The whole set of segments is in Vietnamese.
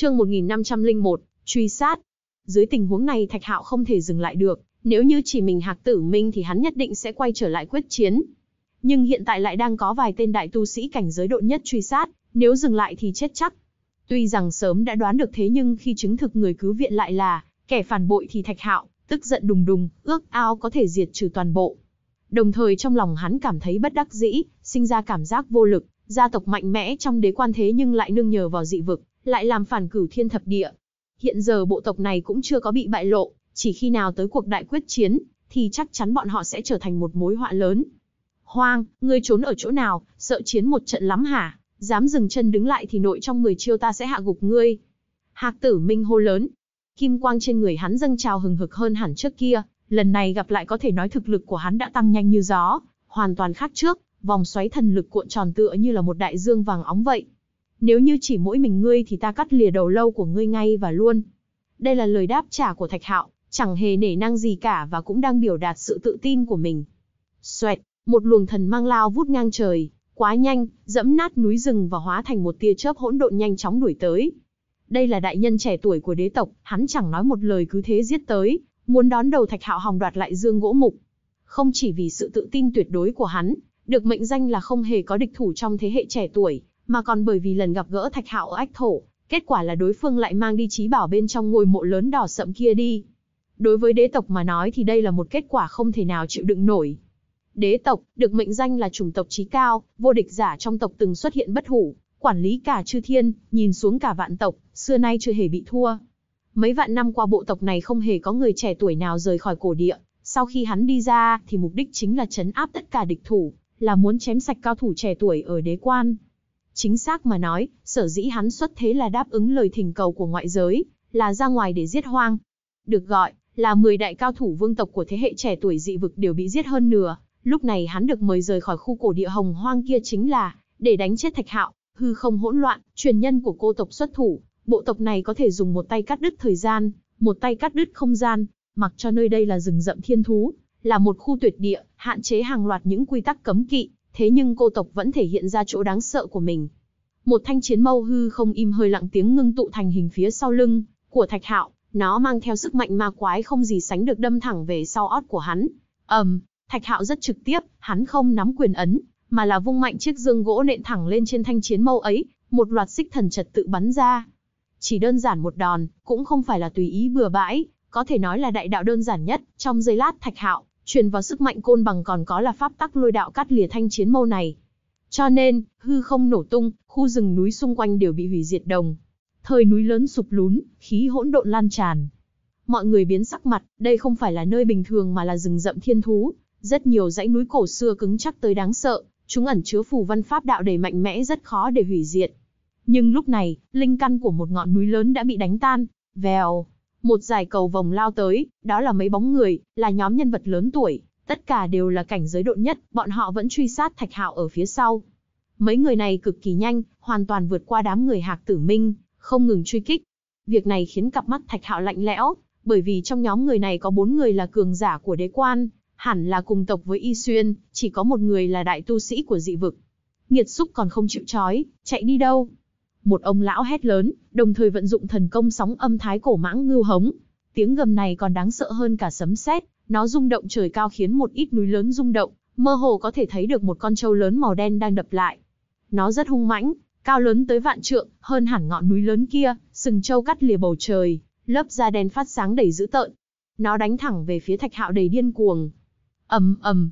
Chương 1501, truy sát. Dưới tình huống này Thạch Hạo không thể dừng lại được, nếu như chỉ mình Hạc Tử Minh thì hắn nhất định sẽ quay trở lại quyết chiến. Nhưng hiện tại lại đang có vài tên đại tu sĩ cảnh giới độ nhất truy sát, nếu dừng lại thì chết chắc. Tuy rằng sớm đã đoán được thế nhưng khi chứng thực người cứu viện lại là kẻ phản bội thì Thạch Hạo tức giận đùng đùng, ước ao có thể diệt trừ toàn bộ. Đồng thời trong lòng hắn cảm thấy bất đắc dĩ, sinh ra cảm giác vô lực, gia tộc mạnh mẽ trong đế quan thế nhưng lại nương nhờ vào dị vực, lại làm phản cửu thiên thập địa. Hiện giờ bộ tộc này cũng chưa có bị bại lộ, chỉ khi nào tới cuộc đại quyết chiến, thì chắc chắn bọn họ sẽ trở thành một mối họa lớn. Hoang, ngươi trốn ở chỗ nào, sợ chiến một trận lắm hả? Dám dừng chân đứng lại thì nội trong 10 chiêu ta sẽ hạ gục ngươi. Hạc tử minh hô lớn. Kim quang trên người hắn dâng trào hừng hực hơn hẳn trước kia, lần này gặp lại có thể nói thực lực của hắn đã tăng nhanh như gió, hoàn toàn khác trước, vòng xoáy thần lực cuộn tròn tựa như là một đại dương vàng óng vậy nếu như chỉ mỗi mình ngươi thì ta cắt lìa đầu lâu của ngươi ngay và luôn. Đây là lời đáp trả của Thạch Hạo, chẳng hề nể năng gì cả và cũng đang biểu đạt sự tự tin của mình. Xoẹt, một luồng thần mang lao vút ngang trời, quá nhanh, dẫm nát núi rừng và hóa thành một tia chớp hỗn độn nhanh chóng đuổi tới. Đây là đại nhân trẻ tuổi của đế tộc, hắn chẳng nói một lời cứ thế giết tới, muốn đón đầu Thạch Hạo hòng đoạt lại Dương Gỗ Mục. Không chỉ vì sự tự tin tuyệt đối của hắn, được mệnh danh là không hề có địch thủ trong thế hệ trẻ tuổi, mà còn bởi vì lần gặp gỡ Thạch Hạo ở Ách Thổ, kết quả là đối phương lại mang đi trí bảo bên trong ngôi mộ lớn đỏ sậm kia đi. Đối với đế tộc mà nói thì đây là một kết quả không thể nào chịu đựng nổi. Đế tộc, được mệnh danh là chủng tộc trí cao, vô địch giả trong tộc từng xuất hiện bất hủ, quản lý cả chư thiên, nhìn xuống cả vạn tộc, xưa nay chưa hề bị thua. Mấy vạn năm qua bộ tộc này không hề có người trẻ tuổi nào rời khỏi cổ địa, sau khi hắn đi ra thì mục đích chính là chấn áp tất cả địch thủ, là muốn chém sạch cao thủ trẻ tuổi ở đế quan, Chính xác mà nói, sở dĩ hắn xuất thế là đáp ứng lời thỉnh cầu của ngoại giới, là ra ngoài để giết hoang. Được gọi là 10 đại cao thủ vương tộc của thế hệ trẻ tuổi dị vực đều bị giết hơn nửa, lúc này hắn được mời rời khỏi khu cổ địa hồng hoang kia chính là để đánh chết Thạch Hạo, hư không hỗn loạn, truyền nhân của cô tộc xuất thủ, bộ tộc này có thể dùng một tay cắt đứt thời gian, một tay cắt đứt không gian, mặc cho nơi đây là rừng rậm thiên thú, là một khu tuyệt địa, hạn chế hàng loạt những quy tắc cấm kỵ, thế nhưng cô tộc vẫn thể hiện ra chỗ đáng sợ của mình. Một thanh chiến mâu hư không im hơi lặng tiếng ngưng tụ thành hình phía sau lưng của Thạch Hạo, nó mang theo sức mạnh ma quái không gì sánh được đâm thẳng về sau ót của hắn. Ầm, um, Thạch Hạo rất trực tiếp, hắn không nắm quyền ấn, mà là vung mạnh chiếc dương gỗ nện thẳng lên trên thanh chiến mâu ấy, một loạt xích thần trật tự bắn ra. Chỉ đơn giản một đòn, cũng không phải là tùy ý bừa bãi, có thể nói là đại đạo đơn giản nhất, trong giây lát Thạch Hạo truyền vào sức mạnh côn bằng còn có là pháp tắc lôi đạo cắt lìa thanh chiến mâu này. Cho nên, hư không nổ tung, khu rừng núi xung quanh đều bị hủy diệt đồng. Thời núi lớn sụp lún, khí hỗn độn lan tràn. Mọi người biến sắc mặt, đây không phải là nơi bình thường mà là rừng rậm thiên thú, rất nhiều dãy núi cổ xưa cứng chắc tới đáng sợ, chúng ẩn chứa phù văn pháp đạo đầy mạnh mẽ rất khó để hủy diệt. Nhưng lúc này, linh căn của một ngọn núi lớn đã bị đánh tan, vèo. Một giải cầu vòng lao tới, đó là mấy bóng người, là nhóm nhân vật lớn tuổi, tất cả đều là cảnh giới độ nhất, bọn họ vẫn truy sát Thạch Hạo ở phía sau. Mấy người này cực kỳ nhanh, hoàn toàn vượt qua đám người Hạc Tử Minh, không ngừng truy kích. Việc này khiến cặp mắt Thạch Hạo lạnh lẽo, bởi vì trong nhóm người này có bốn người là cường giả của đế quan, hẳn là cùng tộc với Y Xuyên, chỉ có một người là đại tu sĩ của dị vực. Nghiệt xúc còn không chịu trói, chạy đi đâu? một ông lão hét lớn, đồng thời vận dụng thần công sóng âm thái cổ mãng ngưu hống. Tiếng gầm này còn đáng sợ hơn cả sấm sét, nó rung động trời cao khiến một ít núi lớn rung động, mơ hồ có thể thấy được một con trâu lớn màu đen đang đập lại. Nó rất hung mãnh, cao lớn tới vạn trượng, hơn hẳn ngọn núi lớn kia, sừng trâu cắt lìa bầu trời, lớp da đen phát sáng đầy dữ tợn. Nó đánh thẳng về phía Thạch Hạo đầy điên cuồng. Ầm ầm,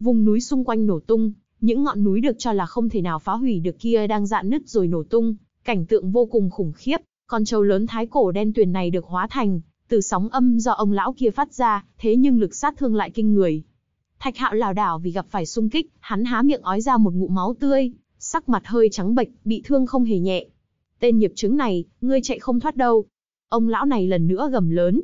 vùng núi xung quanh nổ tung, những ngọn núi được cho là không thể nào phá hủy được kia đang dạn nứt rồi nổ tung, cảnh tượng vô cùng khủng khiếp, con trâu lớn thái cổ đen tuyền này được hóa thành, từ sóng âm do ông lão kia phát ra, thế nhưng lực sát thương lại kinh người. Thạch Hạo lảo đảo vì gặp phải xung kích, hắn há miệng ói ra một ngụm máu tươi, sắc mặt hơi trắng bệch, bị thương không hề nhẹ. Tên nghiệp chứng này, ngươi chạy không thoát đâu. Ông lão này lần nữa gầm lớn.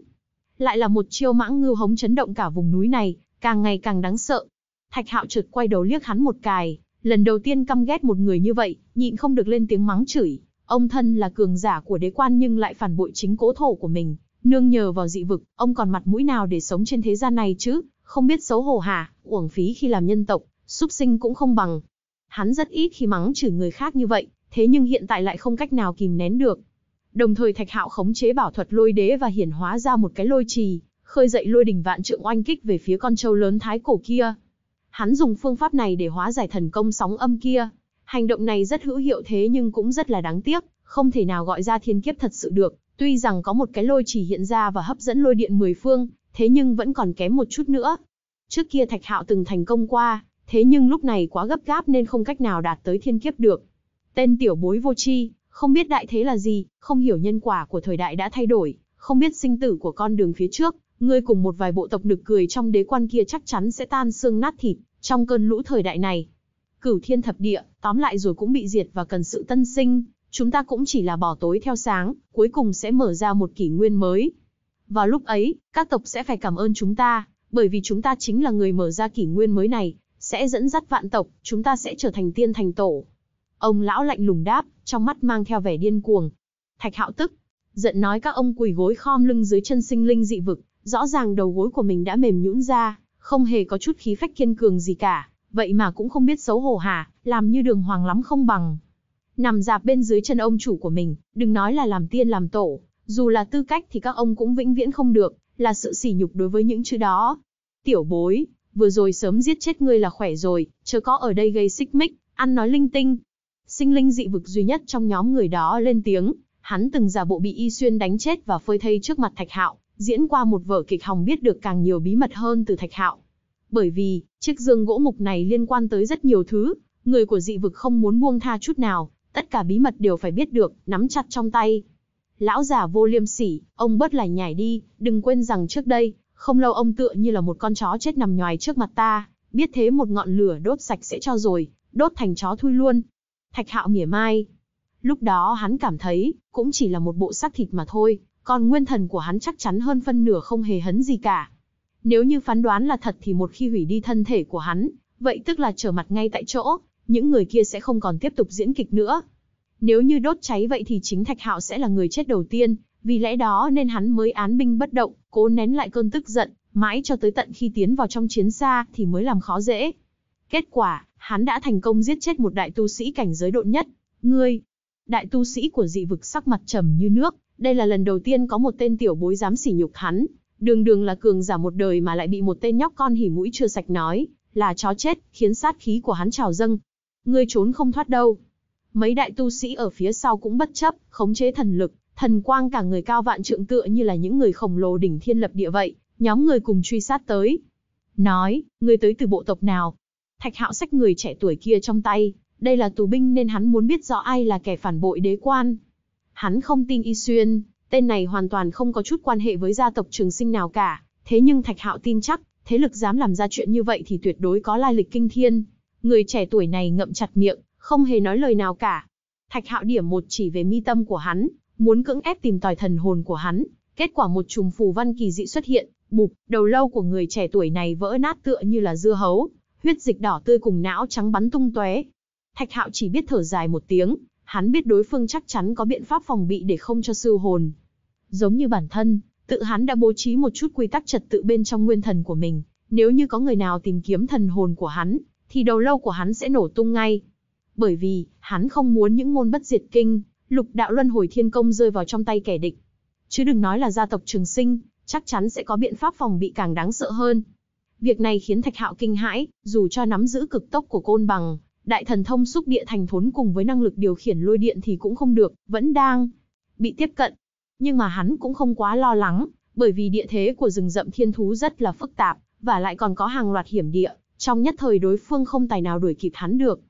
Lại là một chiêu mãng ngư hống chấn động cả vùng núi này, càng ngày càng đáng sợ. Thạch Hạo trượt quay đầu liếc hắn một cài. Lần đầu tiên căm ghét một người như vậy, nhịn không được lên tiếng mắng chửi. Ông thân là cường giả của đế quan nhưng lại phản bội chính cố thổ của mình. Nương nhờ vào dị vực, ông còn mặt mũi nào để sống trên thế gian này chứ? Không biết xấu hổ hả? Uổng phí khi làm nhân tộc, súc sinh cũng không bằng. Hắn rất ít khi mắng chửi người khác như vậy, thế nhưng hiện tại lại không cách nào kìm nén được. Đồng thời Thạch Hạo khống chế bảo thuật lôi đế và hiển hóa ra một cái lôi trì, khơi dậy lôi đỉnh vạn trượng oanh kích về phía con trâu lớn thái cổ kia. Hắn dùng phương pháp này để hóa giải thần công sóng âm kia. Hành động này rất hữu hiệu thế nhưng cũng rất là đáng tiếc, không thể nào gọi ra thiên kiếp thật sự được. Tuy rằng có một cái lôi chỉ hiện ra và hấp dẫn lôi điện mười phương, thế nhưng vẫn còn kém một chút nữa. Trước kia Thạch Hạo từng thành công qua, thế nhưng lúc này quá gấp gáp nên không cách nào đạt tới thiên kiếp được. Tên tiểu bối vô chi, không biết đại thế là gì, không hiểu nhân quả của thời đại đã thay đổi, không biết sinh tử của con đường phía trước, Ngươi cùng một vài bộ tộc nực cười trong đế quan kia chắc chắn sẽ tan xương nát thịt, trong cơn lũ thời đại này. Cửu thiên thập địa, tóm lại rồi cũng bị diệt và cần sự tân sinh, chúng ta cũng chỉ là bỏ tối theo sáng, cuối cùng sẽ mở ra một kỷ nguyên mới. Vào lúc ấy, các tộc sẽ phải cảm ơn chúng ta, bởi vì chúng ta chính là người mở ra kỷ nguyên mới này, sẽ dẫn dắt vạn tộc, chúng ta sẽ trở thành tiên thành tổ. Ông lão lạnh lùng đáp, trong mắt mang theo vẻ điên cuồng. Thạch hạo tức, giận nói các ông quỳ gối khom lưng dưới chân sinh linh dị vực, Rõ ràng đầu gối của mình đã mềm nhũn ra, không hề có chút khí phách kiên cường gì cả, vậy mà cũng không biết xấu hổ hả, làm như đường hoàng lắm không bằng. Nằm dạp bên dưới chân ông chủ của mình, đừng nói là làm tiên làm tổ, dù là tư cách thì các ông cũng vĩnh viễn không được, là sự sỉ nhục đối với những chữ đó. Tiểu bối, vừa rồi sớm giết chết ngươi là khỏe rồi, chớ có ở đây gây xích mích, ăn nói linh tinh. Sinh linh dị vực duy nhất trong nhóm người đó lên tiếng, hắn từng giả bộ bị y xuyên đánh chết và phơi thây trước mặt Thạch Hạo, diễn qua một vở kịch hòng biết được càng nhiều bí mật hơn từ Thạch Hạo. Bởi vì, chiếc dương gỗ mục này liên quan tới rất nhiều thứ, người của dị vực không muốn buông tha chút nào, tất cả bí mật đều phải biết được, nắm chặt trong tay. Lão già vô liêm sỉ, ông bớt lải nhải đi, đừng quên rằng trước đây, không lâu ông tựa như là một con chó chết nằm nhoài trước mặt ta, biết thế một ngọn lửa đốt sạch sẽ cho rồi, đốt thành chó thui luôn. Thạch hạo mỉa mai. Lúc đó hắn cảm thấy, cũng chỉ là một bộ xác thịt mà thôi, còn nguyên thần của hắn chắc chắn hơn phân nửa không hề hấn gì cả. Nếu như phán đoán là thật thì một khi hủy đi thân thể của hắn, vậy tức là trở mặt ngay tại chỗ, những người kia sẽ không còn tiếp tục diễn kịch nữa. Nếu như đốt cháy vậy thì chính Thạch Hạo sẽ là người chết đầu tiên, vì lẽ đó nên hắn mới án binh bất động, cố nén lại cơn tức giận, mãi cho tới tận khi tiến vào trong chiến xa thì mới làm khó dễ. Kết quả, hắn đã thành công giết chết một đại tu sĩ cảnh giới độ nhất. Ngươi, đại tu sĩ của dị vực sắc mặt trầm như nước, đây là lần đầu tiên có một tên tiểu bối dám sỉ nhục hắn, đường đường là cường giả một đời mà lại bị một tên nhóc con hỉ mũi chưa sạch nói, là chó chết, khiến sát khí của hắn trào dâng. Ngươi trốn không thoát đâu. Mấy đại tu sĩ ở phía sau cũng bất chấp, khống chế thần lực, thần quang cả người cao vạn trượng tựa như là những người khổng lồ đỉnh thiên lập địa vậy, nhóm người cùng truy sát tới. Nói, ngươi tới từ bộ tộc nào? Thạch hạo sách người trẻ tuổi kia trong tay, đây là tù binh nên hắn muốn biết rõ ai là kẻ phản bội đế quan. Hắn không tin Y Xuyên, tên này hoàn toàn không có chút quan hệ với gia tộc Trường Sinh nào cả, thế nhưng Thạch Hạo tin chắc, thế lực dám làm ra chuyện như vậy thì tuyệt đối có lai lịch kinh thiên. Người trẻ tuổi này ngậm chặt miệng, không hề nói lời nào cả. Thạch Hạo điểm một chỉ về mi tâm của hắn, muốn cưỡng ép tìm tòi thần hồn của hắn, kết quả một chùm phù văn kỳ dị xuất hiện, bụp, đầu lâu của người trẻ tuổi này vỡ nát tựa như là dưa hấu, huyết dịch đỏ tươi cùng não trắng bắn tung tóe. Thạch Hạo chỉ biết thở dài một tiếng, hắn biết đối phương chắc chắn có biện pháp phòng bị để không cho siêu hồn. Giống như bản thân, tự hắn đã bố trí một chút quy tắc trật tự bên trong nguyên thần của mình, nếu như có người nào tìm kiếm thần hồn của hắn, thì đầu lâu của hắn sẽ nổ tung ngay. Bởi vì, hắn không muốn những môn bất diệt kinh, lục đạo luân hồi thiên công rơi vào trong tay kẻ địch. Chứ đừng nói là gia tộc trường sinh, chắc chắn sẽ có biện pháp phòng bị càng đáng sợ hơn. Việc này khiến Thạch Hạo kinh hãi, dù cho nắm giữ cực tốc của côn bằng, đại thần thông xúc địa thành thốn cùng với năng lực điều khiển lôi điện thì cũng không được, vẫn đang bị tiếp cận. Nhưng mà hắn cũng không quá lo lắng, bởi vì địa thế của rừng rậm thiên thú rất là phức tạp, và lại còn có hàng loạt hiểm địa, trong nhất thời đối phương không tài nào đuổi kịp hắn được.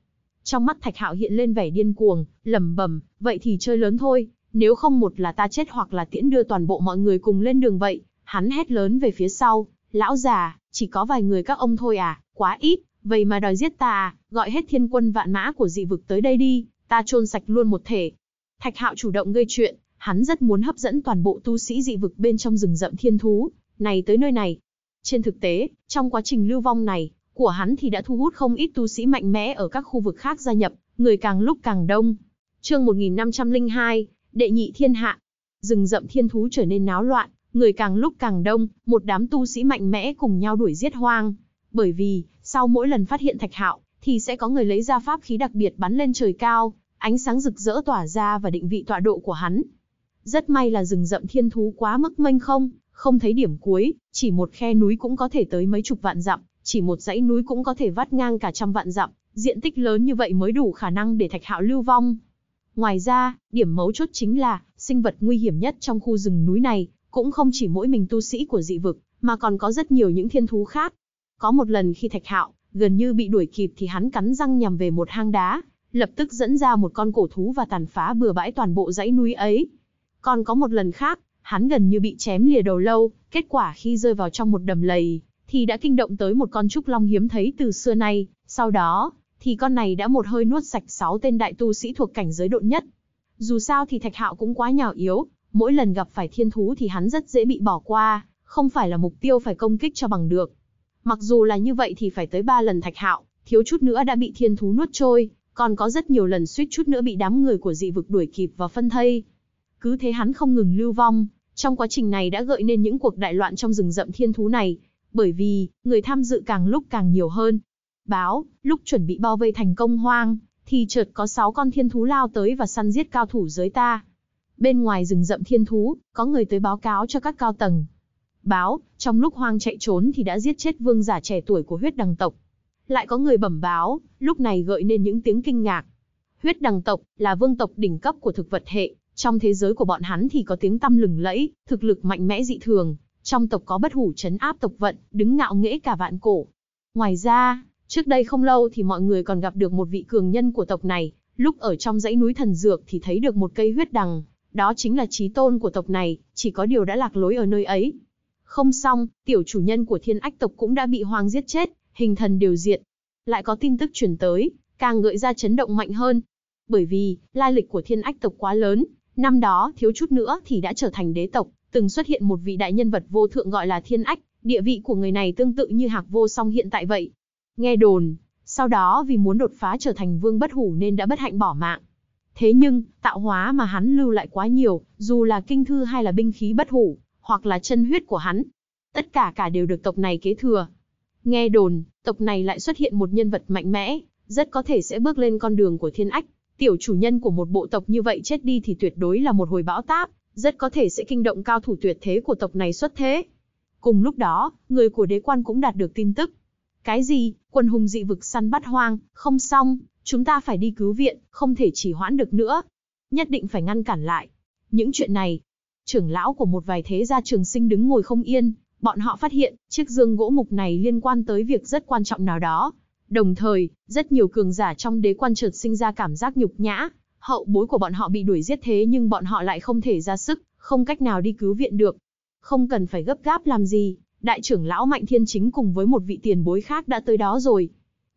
Trong mắt Thạch Hạo hiện lên vẻ điên cuồng, lầm bầm, vậy thì chơi lớn thôi, nếu không một là ta chết hoặc là tiễn đưa toàn bộ mọi người cùng lên đường vậy, hắn hét lớn về phía sau, lão già, chỉ có vài người các ông thôi à, quá ít vậy mà đòi giết ta à? gọi hết thiên quân vạn mã của dị vực tới đây đi, ta chôn sạch luôn một thể. Thạch Hạo chủ động gây chuyện, hắn rất muốn hấp dẫn toàn bộ tu sĩ dị vực bên trong rừng rậm thiên thú, này tới nơi này. Trên thực tế, trong quá trình lưu vong này, của hắn thì đã thu hút không ít tu sĩ mạnh mẽ ở các khu vực khác gia nhập, người càng lúc càng đông. Chương 1502, đệ nhị thiên hạ. Rừng rậm thiên thú trở nên náo loạn, người càng lúc càng đông, một đám tu sĩ mạnh mẽ cùng nhau đuổi giết hoang, bởi vì sau mỗi lần phát hiện thạch hạo thì sẽ có người lấy ra pháp khí đặc biệt bắn lên trời cao ánh sáng rực rỡ tỏa ra và định vị tọa độ của hắn rất may là rừng rậm thiên thú quá mức mênh không không thấy điểm cuối chỉ một khe núi cũng có thể tới mấy chục vạn dặm chỉ một dãy núi cũng có thể vắt ngang cả trăm vạn dặm diện tích lớn như vậy mới đủ khả năng để thạch hạo lưu vong ngoài ra điểm mấu chốt chính là sinh vật nguy hiểm nhất trong khu rừng núi này cũng không chỉ mỗi mình tu sĩ của dị vực mà còn có rất nhiều những thiên thú khác có một lần khi Thạch Hạo gần như bị đuổi kịp thì hắn cắn răng nhằm về một hang đá, lập tức dẫn ra một con cổ thú và tàn phá bừa bãi toàn bộ dãy núi ấy. Còn có một lần khác, hắn gần như bị chém lìa đầu lâu, kết quả khi rơi vào trong một đầm lầy, thì đã kinh động tới một con trúc long hiếm thấy từ xưa nay, sau đó, thì con này đã một hơi nuốt sạch sáu tên đại tu sĩ thuộc cảnh giới độn nhất. Dù sao thì Thạch Hạo cũng quá nhào yếu, mỗi lần gặp phải thiên thú thì hắn rất dễ bị bỏ qua, không phải là mục tiêu phải công kích cho bằng được, Mặc dù là như vậy thì phải tới 3 lần Thạch Hạo, thiếu chút nữa đã bị thiên thú nuốt trôi, còn có rất nhiều lần suýt chút nữa bị đám người của dị vực đuổi kịp và phân thây. Cứ thế hắn không ngừng lưu vong, trong quá trình này đã gợi nên những cuộc đại loạn trong rừng rậm thiên thú này, bởi vì người tham dự càng lúc càng nhiều hơn. Báo, lúc chuẩn bị bao vây thành công hoang, thì chợt có 6 con thiên thú lao tới và săn giết cao thủ giới ta. Bên ngoài rừng rậm thiên thú, có người tới báo cáo cho các cao tầng, báo, trong lúc hoang chạy trốn thì đã giết chết vương giả trẻ tuổi của huyết đằng tộc. Lại có người bẩm báo, lúc này gợi nên những tiếng kinh ngạc. Huyết đằng tộc là vương tộc đỉnh cấp của thực vật hệ, trong thế giới của bọn hắn thì có tiếng tăm lừng lẫy, thực lực mạnh mẽ dị thường, trong tộc có bất hủ chấn áp tộc vận, đứng ngạo nghễ cả vạn cổ. Ngoài ra, trước đây không lâu thì mọi người còn gặp được một vị cường nhân của tộc này, lúc ở trong dãy núi thần dược thì thấy được một cây huyết đằng, đó chính là trí tôn của tộc này, chỉ có điều đã lạc lối ở nơi ấy. Không xong, tiểu chủ nhân của thiên ách tộc cũng đã bị hoang giết chết, hình thần đều diện. Lại có tin tức chuyển tới, càng gợi ra chấn động mạnh hơn. Bởi vì, lai lịch của thiên ách tộc quá lớn, năm đó thiếu chút nữa thì đã trở thành đế tộc, từng xuất hiện một vị đại nhân vật vô thượng gọi là thiên ách, địa vị của người này tương tự như hạc vô song hiện tại vậy. Nghe đồn, sau đó vì muốn đột phá trở thành vương bất hủ nên đã bất hạnh bỏ mạng. Thế nhưng, tạo hóa mà hắn lưu lại quá nhiều, dù là kinh thư hay là binh khí bất hủ, hoặc là chân huyết của hắn. Tất cả cả đều được tộc này kế thừa. Nghe đồn, tộc này lại xuất hiện một nhân vật mạnh mẽ, rất có thể sẽ bước lên con đường của thiên ách. Tiểu chủ nhân của một bộ tộc như vậy chết đi thì tuyệt đối là một hồi bão táp, rất có thể sẽ kinh động cao thủ tuyệt thế của tộc này xuất thế. Cùng lúc đó, người của đế quan cũng đạt được tin tức. Cái gì, quân hùng dị vực săn bắt hoang, không xong, chúng ta phải đi cứu viện, không thể chỉ hoãn được nữa. Nhất định phải ngăn cản lại. Những chuyện này, trưởng lão của một vài thế gia trường sinh đứng ngồi không yên, bọn họ phát hiện, chiếc dương gỗ mục này liên quan tới việc rất quan trọng nào đó. Đồng thời, rất nhiều cường giả trong đế quan chợt sinh ra cảm giác nhục nhã, hậu bối của bọn họ bị đuổi giết thế nhưng bọn họ lại không thể ra sức, không cách nào đi cứu viện được. Không cần phải gấp gáp làm gì, đại trưởng lão Mạnh Thiên Chính cùng với một vị tiền bối khác đã tới đó rồi.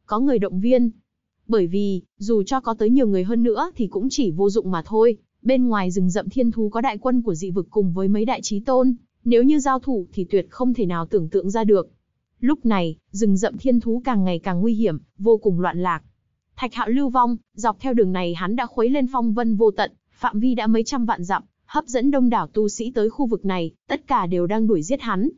Có người động viên. Bởi vì, dù cho có tới nhiều người hơn nữa thì cũng chỉ vô dụng mà thôi, bên ngoài rừng rậm thiên thú có đại quân của dị vực cùng với mấy đại trí tôn, nếu như giao thủ thì tuyệt không thể nào tưởng tượng ra được. Lúc này, rừng rậm thiên thú càng ngày càng nguy hiểm, vô cùng loạn lạc. Thạch hạo lưu vong, dọc theo đường này hắn đã khuấy lên phong vân vô tận, phạm vi đã mấy trăm vạn dặm, hấp dẫn đông đảo tu sĩ tới khu vực này, tất cả đều đang đuổi giết hắn.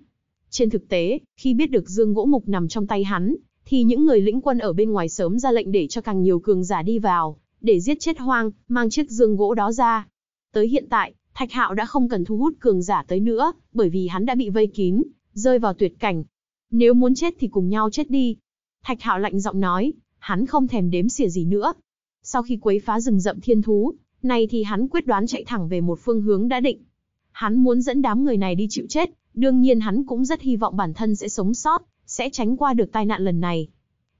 Trên thực tế, khi biết được dương gỗ mục nằm trong tay hắn, thì những người lĩnh quân ở bên ngoài sớm ra lệnh để cho càng nhiều cường giả đi vào, để giết chết hoang, mang chiếc dương gỗ đó ra. Tới hiện tại, Thạch Hạo đã không cần thu hút cường giả tới nữa, bởi vì hắn đã bị vây kín, rơi vào tuyệt cảnh. Nếu muốn chết thì cùng nhau chết đi. Thạch Hạo lạnh giọng nói, hắn không thèm đếm xỉa gì nữa. Sau khi quấy phá rừng rậm thiên thú, này thì hắn quyết đoán chạy thẳng về một phương hướng đã định. Hắn muốn dẫn đám người này đi chịu chết, đương nhiên hắn cũng rất hy vọng bản thân sẽ sống sót, sẽ tránh qua được tai nạn lần này.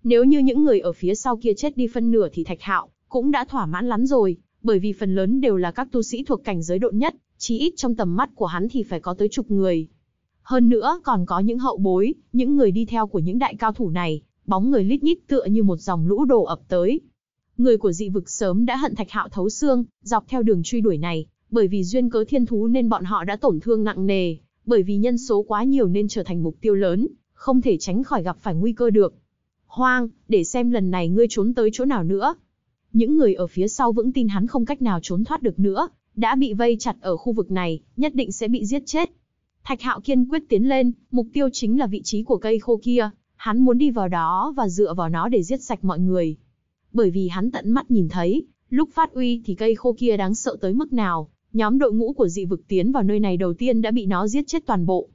Nếu như những người ở phía sau kia chết đi phân nửa thì Thạch Hạo cũng đã thỏa mãn lắm rồi, bởi vì phần lớn đều là các tu sĩ thuộc cảnh giới độ nhất, chí ít trong tầm mắt của hắn thì phải có tới chục người. Hơn nữa còn có những hậu bối, những người đi theo của những đại cao thủ này, bóng người lít nhít tựa như một dòng lũ đồ ập tới. Người của dị vực sớm đã hận thạch hạo thấu xương, dọc theo đường truy đuổi này, bởi vì duyên cớ thiên thú nên bọn họ đã tổn thương nặng nề, bởi vì nhân số quá nhiều nên trở thành mục tiêu lớn, không thể tránh khỏi gặp phải nguy cơ được. Hoang, để xem lần này ngươi trốn tới chỗ nào nữa những người ở phía sau vững tin hắn không cách nào trốn thoát được nữa, đã bị vây chặt ở khu vực này, nhất định sẽ bị giết chết. Thạch Hạo kiên quyết tiến lên, mục tiêu chính là vị trí của cây khô kia, hắn muốn đi vào đó và dựa vào nó để giết sạch mọi người. Bởi vì hắn tận mắt nhìn thấy, lúc phát uy thì cây khô kia đáng sợ tới mức nào, nhóm đội ngũ của dị vực tiến vào nơi này đầu tiên đã bị nó giết chết toàn bộ.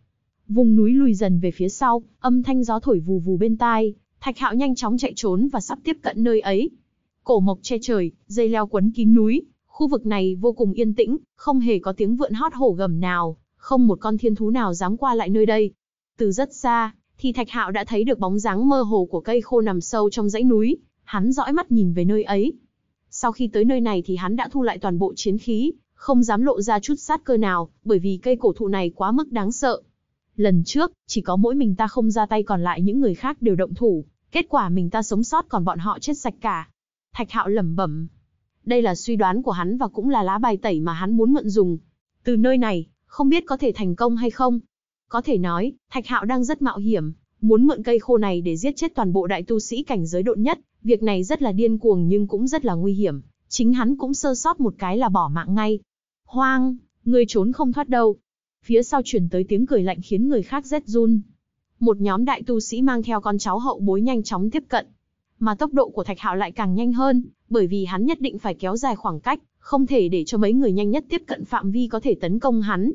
Vùng núi lùi dần về phía sau, âm thanh gió thổi vù vù bên tai, Thạch Hạo nhanh chóng chạy trốn và sắp tiếp cận nơi ấy cổ mộc che trời, dây leo quấn kín núi, khu vực này vô cùng yên tĩnh, không hề có tiếng vượn hót hổ gầm nào, không một con thiên thú nào dám qua lại nơi đây. Từ rất xa, thì Thạch Hạo đã thấy được bóng dáng mơ hồ của cây khô nằm sâu trong dãy núi, hắn dõi mắt nhìn về nơi ấy. Sau khi tới nơi này thì hắn đã thu lại toàn bộ chiến khí, không dám lộ ra chút sát cơ nào, bởi vì cây cổ thụ này quá mức đáng sợ. Lần trước, chỉ có mỗi mình ta không ra tay còn lại những người khác đều động thủ, kết quả mình ta sống sót còn bọn họ chết sạch cả. Thạch Hạo lẩm bẩm. Đây là suy đoán của hắn và cũng là lá bài tẩy mà hắn muốn mượn dùng. Từ nơi này, không biết có thể thành công hay không. Có thể nói, Thạch Hạo đang rất mạo hiểm, muốn mượn cây khô này để giết chết toàn bộ đại tu sĩ cảnh giới độn nhất, việc này rất là điên cuồng nhưng cũng rất là nguy hiểm, chính hắn cũng sơ sót một cái là bỏ mạng ngay. Hoang, người trốn không thoát đâu. Phía sau truyền tới tiếng cười lạnh khiến người khác rét run. Một nhóm đại tu sĩ mang theo con cháu hậu bối nhanh chóng tiếp cận, mà tốc độ của Thạch Hạo lại càng nhanh hơn, bởi vì hắn nhất định phải kéo dài khoảng cách, không thể để cho mấy người nhanh nhất tiếp cận phạm vi có thể tấn công hắn.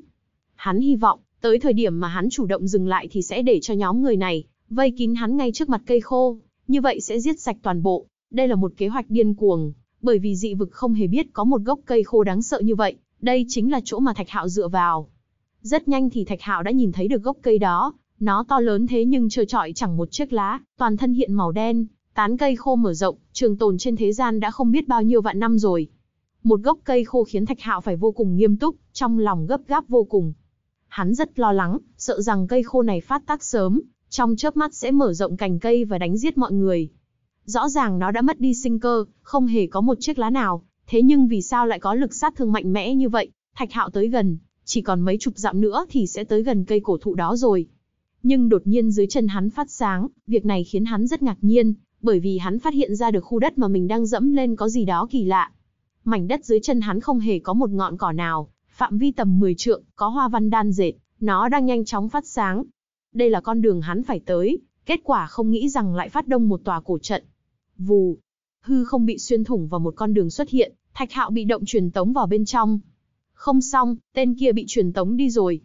Hắn hy vọng, tới thời điểm mà hắn chủ động dừng lại thì sẽ để cho nhóm người này vây kín hắn ngay trước mặt cây khô, như vậy sẽ giết sạch toàn bộ. Đây là một kế hoạch điên cuồng, bởi vì dị vực không hề biết có một gốc cây khô đáng sợ như vậy, đây chính là chỗ mà Thạch Hạo dựa vào. Rất nhanh thì Thạch Hạo đã nhìn thấy được gốc cây đó, nó to lớn thế nhưng trơ trọi chẳng một chiếc lá, toàn thân hiện màu đen, Tán cây khô mở rộng, trường tồn trên thế gian đã không biết bao nhiêu vạn năm rồi. Một gốc cây khô khiến Thạch Hạo phải vô cùng nghiêm túc, trong lòng gấp gáp vô cùng. Hắn rất lo lắng, sợ rằng cây khô này phát tác sớm, trong chớp mắt sẽ mở rộng cành cây và đánh giết mọi người. Rõ ràng nó đã mất đi sinh cơ, không hề có một chiếc lá nào, thế nhưng vì sao lại có lực sát thương mạnh mẽ như vậy? Thạch Hạo tới gần, chỉ còn mấy chục dặm nữa thì sẽ tới gần cây cổ thụ đó rồi. Nhưng đột nhiên dưới chân hắn phát sáng, việc này khiến hắn rất ngạc nhiên, bởi vì hắn phát hiện ra được khu đất mà mình đang dẫm lên có gì đó kỳ lạ. Mảnh đất dưới chân hắn không hề có một ngọn cỏ nào, phạm vi tầm 10 trượng, có hoa văn đan dệt, nó đang nhanh chóng phát sáng. Đây là con đường hắn phải tới, kết quả không nghĩ rằng lại phát đông một tòa cổ trận. Vù, hư không bị xuyên thủng vào một con đường xuất hiện, thạch hạo bị động truyền tống vào bên trong. Không xong, tên kia bị truyền tống đi rồi.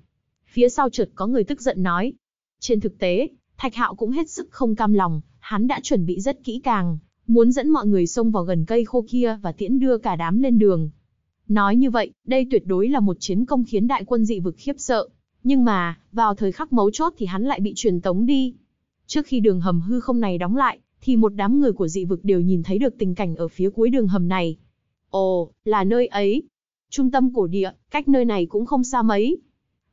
Phía sau chợt có người tức giận nói. Trên thực tế, thạch hạo cũng hết sức không cam lòng, hắn đã chuẩn bị rất kỹ càng, muốn dẫn mọi người xông vào gần cây khô kia và tiễn đưa cả đám lên đường. Nói như vậy, đây tuyệt đối là một chiến công khiến đại quân dị vực khiếp sợ. Nhưng mà, vào thời khắc mấu chốt thì hắn lại bị truyền tống đi. Trước khi đường hầm hư không này đóng lại, thì một đám người của dị vực đều nhìn thấy được tình cảnh ở phía cuối đường hầm này. Ồ, là nơi ấy. Trung tâm cổ địa, cách nơi này cũng không xa mấy.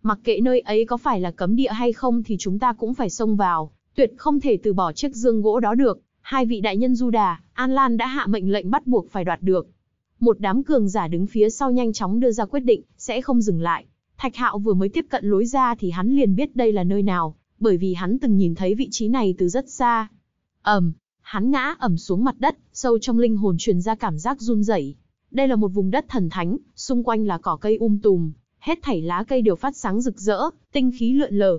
Mặc kệ nơi ấy có phải là cấm địa hay không thì chúng ta cũng phải xông vào, tuyệt không thể từ bỏ chiếc dương gỗ đó được, hai vị đại nhân Du Đà, An Lan đã hạ mệnh lệnh bắt buộc phải đoạt được. Một đám cường giả đứng phía sau nhanh chóng đưa ra quyết định, sẽ không dừng lại. Thạch Hạo vừa mới tiếp cận lối ra thì hắn liền biết đây là nơi nào, bởi vì hắn từng nhìn thấy vị trí này từ rất xa. Ầm, hắn ngã ầm xuống mặt đất, sâu trong linh hồn truyền ra cảm giác run rẩy. Đây là một vùng đất thần thánh, xung quanh là cỏ cây um tùm, hết thảy lá cây đều phát sáng rực rỡ, tinh khí lượn lờ.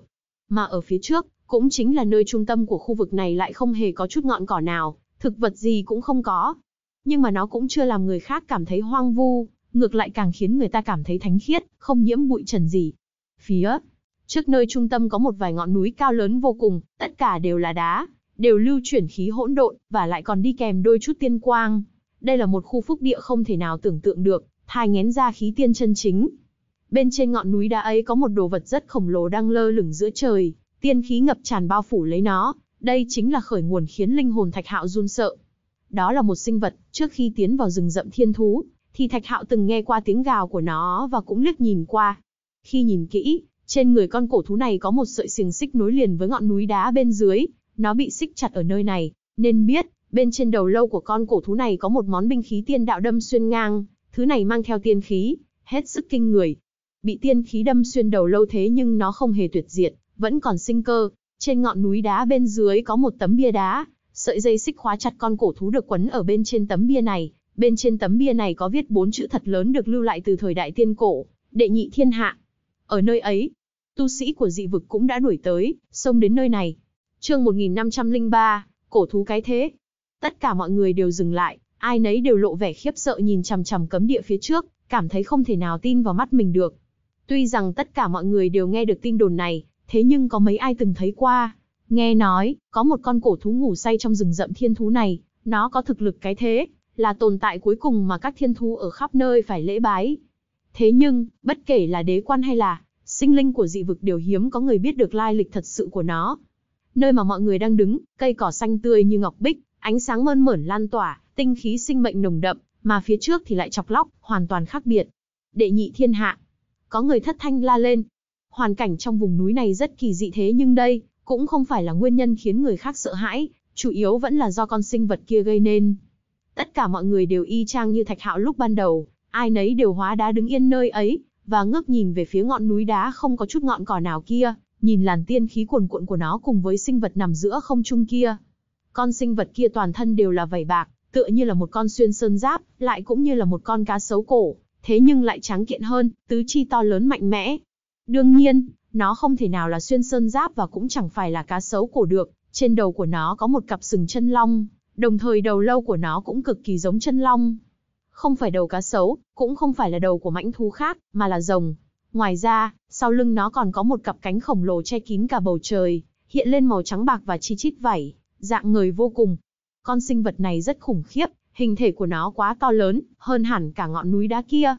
Mà ở phía trước, cũng chính là nơi trung tâm của khu vực này lại không hề có chút ngọn cỏ nào, thực vật gì cũng không có. Nhưng mà nó cũng chưa làm người khác cảm thấy hoang vu, ngược lại càng khiến người ta cảm thấy thánh khiết, không nhiễm bụi trần gì. Phía trước nơi trung tâm có một vài ngọn núi cao lớn vô cùng, tất cả đều là đá, đều lưu chuyển khí hỗn độn và lại còn đi kèm đôi chút tiên quang. Đây là một khu phúc địa không thể nào tưởng tượng được, thai ngén ra khí tiên chân chính. Bên trên ngọn núi đá ấy có một đồ vật rất khổng lồ đang lơ lửng giữa trời, tiên khí ngập tràn bao phủ lấy nó, đây chính là khởi nguồn khiến linh hồn Thạch Hạo run sợ. Đó là một sinh vật, trước khi tiến vào rừng rậm thiên thú, thì Thạch Hạo từng nghe qua tiếng gào của nó và cũng liếc nhìn qua. Khi nhìn kỹ, trên người con cổ thú này có một sợi xiềng xích nối liền với ngọn núi đá bên dưới, nó bị xích chặt ở nơi này, nên biết, bên trên đầu lâu của con cổ thú này có một món binh khí tiên đạo đâm xuyên ngang, thứ này mang theo tiên khí, hết sức kinh người. Bị tiên khí đâm xuyên đầu lâu thế nhưng nó không hề tuyệt diệt, vẫn còn sinh cơ. Trên ngọn núi đá bên dưới có một tấm bia đá, sợi dây xích khóa chặt con cổ thú được quấn ở bên trên tấm bia này. Bên trên tấm bia này có viết bốn chữ thật lớn được lưu lại từ thời đại tiên cổ, đệ nhị thiên hạ. Ở nơi ấy, tu sĩ của dị vực cũng đã đuổi tới, xông đến nơi này. Chương 1503, cổ thú cái thế. Tất cả mọi người đều dừng lại, ai nấy đều lộ vẻ khiếp sợ nhìn chằm chằm cấm địa phía trước, cảm thấy không thể nào tin vào mắt mình được. Tuy rằng tất cả mọi người đều nghe được tin đồn này, thế nhưng có mấy ai từng thấy qua. Nghe nói, có một con cổ thú ngủ say trong rừng rậm thiên thú này, nó có thực lực cái thế, là tồn tại cuối cùng mà các thiên thú ở khắp nơi phải lễ bái. Thế nhưng, bất kể là đế quan hay là sinh linh của dị vực đều hiếm có người biết được lai lịch thật sự của nó. Nơi mà mọi người đang đứng, cây cỏ xanh tươi như ngọc bích, ánh sáng mơn mởn lan tỏa, tinh khí sinh mệnh nồng đậm, mà phía trước thì lại chọc lóc, hoàn toàn khác biệt. Đệ nhị thiên hạ. Có người thất thanh la lên, Hoàn cảnh trong vùng núi này rất kỳ dị thế nhưng đây cũng không phải là nguyên nhân khiến người khác sợ hãi, chủ yếu vẫn là do con sinh vật kia gây nên. Tất cả mọi người đều y chang như Thạch Hạo lúc ban đầu, ai nấy đều hóa đá đứng yên nơi ấy, và ngước nhìn về phía ngọn núi đá không có chút ngọn cỏ nào kia, nhìn làn tiên khí cuồn cuộn của nó cùng với sinh vật nằm giữa không trung kia. Con sinh vật kia toàn thân đều là vảy bạc, tựa như là một con xuyên sơn giáp, lại cũng như là một con cá sấu cổ, thế nhưng lại trắng kiện hơn, tứ chi to lớn mạnh mẽ, Đương nhiên, nó không thể nào là xuyên sơn giáp và cũng chẳng phải là cá sấu cổ được, trên đầu của nó có một cặp sừng chân long, đồng thời đầu lâu của nó cũng cực kỳ giống chân long. Không phải đầu cá sấu, cũng không phải là đầu của mãnh thú khác, mà là rồng. Ngoài ra, sau lưng nó còn có một cặp cánh khổng lồ che kín cả bầu trời, hiện lên màu trắng bạc và chi chít vảy, dạng người vô cùng. Con sinh vật này rất khủng khiếp, hình thể của nó quá to lớn, hơn hẳn cả ngọn núi đá kia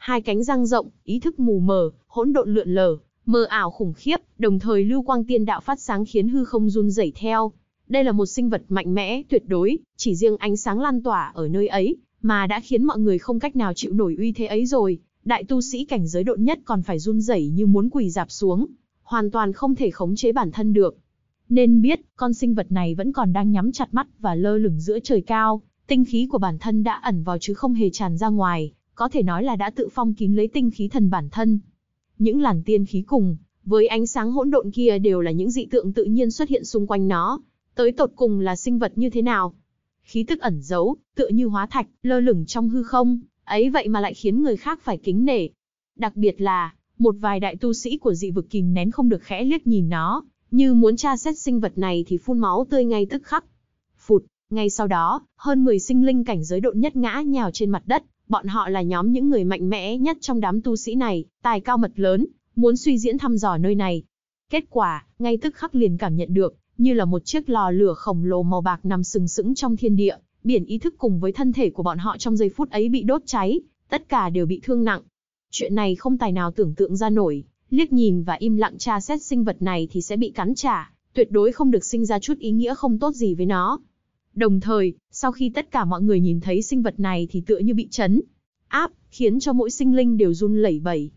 hai cánh răng rộng, ý thức mù mờ, hỗn độn lượn lờ, mờ ảo khủng khiếp, đồng thời lưu quang tiên đạo phát sáng khiến hư không run rẩy theo. Đây là một sinh vật mạnh mẽ, tuyệt đối, chỉ riêng ánh sáng lan tỏa ở nơi ấy, mà đã khiến mọi người không cách nào chịu nổi uy thế ấy rồi, đại tu sĩ cảnh giới độn nhất còn phải run rẩy như muốn quỳ dạp xuống, hoàn toàn không thể khống chế bản thân được. Nên biết, con sinh vật này vẫn còn đang nhắm chặt mắt và lơ lửng giữa trời cao, tinh khí của bản thân đã ẩn vào chứ không hề tràn ra ngoài, có thể nói là đã tự phong kín lấy tinh khí thần bản thân. Những làn tiên khí cùng, với ánh sáng hỗn độn kia đều là những dị tượng tự nhiên xuất hiện xung quanh nó, tới tột cùng là sinh vật như thế nào. Khí tức ẩn giấu, tựa như hóa thạch, lơ lửng trong hư không, ấy vậy mà lại khiến người khác phải kính nể. Đặc biệt là, một vài đại tu sĩ của dị vực kìm nén không được khẽ liếc nhìn nó, như muốn tra xét sinh vật này thì phun máu tươi ngay tức khắc. Phụt, ngay sau đó, hơn 10 sinh linh cảnh giới độn nhất ngã nhào trên mặt đất, Bọn họ là nhóm những người mạnh mẽ nhất trong đám tu sĩ này, tài cao mật lớn, muốn suy diễn thăm dò nơi này. Kết quả, ngay tức khắc liền cảm nhận được, như là một chiếc lò lửa khổng lồ màu bạc nằm sừng sững trong thiên địa, biển ý thức cùng với thân thể của bọn họ trong giây phút ấy bị đốt cháy, tất cả đều bị thương nặng. Chuyện này không tài nào tưởng tượng ra nổi, liếc nhìn và im lặng tra xét sinh vật này thì sẽ bị cắn trả, tuyệt đối không được sinh ra chút ý nghĩa không tốt gì với nó, Đồng thời, sau khi tất cả mọi người nhìn thấy sinh vật này thì tựa như bị chấn áp, khiến cho mỗi sinh linh đều run lẩy bẩy.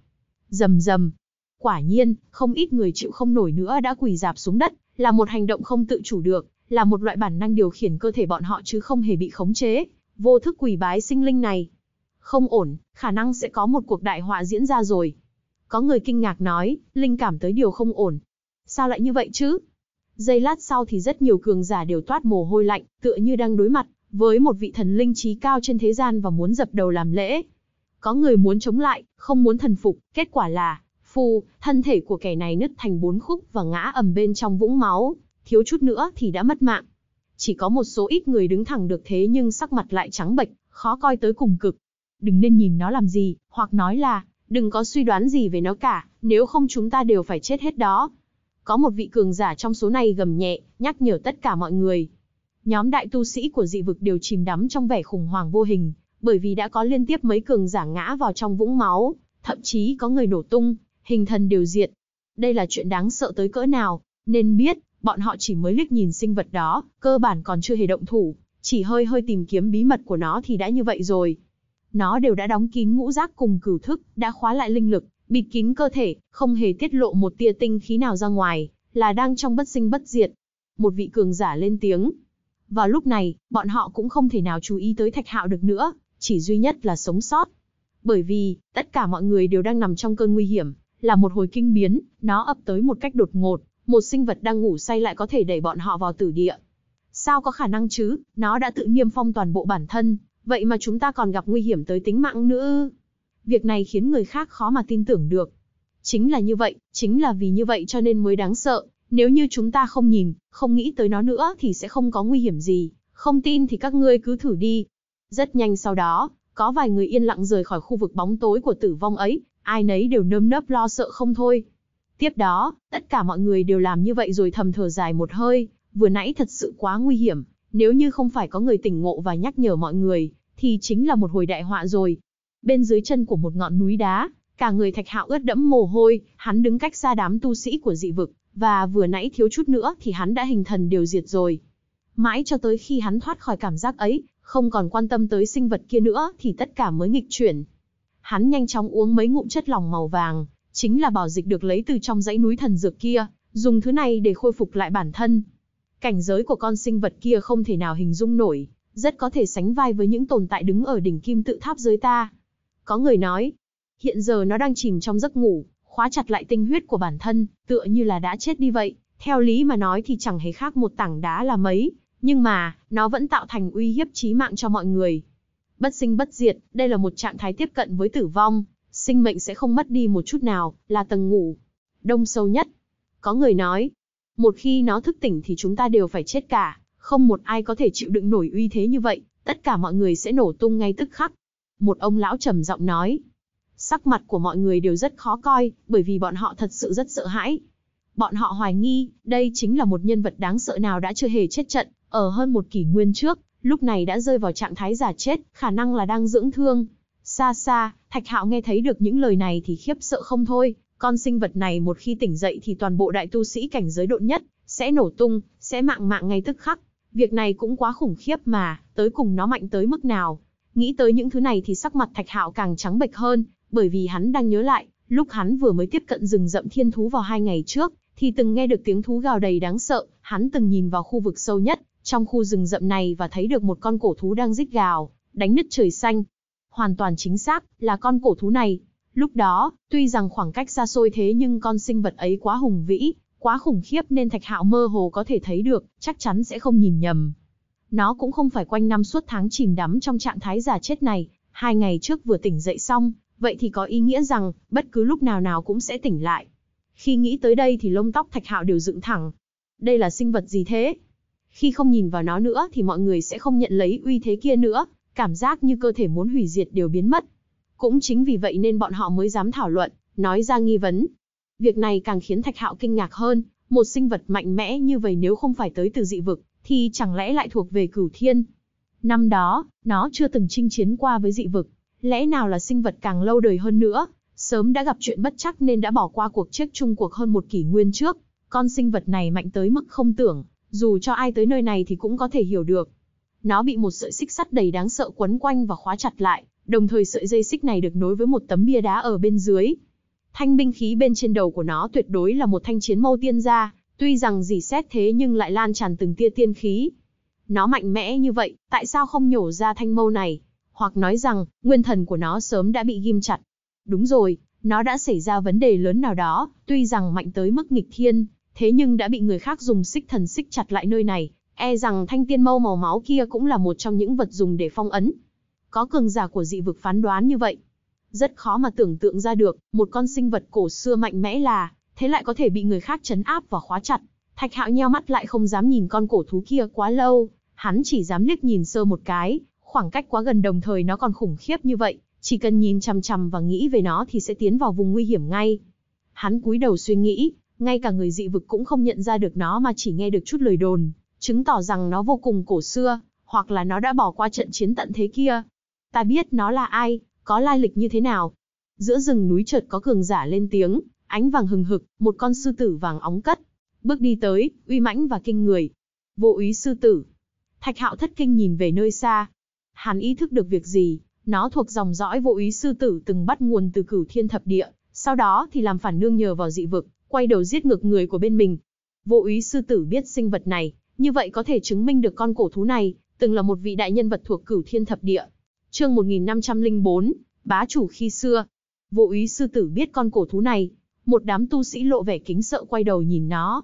Rầm rầm. Quả nhiên, không ít người chịu không nổi nữa đã quỳ dạp xuống đất, là một hành động không tự chủ được, là một loại bản năng điều khiển cơ thể bọn họ chứ không hề bị khống chế, vô thức quỳ bái sinh linh này. Không ổn, khả năng sẽ có một cuộc đại họa diễn ra rồi. Có người kinh ngạc nói, linh cảm tới điều không ổn. Sao lại như vậy chứ? Giây lát sau thì rất nhiều cường giả đều toát mồ hôi lạnh, tựa như đang đối mặt với một vị thần linh trí cao trên thế gian và muốn dập đầu làm lễ. Có người muốn chống lại, không muốn thần phục, kết quả là, phù, thân thể của kẻ này nứt thành bốn khúc và ngã ầm bên trong vũng máu, thiếu chút nữa thì đã mất mạng. Chỉ có một số ít người đứng thẳng được thế nhưng sắc mặt lại trắng bệch, khó coi tới cùng cực. Đừng nên nhìn nó làm gì, hoặc nói là, đừng có suy đoán gì về nó cả, nếu không chúng ta đều phải chết hết đó. Có một vị cường giả trong số này gầm nhẹ, nhắc nhở tất cả mọi người. Nhóm đại tu sĩ của dị vực đều chìm đắm trong vẻ khủng hoảng vô hình, bởi vì đã có liên tiếp mấy cường giả ngã vào trong vũng máu, thậm chí có người nổ tung, hình thần đều diệt. Đây là chuyện đáng sợ tới cỡ nào, nên biết, bọn họ chỉ mới liếc nhìn sinh vật đó, cơ bản còn chưa hề động thủ, chỉ hơi hơi tìm kiếm bí mật của nó thì đã như vậy rồi. Nó đều đã đóng kín ngũ giác cùng cửu thức, đã khóa lại linh lực, bịt kín cơ thể, không hề tiết lộ một tia tinh khí nào ra ngoài, là đang trong bất sinh bất diệt. Một vị cường giả lên tiếng. Vào lúc này, bọn họ cũng không thể nào chú ý tới thạch hạo được nữa, chỉ duy nhất là sống sót. Bởi vì, tất cả mọi người đều đang nằm trong cơn nguy hiểm, là một hồi kinh biến, nó ập tới một cách đột ngột, một sinh vật đang ngủ say lại có thể đẩy bọn họ vào tử địa. Sao có khả năng chứ, nó đã tự niêm phong toàn bộ bản thân, vậy mà chúng ta còn gặp nguy hiểm tới tính mạng nữa Việc này khiến người khác khó mà tin tưởng được. Chính là như vậy, chính là vì như vậy cho nên mới đáng sợ. Nếu như chúng ta không nhìn, không nghĩ tới nó nữa thì sẽ không có nguy hiểm gì. Không tin thì các ngươi cứ thử đi. Rất nhanh sau đó, có vài người yên lặng rời khỏi khu vực bóng tối của tử vong ấy, ai nấy đều nơm nớp lo sợ không thôi. Tiếp đó, tất cả mọi người đều làm như vậy rồi thầm thở dài một hơi, vừa nãy thật sự quá nguy hiểm, nếu như không phải có người tỉnh ngộ và nhắc nhở mọi người, thì chính là một hồi đại họa rồi, bên dưới chân của một ngọn núi đá, cả người Thạch Hạo ướt đẫm mồ hôi, hắn đứng cách xa đám tu sĩ của dị vực, và vừa nãy thiếu chút nữa thì hắn đã hình thần đều diệt rồi. Mãi cho tới khi hắn thoát khỏi cảm giác ấy, không còn quan tâm tới sinh vật kia nữa thì tất cả mới nghịch chuyển. Hắn nhanh chóng uống mấy ngụm chất lỏng màu vàng, chính là bảo dịch được lấy từ trong dãy núi thần dược kia, dùng thứ này để khôi phục lại bản thân. Cảnh giới của con sinh vật kia không thể nào hình dung nổi, rất có thể sánh vai với những tồn tại đứng ở đỉnh kim tự tháp dưới ta. Có người nói, hiện giờ nó đang chìm trong giấc ngủ, khóa chặt lại tinh huyết của bản thân, tựa như là đã chết đi vậy. Theo lý mà nói thì chẳng hề khác một tảng đá là mấy, nhưng mà, nó vẫn tạo thành uy hiếp chí mạng cho mọi người. Bất sinh bất diệt, đây là một trạng thái tiếp cận với tử vong, sinh mệnh sẽ không mất đi một chút nào, là tầng ngủ. Đông sâu nhất. Có người nói, một khi nó thức tỉnh thì chúng ta đều phải chết cả, không một ai có thể chịu đựng nổi uy thế như vậy, tất cả mọi người sẽ nổ tung ngay tức khắc, một ông lão trầm giọng nói. Sắc mặt của mọi người đều rất khó coi, bởi vì bọn họ thật sự rất sợ hãi. Bọn họ hoài nghi, đây chính là một nhân vật đáng sợ nào đã chưa hề chết trận, ở hơn một kỷ nguyên trước, lúc này đã rơi vào trạng thái giả chết, khả năng là đang dưỡng thương. Xa xa, Thạch Hạo nghe thấy được những lời này thì khiếp sợ không thôi, con sinh vật này một khi tỉnh dậy thì toàn bộ đại tu sĩ cảnh giới độn nhất, sẽ nổ tung, sẽ mạng mạng ngay tức khắc. Việc này cũng quá khủng khiếp mà, tới cùng nó mạnh tới mức nào. Nghĩ tới những thứ này thì sắc mặt Thạch Hạo càng trắng bệch hơn, bởi vì hắn đang nhớ lại, lúc hắn vừa mới tiếp cận rừng rậm thiên thú vào hai ngày trước, thì từng nghe được tiếng thú gào đầy đáng sợ, hắn từng nhìn vào khu vực sâu nhất, trong khu rừng rậm này và thấy được một con cổ thú đang rít gào, đánh nứt trời xanh. Hoàn toàn chính xác, là con cổ thú này. Lúc đó, tuy rằng khoảng cách xa xôi thế nhưng con sinh vật ấy quá hùng vĩ, quá khủng khiếp nên Thạch Hạo mơ hồ có thể thấy được, chắc chắn sẽ không nhìn nhầm. Nó cũng không phải quanh năm suốt tháng chìm đắm trong trạng thái giả chết này, hai ngày trước vừa tỉnh dậy xong, vậy thì có ý nghĩa rằng, bất cứ lúc nào nào cũng sẽ tỉnh lại. Khi nghĩ tới đây thì lông tóc thạch hạo đều dựng thẳng. Đây là sinh vật gì thế? Khi không nhìn vào nó nữa thì mọi người sẽ không nhận lấy uy thế kia nữa, cảm giác như cơ thể muốn hủy diệt đều biến mất. Cũng chính vì vậy nên bọn họ mới dám thảo luận, nói ra nghi vấn. Việc này càng khiến Thạch Hạo kinh ngạc hơn, một sinh vật mạnh mẽ như vậy nếu không phải tới từ dị vực, thì chẳng lẽ lại thuộc về cửu thiên? Năm đó, nó chưa từng chinh chiến qua với dị vực, lẽ nào là sinh vật càng lâu đời hơn nữa, sớm đã gặp chuyện bất chắc nên đã bỏ qua cuộc chết chung cuộc hơn một kỷ nguyên trước. Con sinh vật này mạnh tới mức không tưởng, dù cho ai tới nơi này thì cũng có thể hiểu được. Nó bị một sợi xích sắt đầy đáng sợ quấn quanh và khóa chặt lại, đồng thời sợi dây xích này được nối với một tấm bia đá ở bên dưới. Thanh binh khí bên trên đầu của nó tuyệt đối là một thanh chiến mâu tiên gia, Tuy rằng dì xét thế nhưng lại lan tràn từng tia tiên khí. Nó mạnh mẽ như vậy, tại sao không nhổ ra thanh mâu này? Hoặc nói rằng, nguyên thần của nó sớm đã bị ghim chặt. Đúng rồi, nó đã xảy ra vấn đề lớn nào đó, tuy rằng mạnh tới mức nghịch thiên, thế nhưng đã bị người khác dùng xích thần xích chặt lại nơi này, e rằng thanh tiên mâu màu máu kia cũng là một trong những vật dùng để phong ấn. Có cường giả của dị vực phán đoán như vậy. Rất khó mà tưởng tượng ra được, một con sinh vật cổ xưa mạnh mẽ là, thế lại có thể bị người khác chấn áp và khóa chặt. Thạch Hạo nheo mắt lại không dám nhìn con cổ thú kia quá lâu, hắn chỉ dám liếc nhìn sơ một cái, khoảng cách quá gần đồng thời nó còn khủng khiếp như vậy, chỉ cần nhìn chằm chằm và nghĩ về nó thì sẽ tiến vào vùng nguy hiểm ngay. Hắn cúi đầu suy nghĩ, ngay cả người dị vực cũng không nhận ra được nó mà chỉ nghe được chút lời đồn, chứng tỏ rằng nó vô cùng cổ xưa, hoặc là nó đã bỏ qua trận chiến tận thế kia. Ta biết nó là ai, có lai lịch như thế nào. Giữa rừng núi chợt có cường giả lên tiếng, ánh vàng hừng hực, một con sư tử vàng óng cất. Bước đi tới, uy mãnh và kinh người. Vô úy sư tử. Thạch hạo thất kinh nhìn về nơi xa. Hắn ý thức được việc gì, nó thuộc dòng dõi vô úy sư tử từng bắt nguồn từ cửu thiên thập địa, sau đó thì làm phản nương nhờ vào dị vực, quay đầu giết ngược người của bên mình. Vô úy sư tử biết sinh vật này, như vậy có thể chứng minh được con cổ thú này, từng là một vị đại nhân vật thuộc cửu thiên thập địa. Chương 1504, bá chủ khi xưa. Vô úy sư tử biết con cổ thú này, một đám tu sĩ lộ vẻ kính sợ quay đầu nhìn nó.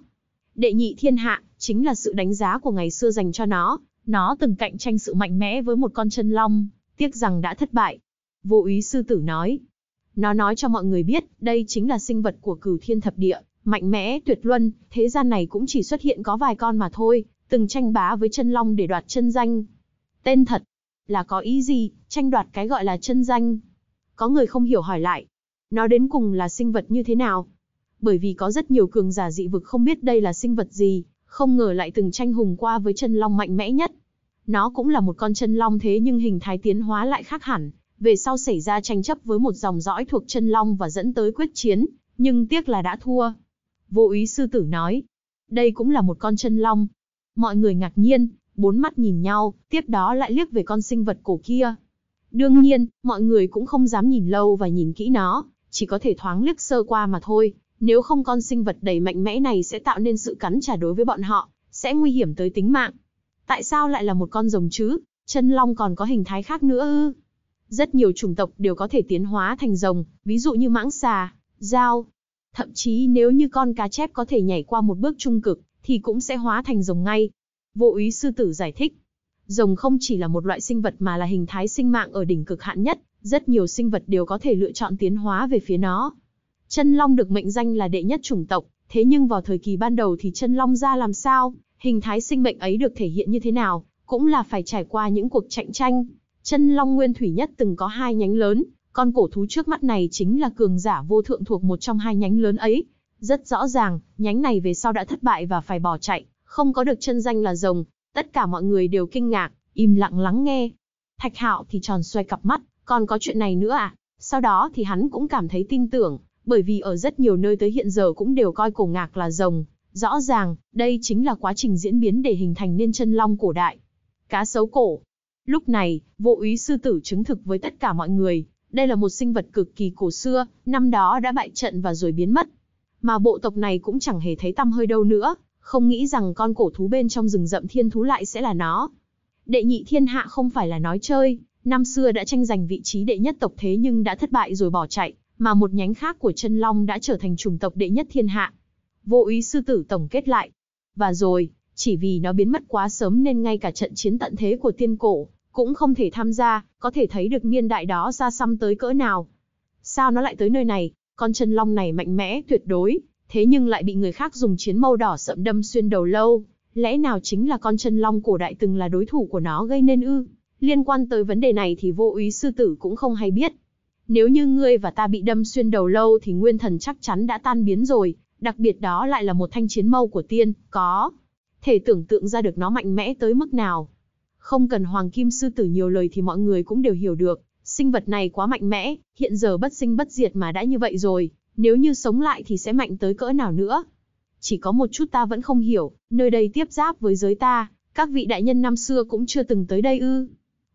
Đệ nhị thiên hạ, chính là sự đánh giá của ngày xưa dành cho nó, nó từng cạnh tranh sự mạnh mẽ với một con chân long, tiếc rằng đã thất bại. Vô ý sư tử nói, nó nói cho mọi người biết, đây chính là sinh vật của cửu thiên thập địa, mạnh mẽ, tuyệt luân, thế gian này cũng chỉ xuất hiện có vài con mà thôi, từng tranh bá với chân long để đoạt chân danh. Tên thật, là có ý gì, tranh đoạt cái gọi là chân danh. Có người không hiểu hỏi lại, nó đến cùng là sinh vật như thế nào? Bởi vì có rất nhiều cường giả dị vực không biết đây là sinh vật gì, không ngờ lại từng tranh hùng qua với chân long mạnh mẽ nhất. Nó cũng là một con chân long thế nhưng hình thái tiến hóa lại khác hẳn, về sau xảy ra tranh chấp với một dòng dõi thuộc chân long và dẫn tới quyết chiến, nhưng tiếc là đã thua. Vô ý sư tử nói, đây cũng là một con chân long. Mọi người ngạc nhiên, bốn mắt nhìn nhau, tiếp đó lại liếc về con sinh vật cổ kia. Đương nhiên, mọi người cũng không dám nhìn lâu và nhìn kỹ nó, chỉ có thể thoáng liếc sơ qua mà thôi, nếu không con sinh vật đầy mạnh mẽ này sẽ tạo nên sự cắn trả đối với bọn họ, sẽ nguy hiểm tới tính mạng. Tại sao lại là một con rồng chứ? Chân long còn có hình thái khác nữa ư? Rất nhiều chủng tộc đều có thể tiến hóa thành rồng, ví dụ như mãng xà, dao. Thậm chí nếu như con cá chép có thể nhảy qua một bước trung cực, thì cũng sẽ hóa thành rồng ngay. Vô úy sư tử giải thích, rồng không chỉ là một loại sinh vật mà là hình thái sinh mạng ở đỉnh cực hạn nhất, rất nhiều sinh vật đều có thể lựa chọn tiến hóa về phía nó. Chân long được mệnh danh là đệ nhất chủng tộc, thế nhưng vào thời kỳ ban đầu thì chân long ra làm sao, hình thái sinh mệnh ấy được thể hiện như thế nào, cũng là phải trải qua những cuộc cạnh tranh. Chân long nguyên thủy nhất từng có hai nhánh lớn, con cổ thú trước mắt này chính là cường giả vô thượng thuộc một trong hai nhánh lớn ấy. Rất rõ ràng, nhánh này về sau đã thất bại và phải bỏ chạy, không có được chân danh là rồng. Tất cả mọi người đều kinh ngạc, im lặng lắng nghe. Thạch hạo thì tròn xoay cặp mắt, còn có chuyện này nữa à? Sau đó thì hắn cũng cảm thấy tin tưởng, bởi vì ở rất nhiều nơi tới hiện giờ cũng đều coi cổ ngạc là rồng. Rõ ràng, đây chính là quá trình diễn biến để hình thành nên chân long cổ đại. Cá sấu cổ. Lúc này, vô úy sư tử chứng thực với tất cả mọi người, đây là một sinh vật cực kỳ cổ xưa, năm đó đã bại trận và rồi biến mất. Mà bộ tộc này cũng chẳng hề thấy tăm hơi đâu nữa, không nghĩ rằng con cổ thú bên trong rừng rậm thiên thú lại sẽ là nó. Đệ nhị thiên hạ không phải là nói chơi, Năm xưa đã tranh giành vị trí đệ nhất tộc thế nhưng đã thất bại rồi bỏ chạy, mà một nhánh khác của chân long đã trở thành chủng tộc đệ nhất thiên hạ. Vô ý sư tử tổng kết lại. Và rồi, chỉ vì nó biến mất quá sớm nên ngay cả trận chiến tận thế của tiên cổ, cũng không thể tham gia, có thể thấy được niên đại đó xa xăm tới cỡ nào. Sao nó lại tới nơi này, con chân long này mạnh mẽ, tuyệt đối, thế nhưng lại bị người khác dùng chiến mâu đỏ sậm đâm xuyên đầu lâu, lẽ nào chính là con chân long cổ đại từng là đối thủ của nó gây nên ư? Liên quan tới vấn đề này thì vô úy sư tử cũng không hay biết. Nếu như ngươi và ta bị đâm xuyên đầu lâu thì nguyên thần chắc chắn đã tan biến rồi, đặc biệt đó lại là một thanh chiến mâu của tiên, có. Thể tưởng tượng ra được nó mạnh mẽ tới mức nào. Không cần hoàng kim sư tử nhiều lời thì mọi người cũng đều hiểu được, sinh vật này quá mạnh mẽ, hiện giờ bất sinh bất diệt mà đã như vậy rồi, nếu như sống lại thì sẽ mạnh tới cỡ nào nữa. Chỉ có một chút ta vẫn không hiểu, nơi đây tiếp giáp với giới ta, các vị đại nhân năm xưa cũng chưa từng tới đây ư.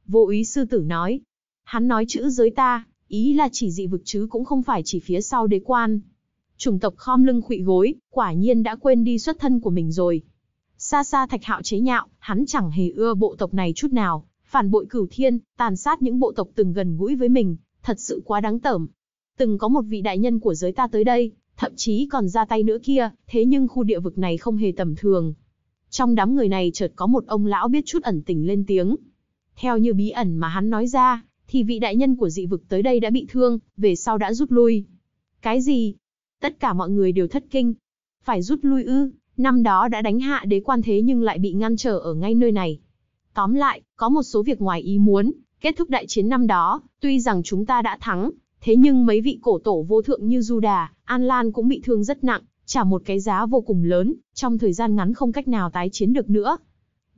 Vô úy sư tử nói. Hắn nói chữ giới ta, ý là chỉ dị vực chứ cũng không phải chỉ phía sau đế quan. Chủng tộc khom lưng khụy gối, quả nhiên đã quên đi xuất thân của mình rồi. Xa xa thạch hạo chế nhạo, hắn chẳng hề ưa bộ tộc này chút nào, phản bội cửu thiên, tàn sát những bộ tộc từng gần gũi với mình, thật sự quá đáng tởm. Từng có một vị đại nhân của giới ta tới đây, thậm chí còn ra tay nữa kia, thế nhưng khu địa vực này không hề tầm thường. Trong đám người này chợt có một ông lão biết chút ẩn tình lên tiếng, theo như bí ẩn mà hắn nói ra, thì vị đại nhân của dị vực tới đây đã bị thương, về sau đã rút lui. Cái gì? Tất cả mọi người đều thất kinh. Phải rút lui ư, năm đó đã đánh hạ đế quan thế nhưng lại bị ngăn trở ở ngay nơi này. Tóm lại, có một số việc ngoài ý muốn, kết thúc đại chiến năm đó, tuy rằng chúng ta đã thắng, thế nhưng mấy vị cổ tổ vô thượng như Du Đà, An Lan cũng bị thương rất nặng, trả một cái giá vô cùng lớn, trong thời gian ngắn không cách nào tái chiến được nữa.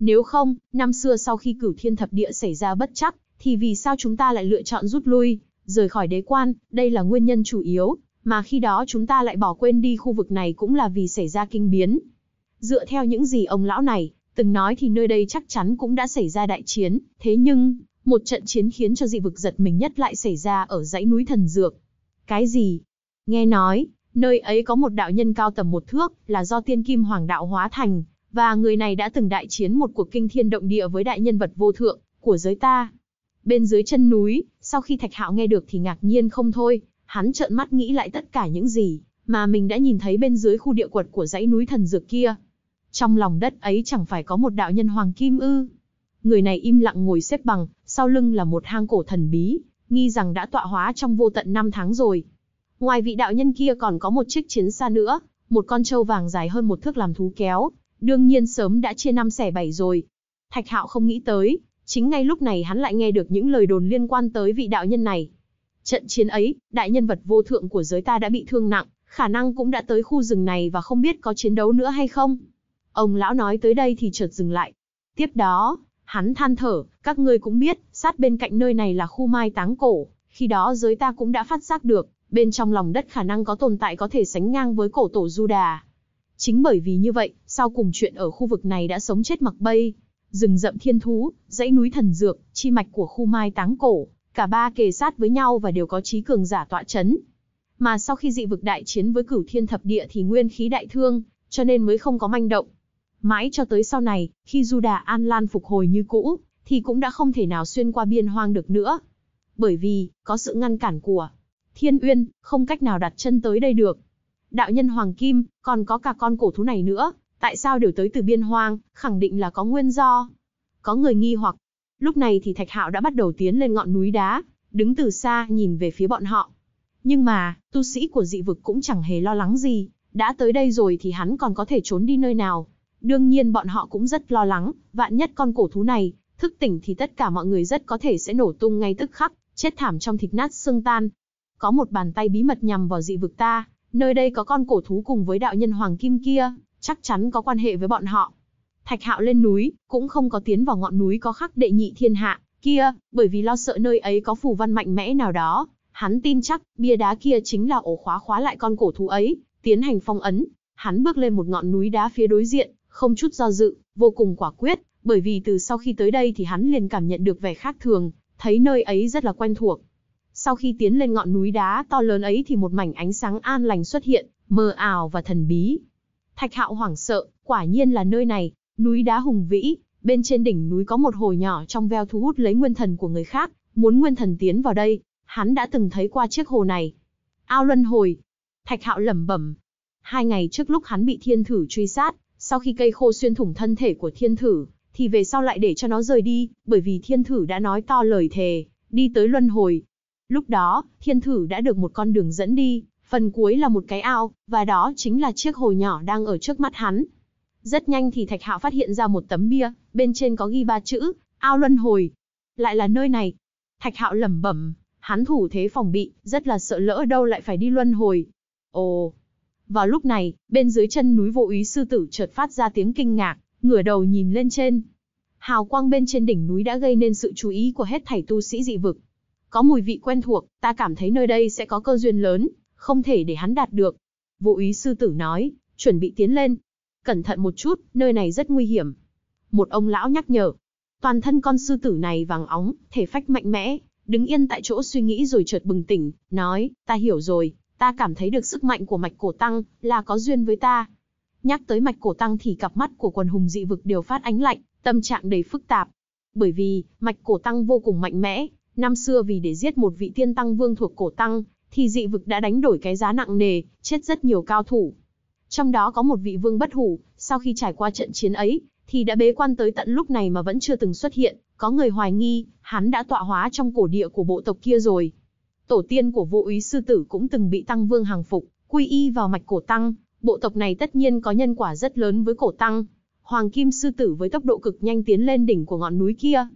Nếu không, năm xưa sau khi cửu thiên thập địa xảy ra bất chắc, thì vì sao chúng ta lại lựa chọn rút lui, rời khỏi đế quan, đây là nguyên nhân chủ yếu, mà khi đó chúng ta lại bỏ quên đi khu vực này cũng là vì xảy ra kinh biến. Dựa theo những gì ông lão này, từng nói thì nơi đây chắc chắn cũng đã xảy ra đại chiến, thế nhưng, một trận chiến khiến cho dị vực giật mình nhất lại xảy ra ở dãy núi thần dược. Cái gì? Nghe nói, nơi ấy có một đạo nhân cao tầm một thước, là do tiên kim hoàng đạo hóa thành, và người này đã từng đại chiến một cuộc kinh thiên động địa với đại nhân vật vô thượng của giới ta. Bên dưới chân núi, sau khi Thạch Hạo nghe được thì ngạc nhiên không thôi, hắn trợn mắt nghĩ lại tất cả những gì mà mình đã nhìn thấy bên dưới khu địa quật của dãy núi thần dược kia. Trong lòng đất ấy chẳng phải có một đạo nhân hoàng kim ư? Người này im lặng ngồi xếp bằng, sau lưng là một hang cổ thần bí, nghi rằng đã tọa hóa trong vô tận năm tháng rồi. Ngoài vị đạo nhân kia còn có một chiếc chiến xa nữa, một con trâu vàng dài hơn một thước làm thú kéo, đương nhiên sớm đã chia năm xẻ bảy rồi. Thạch Hạo không nghĩ tới, chính ngay lúc này hắn lại nghe được những lời đồn liên quan tới vị đạo nhân này. Trận chiến ấy, đại nhân vật vô thượng của giới ta đã bị thương nặng, khả năng cũng đã tới khu rừng này và không biết có chiến đấu nữa hay không. Ông lão nói tới đây thì chợt dừng lại. Tiếp đó, hắn than thở, các ngươi cũng biết, sát bên cạnh nơi này là khu mai táng cổ, khi đó giới ta cũng đã phát giác được, bên trong lòng đất khả năng có tồn tại có thể sánh ngang với cổ tổ Du Chính bởi vì như vậy, sau cùng chuyện ở khu vực này đã sống chết mặc bay. Rừng rậm thiên thú, dãy núi thần dược, chi mạch của khu mai táng cổ, cả ba kề sát với nhau và đều có trí cường giả tọa chấn. Mà sau khi dị vực đại chiến với cửu thiên thập địa thì nguyên khí đại thương, cho nên mới không có manh động. Mãi cho tới sau này, khi du đà An Lan phục hồi như cũ, thì cũng đã không thể nào xuyên qua biên hoang được nữa. Bởi vì, có sự ngăn cản của Thiên Uyên, không cách nào đặt chân tới đây được đạo nhân hoàng kim, còn có cả con cổ thú này nữa, tại sao đều tới từ biên hoang, khẳng định là có nguyên do. Có người nghi hoặc, lúc này thì Thạch Hạo đã bắt đầu tiến lên ngọn núi đá, đứng từ xa nhìn về phía bọn họ. Nhưng mà, tu sĩ của dị vực cũng chẳng hề lo lắng gì, đã tới đây rồi thì hắn còn có thể trốn đi nơi nào. Đương nhiên bọn họ cũng rất lo lắng, vạn nhất con cổ thú này, thức tỉnh thì tất cả mọi người rất có thể sẽ nổ tung ngay tức khắc, chết thảm trong thịt nát xương tan. Có một bàn tay bí mật nhằm vào dị vực ta, Nơi đây có con cổ thú cùng với đạo nhân Hoàng Kim kia, chắc chắn có quan hệ với bọn họ. Thạch Hạo lên núi, cũng không có tiến vào ngọn núi có khắc đệ nhị thiên hạ kia, bởi vì lo sợ nơi ấy có phù văn mạnh mẽ nào đó, hắn tin chắc bia đá kia chính là ổ khóa khóa lại con cổ thú ấy, tiến hành phong ấn. Hắn bước lên một ngọn núi đá phía đối diện, không chút do dự, vô cùng quả quyết, bởi vì từ sau khi tới đây thì hắn liền cảm nhận được vẻ khác thường, thấy nơi ấy rất là quen thuộc. Sau khi tiến lên ngọn núi đá to lớn ấy thì một mảnh ánh sáng an lành xuất hiện, mờ ảo và thần bí. Thạch Hạo hoảng sợ, quả nhiên là nơi này, núi đá hùng vĩ, bên trên đỉnh núi có một hồ nhỏ trong veo thu hút lấy nguyên thần của người khác, muốn nguyên thần tiến vào đây, hắn đã từng thấy qua chiếc hồ này. Ao Luân hồi, Thạch Hạo lẩm bẩm. Hai ngày trước lúc hắn bị thiên thử truy sát, sau khi cây khô xuyên thủng thân thể của thiên thử, thì về sau lại để cho nó rời đi, bởi vì thiên thử đã nói to lời thề, đi tới luân hồi, Lúc đó, thiên thử đã được một con đường dẫn đi, phần cuối là một cái ao, và đó chính là chiếc hồ nhỏ đang ở trước mắt hắn. Rất nhanh thì Thạch Hạo phát hiện ra một tấm bia, bên trên có ghi ba chữ, ao luân hồi. Lại là nơi này. Thạch Hạo lẩm bẩm, hắn thủ thế phòng bị, rất là sợ lỡ đâu lại phải đi luân hồi. Ồ. Vào lúc này, bên dưới chân núi vô úy sư tử chợt phát ra tiếng kinh ngạc, ngửa đầu nhìn lên trên. Hào quang bên trên đỉnh núi đã gây nên sự chú ý của hết thảy tu sĩ dị vực, có mùi vị quen thuộc, ta cảm thấy nơi đây sẽ có cơ duyên lớn, không thể để hắn đạt được. Vô ý sư tử nói, chuẩn bị tiến lên. Cẩn thận một chút, nơi này rất nguy hiểm. Một ông lão nhắc nhở. Toàn thân con sư tử này vàng óng, thể phách mạnh mẽ, đứng yên tại chỗ suy nghĩ rồi chợt bừng tỉnh, nói, ta hiểu rồi, ta cảm thấy được sức mạnh của mạch cổ tăng, là có duyên với ta. Nhắc tới mạch cổ tăng thì cặp mắt của quần hùng dị vực đều phát ánh lạnh, tâm trạng đầy phức tạp. Bởi vì, mạch cổ tăng vô cùng mạnh mẽ, Năm xưa vì để giết một vị tiên tăng vương thuộc cổ tăng, thì dị vực đã đánh đổi cái giá nặng nề, chết rất nhiều cao thủ. Trong đó có một vị vương bất hủ, sau khi trải qua trận chiến ấy, thì đã bế quan tới tận lúc này mà vẫn chưa từng xuất hiện, có người hoài nghi, hắn đã tọa hóa trong cổ địa của bộ tộc kia rồi. Tổ tiên của vô úy sư tử cũng từng bị tăng vương hàng phục, quy y vào mạch cổ tăng, bộ tộc này tất nhiên có nhân quả rất lớn với cổ tăng. Hoàng kim sư tử với tốc độ cực nhanh tiến lên đỉnh của ngọn núi kia.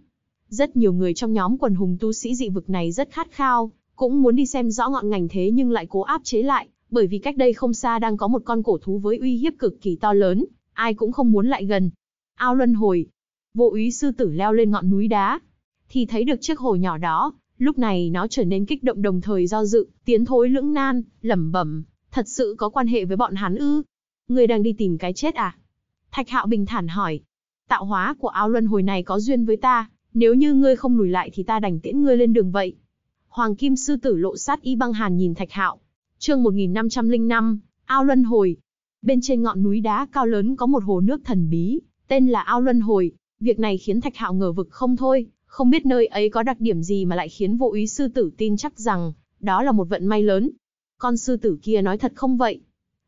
Rất nhiều người trong nhóm quần hùng tu sĩ dị vực này rất khát khao, cũng muốn đi xem rõ ngọn ngành thế nhưng lại cố áp chế lại, bởi vì cách đây không xa đang có một con cổ thú với uy hiếp cực kỳ to lớn, ai cũng không muốn lại gần. Ao luân hồi, vô úy sư tử leo lên ngọn núi đá, thì thấy được chiếc hồ nhỏ đó, lúc này nó trở nên kích động đồng thời do dự, tiến thối lưỡng nan, lẩm bẩm, thật sự có quan hệ với bọn hắn ư? Người đang đi tìm cái chết à? Thạch Hạo bình thản hỏi, tạo hóa của Ao luân hồi này có duyên với ta, nếu như ngươi không lùi lại thì ta đành tiễn ngươi lên đường vậy. Hoàng Kim Sư Tử lộ sát y băng hàn nhìn Thạch Hạo. Chương 1505, Ao Luân Hồi. Bên trên ngọn núi đá cao lớn có một hồ nước thần bí, tên là Ao Luân Hồi. Việc này khiến Thạch Hạo ngờ vực không thôi, không biết nơi ấy có đặc điểm gì mà lại khiến vô ý sư tử tin chắc rằng đó là một vận may lớn. Con sư tử kia nói thật không vậy?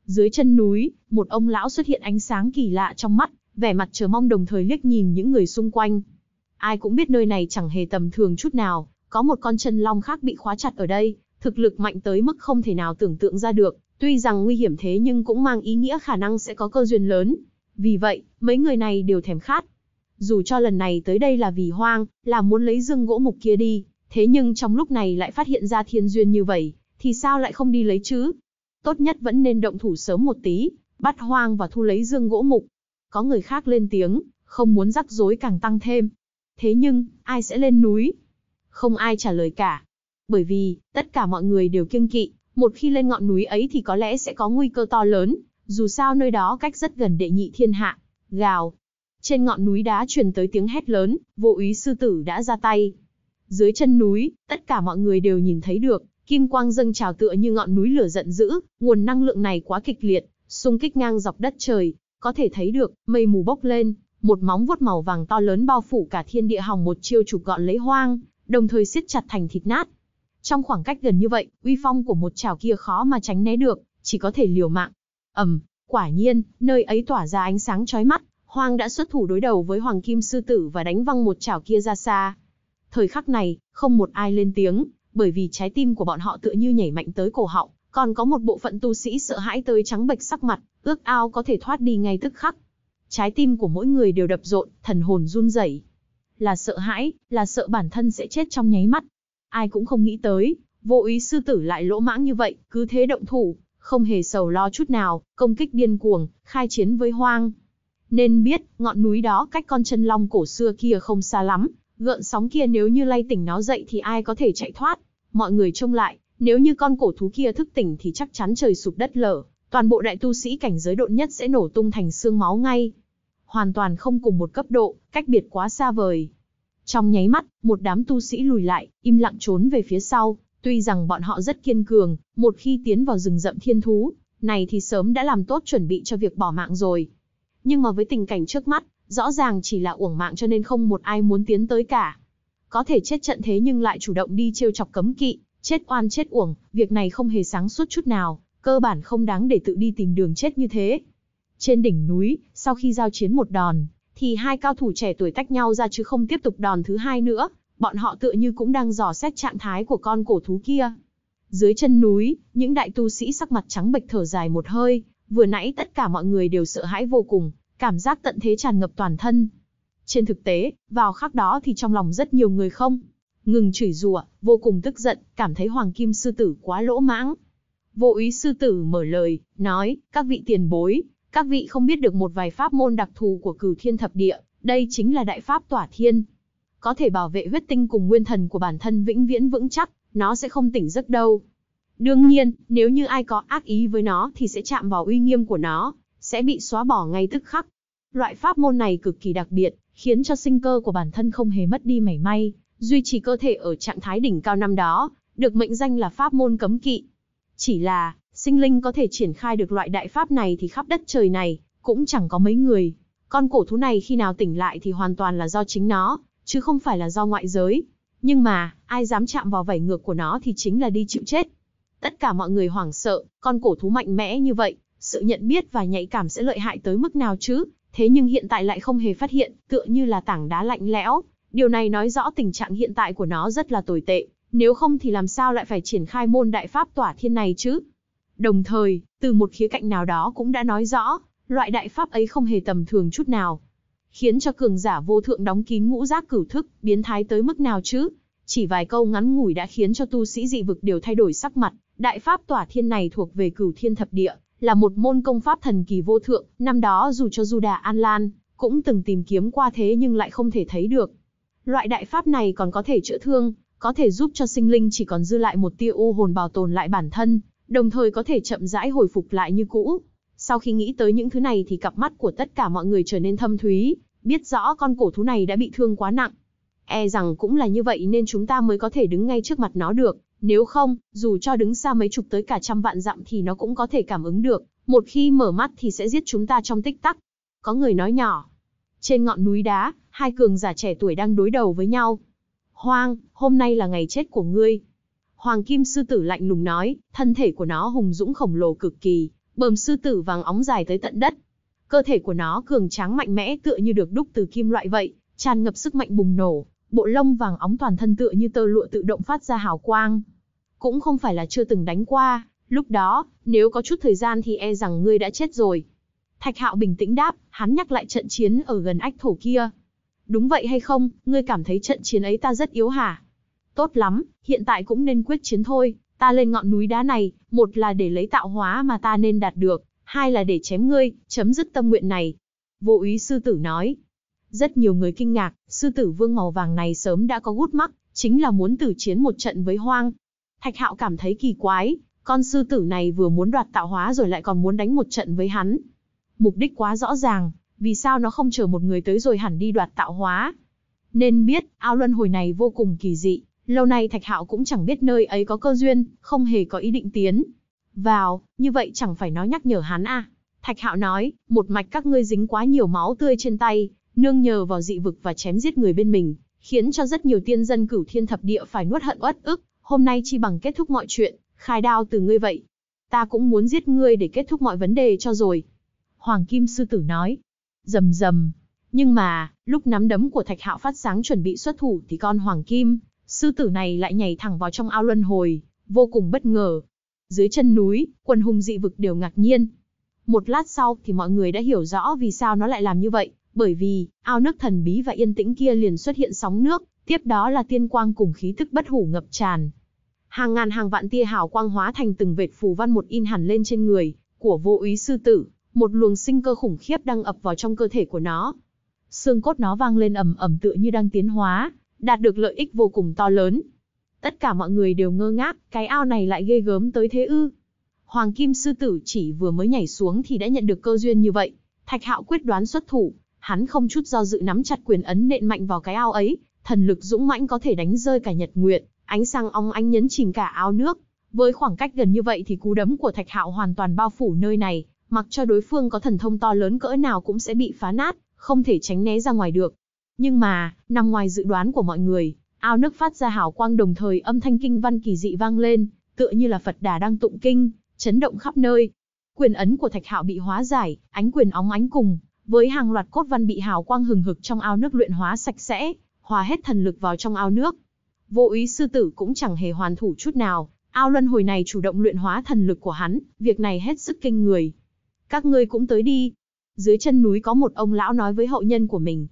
Dưới chân núi, một ông lão xuất hiện ánh sáng kỳ lạ trong mắt, vẻ mặt chờ mong đồng thời liếc nhìn những người xung quanh. Ai cũng biết nơi này chẳng hề tầm thường chút nào, có một con chân long khác bị khóa chặt ở đây, thực lực mạnh tới mức không thể nào tưởng tượng ra được, tuy rằng nguy hiểm thế nhưng cũng mang ý nghĩa khả năng sẽ có cơ duyên lớn. Vì vậy, mấy người này đều thèm khát. Dù cho lần này tới đây là vì hoang, là muốn lấy dương gỗ mục kia đi, thế nhưng trong lúc này lại phát hiện ra thiên duyên như vậy, thì sao lại không đi lấy chứ? Tốt nhất vẫn nên động thủ sớm một tí, bắt hoang và thu lấy dương gỗ mục. Có người khác lên tiếng, không muốn rắc rối càng tăng thêm, thế nhưng, ai sẽ lên núi? Không ai trả lời cả. Bởi vì, tất cả mọi người đều kiêng kỵ, một khi lên ngọn núi ấy thì có lẽ sẽ có nguy cơ to lớn, dù sao nơi đó cách rất gần đệ nhị thiên hạ. Gào! Trên ngọn núi đá truyền tới tiếng hét lớn, vô úy sư tử đã ra tay. Dưới chân núi, tất cả mọi người đều nhìn thấy được, kim quang dâng trào tựa như ngọn núi lửa giận dữ, nguồn năng lượng này quá kịch liệt, xung kích ngang dọc đất trời, có thể thấy được, mây mù bốc lên, một móng vuốt màu vàng to lớn bao phủ cả thiên địa hòng một chiêu chụp gọn lấy hoang, đồng thời siết chặt thành thịt nát. Trong khoảng cách gần như vậy, uy phong của một chảo kia khó mà tránh né được, chỉ có thể liều mạng. Ầm, quả nhiên, nơi ấy tỏa ra ánh sáng chói mắt, Hoang đã xuất thủ đối đầu với Hoàng Kim sư tử và đánh văng một chảo kia ra xa. Thời khắc này, không một ai lên tiếng, bởi vì trái tim của bọn họ tựa như nhảy mạnh tới cổ họng, còn có một bộ phận tu sĩ sợ hãi tới trắng bệch sắc mặt, ước ao có thể thoát đi ngay tức khắc. Trái tim của mỗi người đều đập rộn, thần hồn run rẩy. Là sợ hãi, là sợ bản thân sẽ chết trong nháy mắt. Ai cũng không nghĩ tới, vô ý sư tử lại lỗ mãng như vậy, cứ thế động thủ, không hề sầu lo chút nào, công kích điên cuồng, khai chiến với hoang. Nên biết, ngọn núi đó cách con chân long cổ xưa kia không xa lắm, gợn sóng kia nếu như lay tỉnh nó dậy thì ai có thể chạy thoát. Mọi người trông lại, nếu như con cổ thú kia thức tỉnh thì chắc chắn trời sụp đất lở, toàn bộ đại tu sĩ cảnh giới độn nhất sẽ nổ tung thành xương máu ngay hoàn toàn không cùng một cấp độ, cách biệt quá xa vời. Trong nháy mắt, một đám tu sĩ lùi lại, im lặng trốn về phía sau, tuy rằng bọn họ rất kiên cường, một khi tiến vào rừng rậm thiên thú, này thì sớm đã làm tốt chuẩn bị cho việc bỏ mạng rồi. Nhưng mà với tình cảnh trước mắt, rõ ràng chỉ là uổng mạng cho nên không một ai muốn tiến tới cả. Có thể chết trận thế nhưng lại chủ động đi trêu chọc cấm kỵ, chết oan chết uổng, việc này không hề sáng suốt chút nào, cơ bản không đáng để tự đi tìm đường chết như thế. Trên đỉnh núi, sau khi giao chiến một đòn, thì hai cao thủ trẻ tuổi tách nhau ra chứ không tiếp tục đòn thứ hai nữa, bọn họ tựa như cũng đang dò xét trạng thái của con cổ thú kia. Dưới chân núi, những đại tu sĩ sắc mặt trắng bệch thở dài một hơi, vừa nãy tất cả mọi người đều sợ hãi vô cùng, cảm giác tận thế tràn ngập toàn thân. Trên thực tế, vào khắc đó thì trong lòng rất nhiều người không. Ngừng chửi rủa, vô cùng tức giận, cảm thấy Hoàng Kim Sư Tử quá lỗ mãng. Vô ý Sư Tử mở lời, nói, các vị tiền bối, các vị không biết được một vài pháp môn đặc thù của cửu thiên thập địa, đây chính là đại pháp tỏa thiên. Có thể bảo vệ huyết tinh cùng nguyên thần của bản thân vĩnh viễn vững chắc, nó sẽ không tỉnh giấc đâu. Đương nhiên, nếu như ai có ác ý với nó thì sẽ chạm vào uy nghiêm của nó, sẽ bị xóa bỏ ngay tức khắc. Loại pháp môn này cực kỳ đặc biệt, khiến cho sinh cơ của bản thân không hề mất đi mảy may, duy trì cơ thể ở trạng thái đỉnh cao năm đó, được mệnh danh là pháp môn cấm kỵ. Chỉ là, sinh linh có thể triển khai được loại đại pháp này thì khắp đất trời này, cũng chẳng có mấy người. Con cổ thú này khi nào tỉnh lại thì hoàn toàn là do chính nó, chứ không phải là do ngoại giới. Nhưng mà, ai dám chạm vào vảy ngược của nó thì chính là đi chịu chết. Tất cả mọi người hoảng sợ, con cổ thú mạnh mẽ như vậy, sự nhận biết và nhạy cảm sẽ lợi hại tới mức nào chứ, thế nhưng hiện tại lại không hề phát hiện, tựa như là tảng đá lạnh lẽo. Điều này nói rõ tình trạng hiện tại của nó rất là tồi tệ, nếu không thì làm sao lại phải triển khai môn đại pháp tỏa thiên này chứ? Đồng thời, từ một khía cạnh nào đó cũng đã nói rõ, loại đại pháp ấy không hề tầm thường chút nào. Khiến cho cường giả vô thượng đóng kín ngũ giác cửu thức, biến thái tới mức nào chứ? Chỉ vài câu ngắn ngủi đã khiến cho tu sĩ dị vực đều thay đổi sắc mặt, đại pháp tỏa thiên này thuộc về cửu thiên thập địa, là một môn công pháp thần kỳ vô thượng, năm đó dù cho Du Đà An Lan, cũng từng tìm kiếm qua thế nhưng lại không thể thấy được. Loại đại pháp này còn có thể chữa thương, có thể giúp cho sinh linh chỉ còn dư lại một tia u hồn bảo tồn lại bản thân, đồng thời có thể chậm rãi hồi phục lại như cũ. Sau khi nghĩ tới những thứ này thì cặp mắt của tất cả mọi người trở nên thâm thúy, biết rõ con cổ thú này đã bị thương quá nặng. E rằng cũng là như vậy nên chúng ta mới có thể đứng ngay trước mặt nó được, nếu không, dù cho đứng xa mấy chục tới cả trăm vạn dặm thì nó cũng có thể cảm ứng được, một khi mở mắt thì sẽ giết chúng ta trong tích tắc. Có người nói nhỏ. Trên ngọn núi đá, hai cường giả trẻ tuổi đang đối đầu với nhau. Hoang, hôm nay là ngày chết của ngươi, Hoàng kim sư tử lạnh lùng nói, thân thể của nó hùng dũng khổng lồ cực kỳ, bờm sư tử vàng óng dài tới tận đất. Cơ thể của nó cường tráng mạnh mẽ tựa như được đúc từ kim loại vậy, tràn ngập sức mạnh bùng nổ, bộ lông vàng óng toàn thân tựa như tơ lụa tự động phát ra hào quang. Cũng không phải là chưa từng đánh qua, lúc đó, nếu có chút thời gian thì e rằng ngươi đã chết rồi. Thạch hạo bình tĩnh đáp, hắn nhắc lại trận chiến ở gần ách thổ kia. Đúng vậy hay không, ngươi cảm thấy trận chiến ấy ta rất yếu hả? Tốt lắm, hiện tại cũng nên quyết chiến thôi, ta lên ngọn núi đá này, một là để lấy tạo hóa mà ta nên đạt được, hai là để chém ngươi, chấm dứt tâm nguyện này. Vô úy sư tử nói. Rất nhiều người kinh ngạc, sư tử vương màu vàng này sớm đã có gút mắt, chính là muốn tử chiến một trận với hoang. Thạch hạo cảm thấy kỳ quái, con sư tử này vừa muốn đoạt tạo hóa rồi lại còn muốn đánh một trận với hắn. Mục đích quá rõ ràng, vì sao nó không chờ một người tới rồi hẳn đi đoạt tạo hóa. Nên biết, ao luân hồi này vô cùng kỳ dị, Lâu nay Thạch Hạo cũng chẳng biết nơi ấy có cơ duyên, không hề có ý định tiến. Vào, như vậy chẳng phải nói nhắc nhở hắn à. Thạch Hạo nói, một mạch các ngươi dính quá nhiều máu tươi trên tay, nương nhờ vào dị vực và chém giết người bên mình, khiến cho rất nhiều tiên dân cửu thiên thập địa phải nuốt hận uất ức, hôm nay chi bằng kết thúc mọi chuyện, khai đao từ ngươi vậy. Ta cũng muốn giết ngươi để kết thúc mọi vấn đề cho rồi. Hoàng Kim Sư Tử nói, rầm rầm. Nhưng mà, lúc nắm đấm của Thạch Hạo phát sáng chuẩn bị xuất thủ thì con Hoàng Kim sư tử này lại nhảy thẳng vào trong ao luân hồi, vô cùng bất ngờ. Dưới chân núi, quần hùng dị vực đều ngạc nhiên. Một lát sau thì mọi người đã hiểu rõ vì sao nó lại làm như vậy, bởi vì, ao nước thần bí và yên tĩnh kia liền xuất hiện sóng nước, tiếp đó là tiên quang cùng khí tức bất hủ ngập tràn. Hàng ngàn hàng vạn tia hào quang hóa thành từng vệt phù văn một in hẳn lên trên người của vô úy sư tử, một luồng sinh cơ khủng khiếp đang ập vào trong cơ thể của nó. Xương cốt nó vang lên ầm ầm tựa như đang tiến hóa, đạt được lợi ích vô cùng to lớn. Tất cả mọi người đều ngơ ngác, cái ao này lại ghê gớm tới thế ư. Hoàng Kim Sư Tử chỉ vừa mới nhảy xuống thì đã nhận được cơ duyên như vậy. Thạch Hạo quyết đoán xuất thủ, hắn không chút do dự nắm chặt quyền ấn nện mạnh vào cái ao ấy, thần lực dũng mãnh có thể đánh rơi cả nhật nguyệt, ánh sáng ong ánh nhấn chìm cả ao nước. Với khoảng cách gần như vậy thì cú đấm của Thạch Hạo hoàn toàn bao phủ nơi này, mặc cho đối phương có thần thông to lớn cỡ nào cũng sẽ bị phá nát, không thể tránh né ra ngoài được. Nhưng mà, nằm ngoài dự đoán của mọi người, ao nước phát ra hào quang đồng thời âm thanh kinh văn kỳ dị vang lên, tựa như là Phật Đà đang tụng kinh, chấn động khắp nơi. Quyền ấn của Thạch Hạo bị hóa giải, ánh quyền óng ánh cùng, với hàng loạt cốt văn bị hào quang hừng hực trong ao nước luyện hóa sạch sẽ, hòa hết thần lực vào trong ao nước. Vô ý sư tử cũng chẳng hề hoàn thủ chút nào, ao luân hồi này chủ động luyện hóa thần lực của hắn, việc này hết sức kinh người. Các ngươi cũng tới đi. Dưới chân núi có một ông lão nói với hậu nhân của mình,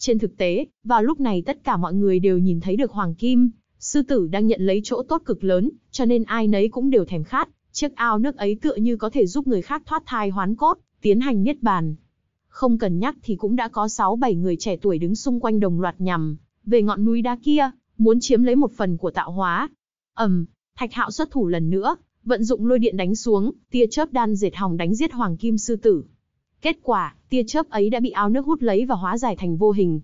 trên thực tế, vào lúc này tất cả mọi người đều nhìn thấy được hoàng kim, sư tử đang nhận lấy chỗ tốt cực lớn, cho nên ai nấy cũng đều thèm khát, chiếc ao nước ấy tựa như có thể giúp người khác thoát thai hoán cốt, tiến hành niết bàn. Không cần nhắc thì cũng đã có 6-7 người trẻ tuổi đứng xung quanh đồng loạt nhằm, về ngọn núi đá kia, muốn chiếm lấy một phần của tạo hóa. Ẩm, thạch hạo xuất thủ lần nữa, vận dụng lôi điện đánh xuống, tia chớp đan dệt hỏng đánh giết hoàng kim sư tử. Kết quả, tia chớp ấy đã bị ao nước hút lấy và hóa giải thành vô hình.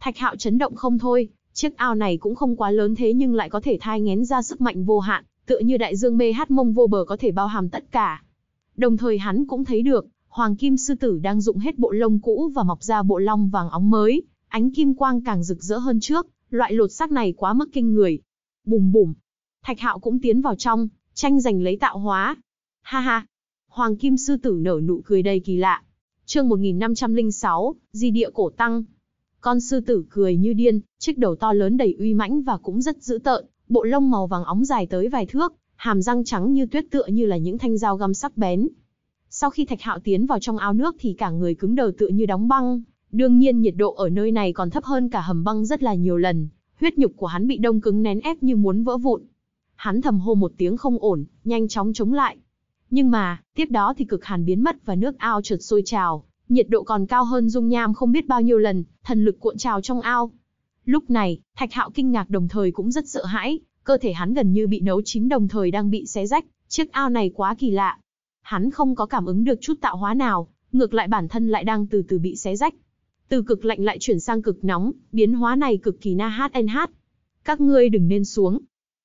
Thạch hạo chấn động không thôi, chiếc ao này cũng không quá lớn thế nhưng lại có thể thai ngén ra sức mạnh vô hạn, tựa như đại dương mê hát mông vô bờ có thể bao hàm tất cả. Đồng thời hắn cũng thấy được, hoàng kim sư tử đang dụng hết bộ lông cũ và mọc ra bộ lông vàng óng mới, ánh kim quang càng rực rỡ hơn trước, loại lột xác này quá mức kinh người. Bùm bùm, thạch hạo cũng tiến vào trong, tranh giành lấy tạo hóa. Ha ha, hoàng kim sư tử nở nụ cười đầy kỳ lạ, chương 1506, di địa cổ tăng. Con sư tử cười như điên, chiếc đầu to lớn đầy uy mãnh và cũng rất dữ tợn, bộ lông màu vàng óng dài tới vài thước, hàm răng trắng như tuyết tựa như là những thanh dao găm sắc bén. Sau khi Thạch Hạo tiến vào trong ao nước thì cả người cứng đầu tựa như đóng băng, đương nhiên nhiệt độ ở nơi này còn thấp hơn cả hầm băng rất là nhiều lần, huyết nhục của hắn bị đông cứng nén ép như muốn vỡ vụn. Hắn thầm hô một tiếng không ổn, nhanh chóng chống lại, nhưng mà, tiếp đó thì cực hàn biến mất và nước ao chợt sôi trào, nhiệt độ còn cao hơn dung nham không biết bao nhiêu lần, thần lực cuộn trào trong ao. Lúc này, Thạch Hạo kinh ngạc đồng thời cũng rất sợ hãi, cơ thể hắn gần như bị nấu chín đồng thời đang bị xé rách, chiếc ao này quá kỳ lạ. Hắn không có cảm ứng được chút tạo hóa nào, ngược lại bản thân lại đang từ từ bị xé rách. Từ cực lạnh lại chuyển sang cực nóng, biến hóa này cực kỳ na hát en hát. Các ngươi đừng nên xuống.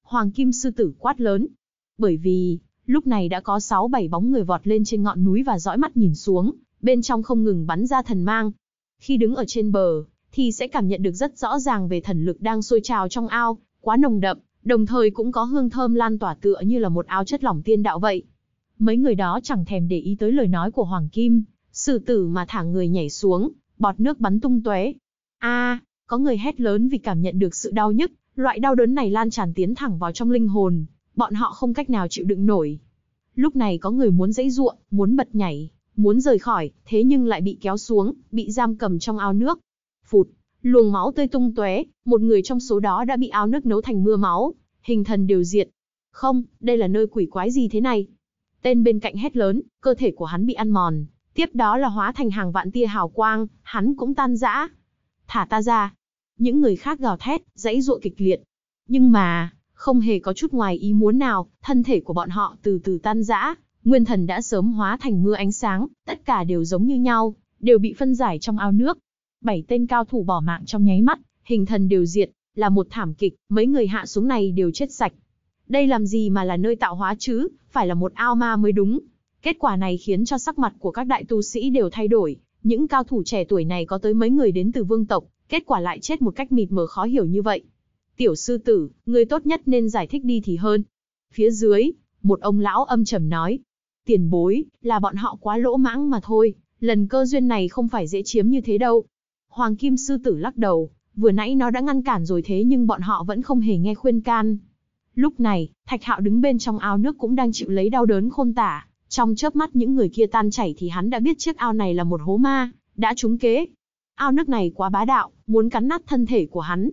Hoàng Kim Sư Tử quát lớn. Bởi vì, Lúc này đã có 6-7 bóng người vọt lên trên ngọn núi và dõi mắt nhìn xuống, bên trong không ngừng bắn ra thần mang. Khi đứng ở trên bờ, thì sẽ cảm nhận được rất rõ ràng về thần lực đang sôi trào trong ao, quá nồng đậm, đồng thời cũng có hương thơm lan tỏa tựa như là một ao chất lỏng tiên đạo vậy. Mấy người đó chẳng thèm để ý tới lời nói của Hoàng Kim, sử tử mà thả người nhảy xuống, bọt nước bắn tung tóe. A, có người hét lớn vì cảm nhận được sự đau nhức, loại đau đớn này lan tràn tiến thẳng vào trong linh hồn, bọn họ không cách nào chịu đựng nổi. Lúc này có người muốn dãy ruộng, muốn bật nhảy, muốn rời khỏi, thế nhưng lại bị kéo xuống, bị giam cầm trong ao nước. Phụt, luồng máu tươi tung tóe, một người trong số đó đã bị ao nước nấu thành mưa máu, hình thần đều diệt. Không, đây là nơi quỷ quái gì thế này? Tên bên cạnh hét lớn, cơ thể của hắn bị ăn mòn, tiếp đó là hóa thành hàng vạn tia hào quang, hắn cũng tan rã. Thả ta ra. Những người khác gào thét, dãy dụa kịch liệt. Nhưng mà, không hề có chút ngoài ý muốn nào, thân thể của bọn họ từ từ tan rã, nguyên thần đã sớm hóa thành mưa ánh sáng, tất cả đều giống như nhau, đều bị phân giải trong ao nước. Bảy tên cao thủ bỏ mạng trong nháy mắt, hình thần đều diệt, là một thảm kịch, mấy người hạ xuống này đều chết sạch. Đây làm gì mà là nơi tạo hóa chứ, phải là một ao ma mới đúng. Kết quả này khiến cho sắc mặt của các đại tu sĩ đều thay đổi, những cao thủ trẻ tuổi này có tới mấy người đến từ vương tộc, kết quả lại chết một cách mịt mờ khó hiểu như vậy. Tiểu sư tử, người tốt nhất nên giải thích đi thì hơn. Phía dưới, một ông lão âm trầm nói. Tiền bối, là bọn họ quá lỗ mãng mà thôi, lần cơ duyên này không phải dễ chiếm như thế đâu. Hoàng Kim Sư Tử lắc đầu, vừa nãy nó đã ngăn cản rồi thế nhưng bọn họ vẫn không hề nghe khuyên can. Lúc này, Thạch Hạo đứng bên trong ao nước cũng đang chịu lấy đau đớn khôn tả, trong chớp mắt những người kia tan chảy thì hắn đã biết chiếc ao này là một hố ma, đã trúng kế. Ao nước này quá bá đạo, muốn cắn nát thân thể của hắn,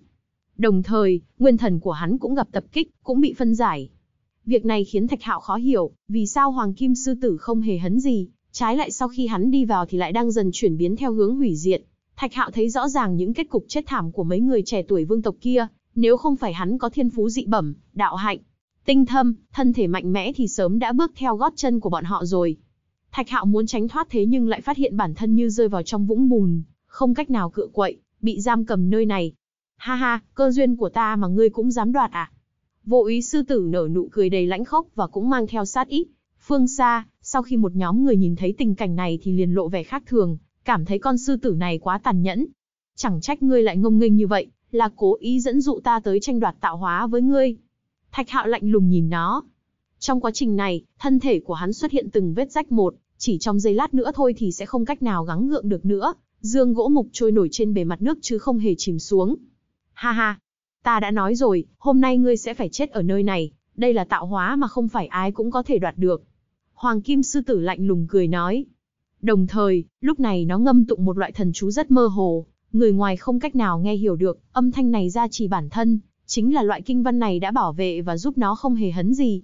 Đồng thời, nguyên thần của hắn cũng gặp tập kích, cũng bị phân giải. Việc này khiến Thạch Hạo khó hiểu, vì sao Hoàng Kim Sư Tử không hề hấn gì, trái lại sau khi hắn đi vào thì lại đang dần chuyển biến theo hướng hủy diệt. Thạch Hạo thấy rõ ràng những kết cục chết thảm của mấy người trẻ tuổi vương tộc kia, nếu không phải hắn có thiên phú dị bẩm, đạo hạnh, tinh thâm, thân thể mạnh mẽ thì sớm đã bước theo gót chân của bọn họ rồi. Thạch Hạo muốn tránh thoát thế nhưng lại phát hiện bản thân như rơi vào trong vũng bùn, không cách nào cựa quậy, bị giam cầm nơi này, Ha ha, cơ duyên của ta mà ngươi cũng dám đoạt à? Vô ý sư tử nở nụ cười đầy lãnh khốc và cũng mang theo sát ý. Phương xa, sau khi một nhóm người nhìn thấy tình cảnh này thì liền lộ vẻ khác thường, cảm thấy con sư tử này quá tàn nhẫn. Chẳng trách ngươi lại ngông nghênh như vậy, là cố ý dẫn dụ ta tới tranh đoạt tạo hóa với ngươi. Thạch hạo lạnh lùng nhìn nó. Trong quá trình này, thân thể của hắn xuất hiện từng vết rách một, chỉ trong giây lát nữa thôi thì sẽ không cách nào gắng gượng được nữa. Dương gỗ mục trôi nổi trên bề mặt nước chứ không hề chìm xuống, Ha ha, ta đã nói rồi, hôm nay ngươi sẽ phải chết ở nơi này, đây là tạo hóa mà không phải ai cũng có thể đoạt được. Hoàng Kim Sư Tử lạnh lùng cười nói. Đồng thời, lúc này nó ngâm tụng một loại thần chú rất mơ hồ, người ngoài không cách nào nghe hiểu được, âm thanh này ra chỉ bản thân, chính là loại kinh văn này đã bảo vệ và giúp nó không hề hấn gì.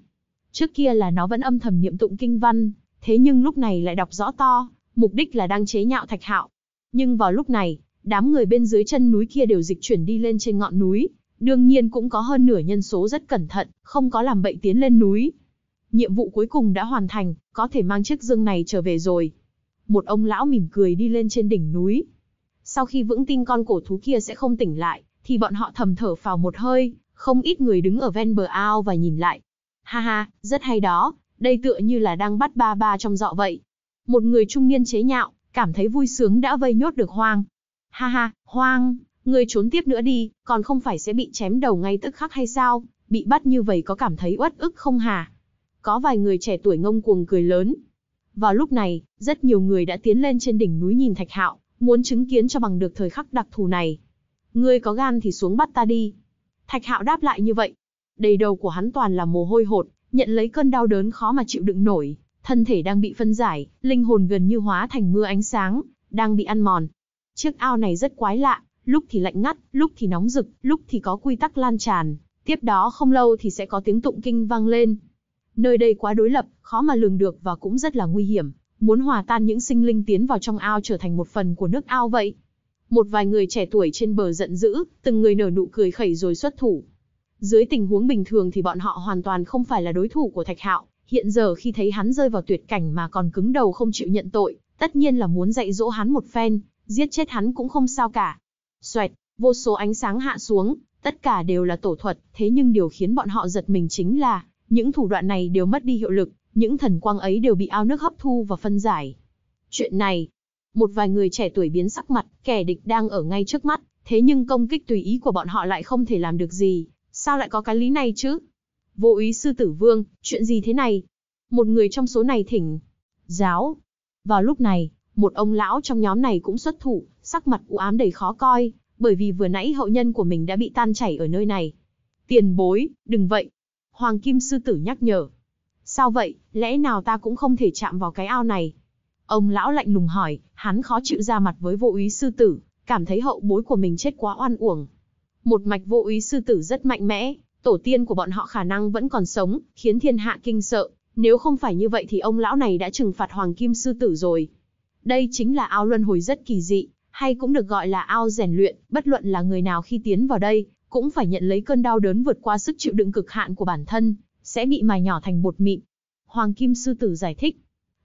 Trước kia là nó vẫn âm thầm niệm tụng kinh văn, thế nhưng lúc này lại đọc rõ to, mục đích là đang chế nhạo Thạch Hạo. Nhưng vào lúc này, Đám người bên dưới chân núi kia đều dịch chuyển đi lên trên ngọn núi, đương nhiên cũng có hơn nửa nhân số rất cẩn thận, không có làm bậy tiến lên núi. Nhiệm vụ cuối cùng đã hoàn thành, có thể mang chiếc dương này trở về rồi. Một ông lão mỉm cười đi lên trên đỉnh núi. Sau khi vững tin con cổ thú kia sẽ không tỉnh lại, thì bọn họ thầm thở phào một hơi, không ít người đứng ở ven bờ ao và nhìn lại. Ha ha, rất hay đó, đây tựa như là đang bắt ba ba trong dọ vậy. Một người trung niên chế nhạo, cảm thấy vui sướng đã vây nhốt được hoang, Ha ha, hoang, ngươi trốn tiếp nữa đi, còn không phải sẽ bị chém đầu ngay tức khắc hay sao, bị bắt như vậy có cảm thấy uất ức không hả? Có vài người trẻ tuổi ngông cuồng cười lớn. Vào lúc này, rất nhiều người đã tiến lên trên đỉnh núi nhìn Thạch Hạo, muốn chứng kiến cho bằng được thời khắc đặc thù này. Ngươi có gan thì xuống bắt ta đi. Thạch Hạo đáp lại như vậy. Đầy đầu của hắn toàn là mồ hôi hột, nhận lấy cơn đau đớn khó mà chịu đựng nổi, thân thể đang bị phân giải, linh hồn gần như hóa thành mưa ánh sáng, đang bị ăn mòn, Chiếc ao này rất quái lạ, lúc thì lạnh ngắt, lúc thì nóng rực, lúc thì có quy tắc lan tràn, tiếp đó không lâu thì sẽ có tiếng tụng kinh vang lên. Nơi đây quá đối lập, khó mà lường được và cũng rất là nguy hiểm, muốn hòa tan những sinh linh tiến vào trong ao trở thành một phần của nước ao vậy. Một vài người trẻ tuổi trên bờ giận dữ, từng người nở nụ cười khẩy rồi xuất thủ. Dưới tình huống bình thường thì bọn họ hoàn toàn không phải là đối thủ của Thạch Hạo, hiện giờ khi thấy hắn rơi vào tuyệt cảnh mà còn cứng đầu không chịu nhận tội, tất nhiên là muốn dạy dỗ hắn một phen, giết chết hắn cũng không sao cả. Xoẹt, vô số ánh sáng hạ xuống, tất cả đều là tổ thuật, thế nhưng điều khiến bọn họ giật mình chính là, những thủ đoạn này đều mất đi hiệu lực, những thần quang ấy đều bị ao nước hấp thu và phân giải. Chuyện này, một vài người trẻ tuổi biến sắc mặt, kẻ địch đang ở ngay trước mắt, thế nhưng công kích tùy ý của bọn họ lại không thể làm được gì, sao lại có cái lý này chứ? Vô ý sư tử vương, chuyện gì thế này? Một người trong số này thỉnh, giáo. Vào lúc này, một ông lão trong nhóm này cũng xuất thủ, sắc mặt u ám đầy khó coi, bởi vì vừa nãy hậu nhân của mình đã bị tan chảy ở nơi này. Tiền bối, đừng vậy. Hoàng Kim Sư Tử nhắc nhở. Sao vậy, lẽ nào ta cũng không thể chạm vào cái ao này? Ông lão lạnh lùng hỏi, hắn khó chịu ra mặt với vô úy sư tử, cảm thấy hậu bối của mình chết quá oan uổng. Một mạch vô úy sư tử rất mạnh mẽ, tổ tiên của bọn họ khả năng vẫn còn sống, khiến thiên hạ kinh sợ. Nếu không phải như vậy thì ông lão này đã trừng phạt Hoàng Kim Sư Tử rồi. Đây chính là ao luân hồi rất kỳ dị, hay cũng được gọi là ao rèn luyện, bất luận là người nào khi tiến vào đây, cũng phải nhận lấy cơn đau đớn vượt qua sức chịu đựng cực hạn của bản thân, sẽ bị mài nhỏ thành bột mịn. Hoàng Kim Sư Tử giải thích,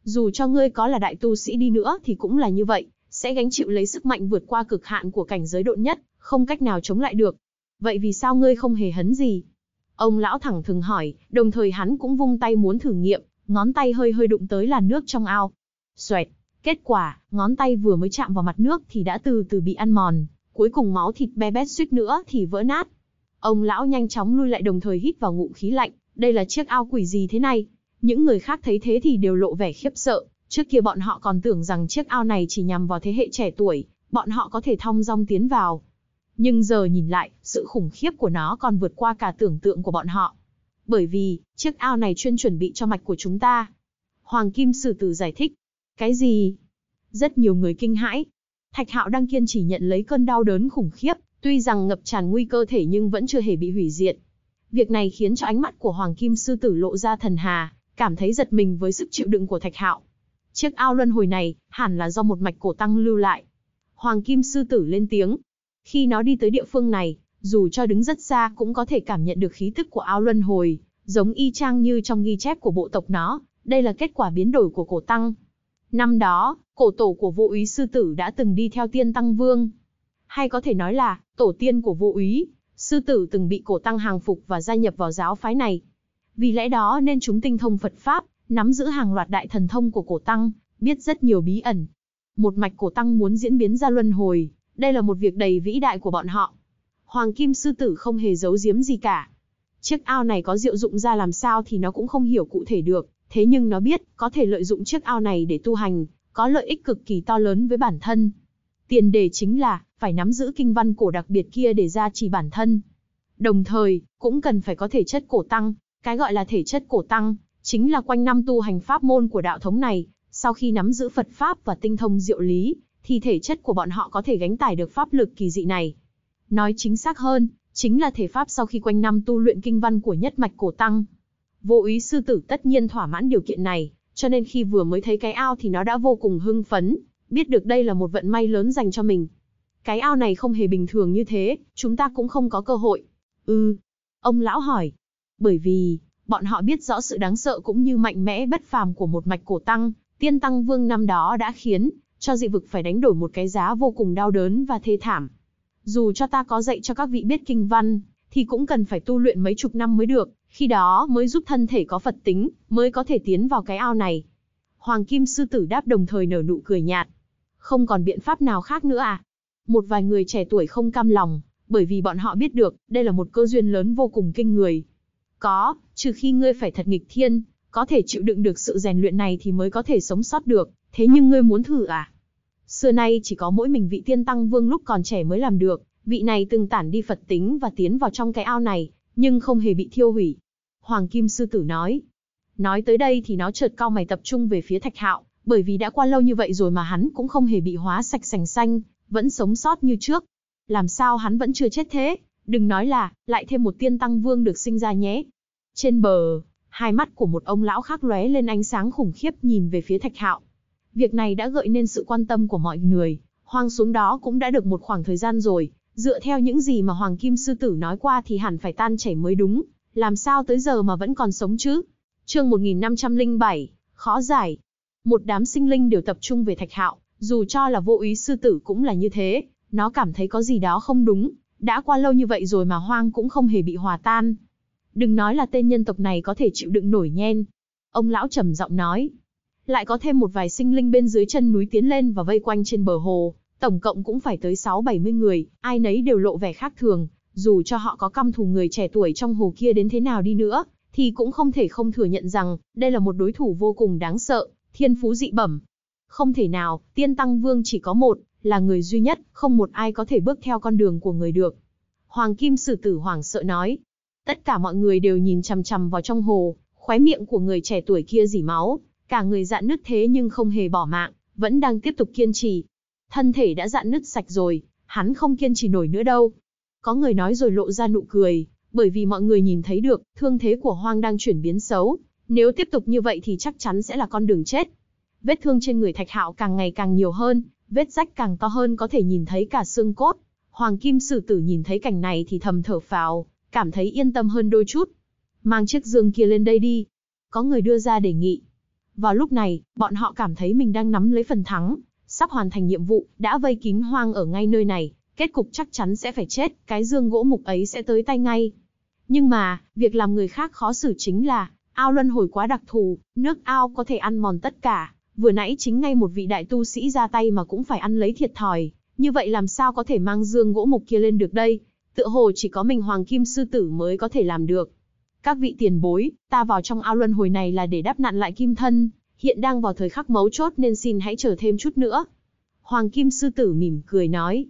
dù cho ngươi có là đại tu sĩ đi nữa thì cũng là như vậy, sẽ gánh chịu lấy sức mạnh vượt qua cực hạn của cảnh giới độ nhất, không cách nào chống lại được. Vậy vì sao ngươi không hề hấn gì? Ông lão thẳng thừng hỏi, đồng thời hắn cũng vung tay muốn thử nghiệm, ngón tay hơi hơi đụng tới làn nước trong ao. Xoẹt! Kết quả, ngón tay vừa mới chạm vào mặt nước thì đã từ từ bị ăn mòn, cuối cùng máu thịt be bét suýt nữa thì vỡ nát. Ông lão nhanh chóng lui lại đồng thời hít vào ngụm khí lạnh, đây là chiếc ao quỷ gì thế này? Những người khác thấy thế thì đều lộ vẻ khiếp sợ, trước kia bọn họ còn tưởng rằng chiếc ao này chỉ nhằm vào thế hệ trẻ tuổi, bọn họ có thể thong dong tiến vào. Nhưng giờ nhìn lại, sự khủng khiếp của nó còn vượt qua cả tưởng tượng của bọn họ. Bởi vì, chiếc ao này chuyên chuẩn bị cho mạch của chúng ta. Hoàng Kim Sử Tử giải thích, cái gì? Rất nhiều người kinh hãi. Thạch hạo đang kiên trì nhận lấy cơn đau đớn khủng khiếp, tuy rằng ngập tràn nguy cơ thể nhưng vẫn chưa hề bị hủy diệt. Việc này khiến cho ánh mắt của Hoàng Kim Sư Tử lộ ra thần hà, cảm thấy giật mình với sức chịu đựng của Thạch Hạo. Chiếc ao luân hồi này, hẳn là do một mạch cổ tăng lưu lại. Hoàng Kim Sư Tử lên tiếng. Khi nó đi tới địa phương này, dù cho đứng rất xa cũng có thể cảm nhận được khí tức của ao luân hồi, giống y chang như trong ghi chép của bộ tộc nó, đây là kết quả biến đổi của cổ tăng. Năm đó, cổ tổ của vô úy sư tử đã từng đi theo tiên tăng vương. Hay có thể nói là, tổ tiên của vô úy, sư tử từng bị cổ tăng hàng phục và gia nhập vào giáo phái này. Vì lẽ đó nên chúng tinh thông Phật Pháp, nắm giữ hàng loạt đại thần thông của cổ tăng, biết rất nhiều bí ẩn. Một mạch cổ tăng muốn diễn biến ra luân hồi, đây là một việc đầy vĩ đại của bọn họ. Hoàng Kim Sư Tử không hề giấu giếm gì cả. Chiếc ao này có diệu dụng ra làm sao thì nó cũng không hiểu cụ thể được, Thế nhưng nó biết, có thể lợi dụng chiếc ao này để tu hành, có lợi ích cực kỳ to lớn với bản thân. Tiền đề chính là, phải nắm giữ kinh văn cổ đặc biệt kia để gia trì bản thân. Đồng thời, cũng cần phải có thể chất cổ tăng, cái gọi là thể chất cổ tăng, chính là quanh năm tu hành pháp môn của đạo thống này, sau khi nắm giữ Phật Pháp và tinh thông diệu lý, thì thể chất của bọn họ có thể gánh tải được pháp lực kỳ dị này. Nói chính xác hơn, chính là thể pháp sau khi quanh năm tu luyện kinh văn của nhất mạch cổ tăng. Vô ý sư tử tất nhiên thỏa mãn điều kiện này, cho nên khi vừa mới thấy cái ao thì nó đã vô cùng hưng phấn, biết được đây là một vận may lớn dành cho mình. Cái ao này không hề bình thường như thế, chúng ta cũng không có cơ hội. Ừ, ông lão hỏi. Bởi vì, bọn họ biết rõ sự đáng sợ cũng như mạnh mẽ bất phàm của một mạch cổ tăng, tiên tăng vương năm đó đã khiến, cho dị vực phải đánh đổi một cái giá vô cùng đau đớn và thê thảm. Dù cho ta có dạy cho các vị biết kinh văn, thì cũng cần phải tu luyện mấy chục năm mới được, khi đó mới giúp thân thể có Phật tính, mới có thể tiến vào cái ao này. Hoàng Kim Sư Tử đáp đồng thời nở nụ cười nhạt. Không còn biện pháp nào khác nữa à? Một vài người trẻ tuổi không cam lòng, bởi vì bọn họ biết được, đây là một cơ duyên lớn vô cùng kinh người. Có, trừ khi ngươi phải thật nghịch thiên, có thể chịu đựng được sự rèn luyện này thì mới có thể sống sót được, thế nhưng ngươi muốn thử à? Xưa nay chỉ có mỗi mình vị tiên tăng vương lúc còn trẻ mới làm được, vị này từng tản đi Phật tính và tiến vào trong cái ao này, nhưng không hề bị thiêu hủy. Hoàng Kim Sư Tử nói. Nói tới đây thì nó chợt cao mày tập trung về phía Thạch Hạo, bởi vì đã qua lâu như vậy rồi mà hắn cũng không hề bị hóa sạch sành xanh, vẫn sống sót như trước. Làm sao hắn vẫn chưa chết thế? Đừng nói là, lại thêm một tiên tăng vương được sinh ra nhé. Trên bờ, hai mắt của một ông lão khác lóe lên ánh sáng khủng khiếp nhìn về phía Thạch Hạo. Việc này đã gợi nên sự quan tâm của mọi người, hoang xuống đó cũng đã được một khoảng thời gian rồi, Dựa theo những gì mà Hoàng Kim Sư Tử nói qua thì hẳn phải tan chảy mới đúng, làm sao tới giờ mà vẫn còn sống chứ? Chương 1507, khó giải. Một đám sinh linh đều tập trung về Thạch Hạo, dù cho là vô ý sư tử cũng là như thế, nó cảm thấy có gì đó không đúng, đã qua lâu như vậy rồi mà hoang cũng không hề bị hòa tan. Đừng nói là tên nhân tộc này có thể chịu đựng nổi nhen. Ông lão trầm giọng nói. Lại có thêm một vài sinh linh bên dưới chân núi tiến lên và vây quanh trên bờ hồ. Tổng cộng cũng phải tới 6-70 người, ai nấy đều lộ vẻ khác thường, dù cho họ có căm thù người trẻ tuổi trong hồ kia đến thế nào đi nữa, thì cũng không thể không thừa nhận rằng, đây là một đối thủ vô cùng đáng sợ, thiên phú dị bẩm. Không thể nào, tiên tăng vương chỉ có một, là người duy nhất, không một ai có thể bước theo con đường của người được. Hoàng Kim Sử Tử Hoàng sợ nói. Tất cả mọi người đều nhìn chằm chằm vào trong hồ, khóe miệng của người trẻ tuổi kia dỉ máu, cả người dạn nứt thế nhưng không hề bỏ mạng, vẫn đang tiếp tục kiên trì thân thể đã dạn nứt sạch rồi, hắn không kiên trì nổi nữa đâu. Có người nói rồi lộ ra nụ cười, bởi vì mọi người nhìn thấy được, thương thế của Hoang đang chuyển biến xấu, nếu tiếp tục như vậy thì chắc chắn sẽ là con đường chết. Vết thương trên người Thạch Hạo càng ngày càng nhiều hơn, vết rách càng to hơn có thể nhìn thấy cả xương cốt. Hoàng Kim Sử Tử nhìn thấy cảnh này thì thầm thở phào, cảm thấy yên tâm hơn đôi chút. Mang chiếc giường kia lên đây đi. Có người đưa ra đề nghị. Vào lúc này, bọn họ cảm thấy mình đang nắm lấy phần thắng, sắp hoàn thành nhiệm vụ, đã vây kín hoang ở ngay nơi này, kết cục chắc chắn sẽ phải chết, cái dương gỗ mục ấy sẽ tới tay ngay. Nhưng mà, việc làm người khác khó xử chính là, ao luân hồi quá đặc thù, nước ao có thể ăn mòn tất cả, vừa nãy chính ngay một vị đại tu sĩ ra tay mà cũng phải ăn lấy thiệt thòi, như vậy làm sao có thể mang dương gỗ mục kia lên được đây, tựa hồ chỉ có mình Hoàng Kim Sư Tử mới có thể làm được. Các vị tiền bối, ta vào trong ao luân hồi này là để đáp nạn lại kim thân, hiện đang vào thời khắc mấu chốt nên xin hãy chờ thêm chút nữa. Hoàng Kim Sư Tử mỉm cười nói.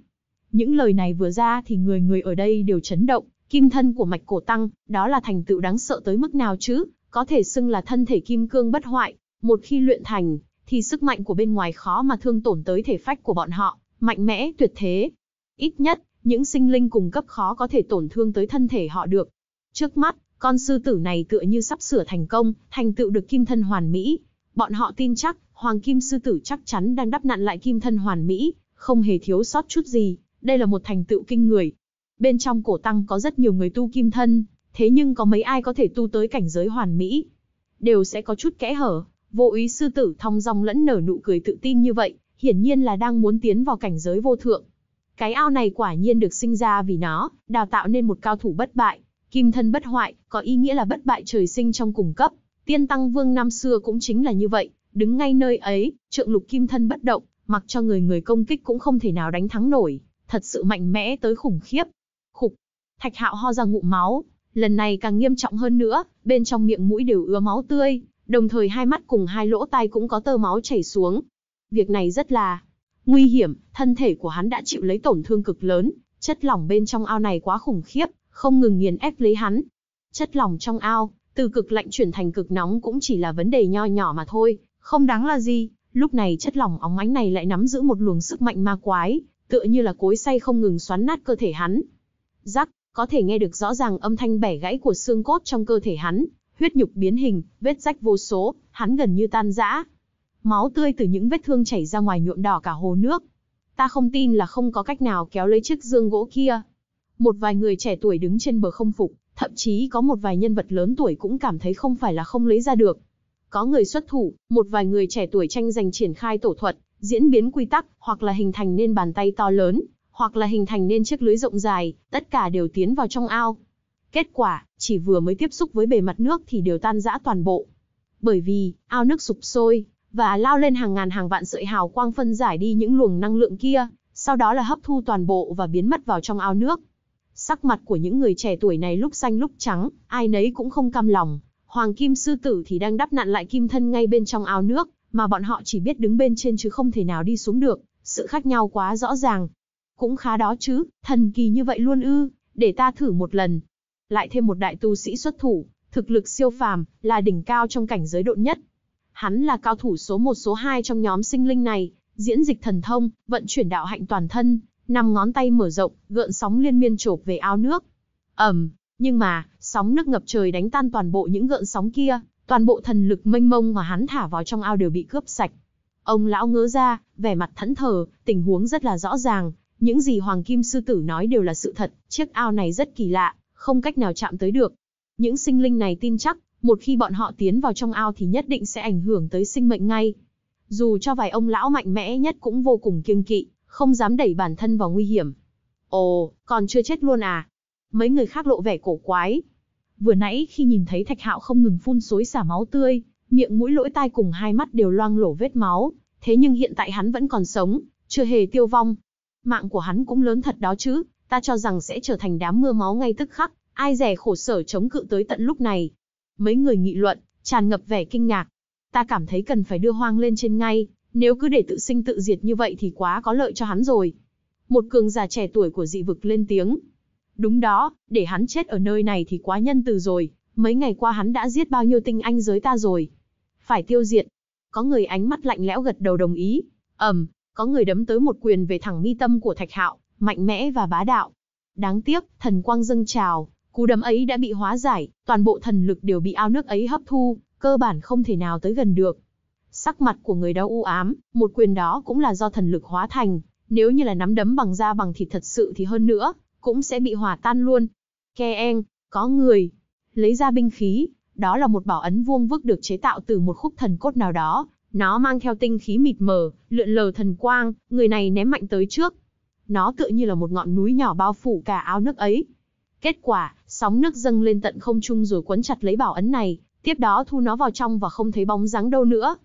Những lời này vừa ra thì người người ở đây đều chấn động, kim thân của mạch cổ tăng, đó là thành tựu đáng sợ tới mức nào chứ, có thể xưng là thân thể kim cương bất hoại, một khi luyện thành, thì sức mạnh của bên ngoài khó mà thương tổn tới thể phách của bọn họ, mạnh mẽ tuyệt thế. Ít nhất, những sinh linh cùng cấp khó có thể tổn thương tới thân thể họ được. Trước mắt, con sư tử này tựa như sắp sửa thành công, thành tựu được kim thân hoàn mỹ, Bọn họ tin chắc, Hoàng Kim Sư Tử chắc chắn đang đắp nặn lại kim thân hoàn mỹ, không hề thiếu sót chút gì, đây là một thành tựu kinh người. Bên trong cổ tăng có rất nhiều người tu kim thân, thế nhưng có mấy ai có thể tu tới cảnh giới hoàn mỹ. Đều sẽ có chút kẽ hở, vô ý sư tử thong dong lẫn nở nụ cười tự tin như vậy, hiển nhiên là đang muốn tiến vào cảnh giới vô thượng. Cái ao này quả nhiên được sinh ra vì nó, đào tạo nên một cao thủ bất bại, kim thân bất hoại, có ý nghĩa là bất bại trời sinh trong cùng cấp. Tiên Tăng Vương năm xưa cũng chính là như vậy, đứng ngay nơi ấy, trượng lục kim thân bất động, mặc cho người người công kích cũng không thể nào đánh thắng nổi, thật sự mạnh mẽ tới khủng khiếp. Khục! Thạch hạo ho ra ngụm máu, lần này càng nghiêm trọng hơn nữa, bên trong miệng mũi đều ứa máu tươi, đồng thời hai mắt cùng hai lỗ tai cũng có tơ máu chảy xuống. Việc này rất là nguy hiểm, thân thể của hắn đã chịu lấy tổn thương cực lớn, chất lỏng bên trong ao này quá khủng khiếp, không ngừng nghiền ép lấy hắn. Chất lỏng trong ao, từ cực lạnh chuyển thành cực nóng cũng chỉ là vấn đề nho nhỏ mà thôi, không đáng là gì. Lúc này chất lỏng óng ánh này lại nắm giữ một luồng sức mạnh ma quái, tựa như là cối xay không ngừng xoắn nát cơ thể hắn. Rắc, có thể nghe được rõ ràng âm thanh bẻ gãy của xương cốt trong cơ thể hắn, huyết nhục biến hình, vết rách vô số, hắn gần như tan rã. Máu tươi từ những vết thương chảy ra ngoài nhuộm đỏ cả hồ nước. Ta không tin là không có cách nào kéo lấy chiếc dương gỗ kia. Một vài người trẻ tuổi đứng trên bờ không phục, Thậm chí có một vài nhân vật lớn tuổi cũng cảm thấy không phải là không lấy ra được. Có người xuất thủ, một vài người trẻ tuổi tranh giành triển khai tổ thuật, diễn biến quy tắc, hoặc là hình thành nên bàn tay to lớn, hoặc là hình thành nên chiếc lưới rộng dài, tất cả đều tiến vào trong ao. Kết quả, chỉ vừa mới tiếp xúc với bề mặt nước thì đều tan rã toàn bộ. Bởi vì, ao nước sụp sôi, và lao lên hàng ngàn hàng vạn sợi hào quang phân giải đi những luồng năng lượng kia, sau đó là hấp thu toàn bộ và biến mất vào trong ao nước. Sắc mặt của những người trẻ tuổi này lúc xanh lúc trắng, ai nấy cũng không cam lòng. Hoàng kim sư tử thì đang đắp nặn lại kim thân ngay bên trong ao nước, mà bọn họ chỉ biết đứng bên trên chứ không thể nào đi xuống được, sự khác nhau quá rõ ràng. Cũng khá đó chứ, thần kỳ như vậy luôn ư, để ta thử một lần. Lại thêm một đại tu sĩ xuất thủ, thực lực siêu phàm, là đỉnh cao trong cảnh giới độn nhất. Hắn là cao thủ số 1 số 2 trong nhóm sinh linh này, diễn dịch thần thông, vận chuyển đạo hạnh toàn thân, năm ngón tay mở rộng, gợn sóng liên miên chộp về ao nước. Ầm, nhưng mà, sóng nước ngập trời đánh tan toàn bộ những gợn sóng kia, toàn bộ thần lực mênh mông mà hắn thả vào trong ao đều bị cướp sạch. Ông lão ngớ ra, vẻ mặt thẫn thờ, tình huống rất là rõ ràng, những gì Hoàng Kim Sư Tử nói đều là sự thật, chiếc ao này rất kỳ lạ, không cách nào chạm tới được. Những sinh linh này tin chắc, một khi bọn họ tiến vào trong ao thì nhất định sẽ ảnh hưởng tới sinh mệnh ngay. Dù cho vài ông lão mạnh mẽ nhất cũng vô cùng kiêng kỵ, không dám đẩy bản thân vào nguy hiểm. Ồ, còn chưa chết luôn à? Mấy người khác lộ vẻ cổ quái. Vừa nãy khi nhìn thấy Thạch Hạo không ngừng phun xối xả máu tươi, miệng mũi lỗ tai cùng hai mắt đều loang lổ vết máu, thế nhưng hiện tại hắn vẫn còn sống, chưa hề tiêu vong. Mạng của hắn cũng lớn thật đó chứ, ta cho rằng sẽ trở thành đám mưa máu ngay tức khắc, ai rẻ khổ sở chống cự tới tận lúc này. Mấy người nghị luận, tràn ngập vẻ kinh ngạc. Ta cảm thấy cần phải đưa hoang lên trên ngay, nếu cứ để tự sinh tự diệt như vậy thì quá có lợi cho hắn rồi. Một cường giả trẻ tuổi của dị vực lên tiếng. Đúng đó, để hắn chết ở nơi này thì quá nhân từ rồi, mấy ngày qua hắn đã giết bao nhiêu tinh anh giới ta rồi. Phải tiêu diệt. Có người ánh mắt lạnh lẽo gật đầu đồng ý. Ẩm, có người đấm tới một quyền về thẳng mi tâm của Thạch Hạo, mạnh mẽ và bá đạo. Đáng tiếc, thần quang dâng trào, cú đấm ấy đã bị hóa giải, toàn bộ thần lực đều bị ao nước ấy hấp thu, cơ bản không thể nào tới gần được. Sắc mặt của người đó u ám, một quyền đó cũng là do thần lực hóa thành, nếu như là nắm đấm bằng da bằng thịt thật sự thì hơn nữa, cũng sẽ bị hòa tan luôn. Ke có người. Lấy ra binh khí, đó là một bảo ấn vuông vức được chế tạo từ một khúc thần cốt nào đó. Nó mang theo tinh khí mịt mờ, lượn lờ thần quang, người này ném mạnh tới trước. Nó tựa như là một ngọn núi nhỏ bao phủ cả áo nước ấy. Kết quả, sóng nước dâng lên tận không trung rồi quấn chặt lấy bảo ấn này, tiếp đó thu nó vào trong và không thấy bóng dáng đâu nữa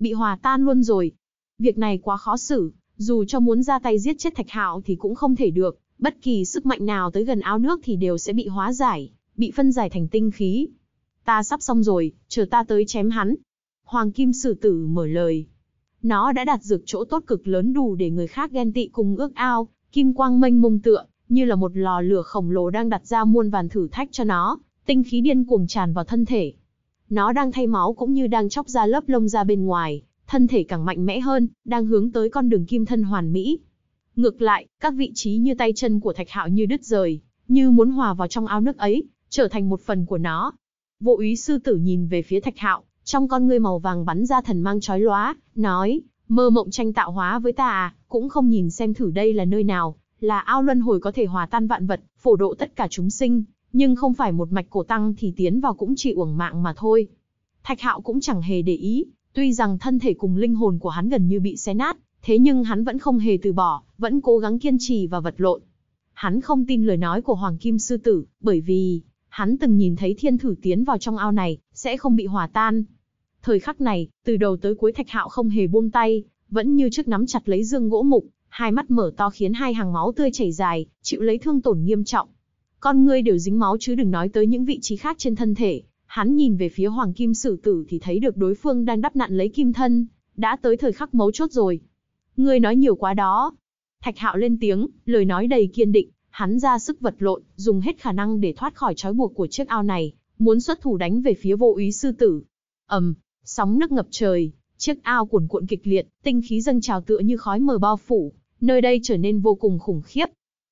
bị hòa tan luôn rồi. Việc này quá khó xử, dù cho muốn ra tay giết chết Thạch Hạo thì cũng không thể được, bất kỳ sức mạnh nào tới gần ao nước thì đều sẽ bị hóa giải, bị phân giải thành tinh khí. Ta sắp xong rồi, chờ ta tới chém hắn. Hoàng Kim Sử Tử mở lời. Nó đã đạt dược chỗ tốt cực lớn đủ để người khác ghen tị cùng ước ao, kim quang mênh mông tựa, như là một lò lửa khổng lồ đang đặt ra muôn vàn thử thách cho nó, tinh khí điên cuồng tràn vào thân thể, nó đang thay máu cũng như đang chóc ra lớp lông ra bên ngoài, thân thể càng mạnh mẽ hơn, đang hướng tới con đường kim thân hoàn mỹ. Ngược lại, các vị trí như tay chân của Thạch Hạo như đứt rời, như muốn hòa vào trong ao nước ấy, trở thành một phần của nó. Vô úy sư tử nhìn về phía Thạch Hạo, trong con ngươi màu vàng bắn ra thần mang chói lóa, nói, mơ mộng tranh tạo hóa với ta à, cũng không nhìn xem thử đây là nơi nào, là ao luân hồi có thể hòa tan vạn vật, phổ độ tất cả chúng sinh, nhưng không phải một mạch cổ tăng thì tiến vào cũng chỉ uổng mạng mà thôi. Thạch Hạo cũng chẳng hề để ý, tuy rằng thân thể cùng linh hồn của hắn gần như bị xé nát, thế nhưng hắn vẫn không hề từ bỏ, vẫn cố gắng kiên trì và vật lộn. Hắn không tin lời nói của Hoàng Kim Sư Tử, bởi vì hắn từng nhìn thấy thiên thử tiến vào trong ao này, sẽ không bị hòa tan. Thời khắc này, từ đầu tới cuối Thạch Hạo không hề buông tay, vẫn như trước nắm chặt lấy dương gỗ mục, hai mắt mở to khiến hai hàng máu tươi chảy dài, chịu lấy thương tổn nghiêm trọng con ngươi đều dính máu chứ đừng nói tới những vị trí khác trên thân thể. Hắn nhìn về phía Hoàng Kim Sử Tử thì thấy được đối phương đang đắp nạn lấy kim thân, đã tới thời khắc mấu chốt rồi. Ngươi nói nhiều quá đó. Thạch Hạo lên tiếng, lời nói đầy kiên định, hắn ra sức vật lộn, dùng hết khả năng để thoát khỏi trói buộc của chiếc ao này, muốn xuất thủ đánh về phía vô ý sư tử. ầm, sóng nước ngập trời, chiếc ao cuồn cuộn kịch liệt, tinh khí dâng trào tựa như khói mờ bao phủ, nơi đây trở nên vô cùng khủng khiếp.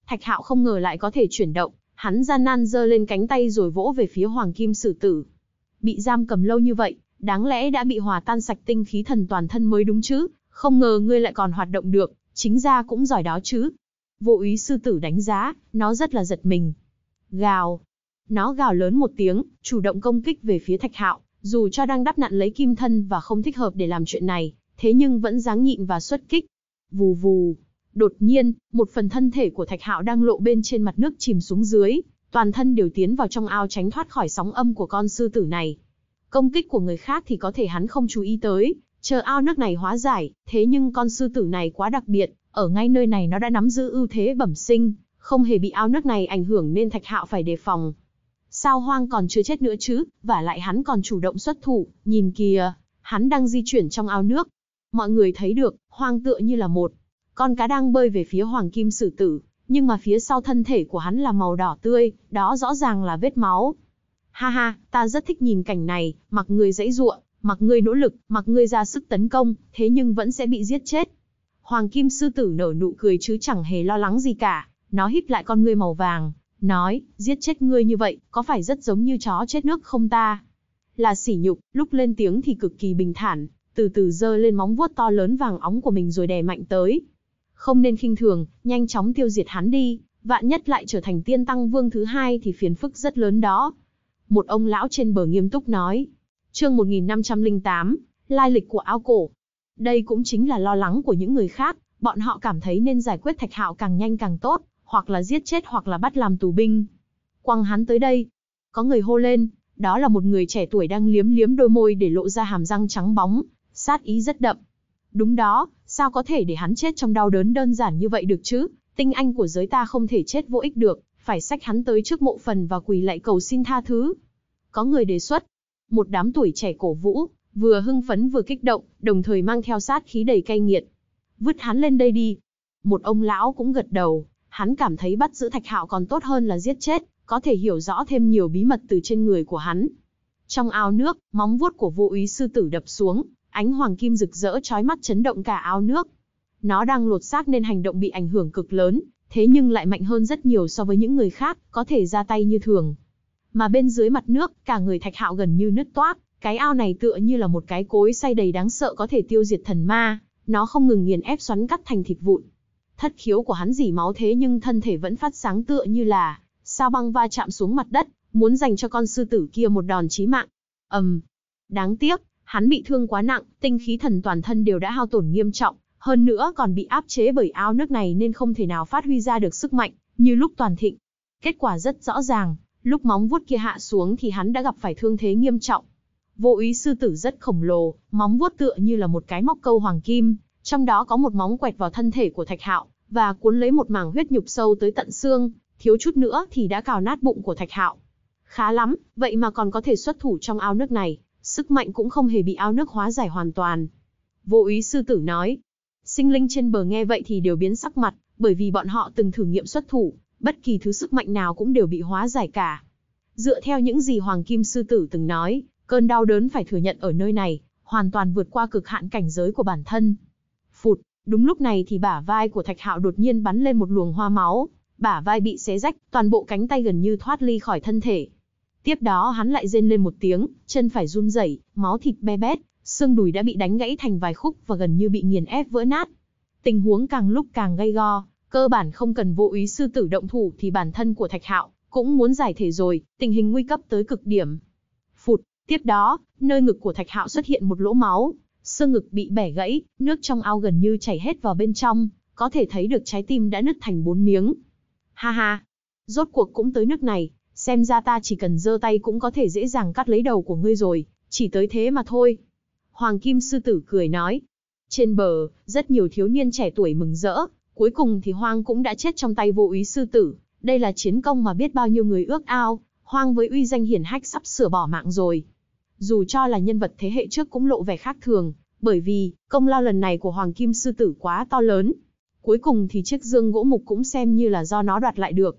Thạch Hạo không ngờ lại có thể chuyển động, Hắn gian nan giơ lên cánh tay rồi vỗ về phía hoàng kim sử tử. Bị giam cầm lâu như vậy, đáng lẽ đã bị hòa tan sạch tinh khí thần toàn thân mới đúng chứ, không ngờ ngươi lại còn hoạt động được, chính ra cũng giỏi đó chứ. Vô úy sư tử đánh giá, nó rất là giật mình. Gào. Nó gào lớn một tiếng, chủ động công kích về phía thạch hạo, dù cho đang đắp nặn lấy kim thân và không thích hợp để làm chuyện này, thế nhưng vẫn dáng nhịn và xuất kích. Vù vù, Đột nhiên, một phần thân thể của Thạch Hạo đang lộ bên trên mặt nước chìm xuống dưới, toàn thân đều tiến vào trong ao tránh thoát khỏi sóng âm của con sư tử này. Công kích của người khác thì có thể hắn không chú ý tới, chờ ao nước này hóa giải, thế nhưng con sư tử này quá đặc biệt, ở ngay nơi này nó đã nắm giữ ưu thế bẩm sinh, không hề bị ao nước này ảnh hưởng nên Thạch Hạo phải đề phòng. Sao hoang còn chưa chết nữa chứ, và lại hắn còn chủ động xuất thủ, nhìn kìa, hắn đang di chuyển trong ao nước. Mọi người thấy được, hoang tựa như là một con cá đang bơi về phía hoàng kim sử tử, nhưng mà phía sau thân thể của hắn là màu đỏ tươi, đó rõ ràng là vết máu. Ha ha, ta rất thích nhìn cảnh này, mặc người dãy ruộng, mặc người nỗ lực, mặc người ra sức tấn công, thế nhưng vẫn sẽ bị giết chết. Hoàng kim sư tử nở nụ cười chứ chẳng hề lo lắng gì cả, nó híp lại con ngươi màu vàng, nói, giết chết ngươi như vậy, có phải rất giống như chó chết nước không ta? Là sỉ nhục, lúc lên tiếng thì cực kỳ bình thản, từ từ giơ lên móng vuốt to lớn vàng óng của mình rồi đè mạnh tới, không nên khinh thường, nhanh chóng tiêu diệt hắn đi, vạn nhất lại trở thành tiên tăng vương thứ hai thì phiền phức rất lớn đó. Một ông lão trên bờ nghiêm túc nói. Chương 1508, lai lịch của ao cổ. Đây cũng chính là lo lắng của những người khác, bọn họ cảm thấy nên giải quyết thạch hạo càng nhanh càng tốt, hoặc là giết chết hoặc là bắt làm tù binh. Quăng hắn tới đây. Có người hô lên, đó là một người trẻ tuổi đang liếm liếm đôi môi để lộ ra hàm răng trắng bóng, sát ý rất đậm. Đúng đó, sao có thể để hắn chết trong đau đớn đơn giản như vậy được chứ? Tinh anh của giới ta không thể chết vô ích được, phải sách hắn tới trước mộ phần và quỳ lại cầu xin tha thứ. Có người đề xuất, một đám tuổi trẻ cổ vũ, vừa hưng phấn vừa kích động, đồng thời mang theo sát khí đầy cay nghiệt. Vứt hắn lên đây đi. Một ông lão cũng gật đầu, hắn cảm thấy bắt giữ Thạch Hạo còn tốt hơn là giết chết, có thể hiểu rõ thêm nhiều bí mật từ trên người của hắn. Trong ao nước, móng vuốt của vô úy sư tử đập xuống, ánh hoàng kim rực rỡ chói mắt chấn động cả ao nước. Nó đang lột xác nên hành động bị ảnh hưởng cực lớn, thế nhưng lại mạnh hơn rất nhiều so với những người khác, có thể ra tay như thường. Mà bên dưới mặt nước, cả người thạch hạo gần như nứt toác, cái ao này tựa như là một cái cối xay đầy đáng sợ có thể tiêu diệt thần ma, nó không ngừng nghiền ép xoắn cắt thành thịt vụn. Thất khiếu của hắn dỉ máu thế nhưng thân thể vẫn phát sáng tựa như là sao băng va chạm xuống mặt đất, muốn dành cho con sư tử kia một đòn chí mạng. Ầm. Um, đáng tiếc, Hắn bị thương quá nặng, tinh khí thần toàn thân đều đã hao tổn nghiêm trọng, hơn nữa còn bị áp chế bởi ao nước này nên không thể nào phát huy ra được sức mạnh như lúc toàn thịnh. Kết quả rất rõ ràng, lúc móng vuốt kia hạ xuống thì hắn đã gặp phải thương thế nghiêm trọng. Vô ý sư tử rất khổng lồ, móng vuốt tựa như là một cái móc câu hoàng kim, trong đó có một móng quẹt vào thân thể của Thạch Hạo và cuốn lấy một mảng huyết nhục sâu tới tận xương, thiếu chút nữa thì đã cào nát bụng của Thạch Hạo. Khá lắm, vậy mà còn có thể xuất thủ trong ao nước này sức mạnh cũng không hề bị ao nước hóa giải hoàn toàn. Vô ý sư tử nói, sinh linh trên bờ nghe vậy thì đều biến sắc mặt, bởi vì bọn họ từng thử nghiệm xuất thủ, bất kỳ thứ sức mạnh nào cũng đều bị hóa giải cả. Dựa theo những gì Hoàng Kim Sư Tử từng nói, cơn đau đớn phải thừa nhận ở nơi này, hoàn toàn vượt qua cực hạn cảnh giới của bản thân. Phụt, đúng lúc này thì bả vai của Thạch Hạo đột nhiên bắn lên một luồng hoa máu, bả vai bị xé rách, toàn bộ cánh tay gần như thoát ly khỏi thân thể, Tiếp đó hắn lại rên lên một tiếng, chân phải run rẩy, máu thịt be bét, xương đùi đã bị đánh gãy thành vài khúc và gần như bị nghiền ép vỡ nát. Tình huống càng lúc càng gây go, cơ bản không cần vô ý sư tử động thủ thì bản thân của Thạch Hạo cũng muốn giải thể rồi, tình hình nguy cấp tới cực điểm. Phụt, tiếp đó, nơi ngực của Thạch Hạo xuất hiện một lỗ máu, xương ngực bị bẻ gãy, nước trong ao gần như chảy hết vào bên trong, có thể thấy được trái tim đã nứt thành bốn miếng. Ha ha, rốt cuộc cũng tới nước này, xem ra ta chỉ cần giơ tay cũng có thể dễ dàng cắt lấy đầu của ngươi rồi, chỉ tới thế mà thôi. Hoàng Kim Sư Tử cười nói. Trên bờ, rất nhiều thiếu niên trẻ tuổi mừng rỡ, cuối cùng thì Hoang cũng đã chết trong tay vô úy sư tử. Đây là chiến công mà biết bao nhiêu người ước ao, Hoang với uy danh hiển hách sắp sửa bỏ mạng rồi. Dù cho là nhân vật thế hệ trước cũng lộ vẻ khác thường, bởi vì công lao lần này của Hoàng Kim Sư Tử quá to lớn. Cuối cùng thì chiếc dương gỗ mục cũng xem như là do nó đoạt lại được,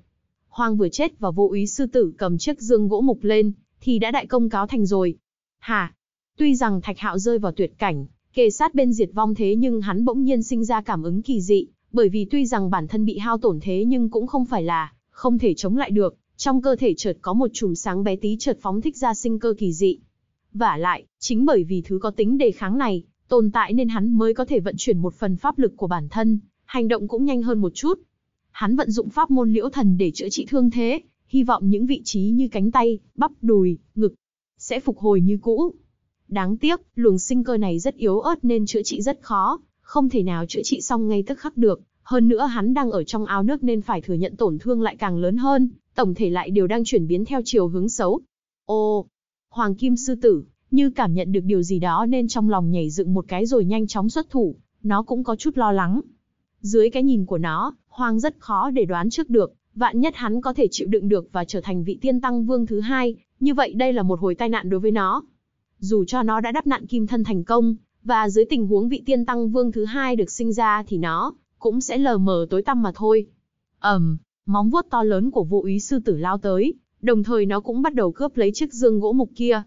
Hoang vừa chết và vô úy sư tử cầm chiếc dương gỗ mục lên, thì đã đại công cáo thành rồi. Hà, Tuy rằng Thạch Hạo rơi vào tuyệt cảnh, kề sát bên diệt vong thế nhưng hắn bỗng nhiên sinh ra cảm ứng kỳ dị, bởi vì tuy rằng bản thân bị hao tổn thế nhưng cũng không phải là không thể chống lại được, trong cơ thể chợt có một chùm sáng bé tí chợt phóng thích ra sinh cơ kỳ dị. Và lại, chính bởi vì thứ có tính đề kháng này, tồn tại nên hắn mới có thể vận chuyển một phần pháp lực của bản thân, hành động cũng nhanh hơn một chút, Hắn vận dụng pháp môn liễu thần để chữa trị thương thế, hy vọng những vị trí như cánh tay, bắp đùi, ngực sẽ phục hồi như cũ. Đáng tiếc, luồng sinh cơ này rất yếu ớt nên chữa trị rất khó, không thể nào chữa trị xong ngay tức khắc được. Hơn nữa hắn đang ở trong ao nước nên phải thừa nhận tổn thương lại càng lớn hơn, tổng thể lại đều đang chuyển biến theo chiều hướng xấu. Ô, Hoàng Kim Sư Tử, như cảm nhận được điều gì đó nên trong lòng nhảy dựng một cái rồi nhanh chóng xuất thủ, nó cũng có chút lo lắng, dưới cái nhìn của nó, hoàng rất khó để đoán trước được, vạn nhất hắn có thể chịu đựng được và trở thành vị tiên tăng vương thứ hai, như vậy đây là một hồi tai nạn đối với nó. Dù cho nó đã đắp nạn kim thân thành công, và dưới tình huống vị tiên tăng vương thứ hai được sinh ra thì nó cũng sẽ lờ mờ tối tăm mà thôi. Ẩm, móng vuốt to lớn của vô úy sư tử lao tới, đồng thời nó cũng bắt đầu cướp lấy chiếc dương gỗ mục kia.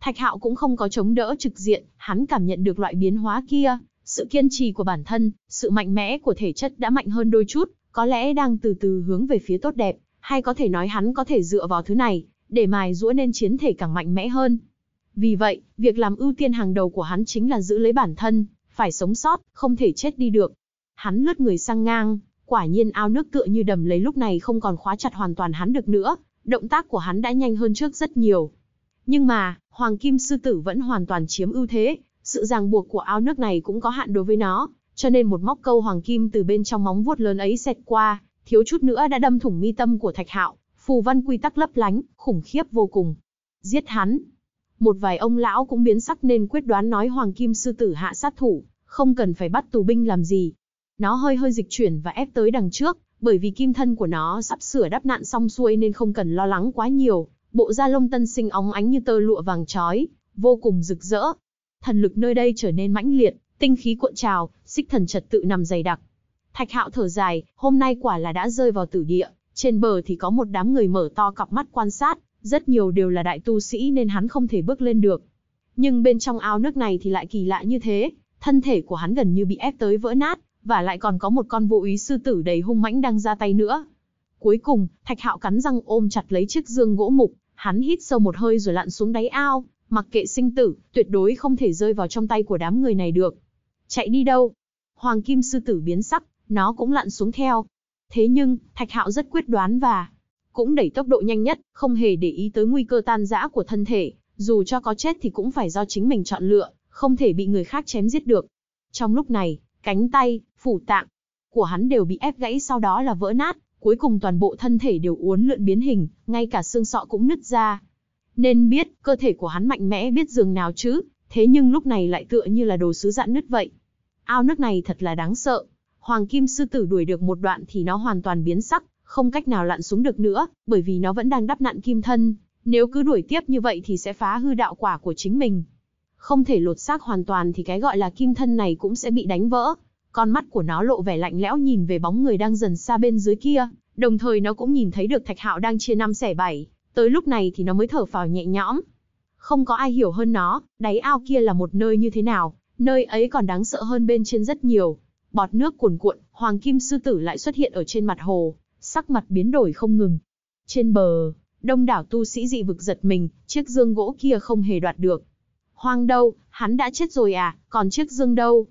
Thạch Hạo cũng không có chống đỡ trực diện, hắn cảm nhận được loại biến hóa kia, sự kiên trì của bản thân, sự mạnh mẽ của thể chất đã mạnh hơn đôi chút, có lẽ đang từ từ hướng về phía tốt đẹp, hay có thể nói hắn có thể dựa vào thứ này, để mài rũa nên chiến thể càng mạnh mẽ hơn. Vì vậy, việc làm ưu tiên hàng đầu của hắn chính là giữ lấy bản thân, phải sống sót, không thể chết đi được. Hắn lướt người sang ngang, quả nhiên ao nước tựa như đầm lấy lúc này không còn khóa chặt hoàn toàn hắn được nữa, động tác của hắn đã nhanh hơn trước rất nhiều. Nhưng mà, Hoàng Kim Sư Tử vẫn hoàn toàn chiếm ưu thế, sự ràng buộc của áo nước này cũng có hạn đối với nó, cho nên một móc câu hoàng kim từ bên trong móng vuốt lớn ấy xẹt qua, thiếu chút nữa đã đâm thủng mi tâm của Thạch Hạo, phù văn quy tắc lấp lánh, khủng khiếp vô cùng. Giết hắn. Một vài ông lão cũng biến sắc nên quyết đoán nói hoàng kim sư tử hạ sát thủ, không cần phải bắt tù binh làm gì. Nó hơi hơi dịch chuyển và ép tới đằng trước, bởi vì kim thân của nó sắp sửa đắp nạn xong xuôi nên không cần lo lắng quá nhiều. Bộ da lông tân sinh óng ánh như tơ lụa vàng chói, vô cùng rực rỡ, Thần lực nơi đây trở nên mãnh liệt, tinh khí cuộn trào, xích thần trật tự nằm dày đặc. Thạch Hạo thở dài, hôm nay quả là đã rơi vào tử địa, trên bờ thì có một đám người mở to cặp mắt quan sát, rất nhiều đều là đại tu sĩ nên hắn không thể bước lên được. Nhưng bên trong ao nước này thì lại kỳ lạ như thế, thân thể của hắn gần như bị ép tới vỡ nát, và lại còn có một con vô úy sư tử đầy hung mãnh đang ra tay nữa. Cuối cùng, Thạch Hạo cắn răng ôm chặt lấy chiếc dương gỗ mục, hắn hít sâu một hơi rồi lặn xuống đáy ao, Mặc kệ sinh tử, tuyệt đối không thể rơi vào trong tay của đám người này được. Chạy đi đâu? Hoàng Kim Sư Tử biến sắc, nó cũng lặn xuống theo. Thế nhưng, Thạch Hạo rất quyết đoán và cũng đẩy tốc độ nhanh nhất, không hề để ý tới nguy cơ tan rã của thân thể, dù cho có chết thì cũng phải do chính mình chọn lựa, không thể bị người khác chém giết được. Trong lúc này, cánh tay, phủ tạng của hắn đều bị ép gãy sau đó là vỡ nát, cuối cùng toàn bộ thân thể đều uốn lượn biến hình, ngay cả xương sọ cũng nứt ra. Nên biết, cơ thể của hắn mạnh mẽ biết dường nào chứ, thế nhưng lúc này lại tựa như là đồ sứ dạn nứt vậy. Ao nước này thật là đáng sợ. Hoàng Kim Sư Tử đuổi được một đoạn thì nó hoàn toàn biến sắc, không cách nào lặn xuống được nữa, bởi vì nó vẫn đang đắp nạn kim thân. Nếu cứ đuổi tiếp như vậy thì sẽ phá hư đạo quả của chính mình. Không thể lột xác hoàn toàn thì cái gọi là kim thân này cũng sẽ bị đánh vỡ. Con mắt của nó lộ vẻ lạnh lẽo nhìn về bóng người đang dần xa bên dưới kia, đồng thời nó cũng nhìn thấy được Thạch Hạo đang chia năm xẻ bảy. Tới lúc này thì nó mới thở phào nhẹ nhõm. Không có ai hiểu hơn nó, đáy ao kia là một nơi như thế nào, nơi ấy còn đáng sợ hơn bên trên rất nhiều. Bọt nước cuồn cuộn, hoàng kim sư tử lại xuất hiện ở trên mặt hồ, sắc mặt biến đổi không ngừng. Trên bờ, đông đảo tu sĩ dị vực giật mình, chiếc dương gỗ kia không hề đoạt được. Hoang đâu, hắn đã chết rồi à, còn chiếc dương đâu?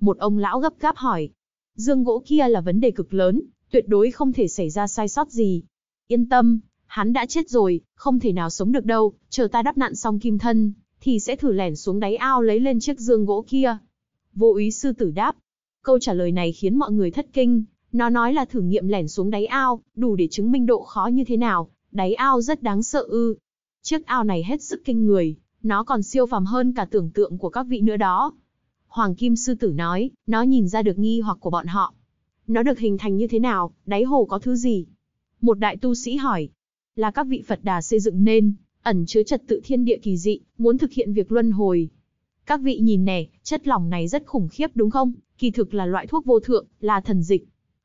Một ông lão gấp gáp hỏi. Dương gỗ kia là vấn đề cực lớn, tuyệt đối không thể xảy ra sai sót gì. Yên tâm, hắn đã chết rồi, không thể nào sống được đâu, chờ ta đắp nạn xong kim thân, thì sẽ thử lẻn xuống đáy ao lấy lên chiếc dương gỗ kia. Vô ý sư tử đáp. Câu trả lời này khiến mọi người thất kinh, nó nói là thử nghiệm lẻn xuống đáy ao, đủ để chứng minh độ khó như thế nào, đáy ao rất đáng sợ ư. Chiếc ao này hết sức kinh người, nó còn siêu phàm hơn cả tưởng tượng của các vị nữa đó. Hoàng Kim Sư Tử nói, nó nhìn ra được nghi hoặc của bọn họ. Nó được hình thành như thế nào, đáy hồ có thứ gì? Một đại tu sĩ hỏi, là các vị Phật Đà xây dựng nên, ẩn chứa trật tự thiên địa kỳ dị, muốn thực hiện việc luân hồi. Các vị nhìn nè, chất lỏng này rất khủng khiếp đúng không? Kỳ thực là loại thuốc vô thượng, là thần dịch.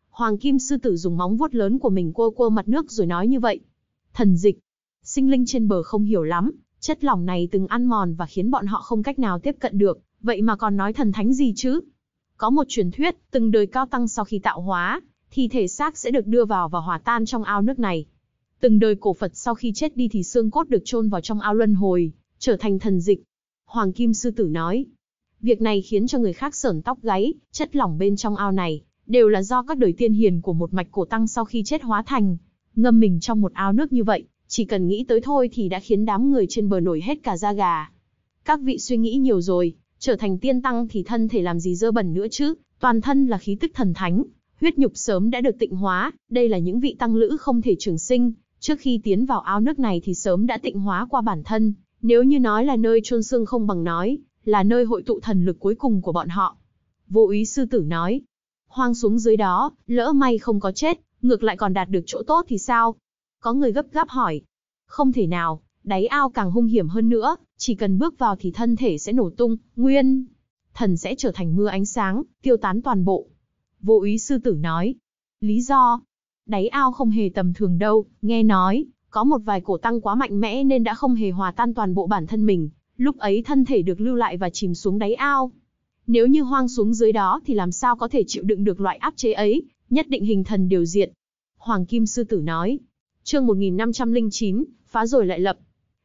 Hoàng Kim Sư Tử dùng móng vuốt lớn của mình cua cua mặt nước rồi nói như vậy. Thần dịch. Sinh linh trên bờ không hiểu lắm, chất lỏng này từng ăn mòn và khiến bọn họ không cách nào tiếp cận được, vậy mà còn nói thần thánh gì chứ? Có một truyền thuyết, từng đời cao tăng sau khi tạo hóa, thì thể xác sẽ được đưa vào và hòa tan trong ao nước này. Từng đời cổ Phật sau khi chết đi thì xương cốt được chôn vào trong ao luân hồi, trở thành thần dịch. Hoàng Kim Sư Tử nói, việc này khiến cho người khác sởn tóc gáy, chất lỏng bên trong ao này, đều là do các đời tiên hiền của một mạch cổ tăng sau khi chết hóa thành. Ngâm mình trong một ao nước như vậy, chỉ cần nghĩ tới thôi thì đã khiến đám người trên bờ nổi hết cả da gà. Các vị suy nghĩ nhiều rồi, trở thành tiên tăng thì thân thể làm gì dơ bẩn nữa chứ, toàn thân là khí tức thần thánh, huyết nhục sớm đã được tịnh hóa, đây là những vị tăng lữ không thể trường sinh, Trước khi tiến vào ao nước này thì sớm đã tịnh hóa qua bản thân, nếu như nói là nơi chôn xương không bằng nói, là nơi hội tụ thần lực cuối cùng của bọn họ. Vô ý sư tử nói, hoang xuống dưới đó, lỡ may không có chết, ngược lại còn đạt được chỗ tốt thì sao? Có người gấp gáp hỏi, không thể nào, đáy ao càng hung hiểm hơn nữa, chỉ cần bước vào thì thân thể sẽ nổ tung, nguyên. Thần sẽ trở thành mưa ánh sáng, tiêu tán toàn bộ. Vô ý sư tử nói, lý do, Đáy ao không hề tầm thường đâu, nghe nói, có một vài cổ tăng quá mạnh mẽ nên đã không hề hòa tan toàn bộ bản thân mình, lúc ấy thân thể được lưu lại và chìm xuống đáy ao. Nếu như hoang xuống dưới đó thì làm sao có thể chịu đựng được loại áp chế ấy, nhất định hình thần điều diệt. Hoàng Kim Sư Tử nói, chương 1509, phá rồi lại lập.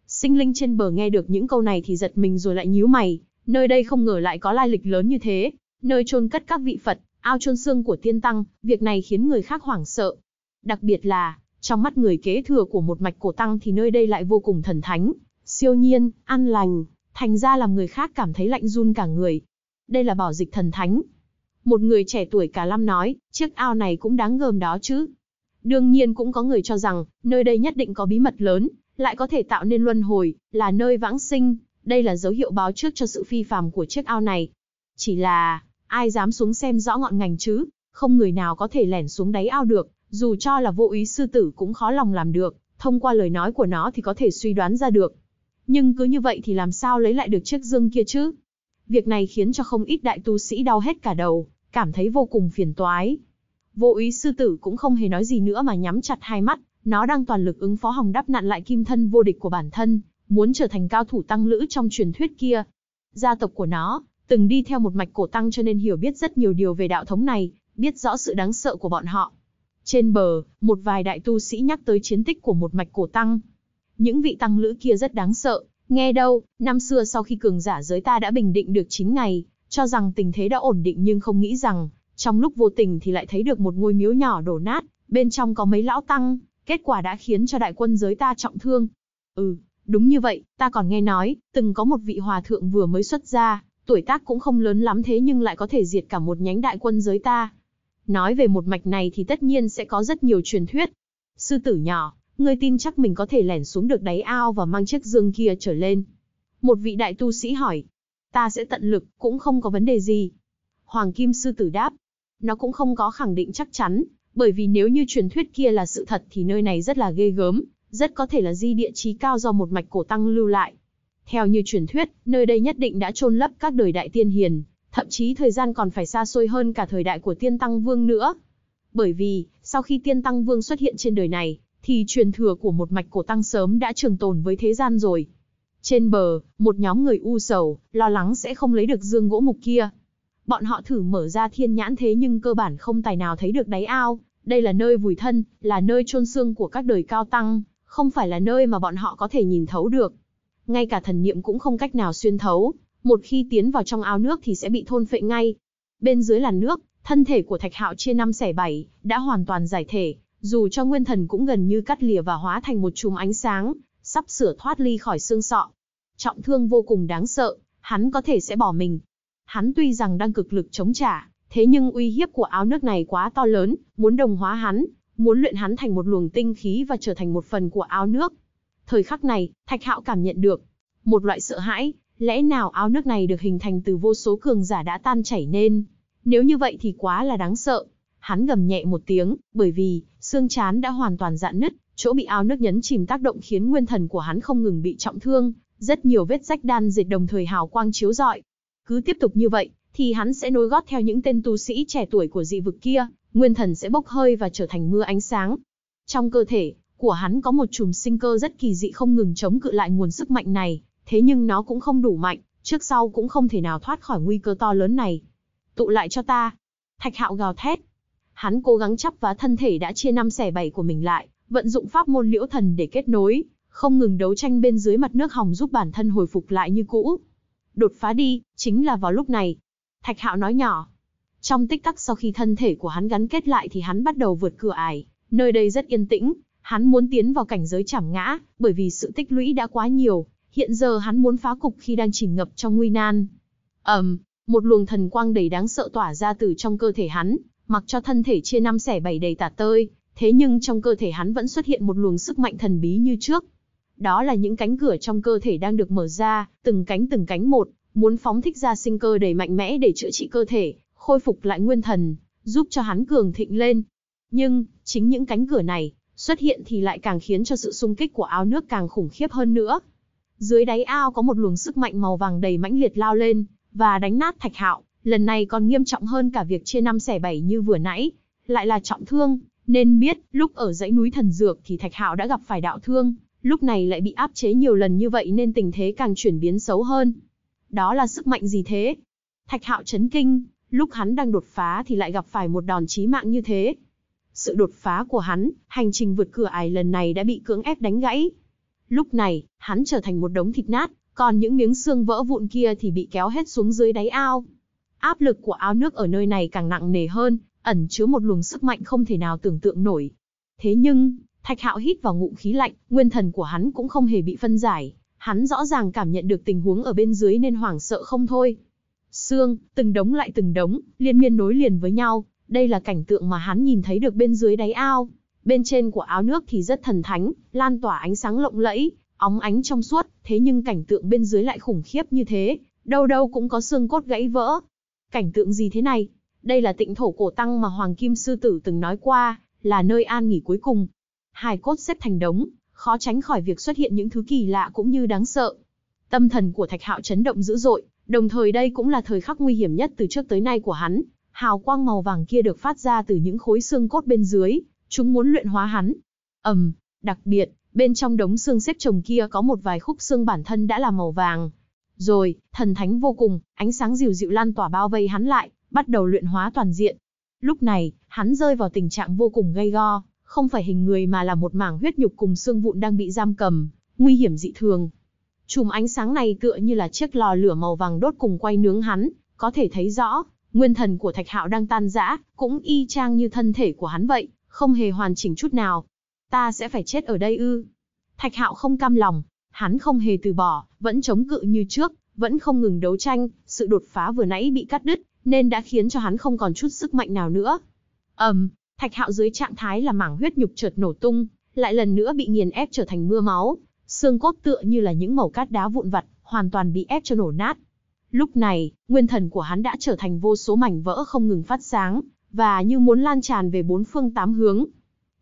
Sinh linh trên bờ nghe được những câu này thì giật mình rồi lại nhíu mày, nơi đây không ngờ lại có lai lịch lớn như thế, nơi chôn cất các vị Phật, ao chôn xương của tiên tăng, việc này khiến người khác hoảng sợ, Đặc biệt là, trong mắt người kế thừa của một mạch cổ tăng thì nơi đây lại vô cùng thần thánh, siêu nhiên, an lành, thành ra làm người khác cảm thấy lạnh run cả người. Đây là bảo dịch thần thánh. Một người trẻ tuổi cả năm nói, chiếc ao này cũng đáng gờm đó chứ. Đương nhiên cũng có người cho rằng, nơi đây nhất định có bí mật lớn, lại có thể tạo nên luân hồi, là nơi vãng sinh, đây là dấu hiệu báo trước cho sự phi phàm của chiếc ao này. Chỉ là, ai dám xuống xem rõ ngọn ngành chứ, không người nào có thể lẻn xuống đáy ao được. Dù cho là vô ý sư tử cũng khó lòng làm được, thông qua lời nói của nó thì có thể suy đoán ra được. Nhưng cứ như vậy thì làm sao lấy lại được chiếc dương kia chứ? Việc này khiến cho không ít đại tu sĩ đau hết cả đầu, cảm thấy vô cùng phiền toái. Vô ý sư tử cũng không hề nói gì nữa mà nhắm chặt hai mắt, nó đang toàn lực ứng phó hòng đắp nặn lại kim thân vô địch của bản thân, muốn trở thành cao thủ tăng lữ trong truyền thuyết kia. Gia tộc của nó, từng đi theo một mạch cổ tăng cho nên hiểu biết rất nhiều điều về đạo thống này, biết rõ sự đáng sợ của bọn họ. Trên bờ, một vài đại tu sĩ nhắc tới chiến tích của một mạch cổ tăng. Những vị tăng lữ kia rất đáng sợ, nghe đâu, năm xưa sau khi cường giả giới ta đã bình định được 9 ngày, cho rằng tình thế đã ổn định nhưng không nghĩ rằng, trong lúc vô tình thì lại thấy được một ngôi miếu nhỏ đổ nát, bên trong có mấy lão tăng, kết quả đã khiến cho đại quân giới ta trọng thương. Ừ, đúng như vậy, ta còn nghe nói, từng có một vị hòa thượng vừa mới xuất gia, tuổi tác cũng không lớn lắm thế nhưng lại có thể diệt cả một nhánh đại quân giới ta, Nói về một mạch này thì tất nhiên sẽ có rất nhiều truyền thuyết. Sư tử nhỏ, ngươi tin chắc mình có thể lẻn xuống được đáy ao và mang chiếc dương kia trở lên. Một vị đại tu sĩ hỏi, ta sẽ tận lực, cũng không có vấn đề gì. Hoàng Kim Sư Tử đáp, nó cũng không có khẳng định chắc chắn, bởi vì nếu như truyền thuyết kia là sự thật thì nơi này rất là ghê gớm, rất có thể là di địa trí cao do một mạch cổ tăng lưu lại. Theo như truyền thuyết, nơi đây nhất định đã chôn lấp các đời đại tiên hiền, thậm chí thời gian còn phải xa xôi hơn cả thời đại của Tiên Tăng Vương nữa. Bởi vì, sau khi Tiên Tăng Vương xuất hiện trên đời này, thì truyền thừa của một mạch cổ tăng sớm đã trường tồn với thế gian rồi. Trên bờ, một nhóm người u sầu, lo lắng sẽ không lấy được dương gỗ mục kia. Bọn họ thử mở ra thiên nhãn thế nhưng cơ bản không tài nào thấy được đáy ao. Đây là nơi vùi thân, là nơi chôn xương của các đời cao tăng, không phải là nơi mà bọn họ có thể nhìn thấu được. Ngay cả thần niệm cũng không cách nào xuyên thấu, một khi tiến vào trong ao nước thì sẽ bị thôn phệ ngay. Bên dưới là nước, thân thể của Thạch Hạo chia năm xẻ bảy, đã hoàn toàn giải thể, dù cho nguyên thần cũng gần như cắt lìa và hóa thành một chùm ánh sáng, sắp sửa thoát ly khỏi xương sọ. Trọng thương vô cùng đáng sợ, hắn có thể sẽ bỏ mình. Hắn tuy rằng đang cực lực chống trả, thế nhưng uy hiếp của áo nước này quá to lớn, muốn đồng hóa hắn, muốn luyện hắn thành một luồng tinh khí và trở thành một phần của áo nước. Thời khắc này, Thạch Hạo cảm nhận được một loại sợ hãi, Lẽ nào ao nước này được hình thành từ vô số cường giả đã tan chảy nên? Nếu như vậy thì quá là đáng sợ. Hắn gầm nhẹ một tiếng, bởi vì, xương chán đã hoàn toàn dạn nứt, chỗ bị ao nước nhấn chìm tác động khiến nguyên thần của hắn không ngừng bị trọng thương, rất nhiều vết rách đan dệt đồng thời hào quang chiếu rọi. Cứ tiếp tục như vậy, thì hắn sẽ nối gót theo những tên tu sĩ trẻ tuổi của dị vực kia, nguyên thần sẽ bốc hơi và trở thành mưa ánh sáng. Trong cơ thể của hắn có một chùm sinh cơ rất kỳ dị không ngừng chống cự lại nguồn sức mạnh này, thế nhưng nó cũng không đủ mạnh, trước sau cũng không thể nào thoát khỏi nguy cơ to lớn này. Tụ lại cho ta. Thạch hạo gào thét. Hắn cố gắng chắp vá thân thể đã chia năm xẻ bảy của mình lại, vận dụng pháp môn liễu thần để kết nối, không ngừng đấu tranh bên dưới mặt nước hồng giúp bản thân hồi phục lại như cũ. Đột phá đi, chính là vào lúc này. Thạch hạo nói nhỏ. Trong tích tắc sau khi thân thể của hắn gắn kết lại thì hắn bắt đầu vượt cửa ải, nơi đây rất yên tĩnh, hắn muốn tiến vào cảnh giới chảm ngã, bởi vì sự tích lũy đã quá nhiều, hiện giờ hắn muốn phá cục khi đang chìm ngập trong nguy nan. Ẩm, um, một luồng thần quang đầy đáng sợ tỏa ra từ trong cơ thể hắn, mặc cho thân thể chia năm xẻ bảy đầy tả tơi, thế nhưng trong cơ thể hắn vẫn xuất hiện một luồng sức mạnh thần bí như trước. Đó là những cánh cửa trong cơ thể đang được mở ra, từng cánh từng cánh một, muốn phóng thích ra sinh cơ đầy mạnh mẽ để chữa trị cơ thể, khôi phục lại nguyên thần, giúp cho hắn cường thịnh lên. Nhưng, chính những cánh cửa này, xuất hiện thì lại càng khiến cho sự xung kích của áo nước càng khủng khiếp hơn nữa, dưới đáy ao có một luồng sức mạnh màu vàng đầy mãnh liệt lao lên và đánh nát Thạch Hạo, lần này còn nghiêm trọng hơn cả việc chia năm xẻ bảy như vừa nãy, lại là trọng thương, nên biết lúc ở dãy núi thần dược thì Thạch Hạo đã gặp phải đạo thương, lúc này lại bị áp chế nhiều lần như vậy nên tình thế càng chuyển biến xấu hơn. Đó là sức mạnh gì thế? Thạch Hạo chấn kinh, lúc hắn đang đột phá thì lại gặp phải một đòn chí mạng như thế. Sự đột phá của hắn, hành trình vượt cửa ải lần này đã bị cưỡng ép đánh gãy, Lúc này, hắn trở thành một đống thịt nát, còn những miếng xương vỡ vụn kia thì bị kéo hết xuống dưới đáy ao. Áp lực của ao nước ở nơi này càng nặng nề hơn, ẩn chứa một luồng sức mạnh không thể nào tưởng tượng nổi. Thế nhưng, Thạch Hạo hít vào ngụm khí lạnh, nguyên thần của hắn cũng không hề bị phân giải, hắn rõ ràng cảm nhận được tình huống ở bên dưới nên hoảng sợ không thôi. Xương, từng đống lại từng đống, liên miên nối liền với nhau, đây là cảnh tượng mà hắn nhìn thấy được bên dưới đáy ao bên trên của áo nước thì rất thần thánh, lan tỏa ánh sáng lộng lẫy, óng ánh trong suốt, thế nhưng cảnh tượng bên dưới lại khủng khiếp như thế, đâu đâu cũng có xương cốt gãy vỡ. Cảnh tượng gì thế này? Đây là tịnh thổ cổ tăng mà Hoàng Kim Sư Tử từng nói qua, là nơi an nghỉ cuối cùng. Hài cốt xếp thành đống, khó tránh khỏi việc xuất hiện những thứ kỳ lạ cũng như đáng sợ. Tâm thần của Thạch Hạo chấn động dữ dội, đồng thời đây cũng là thời khắc nguy hiểm nhất từ trước tới nay của hắn. Hào quang màu vàng kia được phát ra từ những khối xương cốt bên dưới, Chúng muốn luyện hóa hắn. Ầm, um, đặc biệt, bên trong đống xương xếp chồng kia có một vài khúc xương bản thân đã là màu vàng. Rồi, thần thánh vô cùng, ánh sáng dịu dịu lan tỏa bao vây hắn lại, bắt đầu luyện hóa toàn diện. Lúc này, hắn rơi vào tình trạng vô cùng gây go, không phải hình người mà là một mảng huyết nhục cùng xương vụn đang bị giam cầm, nguy hiểm dị thường. Chùm ánh sáng này tựa như là chiếc lò lửa màu vàng đốt cùng quay nướng hắn, có thể thấy rõ, nguyên thần của Thạch Hạo đang tan rã, cũng y chang như thân thể của hắn vậy, không hề hoàn chỉnh chút nào. Ta sẽ phải chết ở đây ư. Thạch hạo không cam lòng, hắn không hề từ bỏ, vẫn chống cự như trước, vẫn không ngừng đấu tranh, sự đột phá vừa nãy bị cắt đứt, nên đã khiến cho hắn không còn chút sức mạnh nào nữa. ầm, um, thạch hạo dưới trạng thái là mảng huyết nhục chợt nổ tung, lại lần nữa bị nghiền ép trở thành mưa máu, xương cốt tựa như là những mẩu cát đá vụn vặt, hoàn toàn bị ép cho nổ nát. Lúc này, nguyên thần của hắn đã trở thành vô số mảnh vỡ không ngừng phát sáng, và như muốn lan tràn về bốn phương tám hướng.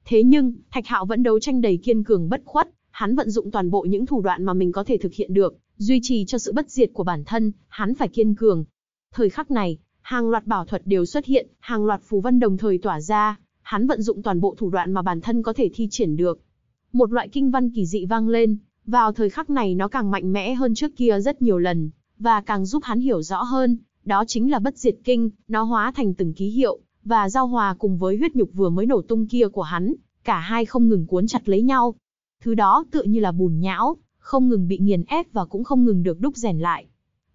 Thế nhưng, Thạch Hạo vẫn đấu tranh đầy kiên cường bất khuất, hắn vận dụng toàn bộ những thủ đoạn mà mình có thể thực hiện được, duy trì cho sự bất diệt của bản thân, hắn phải kiên cường. Thời khắc này, hàng loạt bảo thuật đều xuất hiện, hàng loạt phù văn đồng thời tỏa ra, hắn vận dụng toàn bộ thủ đoạn mà bản thân có thể thi triển được. Một loại kinh văn kỳ dị vang lên, vào thời khắc này nó càng mạnh mẽ hơn trước kia rất nhiều lần, và càng giúp hắn hiểu rõ hơn, đó chính là bất diệt kinh, nó hóa thành từng ký hiệu, và giao hòa cùng với huyết nhục vừa mới nổ tung kia của hắn, cả hai không ngừng cuốn chặt lấy nhau. Thứ đó tựa như là bùn nhão, không ngừng bị nghiền ép và cũng không ngừng được đúc rèn lại.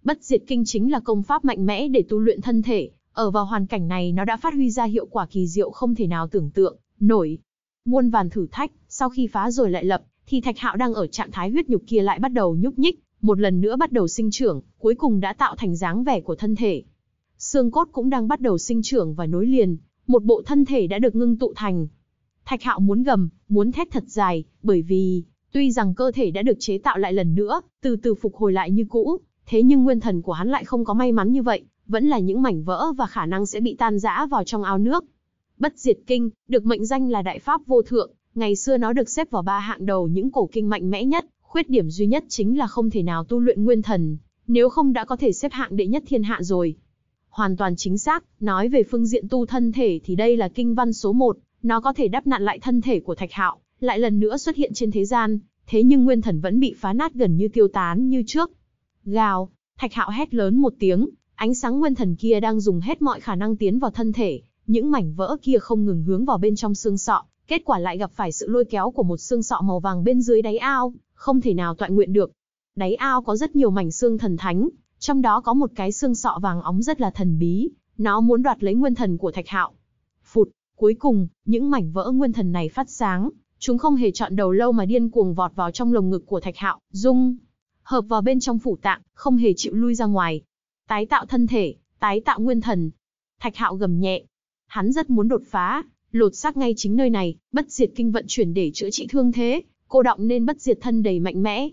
Bất diệt kinh chính là công pháp mạnh mẽ để tu luyện thân thể, ở vào hoàn cảnh này nó đã phát huy ra hiệu quả kỳ diệu không thể nào tưởng tượng, nổi. Muôn vàn thử thách, sau khi phá rồi lại lập, thì thạch hạo đang ở trạng thái huyết nhục kia lại bắt đầu nhúc nhích, một lần nữa bắt đầu sinh trưởng, cuối cùng đã tạo thành dáng vẻ của thân thể xương cốt cũng đang bắt đầu sinh trưởng và nối liền, một bộ thân thể đã được ngưng tụ thành. Thạch Hạo muốn gầm, muốn thét thật dài, bởi vì, tuy rằng cơ thể đã được chế tạo lại lần nữa, từ từ phục hồi lại như cũ, thế nhưng nguyên thần của hắn lại không có may mắn như vậy, vẫn là những mảnh vỡ và khả năng sẽ bị tan rã vào trong ao nước. Bất diệt kinh, được mệnh danh là đại pháp vô thượng, ngày xưa nó được xếp vào ba hạng đầu những cổ kinh mạnh mẽ nhất, khuyết điểm duy nhất chính là không thể nào tu luyện nguyên thần, nếu không đã có thể xếp hạng đệ nhất thiên hạ rồi hoàn toàn chính xác, nói về phương diện tu thân thể thì đây là kinh văn số 1, nó có thể đắp nặn lại thân thể của Thạch Hạo, lại lần nữa xuất hiện trên thế gian, thế nhưng nguyên thần vẫn bị phá nát gần như tiêu tán như trước. Gào, Thạch Hạo hét lớn một tiếng, ánh sáng nguyên thần kia đang dùng hết mọi khả năng tiến vào thân thể, những mảnh vỡ kia không ngừng hướng vào bên trong xương sọ, kết quả lại gặp phải sự lôi kéo của một xương sọ màu vàng bên dưới đáy ao, không thể nào tọa nguyện được. Đáy ao có rất nhiều mảnh xương thần thánh, trong đó có một cái xương sọ vàng óng rất là thần bí, nó muốn đoạt lấy nguyên thần của Thạch Hạo. Phụt, cuối cùng, những mảnh vỡ nguyên thần này phát sáng, chúng không hề chọn đầu lâu mà điên cuồng vọt vào trong lồng ngực của Thạch Hạo, dung hợp vào bên trong phủ tạng, không hề chịu lui ra ngoài. Tái tạo thân thể, tái tạo nguyên thần. Thạch Hạo gầm nhẹ, hắn rất muốn đột phá, lột xác ngay chính nơi này, bất diệt kinh vận chuyển để chữa trị thương thế, cô động nên bất diệt thân đầy mạnh mẽ.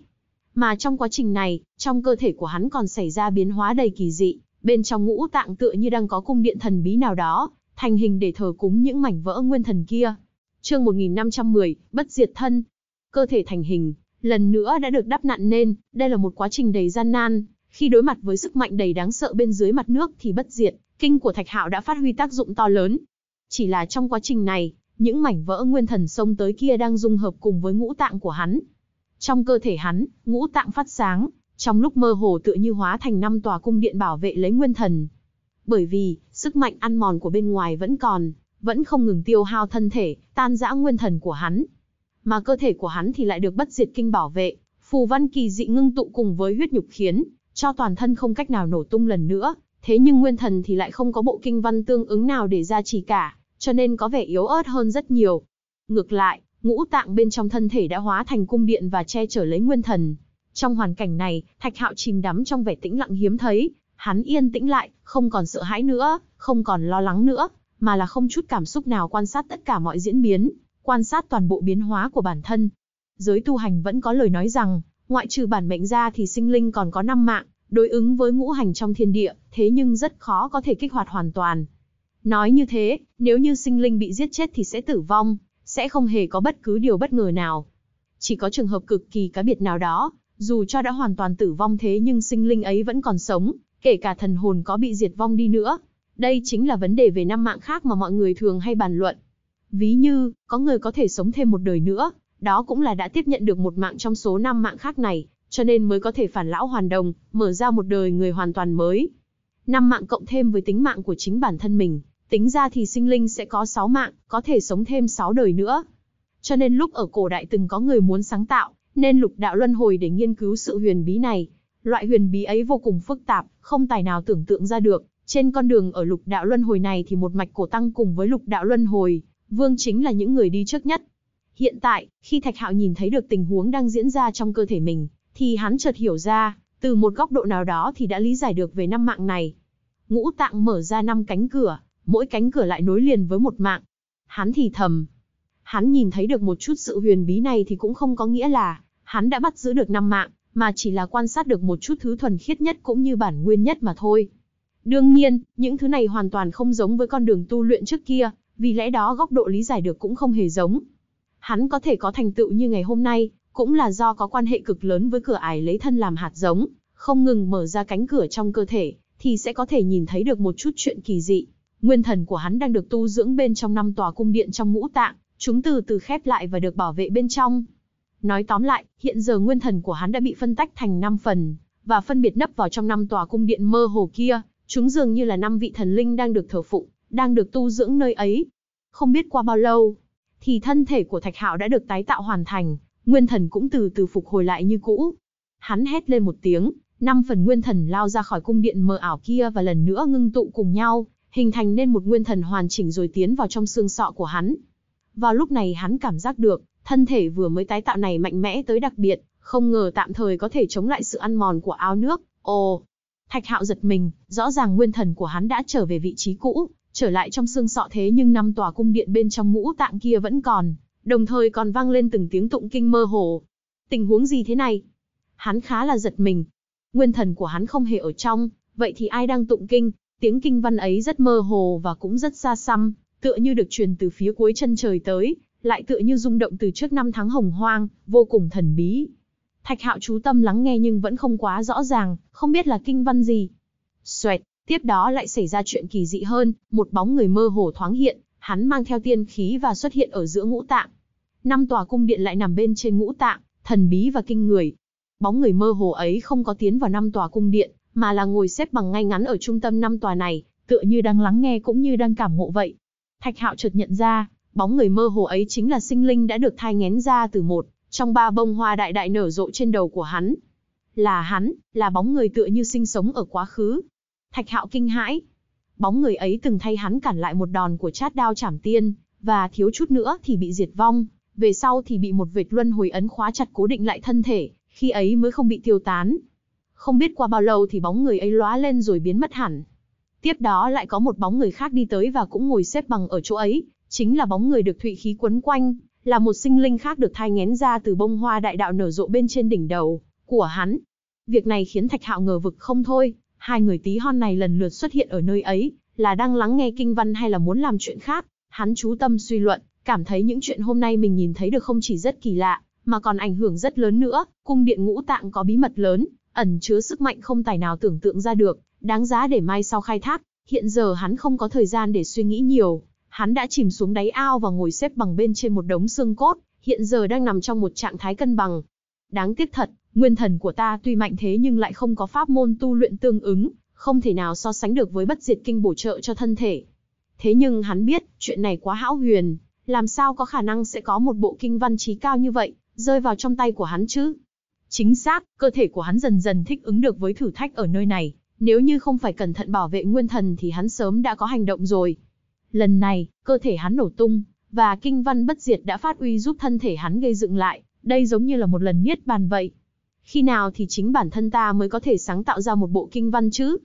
Mà trong quá trình này, trong cơ thể của hắn còn xảy ra biến hóa đầy kỳ dị, bên trong ngũ tạng tựa như đang có cung điện thần bí nào đó, thành hình để thờ cúng những mảnh vỡ nguyên thần kia. Chương 1510, bất diệt thân. Cơ thể thành hình, lần nữa đã được đắp nặn nên, đây là một quá trình đầy gian nan, khi đối mặt với sức mạnh đầy đáng sợ bên dưới mặt nước thì bất diệt, kinh của Thạch Hạo đã phát huy tác dụng to lớn. Chỉ là trong quá trình này, những mảnh vỡ nguyên thần sông tới kia đang dung hợp cùng với ngũ tạng của hắn, trong cơ thể hắn, ngũ tạng phát sáng, trong lúc mơ hồ tựa như hóa thành năm tòa cung điện bảo vệ lấy nguyên thần. Bởi vì, sức mạnh ăn mòn của bên ngoài vẫn còn, vẫn không ngừng tiêu hao thân thể, tan rã nguyên thần của hắn. Mà cơ thể của hắn thì lại được bất diệt kinh bảo vệ, phù văn kỳ dị ngưng tụ cùng với huyết nhục khiến, cho toàn thân không cách nào nổ tung lần nữa, thế nhưng nguyên thần thì lại không có bộ kinh văn tương ứng nào để ra trì cả, cho nên có vẻ yếu ớt hơn rất nhiều. Ngược lại, ngũ tạng bên trong thân thể đã hóa thành cung điện và che chở lấy nguyên thần. Trong hoàn cảnh này, Thạch Hạo chìm đắm trong vẻ tĩnh lặng hiếm thấy, hắn yên tĩnh lại, không còn sợ hãi nữa, không còn lo lắng nữa, mà là không chút cảm xúc nào quan sát tất cả mọi diễn biến, quan sát toàn bộ biến hóa của bản thân. Giới tu hành vẫn có lời nói rằng, ngoại trừ bản mệnh ra thì sinh linh còn có năm mạng, đối ứng với ngũ hành trong thiên địa, thế nhưng rất khó có thể kích hoạt hoàn toàn. Nói như thế, nếu như sinh linh bị giết chết thì sẽ tử vong, sẽ không hề có bất cứ điều bất ngờ nào. Chỉ có trường hợp cực kỳ cá biệt nào đó, dù cho đã hoàn toàn tử vong thế nhưng sinh linh ấy vẫn còn sống, kể cả thần hồn có bị diệt vong đi nữa. Đây chính là vấn đề về năm mạng khác mà mọi người thường hay bàn luận. Ví như, có người có thể sống thêm một đời nữa, đó cũng là đã tiếp nhận được một mạng trong số năm mạng khác này, cho nên mới có thể phản lão hoàn đồng, mở ra một đời người hoàn toàn mới. Năm mạng cộng thêm với tính mạng của chính bản thân mình, Tính ra thì sinh linh sẽ có 6 mạng, có thể sống thêm 6 đời nữa. Cho nên lúc ở cổ đại từng có người muốn sáng tạo, nên lục đạo luân hồi để nghiên cứu sự huyền bí này. Loại huyền bí ấy vô cùng phức tạp, không tài nào tưởng tượng ra được. Trên con đường ở lục đạo luân hồi này thì một mạch cổ tăng cùng với lục đạo luân hồi, vương chính là những người đi trước nhất. Hiện tại, khi Thạch Hạo nhìn thấy được tình huống đang diễn ra trong cơ thể mình, thì hắn chợt hiểu ra, từ một góc độ nào đó thì đã lý giải được về năm mạng này. Ngũ tạng mở ra năm cánh cửa, mỗi cánh cửa lại nối liền với một mạng. Hắn thì thầm. Hắn nhìn thấy được một chút sự huyền bí này thì cũng không có nghĩa là hắn đã bắt giữ được năm mạng, mà chỉ là quan sát được một chút thứ thuần khiết nhất cũng như bản nguyên nhất mà thôi. Đương nhiên, những thứ này hoàn toàn không giống với con đường tu luyện trước kia, vì lẽ đó góc độ lý giải được cũng không hề giống. Hắn có thể có thành tựu như ngày hôm nay, cũng là do có quan hệ cực lớn với cửa ải lấy thân làm hạt giống, không ngừng mở ra cánh cửa trong cơ thể, thì sẽ có thể nhìn thấy được một chút chuyện kỳ dị. Nguyên thần của hắn đang được tu dưỡng bên trong năm tòa cung điện trong ngũ tạng, chúng từ từ khép lại và được bảo vệ bên trong. Nói tóm lại, hiện giờ nguyên thần của hắn đã bị phân tách thành 5 phần, và phân biệt nấp vào trong năm tòa cung điện mơ hồ kia, chúng dường như là năm vị thần linh đang được thờ phụng, đang được tu dưỡng nơi ấy. Không biết qua bao lâu, thì thân thể của Thạch Hạo đã được tái tạo hoàn thành, nguyên thần cũng từ từ phục hồi lại như cũ. Hắn hét lên một tiếng, năm phần nguyên thần lao ra khỏi cung điện mờ ảo kia và lần nữa ngưng tụ cùng nhau, hình thành nên một nguyên thần hoàn chỉnh rồi tiến vào trong xương sọ của hắn. Vào lúc này hắn cảm giác được, thân thể vừa mới tái tạo này mạnh mẽ tới đặc biệt, không ngờ tạm thời có thể chống lại sự ăn mòn của áo nước. Ồ, Thạch Hạo giật mình, rõ ràng nguyên thần của hắn đã trở về vị trí cũ, trở lại trong xương sọ thế nhưng năm tòa cung điện bên trong ngũ tạng kia vẫn còn, đồng thời còn vang lên từng tiếng tụng kinh mơ hồ. Tình huống gì thế này? Hắn khá là giật mình. Nguyên thần của hắn không hề ở trong, vậy thì ai đang tụng kinh? Tiếng kinh văn ấy rất mơ hồ và cũng rất xa xăm, tựa như được truyền từ phía cuối chân trời tới, lại tựa như rung động từ trước năm tháng hồng hoang, vô cùng thần bí. Thạch hạo chú tâm lắng nghe nhưng vẫn không quá rõ ràng, không biết là kinh văn gì. Xoẹt, tiếp đó lại xảy ra chuyện kỳ dị hơn, một bóng người mơ hồ thoáng hiện, hắn mang theo tiên khí và xuất hiện ở giữa ngũ tạng. Năm tòa cung điện lại nằm bên trên ngũ tạng, thần bí và kinh người. Bóng người mơ hồ ấy không có tiến vào năm tòa cung điện, mà là ngồi xếp bằng ngay ngắn ở trung tâm năm tòa này, tựa như đang lắng nghe cũng như đang cảm ngộ vậy. Thạch Hạo chợt nhận ra, bóng người mơ hồ ấy chính là sinh linh đã được thai ngén ra từ một trong ba bông hoa đại đại nở rộ trên đầu của hắn. Là hắn, là bóng người tựa như sinh sống ở quá khứ. Thạch Hạo kinh hãi. Bóng người ấy từng thay hắn cản lại một đòn của chát đao chảm tiên, và thiếu chút nữa thì bị diệt vong, về sau thì bị một vệt luân hồi ấn khóa chặt cố định lại thân thể, khi ấy mới không bị tiêu tán. Không biết qua bao lâu thì bóng người ấy lóa lên rồi biến mất hẳn. Tiếp đó lại có một bóng người khác đi tới và cũng ngồi xếp bằng ở chỗ ấy, chính là bóng người được thụy khí quấn quanh, là một sinh linh khác được thai ngén ra từ bông hoa đại đạo nở rộ bên trên đỉnh đầu của hắn. Việc này khiến Thạch Hạo ngờ vực không thôi, hai người tí hon này lần lượt xuất hiện ở nơi ấy, là đang lắng nghe kinh văn hay là muốn làm chuyện khác, hắn chú tâm suy luận, cảm thấy những chuyện hôm nay mình nhìn thấy được không chỉ rất kỳ lạ, mà còn ảnh hưởng rất lớn nữa, cung điện ngũ tạng có bí mật lớn, ẩn chứa sức mạnh không tài nào tưởng tượng ra được, đáng giá để mai sau khai thác. Hiện giờ hắn không có thời gian để suy nghĩ nhiều, hắn đã chìm xuống đáy ao và ngồi xếp bằng bên trên một đống xương cốt, hiện giờ đang nằm trong một trạng thái cân bằng. Đáng tiếc thật, nguyên thần của ta tuy mạnh thế nhưng lại không có pháp môn tu luyện tương ứng, không thể nào so sánh được với bất diệt kinh bổ trợ cho thân thể. Thế nhưng hắn biết, chuyện này quá hão huyền, làm sao có khả năng sẽ có một bộ kinh văn trí cao như vậy, rơi vào trong tay của hắn chứ? Chính xác, cơ thể của hắn dần dần thích ứng được với thử thách ở nơi này, nếu như không phải cẩn thận bảo vệ nguyên thần thì hắn sớm đã có hành động rồi. Lần này, cơ thể hắn nổ tung, và kinh văn bất diệt đã phát uy giúp thân thể hắn gây dựng lại, đây giống như là một lần niết bàn vậy. Khi nào thì chính bản thân ta mới có thể sáng tạo ra một bộ kinh văn chứ?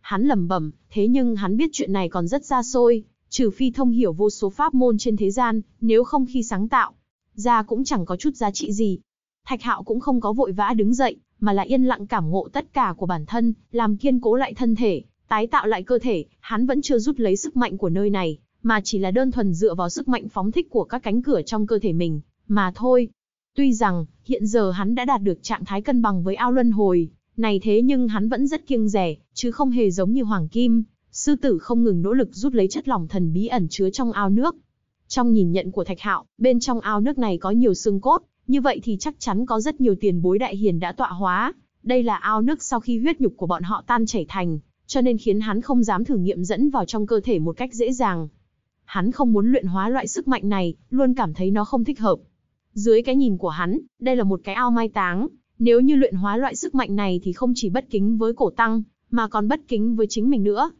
Hắn lẩm bẩm, thế nhưng hắn biết chuyện này còn rất xa xôi, trừ phi thông hiểu vô số pháp môn trên thế gian, nếu không khi sáng tạo, ra cũng chẳng có chút giá trị gì, Thạch Hạo cũng không có vội vã đứng dậy, mà là yên lặng cảm ngộ tất cả của bản thân, làm kiên cố lại thân thể, tái tạo lại cơ thể, hắn vẫn chưa rút lấy sức mạnh của nơi này, mà chỉ là đơn thuần dựa vào sức mạnh phóng thích của các cánh cửa trong cơ thể mình, mà thôi. Tuy rằng, hiện giờ hắn đã đạt được trạng thái cân bằng với ao luân hồi, này thế nhưng hắn vẫn rất kiêng rẻ, chứ không hề giống như Hoàng Kim, sư tử không ngừng nỗ lực rút lấy chất lỏng thần bí ẩn chứa trong ao nước. Trong nhìn nhận của Thạch Hạo, bên trong ao nước này có nhiều xương cốt, như vậy thì chắc chắn có rất nhiều tiền bối đại hiền đã tọa hóa, đây là ao nước sau khi huyết nhục của bọn họ tan chảy thành, cho nên khiến hắn không dám thử nghiệm dẫn vào trong cơ thể một cách dễ dàng. Hắn không muốn luyện hóa loại sức mạnh này, luôn cảm thấy nó không thích hợp. Dưới cái nhìn của hắn, đây là một cái ao mai táng, nếu như luyện hóa loại sức mạnh này thì không chỉ bất kính với cổ tăng, mà còn bất kính với chính mình nữa.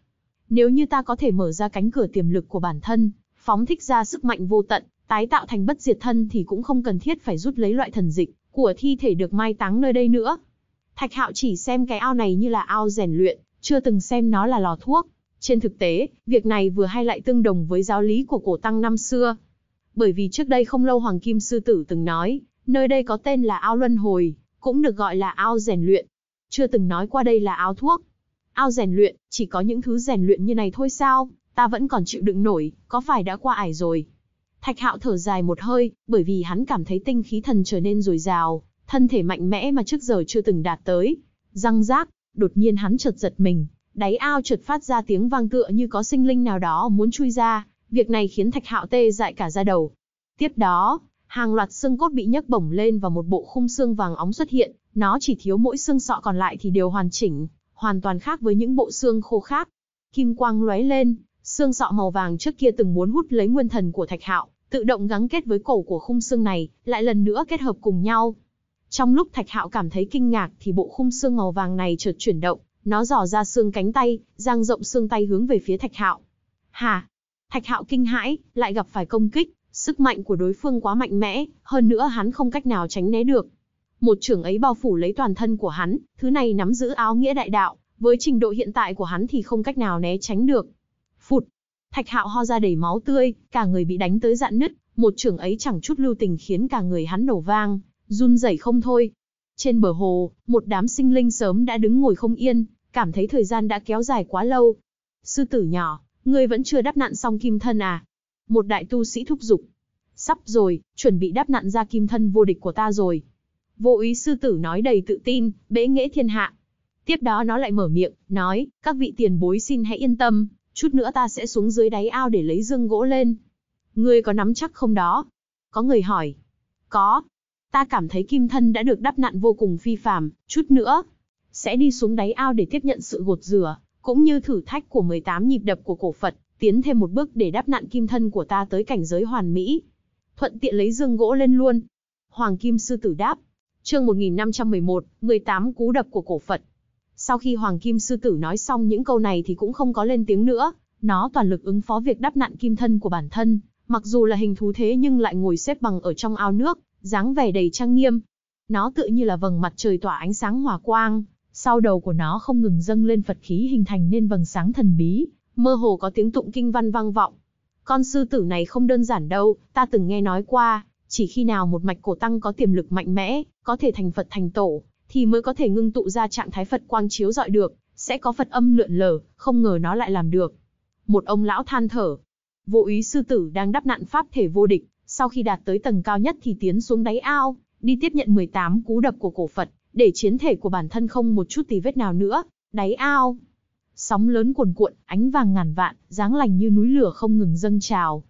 Nếu như ta có thể mở ra cánh cửa tiềm lực của bản thân, phóng thích ra sức mạnh vô tận, tái tạo thành bất diệt thân thì cũng không cần thiết phải rút lấy loại thần dịch của thi thể được mai táng nơi đây nữa. Thạch Hạo chỉ xem cái ao này như là ao rèn luyện, chưa từng xem nó là lò thuốc. Trên thực tế, việc này vừa hay lại tương đồng với giáo lý của cổ tăng năm xưa. Bởi vì trước đây không lâu Hoàng Kim Sư Tử từng nói, nơi đây có tên là ao luân hồi, cũng được gọi là ao rèn luyện. Chưa từng nói qua đây là ao thuốc. Ao rèn luyện, chỉ có những thứ rèn luyện như này thôi sao, ta vẫn còn chịu đựng nổi, có phải đã qua ải rồi. Thạch Hạo thở dài một hơi, bởi vì hắn cảm thấy tinh khí thần trở nên dồi dào, thân thể mạnh mẽ mà trước giờ chưa từng đạt tới. Răng rác, đột nhiên hắn chợt giật mình, đáy ao chợt phát ra tiếng vang tựa như có sinh linh nào đó muốn chui ra, việc này khiến Thạch Hạo tê dại cả da đầu. Tiếp đó, hàng loạt xương cốt bị nhấc bổng lên và một bộ khung xương vàng óng xuất hiện, nó chỉ thiếu mỗi xương sọ còn lại thì đều hoàn chỉnh, hoàn toàn khác với những bộ xương khô khác. Kim quang lóe lên, xương sọ màu vàng trước kia từng muốn hút lấy nguyên thần của Thạch Hạo, tự động gắn kết với cổ của khung xương này, lại lần nữa kết hợp cùng nhau. Trong lúc Thạch Hạo cảm thấy kinh ngạc thì bộ khung xương màu vàng này chợt chuyển động, nó dò ra xương cánh tay, dang rộng xương tay hướng về phía Thạch Hạo. Hả? Thạch Hạo kinh hãi, lại gặp phải công kích, sức mạnh của đối phương quá mạnh mẽ, hơn nữa hắn không cách nào tránh né được. Một trưởng ấy bao phủ lấy toàn thân của hắn, thứ này nắm giữ áo nghĩa đại đạo, với trình độ hiện tại của hắn thì không cách nào né tránh được. Thạch Hạo ho ra đầy máu tươi, cả người bị đánh tới dạn nứt, một trưởng ấy chẳng chút lưu tình khiến cả người hắn nổ vang, run rẩy không thôi. Trên bờ hồ, một đám sinh linh sớm đã đứng ngồi không yên, cảm thấy thời gian đã kéo dài quá lâu. Sư tử nhỏ, ngươi vẫn chưa đắp nạn xong kim thân à? Một đại tu sĩ thúc giục. Sắp rồi, chuẩn bị đắp nạn ra kim thân vô địch của ta rồi. Vô ý sư tử nói đầy tự tin, bế nghễ thiên hạ. Tiếp đó nó lại mở miệng, nói, các vị tiền bối xin hãy yên tâm, Chút nữa ta sẽ xuống dưới đáy ao để lấy dương gỗ lên. Ngươi có nắm chắc không đó? Có người hỏi. Có. Ta cảm thấy kim thân đã được đắp nặn vô cùng phi phàm, chút nữa. Sẽ đi xuống đáy ao để tiếp nhận sự gột rửa, cũng như thử thách của 18 nhịp đập của cổ Phật, tiến thêm một bước để đắp nặn kim thân của ta tới cảnh giới hoàn mỹ. Thuận tiện lấy dương gỗ lên luôn. Hoàng Kim Sư Tử đáp. Chương 1511, 18 cú đập của cổ Phật. Sau khi Hoàng Kim Sư Tử nói xong những câu này thì cũng không có lên tiếng nữa, nó toàn lực ứng phó việc đắp nạn kim thân của bản thân, mặc dù là hình thú thế nhưng lại ngồi xếp bằng ở trong ao nước, dáng vẻ đầy trang nghiêm. Nó tự như là vầng mặt trời tỏa ánh sáng hòa quang, sau đầu của nó không ngừng dâng lên Phật khí hình thành nên vầng sáng thần bí, mơ hồ có tiếng tụng kinh văn vang vọng. Con sư tử này không đơn giản đâu, ta từng nghe nói qua, chỉ khi nào một mạch cổ tăng có tiềm lực mạnh mẽ, có thể thành Phật thành tổ, thì mới có thể ngưng tụ ra trạng thái Phật quang chiếu dọi được, sẽ có Phật âm lượn lờ, không ngờ nó lại làm được. Một ông lão than thở. Vô ý sư tử đang đắp nạn pháp thể vô địch, sau khi đạt tới tầng cao nhất thì tiến xuống đáy ao, đi tiếp nhận 18 cú đập của cổ Phật, để chiến thể của bản thân không một chút tí vết nào nữa, đáy ao. Sóng lớn cuồn cuộn, ánh vàng ngàn vạn, dáng lành như núi lửa không ngừng dâng trào.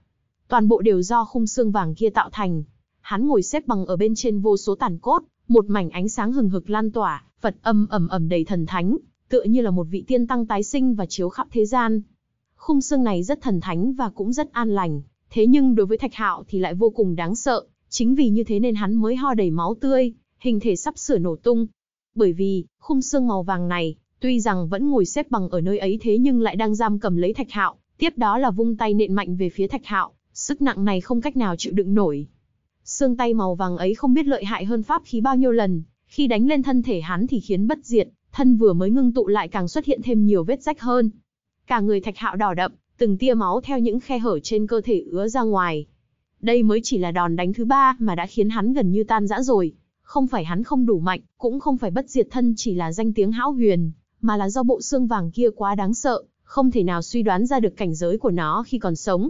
Toàn bộ đều do khung xương vàng kia tạo thành. Hắn ngồi xếp bằng ở bên trên vô số tàn cốt, một mảnh ánh sáng hừng hực lan tỏa, Phật âm ầm ầm đầy thần thánh, tựa như là một vị tiên tăng tái sinh và chiếu khắp thế gian. Khung xương này rất thần thánh và cũng rất an lành, thế nhưng đối với Thạch Hạo thì lại vô cùng đáng sợ, chính vì như thế nên hắn mới ho đầy máu tươi, hình thể sắp sửa nổ tung. Bởi vì, khung xương màu vàng này, tuy rằng vẫn ngồi xếp bằng ở nơi ấy thế nhưng lại đang giam cầm lấy Thạch Hạo, tiếp đó là vung tay nện mạnh về phía Thạch Hạo, sức nặng này không cách nào chịu đựng nổi, Xương tay màu vàng ấy không biết lợi hại hơn pháp khí bao nhiêu lần, khi đánh lên thân thể hắn thì khiến bất diệt, thân vừa mới ngưng tụ lại càng xuất hiện thêm nhiều vết rách hơn. Cả người Thạch Hạo đỏ đậm, từng tia máu theo những khe hở trên cơ thể ứa ra ngoài. Đây mới chỉ là đòn đánh thứ ba mà đã khiến hắn gần như tan rã rồi. Không phải hắn không đủ mạnh, cũng không phải bất diệt thân chỉ là danh tiếng hão huyền, mà là do bộ xương vàng kia quá đáng sợ, không thể nào suy đoán ra được cảnh giới của nó khi còn sống.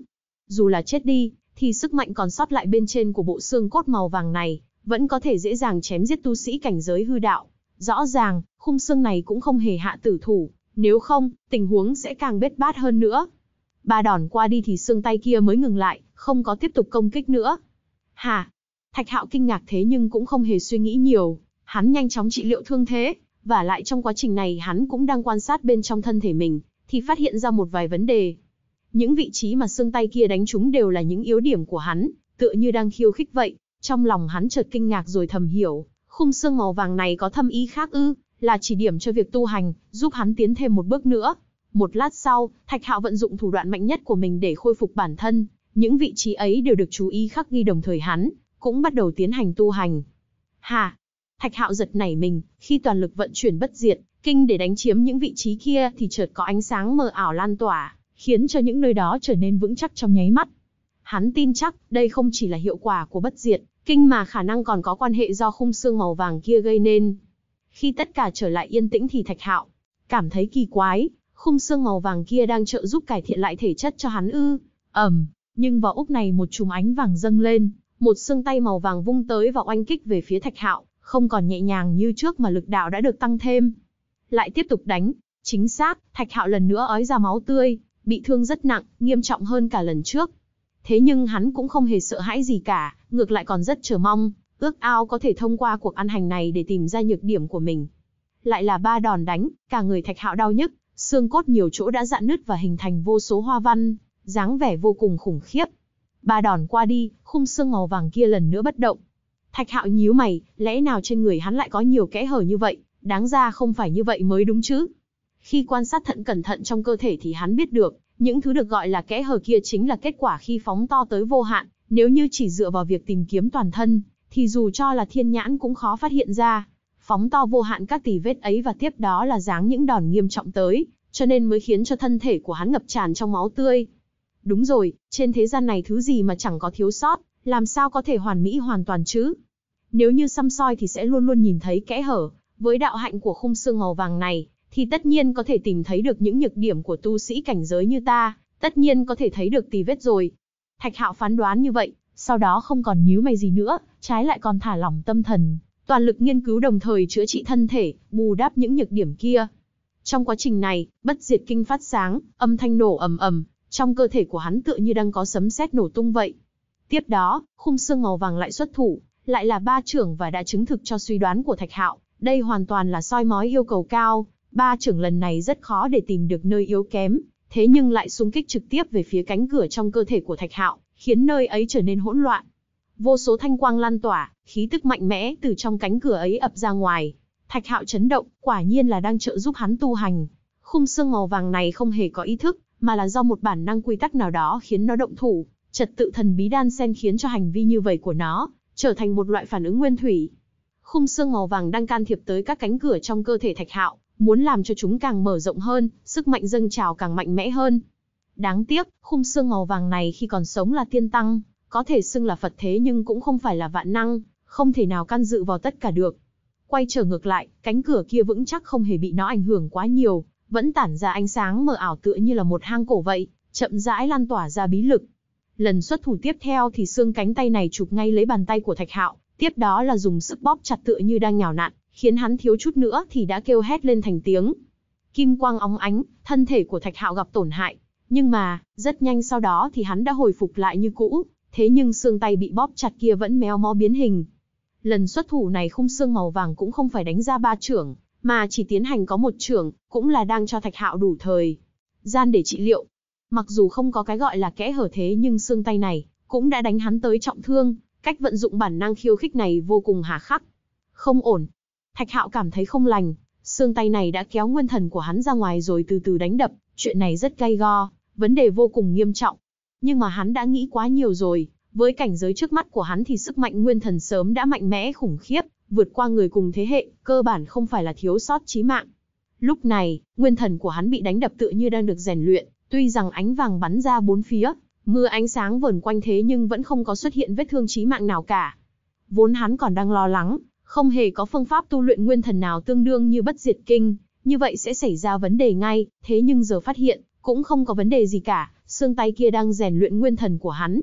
Dù là chết đi, thì sức mạnh còn sót lại bên trên của bộ xương cốt màu vàng này, vẫn có thể dễ dàng chém giết tu sĩ cảnh giới hư đạo. Rõ ràng, khung xương này cũng không hề hạ tử thủ, nếu không, tình huống sẽ càng bết bát hơn nữa. Ba đòn qua đi thì xương tay kia mới ngừng lại, không có tiếp tục công kích nữa. Hả? Thạch hạo kinh ngạc thế nhưng cũng không hề suy nghĩ nhiều, hắn nhanh chóng trị liệu thương thế, và lại trong quá trình này hắn cũng đang quan sát bên trong thân thể mình, thì phát hiện ra một vài vấn đề. Những vị trí mà xương tay kia đánh trúng đều là những yếu điểm của hắn, tựa như đang khiêu khích vậy. Trong lòng hắn chợt kinh ngạc rồi thầm hiểu, khung xương màu vàng này có thâm ý khác ư, là chỉ điểm cho việc tu hành, giúp hắn tiến thêm một bước nữa. Một lát sau, Thạch Hạo vận dụng thủ đoạn mạnh nhất của mình để khôi phục bản thân, những vị trí ấy đều được chú ý khắc ghi đồng thời hắn, cũng bắt đầu tiến hành tu hành. Hà! Thạch Hạo giật nảy mình, khi toàn lực vận chuyển bất diệt, kinh để đánh chiếm những vị trí kia thì chợt có ánh sáng mờ ảo lan tỏa khiến cho những nơi đó trở nên vững chắc trong nháy mắt. Hắn tin chắc, đây không chỉ là hiệu quả của bất diệt, kinh mà khả năng còn có quan hệ do khung xương màu vàng kia gây nên. Khi tất cả trở lại yên tĩnh thì Thạch Hạo cảm thấy kỳ quái, khung xương màu vàng kia đang trợ giúp cải thiện lại thể chất cho hắn ư? Ầm, nhưng vào úc này một chùm ánh vàng dâng lên, một xương tay màu vàng vung tới và oanh kích về phía Thạch Hạo, không còn nhẹ nhàng như trước mà lực đạo đã được tăng thêm. Lại tiếp tục đánh, chính xác, Thạch Hạo lần nữa ói ra máu tươi, bị thương rất nặng, nghiêm trọng hơn cả lần trước. Thế nhưng hắn cũng không hề sợ hãi gì cả, ngược lại còn rất chờ mong, ước ao có thể thông qua cuộc ăn hành này để tìm ra nhược điểm của mình. Lại là ba đòn đánh, cả người thạch hạo đau nhức, xương cốt nhiều chỗ đã dạn nứt và hình thành vô số hoa văn, dáng vẻ vô cùng khủng khiếp. Ba đòn qua đi, khung xương màu vàng kia lần nữa bất động. Thạch hạo nhíu mày, lẽ nào trên người hắn lại có nhiều kẽ hở như vậy, đáng ra không phải như vậy mới đúng chứ. Khi quan sát thận cẩn thận trong cơ thể thì hắn biết được, những thứ được gọi là kẽ hở kia chính là kết quả khi phóng to tới vô hạn, nếu như chỉ dựa vào việc tìm kiếm toàn thân, thì dù cho là thiên nhãn cũng khó phát hiện ra. Phóng to vô hạn các tỷ vết ấy và tiếp đó là dáng những đòn nghiêm trọng tới, cho nên mới khiến cho thân thể của hắn ngập tràn trong máu tươi. Đúng rồi, trên thế gian này thứ gì mà chẳng có thiếu sót, làm sao có thể hoàn mỹ hoàn toàn chứ? Nếu như xăm soi thì sẽ luôn luôn nhìn thấy kẽ hở, với đạo hạnh của khung xương màu vàng này, thì tất nhiên có thể tìm thấy được những nhược điểm của tu sĩ cảnh giới như ta, tất nhiên có thể thấy được tì vết rồi. Thạch hạo phán đoán như vậy, sau đó không còn nhíu mày gì nữa, trái lại còn thả lỏng tâm thần, toàn lực nghiên cứu đồng thời chữa trị thân thể, bù đắp những nhược điểm kia. Trong quá trình này, bất diệt kinh phát sáng, âm thanh nổ ầm ầm, trong cơ thể của hắn tựa như đang có sấm sét nổ tung vậy. Tiếp đó, khung xương màu vàng lại xuất thủ, lại là ba trưởng và đã chứng thực cho suy đoán của Thạch Hạo, đây hoàn toàn là soi mói yêu cầu cao, Ba trưởng lần này rất khó để tìm được nơi yếu kém, thế nhưng lại xung kích trực tiếp về phía cánh cửa trong cơ thể của Thạch Hạo, khiến nơi ấy trở nên hỗn loạn. Vô số thanh quang lan tỏa, khí tức mạnh mẽ từ trong cánh cửa ấy ập ra ngoài. Thạch Hạo chấn động, quả nhiên là đang trợ giúp hắn tu hành. Khung xương màu vàng này không hề có ý thức, mà là do một bản năng quy tắc nào đó khiến nó động thủ, trật tự thần bí đan xen khiến cho hành vi như vậy của nó trở thành một loại phản ứng nguyên thủy. Khung xương màu vàng đang can thiệp tới các cánh cửa trong cơ thể Thạch Hạo, muốn làm cho chúng càng mở rộng hơn, sức mạnh dâng trào càng mạnh mẽ hơn. Đáng tiếc, khung xương màu vàng này khi còn sống là tiên tăng, có thể xưng là Phật thế nhưng cũng không phải là vạn năng, không thể nào can dự vào tất cả được. Quay trở ngược lại, cánh cửa kia vững chắc không hề bị nó ảnh hưởng quá nhiều, vẫn tản ra ánh sáng mờ ảo tựa như là một hang cổ vậy, chậm rãi lan tỏa ra bí lực. Lần xuất thủ tiếp theo thì xương cánh tay này chụp ngay lấy bàn tay của Thạch Hạo, tiếp đó là dùng sức bóp chặt tựa như đang nhào nặn, khiến hắn thiếu chút nữa thì đã kêu hét lên thành tiếng. Kim quang óng ánh, thân thể của Thạch Hạo gặp tổn hại, nhưng mà, rất nhanh sau đó thì hắn đã hồi phục lại như cũ, thế nhưng xương tay bị bóp chặt kia vẫn méo mó biến hình. Lần xuất thủ này khung xương màu vàng cũng không phải đánh ra ba trưởng, mà chỉ tiến hành có một trưởng, cũng là đang cho Thạch Hạo đủ thời. Gian để trị liệu. Mặc dù không có cái gọi là kẽ hở thế nhưng xương tay này cũng đã đánh hắn tới trọng thương, cách vận dụng bản năng khiêu khích này vô cùng hà khắc. Không ổn, Thạch Hạo cảm thấy không lành, xương tay này đã kéo nguyên thần của hắn ra ngoài rồi từ từ đánh đập, chuyện này rất gay go, vấn đề vô cùng nghiêm trọng. Nhưng mà hắn đã nghĩ quá nhiều rồi, với cảnh giới trước mắt của hắn thì sức mạnh nguyên thần sớm đã mạnh mẽ khủng khiếp, vượt qua người cùng thế hệ, cơ bản không phải là thiếu sót chí mạng. Lúc này, nguyên thần của hắn bị đánh đập tựa như đang được rèn luyện, tuy rằng ánh vàng bắn ra bốn phía, mưa ánh sáng vờn quanh thế nhưng vẫn không có xuất hiện vết thương chí mạng nào cả. Vốn hắn còn đang lo lắng, không hề có phương pháp tu luyện nguyên thần nào tương đương như bất diệt kinh, như vậy sẽ xảy ra vấn đề ngay, thế nhưng giờ phát hiện, cũng không có vấn đề gì cả, xương tay kia đang rèn luyện nguyên thần của hắn.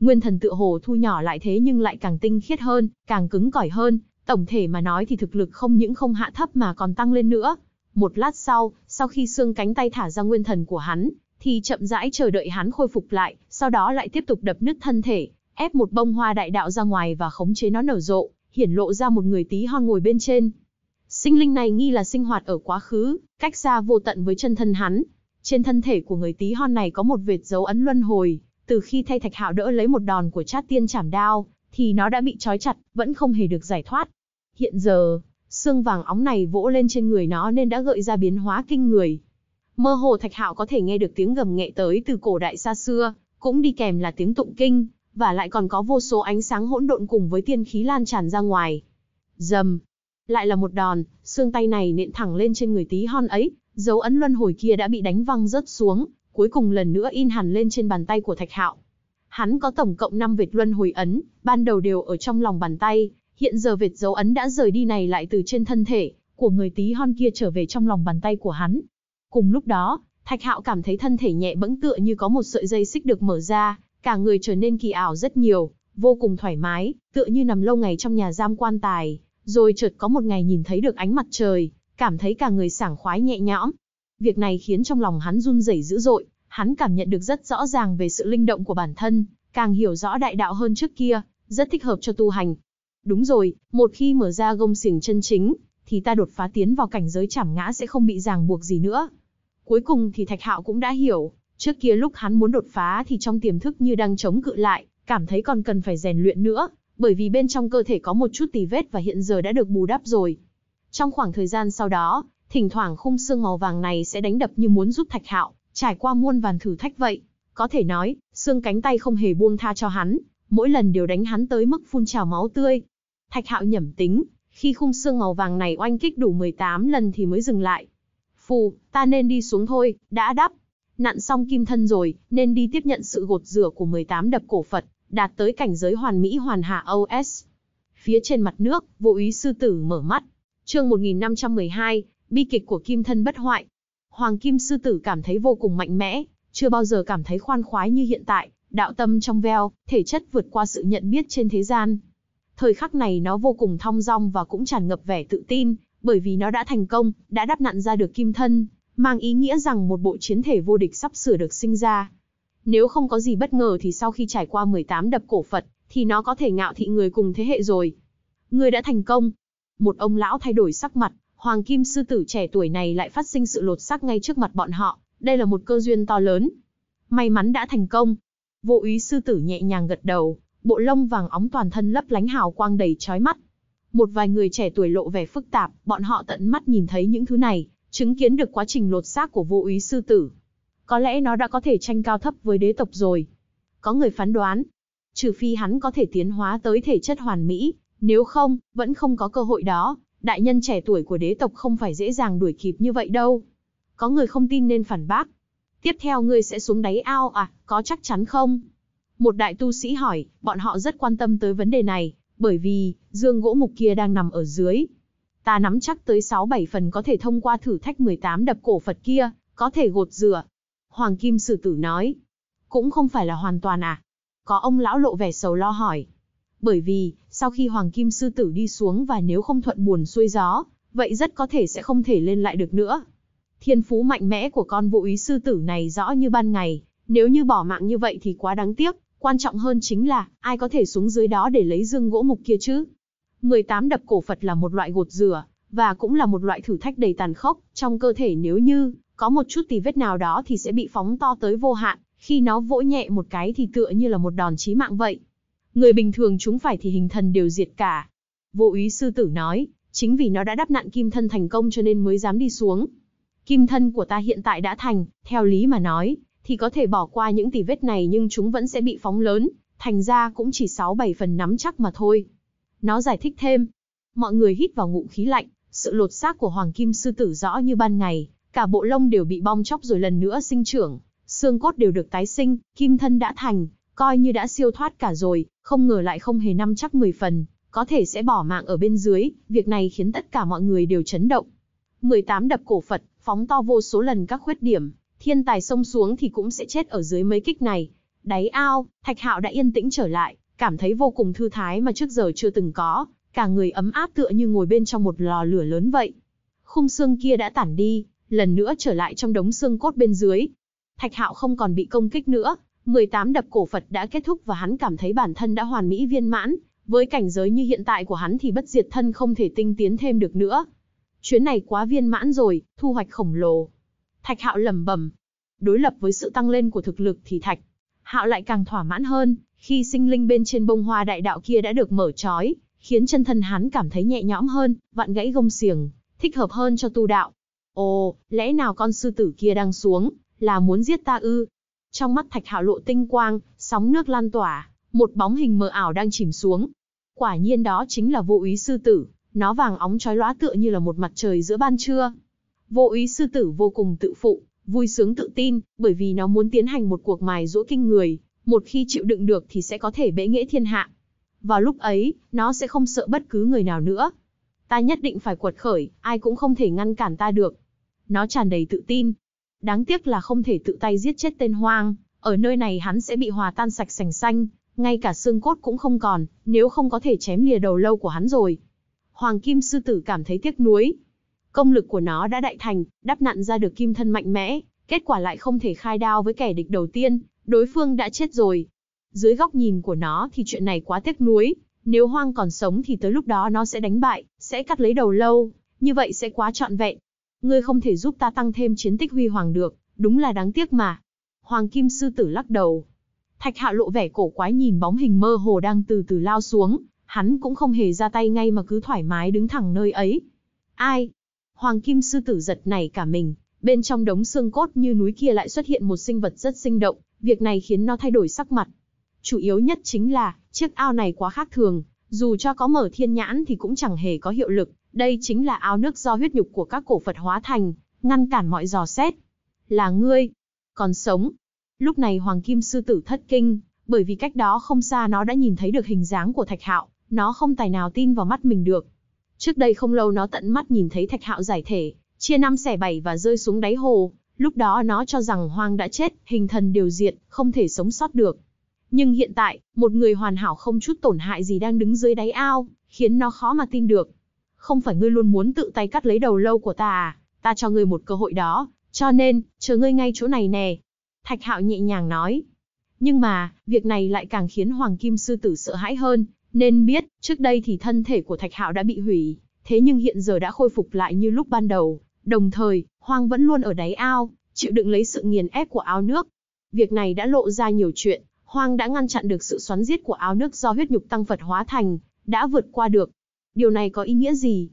Nguyên thần tựa hồ thu nhỏ lại thế nhưng lại càng tinh khiết hơn, càng cứng cỏi hơn, tổng thể mà nói thì thực lực không những không hạ thấp mà còn tăng lên nữa. Một lát sau, sau khi xương cánh tay thả ra nguyên thần của hắn, thì chậm rãi chờ đợi hắn khôi phục lại, sau đó lại tiếp tục đập nứt thân thể, ép một bông hoa đại đạo ra ngoài và khống chế nó nở rộ, hiển lộ ra một người tí hon ngồi bên trên. Sinh linh này nghi là sinh hoạt ở quá khứ, cách xa vô tận với chân thân hắn. Trên thân thể của người tí hon này có một vệt dấu ấn luân hồi, từ khi thay thạch hạo đỡ lấy một đòn của chát tiên chảm đao, thì nó đã bị trói chặt, vẫn không hề được giải thoát. Hiện giờ, xương vàng óng này vỗ lên trên người nó nên đã gợi ra biến hóa kinh người. Mơ hồ thạch hạo có thể nghe được tiếng gầm nghệ tới từ cổ đại xa xưa, cũng đi kèm là tiếng tụng kinh, và lại còn có vô số ánh sáng hỗn độn cùng với tiên khí lan tràn ra ngoài. Dầm! Lại là một đòn, xương tay này nện thẳng lên trên người tí hon ấy, dấu ấn luân hồi kia đã bị đánh văng rớt xuống, cuối cùng lần nữa in hẳn lên trên bàn tay của Thạch Hạo. Hắn có tổng cộng 5 vệt luân hồi ấn, ban đầu đều ở trong lòng bàn tay, hiện giờ vệt dấu ấn đã rời đi này lại từ trên thân thể của người tí hon kia trở về trong lòng bàn tay của hắn. Cùng lúc đó, Thạch Hạo cảm thấy thân thể nhẹ bẫng tựa như có một sợi dây xích được mở ra, Cả người trở nên kỳ ảo rất nhiều, vô cùng thoải mái, tựa như nằm lâu ngày trong nhà giam quan tài, rồi chợt có một ngày nhìn thấy được ánh mặt trời, cảm thấy cả người sảng khoái nhẹ nhõm. Việc này khiến trong lòng hắn run rẩy dữ dội, hắn cảm nhận được rất rõ ràng về sự linh động của bản thân, càng hiểu rõ đại đạo hơn trước kia, rất thích hợp cho tu hành. Đúng rồi, một khi mở ra gông xiềng chân chính, thì ta đột phá tiến vào cảnh giới chảm ngã sẽ không bị ràng buộc gì nữa. Cuối cùng thì Thạch Hạo cũng đã hiểu, Trước kia lúc hắn muốn đột phá thì trong tiềm thức như đang chống cự lại, cảm thấy còn cần phải rèn luyện nữa, bởi vì bên trong cơ thể có một chút tì vết và hiện giờ đã được bù đắp rồi. Trong khoảng thời gian sau đó, thỉnh thoảng khung xương màu vàng này sẽ đánh đập như muốn giúp Thạch Hạo trải qua muôn vàn thử thách vậy. Có thể nói, xương cánh tay không hề buông tha cho hắn, mỗi lần đều đánh hắn tới mức phun trào máu tươi. Thạch Hạo nhẩm tính, khi khung xương màu vàng này oanh kích đủ 18 lần thì mới dừng lại. Phù, ta nên đi xuống thôi, đã đắp nặn xong kim thân rồi, nên đi tiếp nhận sự gột rửa của 18 đập cổ Phật, đạt tới cảnh giới hoàn mỹ hoàn hạ OS. Phía trên mặt nước, vô úy sư tử mở mắt. Chương 1512, bi kịch của kim thân bất hoại. Hoàng kim sư tử cảm thấy vô cùng mạnh mẽ, chưa bao giờ cảm thấy khoan khoái như hiện tại, đạo tâm trong veo, thể chất vượt qua sự nhận biết trên thế gian. Thời khắc này nó vô cùng thong dong và cũng tràn ngập vẻ tự tin, bởi vì nó đã thành công, đã đắp nặn ra được kim thân, mang ý nghĩa rằng một bộ chiến thể vô địch sắp sửa được sinh ra. Nếu không có gì bất ngờ thì sau khi trải qua 18 đập cổ Phật, thì nó có thể ngạo thị người cùng thế hệ rồi. Người đã thành công. Một ông lão thay đổi sắc mặt, hoàng kim sư tử trẻ tuổi này lại phát sinh sự lột xác ngay trước mặt bọn họ, đây là một cơ duyên to lớn. May mắn đã thành công. Vô úy sư tử nhẹ nhàng gật đầu, bộ lông vàng óng toàn thân lấp lánh hào quang đầy trói mắt. Một vài người trẻ tuổi lộ vẻ phức tạp, bọn họ tận mắt nhìn thấy những thứ này, chứng kiến được quá trình lột xác của vô úy sư tử. Có lẽ nó đã có thể tranh cao thấp với đế tộc rồi. Có người phán đoán, trừ phi hắn có thể tiến hóa tới thể chất hoàn mỹ, nếu không, vẫn không có cơ hội đó, đại nhân trẻ tuổi của đế tộc không phải dễ dàng đuổi kịp như vậy đâu. Có người không tin nên phản bác. Tiếp theo ngươi sẽ xuống đáy ao à, có chắc chắn không? Một đại tu sĩ hỏi, bọn họ rất quan tâm tới vấn đề này, bởi vì, dương gỗ mục kia đang nằm ở dưới, Ta nắm chắc tới 6-7 phần có thể thông qua thử thách 18 đập cổ Phật kia, có thể gột rửa. Hoàng Kim Sử Tử nói. Cũng không phải là hoàn toàn à? Có ông lão lộ vẻ sầu lo hỏi. Bởi vì, sau khi Hoàng Kim Sư Tử đi xuống và nếu không thuận buồn xuôi gió, vậy rất có thể sẽ không thể lên lại được nữa. Thiên phú mạnh mẽ của con vũ ý sư tử này rõ như ban ngày, nếu như bỏ mạng như vậy thì quá đáng tiếc, quan trọng hơn chính là, ai có thể xuống dưới đó để lấy dương gỗ mục kia chứ? 18 đập cổ Phật là một loại gột rửa, và cũng là một loại thử thách đầy tàn khốc, trong cơ thể nếu như có một chút tì vết nào đó thì sẽ bị phóng to tới vô hạn, khi nó vỗ nhẹ một cái thì tựa như là một đòn chí mạng vậy. Người bình thường chúng phải thì hình thần đều diệt cả. Vô úy sư tử nói, chính vì nó đã đắp nặn kim thân thành công cho nên mới dám đi xuống. Kim thân của ta hiện tại đã thành, theo lý mà nói, thì có thể bỏ qua những tì vết này nhưng chúng vẫn sẽ bị phóng lớn, thành ra cũng chỉ 6-7 phần nắm chắc mà thôi. Nó giải thích thêm. Mọi người hít vào ngụm khí lạnh, sự lột xác của hoàng kim sư tử rõ như ban ngày, cả bộ lông đều bị bong chóc rồi lần nữa sinh trưởng, xương cốt đều được tái sinh, kim thân đã thành, coi như đã siêu thoát cả rồi, không ngờ lại không hề năm chắc 10 phần, có thể sẽ bỏ mạng ở bên dưới, việc này khiến tất cả mọi người đều chấn động. 18 đập cổ Phật, phóng to vô số lần các khuyết điểm, thiên tài sông xuống thì cũng sẽ chết ở dưới mấy kích này. Đáy ao, Thạch Hạo đã yên tĩnh trở lại, cảm thấy vô cùng thư thái mà trước giờ chưa từng có, cả người ấm áp tựa như ngồi bên trong một lò lửa lớn vậy. Khung xương kia đã tản đi, lần nữa trở lại trong đống xương cốt bên dưới. Thạch Hạo không còn bị công kích nữa, 18 đập cổ Phật đã kết thúc và hắn cảm thấy bản thân đã hoàn mỹ viên mãn, với cảnh giới như hiện tại của hắn thì bất diệt thân không thể tinh tiến thêm được nữa. Chuyến này quá viên mãn rồi, thu hoạch khổng lồ. Thạch Hạo lẩm bẩm. Đối lập với sự tăng lên của thực lực thì Thạch Hạo lại càng thỏa mãn hơn, khi sinh linh bên trên bông hoa đại đạo kia đã được mở trói, khiến chân thân hắn cảm thấy nhẹ nhõm hơn, vặn gãy gông xiềng, thích hợp hơn cho tu đạo. Ồ, lẽ nào con sư tử kia đang xuống, là muốn giết ta ư? Trong mắt thạch hạo lộ tinh quang, sóng nước lan tỏa, một bóng hình mờ ảo đang chìm xuống. Quả nhiên đó chính là vô ý sư tử, nó vàng óng trói lóa tựa như là một mặt trời giữa ban trưa. Vô ý sư tử vô cùng tự phụ, vui sướng tự tin, bởi vì nó muốn tiến hành một cuộc mài dỗ kinh người, một khi chịu đựng được thì sẽ có thể bế nghĩa thiên hạ. Vào lúc ấy, nó sẽ không sợ bất cứ người nào nữa. Ta nhất định phải quật khởi, ai cũng không thể ngăn cản ta được. Nó tràn đầy tự tin. Đáng tiếc là không thể tự tay giết chết tên hoang, ở nơi này hắn sẽ bị hòa tan sạch sành xanh, ngay cả xương cốt cũng không còn, nếu không có thể chém lìa đầu lâu của hắn rồi. Hoàng Kim Sư Tử cảm thấy tiếc nuối. Công lực của nó đã đại thành, đắp nặn ra được kim thân mạnh mẽ, kết quả lại không thể khai đao với kẻ địch đầu tiên, đối phương đã chết rồi. Dưới góc nhìn của nó thì chuyện này quá tiếc nuối, nếu hoang còn sống thì tới lúc đó nó sẽ đánh bại, sẽ cắt lấy đầu lâu, như vậy sẽ quá trọn vẹn. Ngươi không thể giúp ta tăng thêm chiến tích huy hoàng được, đúng là đáng tiếc mà. Hoàng Kim Sư Tử lắc đầu. Thạch Hạ lộ vẻ cổ quái nhìn bóng hình mơ hồ đang từ từ lao xuống, hắn cũng không hề ra tay ngay mà cứ thoải mái đứng thẳng nơi ấy. Ai? Hoàng Kim Sư Tử giật này cả mình, bên trong đống xương cốt như núi kia lại xuất hiện một sinh vật rất sinh động, Việc này khiến nó thay đổi sắc mặt. Chủ yếu nhất chính là, chiếc ao này quá khác thường, dù cho có mở thiên nhãn thì cũng chẳng hề có hiệu lực. Đây chính là ao nước do huyết nhục của các cổ Phật hóa thành, ngăn cản mọi dò xét. Là ngươi, còn sống. Lúc này Hoàng Kim Sư Tử thất kinh, bởi vì cách đó không xa nó đã nhìn thấy được hình dáng của Thạch Hạo, nó không tài nào tin vào mắt mình được. Trước đây không lâu nó tận mắt nhìn thấy Thạch Hạo giải thể, chia năm xẻ bảy và rơi xuống đáy hồ, Lúc đó nó cho rằng hoang đã chết, hình thần điều diện, không thể sống sót được. Nhưng hiện tại, một người hoàn hảo không chút tổn hại gì đang đứng dưới đáy ao, khiến nó khó mà tin được. Không phải ngươi luôn muốn tự tay cắt lấy đầu lâu của ta à, ta cho ngươi một cơ hội đó, cho nên, chờ ngươi ngay chỗ này nè. Thạch hạo nhẹ nhàng nói. Nhưng mà, việc này lại càng khiến Hoàng Kim Sư Tử sợ hãi hơn, nên biết, trước đây thì thân thể của Thạch hạo đã bị hủy, thế nhưng hiện giờ đã khôi phục lại như lúc ban đầu, đồng thời, Hoang vẫn luôn ở đáy ao, chịu đựng lấy sự nghiền ép của ao nước. Việc này đã lộ ra nhiều chuyện, Hoang đã ngăn chặn được sự xoắn giết của ao nước do huyết nhục tăng vật hóa thành, đã vượt qua được. Điều này có ý nghĩa gì?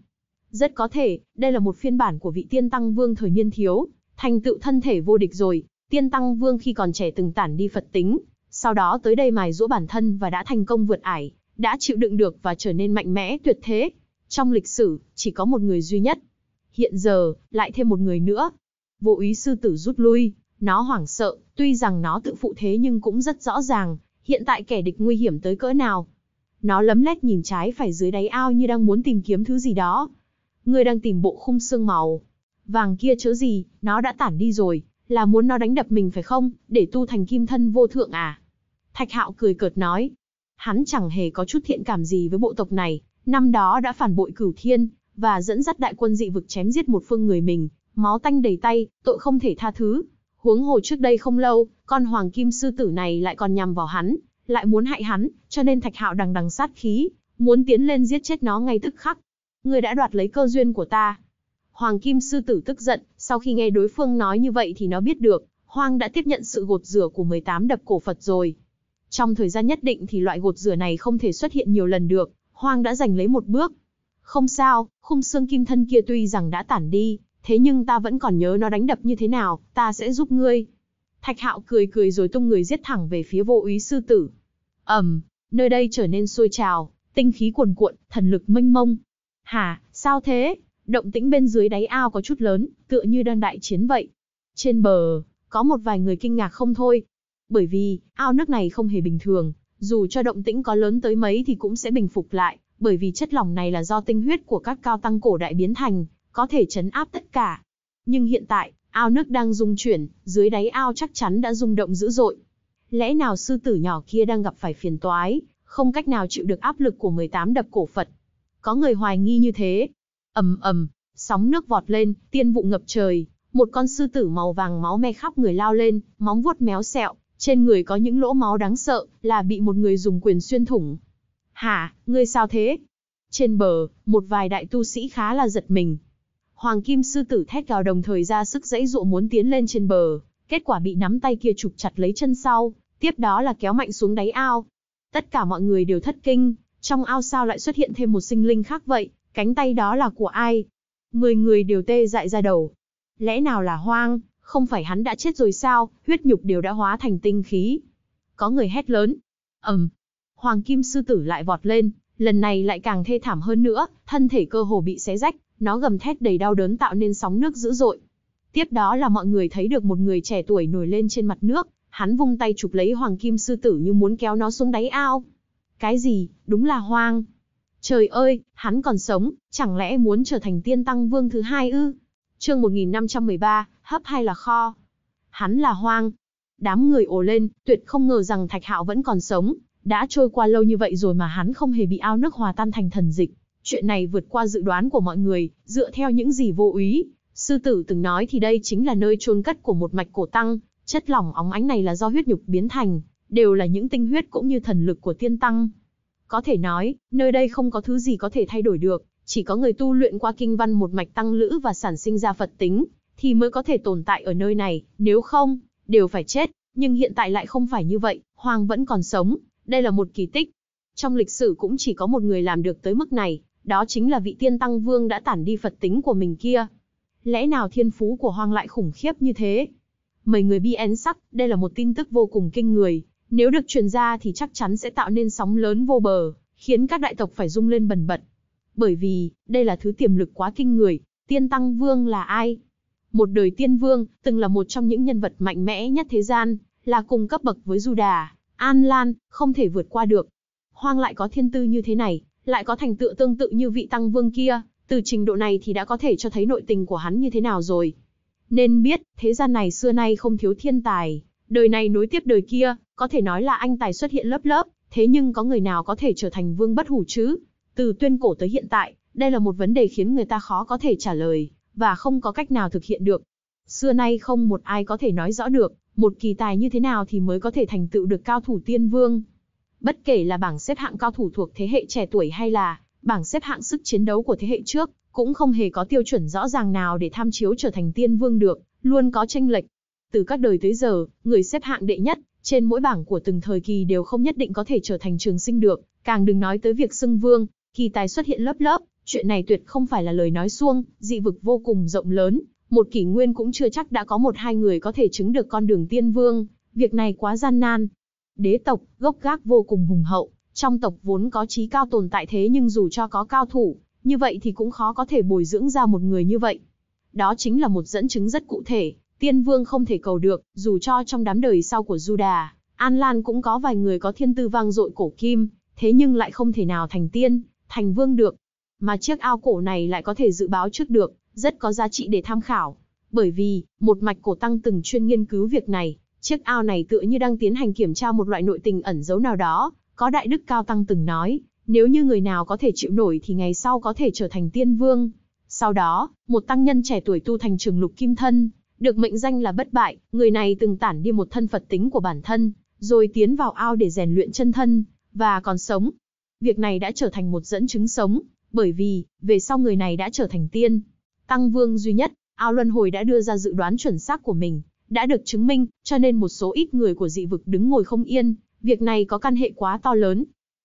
Rất có thể, đây là một phiên bản của vị tiên tăng vương thời niên thiếu, thành tựu thân thể vô địch rồi. Tiên tăng vương khi còn trẻ từng tản đi Phật tính, sau đó tới đây mài giũa bản thân và đã thành công vượt ải, đã chịu đựng được và trở nên mạnh mẽ tuyệt thế. Trong lịch sử, chỉ có một người duy nhất, hiện giờ, lại thêm một người nữa. Vô úy sư tử rút lui, nó hoảng sợ, tuy rằng nó tự phụ thế nhưng cũng rất rõ ràng, hiện tại kẻ địch nguy hiểm tới cỡ nào. Nó lấm lét nhìn trái phải dưới đáy ao như đang muốn tìm kiếm thứ gì đó. Người đang tìm bộ khung xương màu. Vàng kia chớ gì, nó đã tản đi rồi, là muốn nó đánh đập mình phải không, để tu thành kim thân vô thượng à? Thạch hạo cười cợt nói. Hắn chẳng hề có chút thiện cảm gì với bộ tộc này, năm đó đã phản bội cửu thiên, và dẫn dắt đại quân dị vực chém giết một phương người mình, máu tanh đầy tay, tội không thể tha thứ. Huống hồ trước đây không lâu, con hoàng kim sư tử này lại còn nhằm vào hắn, lại muốn hại hắn, cho nên Thạch Hạo đằng đằng sát khí, muốn tiến lên giết chết nó ngay tức khắc. Ngươi đã đoạt lấy cơ duyên của ta. Hoàng kim sư tử tức giận, sau khi nghe đối phương nói như vậy thì nó biết được, Hoang đã tiếp nhận sự gột rửa của 18 đập cổ Phật rồi. Trong thời gian nhất định thì loại gột rửa này không thể xuất hiện nhiều lần được, Hoang đã giành lấy một bước. Không sao, khung xương kim thân kia tuy rằng đã tản đi, thế nhưng ta vẫn còn nhớ nó đánh đập như thế nào, ta sẽ giúp ngươi. Thạch hạo cười cười rồi tung người giết thẳng về phía vô úy sư tử. Ẩm, nơi đây trở nên sôi trào, tinh khí cuồn cuộn, thần lực mênh mông. Hà, sao thế? Động tĩnh bên dưới đáy ao có chút lớn, tựa như đang đại chiến vậy. Trên bờ, có một vài người kinh ngạc không thôi. Bởi vì, ao nước này không hề bình thường, dù cho động tĩnh có lớn tới mấy thì cũng sẽ bình phục lại, bởi vì chất lỏng này là do tinh huyết của các cao tăng cổ đại biến thành, có thể chấn áp tất cả. Nhưng hiện tại, ao nước đang rung chuyển, dưới đáy ao chắc chắn đã rung động dữ dội. Lẽ nào sư tử nhỏ kia đang gặp phải phiền toái, không cách nào chịu được áp lực của 18 đập cổ Phật. Có người hoài nghi như thế. ầm ầm, sóng nước vọt lên, tiên vụ ngập trời, một con sư tử màu vàng máu me khắp người lao lên, móng vuốt méo xẹo, trên người có những lỗ máu đáng sợ, là bị một người dùng quyền xuyên thủng, Hả, ngươi sao thế? Trên bờ, một vài đại tu sĩ khá là giật mình. Hoàng Kim Sư Tử thét gào đồng thời ra sức dãy dụ muốn tiến lên trên bờ, kết quả bị nắm tay kia chụp chặt lấy chân sau, tiếp đó là kéo mạnh xuống đáy ao. Tất cả mọi người đều thất kinh, trong ao sao lại xuất hiện thêm một sinh linh khác vậy, cánh tay đó là của ai? Mười người đều tê dại ra đầu. Lẽ nào là hoang, không phải hắn đã chết rồi sao, huyết nhục đều đã hóa thành tinh khí. Có người hét lớn. Ẩm, hoàng kim sư tử lại vọt lên, lần này lại càng thê thảm hơn nữa, thân thể cơ hồ bị xé rách, nó gầm thét đầy đau đớn tạo nên sóng nước dữ dội. Tiếp đó là mọi người thấy được một người trẻ tuổi nổi lên trên mặt nước, hắn vung tay chụp lấy hoàng kim sư tử như muốn kéo nó xuống đáy ao. Cái gì, đúng là hoang. Trời ơi, hắn còn sống, chẳng lẽ muốn trở thành tiên tăng vương thứ hai ư? chương 1513, hấp hay là kho? Hắn là hoang. Đám người ồ lên, tuyệt không ngờ rằng Thạch Hạo vẫn còn sống, đã trôi qua lâu như vậy rồi mà hắn không hề bị ao nước hòa tan thành thần dịch. Chuyện này vượt qua dự đoán của mọi người, dựa theo những gì vô úy. Sư tử từng nói thì đây chính là nơi chôn cất của một mạch cổ tăng, chất lỏng óng ánh này là do huyết nhục biến thành, đều là những tinh huyết cũng như thần lực của tiên tăng. Có thể nói, nơi đây không có thứ gì có thể thay đổi được, chỉ có người tu luyện qua kinh văn một mạch tăng lữ và sản sinh ra Phật tính, thì mới có thể tồn tại ở nơi này, nếu không, đều phải chết. Nhưng hiện tại lại không phải như vậy, Hoàng vẫn còn sống, đây là một kỳ tích. Trong lịch sử cũng chỉ có một người làm được tới mức này, đó chính là vị tiên tăng vương đã tản đi Phật tính của mình kia. Lẽ nào thiên phú của Hoang lại khủng khiếp như thế? Mấy người BN sắc, đây là một tin tức vô cùng kinh người, nếu được truyền ra thì chắc chắn sẽ tạo nên sóng lớn vô bờ, khiến các đại tộc phải rung lên bần bật. Bởi vì, đây là thứ tiềm lực quá kinh người, tiên tăng vương là ai? Một đời tiên vương, từng là một trong những nhân vật mạnh mẽ nhất thế gian, là cùng cấp bậc với Đà. An Lan, không thể vượt qua được. Hoang lại có thiên tư như thế này, lại có thành tựu tương tự như vị tăng vương kia, từ trình độ này thì đã có thể cho thấy nội tình của hắn như thế nào rồi. Nên biết, thế gian này xưa nay không thiếu thiên tài, đời này nối tiếp đời kia, có thể nói là anh tài xuất hiện lớp lớp, thế nhưng có người nào có thể trở thành vương bất hủ chứ? Từ tuyên cổ tới hiện tại, đây là một vấn đề khiến người ta khó có thể trả lời, và không có cách nào thực hiện được. Xưa nay không một ai có thể nói rõ được, một kỳ tài như thế nào thì mới có thể thành tựu được cao thủ tiên vương. Bất kể là bảng xếp hạng cao thủ thuộc thế hệ trẻ tuổi hay là bảng xếp hạng sức chiến đấu của thế hệ trước, cũng không hề có tiêu chuẩn rõ ràng nào để tham chiếu trở thành tiên vương được, luôn có tranh lệch. Từ các đời tới giờ, người xếp hạng đệ nhất, trên mỗi bảng của từng thời kỳ đều không nhất định có thể trở thành trường sinh được, càng đừng nói tới việc xưng vương, kỳ tài xuất hiện lớp lớp, chuyện này tuyệt không phải là lời nói suông, dị vực vô cùng rộng lớn, một kỷ nguyên cũng chưa chắc đã có một hai người có thể chứng được con đường tiên vương, việc này quá gian nan. Đế tộc, gốc gác vô cùng hùng hậu, trong tộc vốn có trí cao tồn tại thế nhưng dù cho có cao thủ, như vậy thì cũng khó có thể bồi dưỡng ra một người như vậy. Đó chính là một dẫn chứng rất cụ thể, tiên vương không thể cầu được, dù cho trong đám đời sau của Juda, An Lan cũng có vài người có thiên tư vang dội cổ kim, thế nhưng lại không thể nào thành tiên, thành vương được. Mà chiếc ao cổ này lại có thể dự báo trước được, rất có giá trị để tham khảo. Bởi vì, một mạch cổ tăng từng chuyên nghiên cứu việc này, chiếc ao này tựa như đang tiến hành kiểm tra một loại nội tình ẩn giấu nào đó, có đại đức cao tăng từng nói, nếu như người nào có thể chịu nổi thì ngày sau có thể trở thành tiên vương. Sau đó, một tăng nhân trẻ tuổi tu thành trường lục kim thân, được mệnh danh là bất bại, người này từng tản đi một thân Phật tính của bản thân, rồi tiến vào ao để rèn luyện chân thân, và còn sống. Việc này đã trở thành một dẫn chứng sống, bởi vì, về sau người này đã trở thành tiên. Tăng Vương duy nhất, ao luân hồi đã đưa ra dự đoán chuẩn xác của mình, đã được chứng minh, cho nên một số ít người của dị vực đứng ngồi không yên, việc này có căn hệ quá to lớn.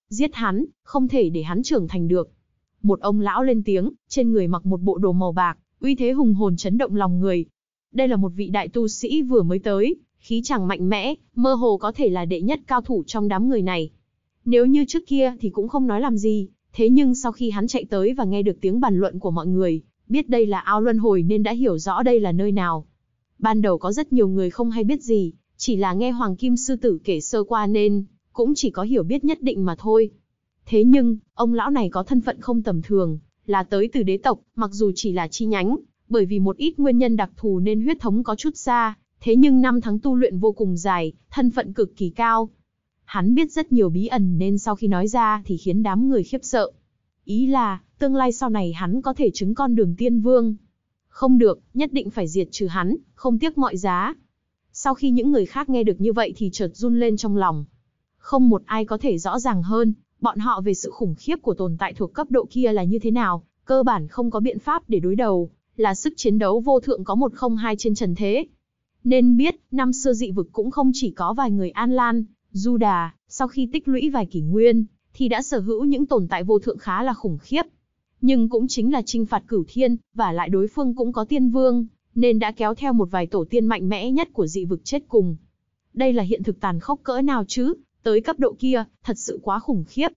Giết hắn, không thể để hắn trưởng thành được. Một ông lão lên tiếng, trên người mặc một bộ đồ màu bạc, uy thế hùng hồn chấn động lòng người. Đây là một vị đại tu sĩ vừa mới tới, khí chẳng mạnh mẽ, mơ hồ có thể là đệ nhất cao thủ trong đám người này. Nếu như trước kia thì cũng không nói làm gì, thế nhưng sau khi hắn chạy tới và nghe được tiếng bàn luận của mọi người, biết đây là ao luân hồi nên đã hiểu rõ đây là nơi nào. Ban đầu có rất nhiều người không hay biết gì, chỉ là nghe Hoàng Kim Sư Tử kể sơ qua nên, cũng chỉ có hiểu biết nhất định mà thôi. Thế nhưng, ông lão này có thân phận không tầm thường, là tới từ đế tộc, mặc dù chỉ là chi nhánh, bởi vì một ít nguyên nhân đặc thù nên huyết thống có chút xa, thế nhưng năm tháng tu luyện vô cùng dài, thân phận cực kỳ cao. Hắn biết rất nhiều bí ẩn nên sau khi nói ra thì khiến đám người khiếp sợ. Ý là, tương lai sau này hắn có thể chứng con đường tiên vương. Không được, nhất định phải diệt trừ hắn, không tiếc mọi giá. Sau khi những người khác nghe được như vậy thì chợt run lên trong lòng. Không một ai có thể rõ ràng hơn, bọn họ về sự khủng khiếp của tồn tại thuộc cấp độ kia là như thế nào, cơ bản không có biện pháp để đối đầu, là sức chiến đấu vô thượng có một không hai trên trần thế. Nên biết, năm xưa dị vực cũng không chỉ có vài người An Lan, Du Đà, sau khi tích lũy vài kỷ nguyên, thì đã sở hữu những tồn tại vô thượng khá là khủng khiếp nhưng cũng chính là trinh phạt cửu thiên, và lại đối phương cũng có tiên vương, nên đã kéo theo một vài tổ tiên mạnh mẽ nhất của dị vực chết cùng. Đây là hiện thực tàn khốc cỡ nào chứ, tới cấp độ kia, thật sự quá khủng khiếp.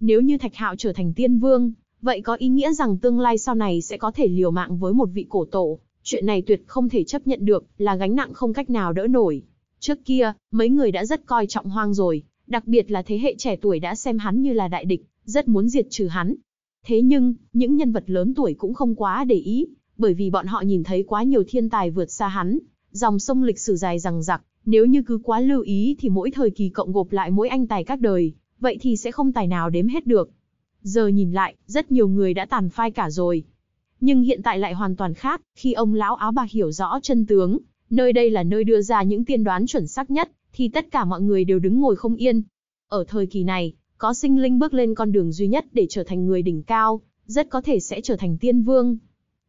Nếu như Thạch Hạo trở thành tiên vương, vậy có ý nghĩa rằng tương lai sau này sẽ có thể liều mạng với một vị cổ tổ, chuyện này tuyệt không thể chấp nhận được, là gánh nặng không cách nào đỡ nổi. Trước kia, mấy người đã rất coi trọng hoang rồi, đặc biệt là thế hệ trẻ tuổi đã xem hắn như là đại địch, rất muốn diệt trừ hắn, Thế nhưng, những nhân vật lớn tuổi cũng không quá để ý, bởi vì bọn họ nhìn thấy quá nhiều thiên tài vượt xa hắn, dòng sông lịch sử dài rằng rặc, nếu như cứ quá lưu ý thì mỗi thời kỳ cộng gộp lại mỗi anh tài các đời, vậy thì sẽ không tài nào đếm hết được. Giờ nhìn lại, rất nhiều người đã tàn phai cả rồi. Nhưng hiện tại lại hoàn toàn khác, khi ông lão áo bạc hiểu rõ chân tướng, nơi đây là nơi đưa ra những tiên đoán chuẩn xác nhất, thì tất cả mọi người đều đứng ngồi không yên. Ở thời kỳ này, có sinh linh bước lên con đường duy nhất để trở thành người đỉnh cao, rất có thể sẽ trở thành tiên vương.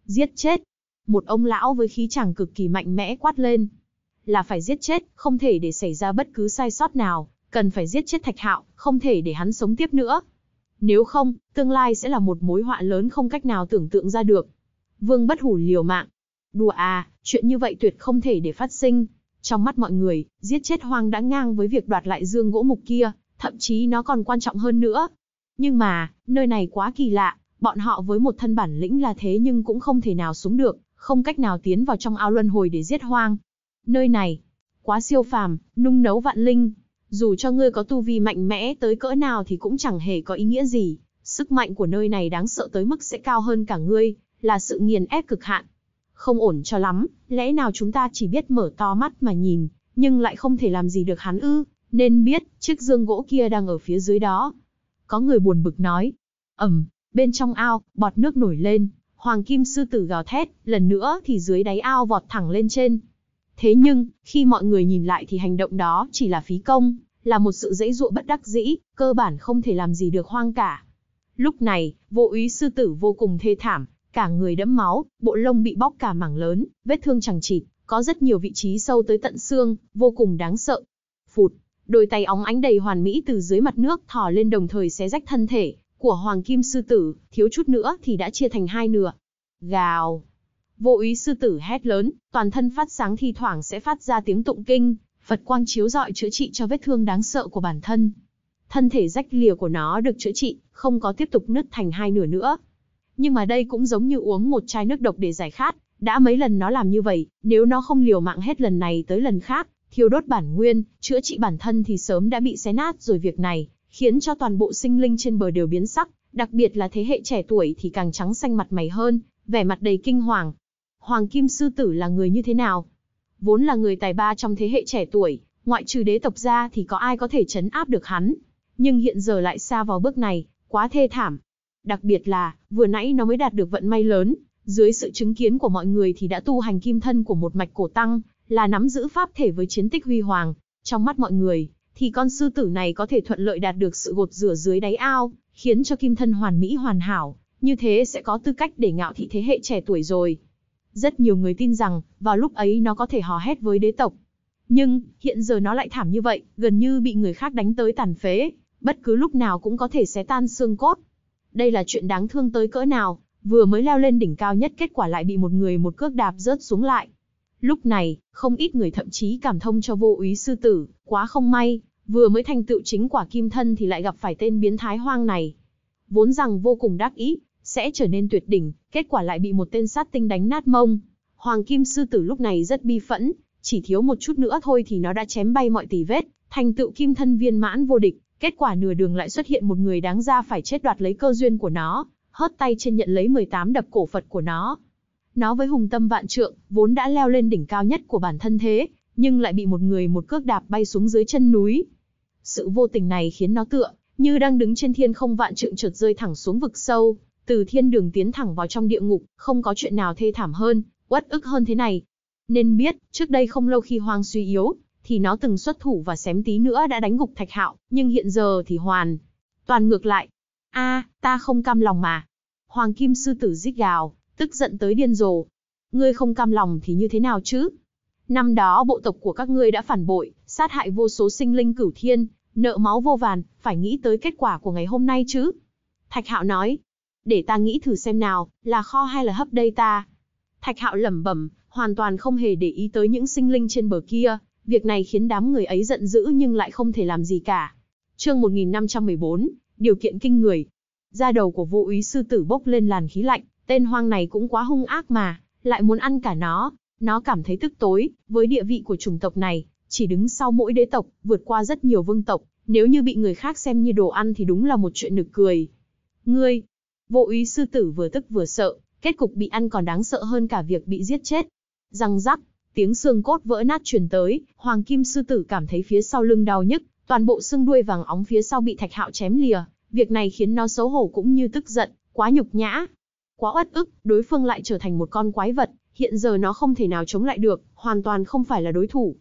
Giết chết. Một ông lão với khí chàng cực kỳ mạnh mẽ quát lên. Là phải giết chết, không thể để xảy ra bất cứ sai sót nào, cần phải giết chết thạch hạo, không thể để hắn sống tiếp nữa. Nếu không, tương lai sẽ là một mối họa lớn không cách nào tưởng tượng ra được. Vương bất hủ liều mạng. Đùa à, chuyện như vậy tuyệt không thể để phát sinh. Trong mắt mọi người, giết chết hoang đã ngang với việc đoạt lại dương gỗ mục kia, thậm chí nó còn quan trọng hơn nữa. Nhưng mà, nơi này quá kỳ lạ, bọn họ với một thân bản lĩnh là thế nhưng cũng không thể nào xuống được, không cách nào tiến vào trong ao luân hồi để giết hoang. Nơi này, quá siêu phàm, nung nấu vạn linh, dù cho ngươi có tu vi mạnh mẽ tới cỡ nào thì cũng chẳng hề có ý nghĩa gì, sức mạnh của nơi này đáng sợ tới mức sẽ cao hơn cả ngươi, là sự nghiền ép cực hạn. Không ổn cho lắm, lẽ nào chúng ta chỉ biết mở to mắt mà nhìn, nhưng lại không thể làm gì được hắn ư? nên biết chiếc dương gỗ kia đang ở phía dưới đó. Có người buồn bực nói, ầm, bên trong ao, bọt nước nổi lên, hoàng kim sư tử gào thét, lần nữa thì dưới đáy ao vọt thẳng lên trên. Thế nhưng, khi mọi người nhìn lại thì hành động đó chỉ là phí công, là một sự dễ dụa bất đắc dĩ, cơ bản không thể làm gì được hoang cả. Lúc này, vô úy sư tử vô cùng thê thảm, cả người đẫm máu, bộ lông bị bóc cả mảng lớn, vết thương chẳng chịt, có rất nhiều vị trí sâu tới tận xương, vô cùng đáng sợ. Phụt, đôi tay óng ánh đầy hoàn mỹ từ dưới mặt nước thò lên đồng thời xé rách thân thể của hoàng kim sư tử, thiếu chút nữa thì đã chia thành hai nửa. Gào! Vô ý sư tử hét lớn, toàn thân phát sáng thi thoảng sẽ phát ra tiếng tụng kinh, Phật quang chiếu rọi chữa trị cho vết thương đáng sợ của bản thân. Thân thể rách lìa của nó được chữa trị, không có tiếp tục nứt thành hai nửa nữa. Nhưng mà đây cũng giống như uống một chai nước độc để giải khát, đã mấy lần nó làm như vậy, nếu nó không liều mạng hết lần này tới lần khác, thiêu đốt bản nguyên, chữa trị bản thân thì sớm đã bị xé nát rồi việc này, khiến cho toàn bộ sinh linh trên bờ đều biến sắc, đặc biệt là thế hệ trẻ tuổi thì càng trắng xanh mặt mày hơn, vẻ mặt đầy kinh hoàng. Hoàng Kim Sư Tử là người như thế nào? Vốn là người tài ba trong thế hệ trẻ tuổi, ngoại trừ đế tộc ra thì có ai có thể chấn áp được hắn. Nhưng hiện giờ lại xa vào bước này, quá thê thảm. Đặc biệt là, vừa nãy nó mới đạt được vận may lớn, dưới sự chứng kiến của mọi người thì đã tu hành kim thân của một mạch cổ tăng, là nắm giữ pháp thể với chiến tích huy hoàng, trong mắt mọi người, thì con sư tử này có thể thuận lợi đạt được sự gột rửa dưới đáy ao, khiến cho kim thân hoàn mỹ hoàn hảo, như thế sẽ có tư cách để ngạo thị thế hệ trẻ tuổi rồi. Rất nhiều người tin rằng, vào lúc ấy nó có thể hò hét với đế tộc. Nhưng, hiện giờ nó lại thảm như vậy, gần như bị người khác đánh tới tàn phế, bất cứ lúc nào cũng có thể xé tan xương cốt. Đây là chuyện đáng thương tới cỡ nào, vừa mới leo lên đỉnh cao nhất kết quả lại bị một người một cước đạp rớt xuống lại. Lúc này, không ít người thậm chí cảm thông cho vô úy sư tử, quá không may, vừa mới thành tựu chính quả kim thân thì lại gặp phải tên biến thái hoang này. Vốn rằng vô cùng đắc ý, sẽ trở nên tuyệt đỉnh, kết quả lại bị một tên sát tinh đánh nát mông. Hoàng kim sư tử lúc này rất bi phẫn, chỉ thiếu một chút nữa thôi thì nó đã chém bay mọi tỉ vết, thành tựu kim thân viên mãn vô địch, kết quả nửa đường lại xuất hiện một người đáng ra phải chết đoạt lấy cơ duyên của nó, hớt tay trên nhận lấy 18 đập cổ Phật của nó, nó với hùng tâm vạn trượng, vốn đã leo lên đỉnh cao nhất của bản thân thế, nhưng lại bị một người một cước đạp bay xuống dưới chân núi. Sự vô tình này khiến nó tựa, như đang đứng trên thiên không vạn trượng trượt rơi thẳng xuống vực sâu, từ thiên đường tiến thẳng vào trong địa ngục, không có chuyện nào thê thảm hơn, uất ức hơn thế này. Nên biết, trước đây không lâu khi hoang suy yếu, thì nó từng xuất thủ và xém tí nữa đã đánh ngục thạch hạo, nhưng hiện giờ thì hoàn. Toàn ngược lại. a ta không cam lòng mà. Hoàng Kim Sư Tử rít gào, tức giận tới điên rồ. Ngươi không cam lòng thì như thế nào chứ? Năm đó bộ tộc của các ngươi đã phản bội, sát hại vô số sinh linh cửu thiên, nợ máu vô vàn, phải nghĩ tới kết quả của ngày hôm nay chứ. Thạch hạo nói, để ta nghĩ thử xem nào, là kho hay là hấp đây ta. Thạch hạo lẩm bẩm, hoàn toàn không hề để ý tới những sinh linh trên bờ kia, việc này khiến đám người ấy giận dữ nhưng lại không thể làm gì cả. Chương 1514, điều kiện kinh người. Da đầu của vô úy sư tử bốc lên làn khí lạnh, Tên hoang này cũng quá hung ác mà, lại muốn ăn cả nó. Nó cảm thấy tức tối, với địa vị của chủng tộc này, chỉ đứng sau mỗi đế tộc, vượt qua rất nhiều vương tộc, nếu như bị người khác xem như đồ ăn thì đúng là một chuyện nực cười. Ngươi, vô ý sư tử vừa tức vừa sợ, kết cục bị ăn còn đáng sợ hơn cả việc bị giết chết. Răng rắc, tiếng xương cốt vỡ nát truyền tới, hoàng kim sư tử cảm thấy phía sau lưng đau nhức, toàn bộ xương đuôi vàng óng phía sau bị thạch hạo chém lìa, việc này khiến nó xấu hổ cũng như tức giận, quá nhục nhã, Quá uất ức, đối phương lại trở thành một con quái vật, hiện giờ nó không thể nào chống lại được, hoàn toàn không phải là đối thủ.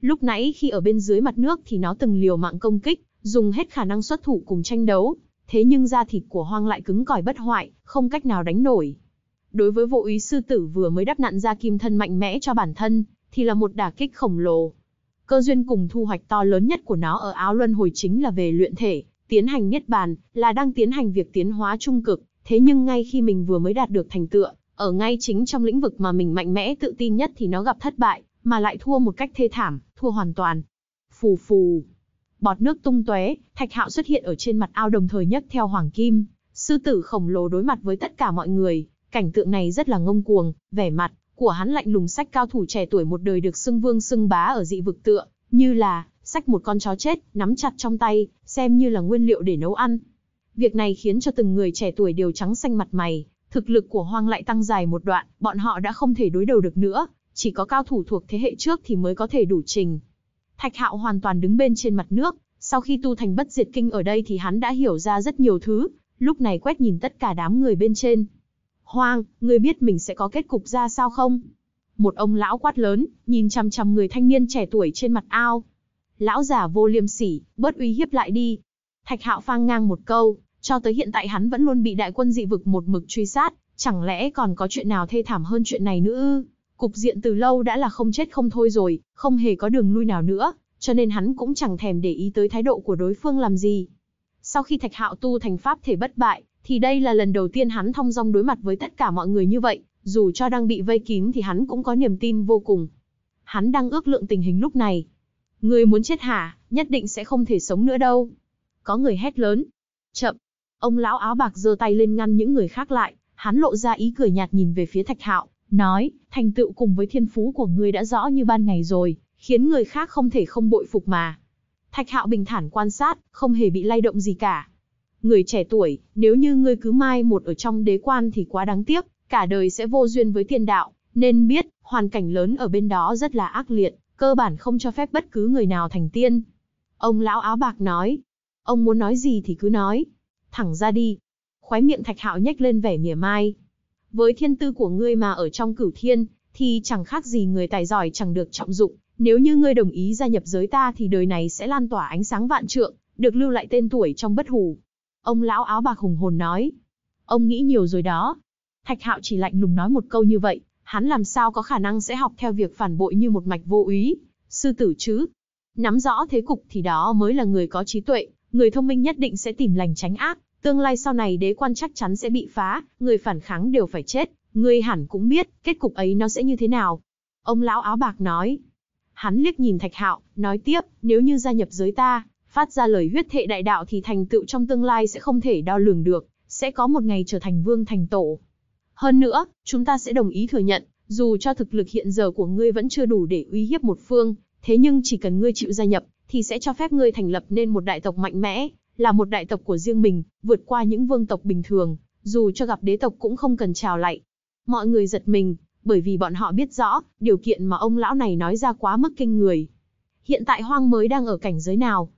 Lúc nãy khi ở bên dưới mặt nước thì nó từng liều mạng công kích, dùng hết khả năng xuất thủ cùng tranh đấu, thế nhưng da thịt của hoang lại cứng cỏi bất hoại, không cách nào đánh nổi. Đối với vô ý sư tử vừa mới đắp nặn ra kim thân mạnh mẽ cho bản thân, thì là một đả kích khổng lồ. Cơ duyên cùng thu hoạch to lớn nhất của nó ở áo luân hồi chính là về luyện thể, tiến hành niết bàn, là đang tiến hành việc tiến hóa trung cực, Thế nhưng ngay khi mình vừa mới đạt được thành tựu, ở ngay chính trong lĩnh vực mà mình mạnh mẽ tự tin nhất thì nó gặp thất bại, mà lại thua một cách thê thảm, thua hoàn toàn. Phù phù. Bọt nước tung tóe, Thạch Hạo xuất hiện ở trên mặt ao đồng thời nhấc theo Hoàng Kim, sư tử khổng lồ đối mặt với tất cả mọi người, cảnh tượng này rất là ngông cuồng, vẻ mặt của hắn lạnh lùng sách cao thủ trẻ tuổi một đời được xưng vương xưng bá ở dị vực tựa, như là sách một con chó chết, nắm chặt trong tay, xem như là nguyên liệu để nấu ăn. Việc này khiến cho từng người trẻ tuổi đều trắng xanh mặt mày, thực lực của hoang lại tăng dài một đoạn, bọn họ đã không thể đối đầu được nữa, chỉ có cao thủ thuộc thế hệ trước thì mới có thể đủ trình. Thạch hạo hoàn toàn đứng bên trên mặt nước, sau khi tu thành bất diệt kinh ở đây thì hắn đã hiểu ra rất nhiều thứ, lúc này quét nhìn tất cả đám người bên trên. Hoang, ngươi biết mình sẽ có kết cục ra sao không? Một ông lão quát lớn, nhìn chằm chằm người thanh niên trẻ tuổi trên mặt ao. Lão già vô liêm sỉ, bớt uy hiếp lại đi. Thạch hạo phang ngang một câu, cho tới hiện tại hắn vẫn luôn bị đại quân dị vực một mực truy sát, chẳng lẽ còn có chuyện nào thê thảm hơn chuyện này nữa ư? Cục diện từ lâu đã là không chết không thôi rồi, không hề có đường lui nào nữa, cho nên hắn cũng chẳng thèm để ý tới thái độ của đối phương làm gì. Sau khi Thạch Hạo tu thành pháp thể bất bại, thì đây là lần đầu tiên hắn thông dong đối mặt với tất cả mọi người như vậy, dù cho đang bị vây kín thì hắn cũng có niềm tin vô cùng. Hắn đang ước lượng tình hình lúc này. Người muốn chết hả, nhất định sẽ không thể sống nữa đâu. Có người hét lớn. Chậm, Ông lão áo bạc giơ tay lên ngăn những người khác lại, hắn lộ ra ý cười nhạt nhìn về phía Thạch Hạo, nói, thành tựu cùng với thiên phú của ngươi đã rõ như ban ngày rồi, khiến người khác không thể không bội phục mà. Thạch Hạo bình thản quan sát, không hề bị lay động gì cả. Người trẻ tuổi, nếu như ngươi cứ mai một ở trong đế quan thì quá đáng tiếc, cả đời sẽ vô duyên với thiên đạo, nên biết, hoàn cảnh lớn ở bên đó rất là ác liệt, cơ bản không cho phép bất cứ người nào thành tiên. Ông lão áo bạc nói, ông muốn nói gì thì cứ nói, thẳng ra đi. Khóe miệng thạch hạo nhếch lên vẻ mỉa mai. Với thiên tư của ngươi mà ở trong cửu thiên, thì chẳng khác gì người tài giỏi chẳng được trọng dụng. Nếu như ngươi đồng ý gia nhập giới ta thì đời này sẽ lan tỏa ánh sáng vạn trượng, được lưu lại tên tuổi trong bất hủ. Ông lão áo bạc hùng hồn nói. Ông nghĩ nhiều rồi đó. Thạch hạo chỉ lạnh lùng nói một câu như vậy, hắn làm sao có khả năng sẽ học theo việc phản bội như một mạch vô úy, sư tử chứ. Nắm rõ thế cục thì đó mới là người có trí tuệ người thông minh nhất định sẽ tìm lành tránh ác, tương lai sau này đế quan chắc chắn sẽ bị phá, người phản kháng đều phải chết, ngươi hẳn cũng biết, kết cục ấy nó sẽ như thế nào. Ông lão áo bạc nói. Hắn liếc nhìn Thạch Hạo, nói tiếp, nếu như gia nhập giới ta, phát ra lời huyết thệ đại đạo thì thành tựu trong tương lai sẽ không thể đo lường được, sẽ có một ngày trở thành vương thành tổ. Hơn nữa, chúng ta sẽ đồng ý thừa nhận, dù cho thực lực hiện giờ của ngươi vẫn chưa đủ để uy hiếp một phương, thế nhưng chỉ cần ngươi chịu gia nhập, thì sẽ cho phép ngươi thành lập nên một đại tộc mạnh mẽ, là một đại tộc của riêng mình, vượt qua những vương tộc bình thường, dù cho gặp đế tộc cũng không cần chào lại. Mọi người giật mình, bởi vì bọn họ biết rõ, điều kiện mà ông lão này nói ra quá mức kinh người. Hiện tại hoang mới đang ở cảnh giới nào?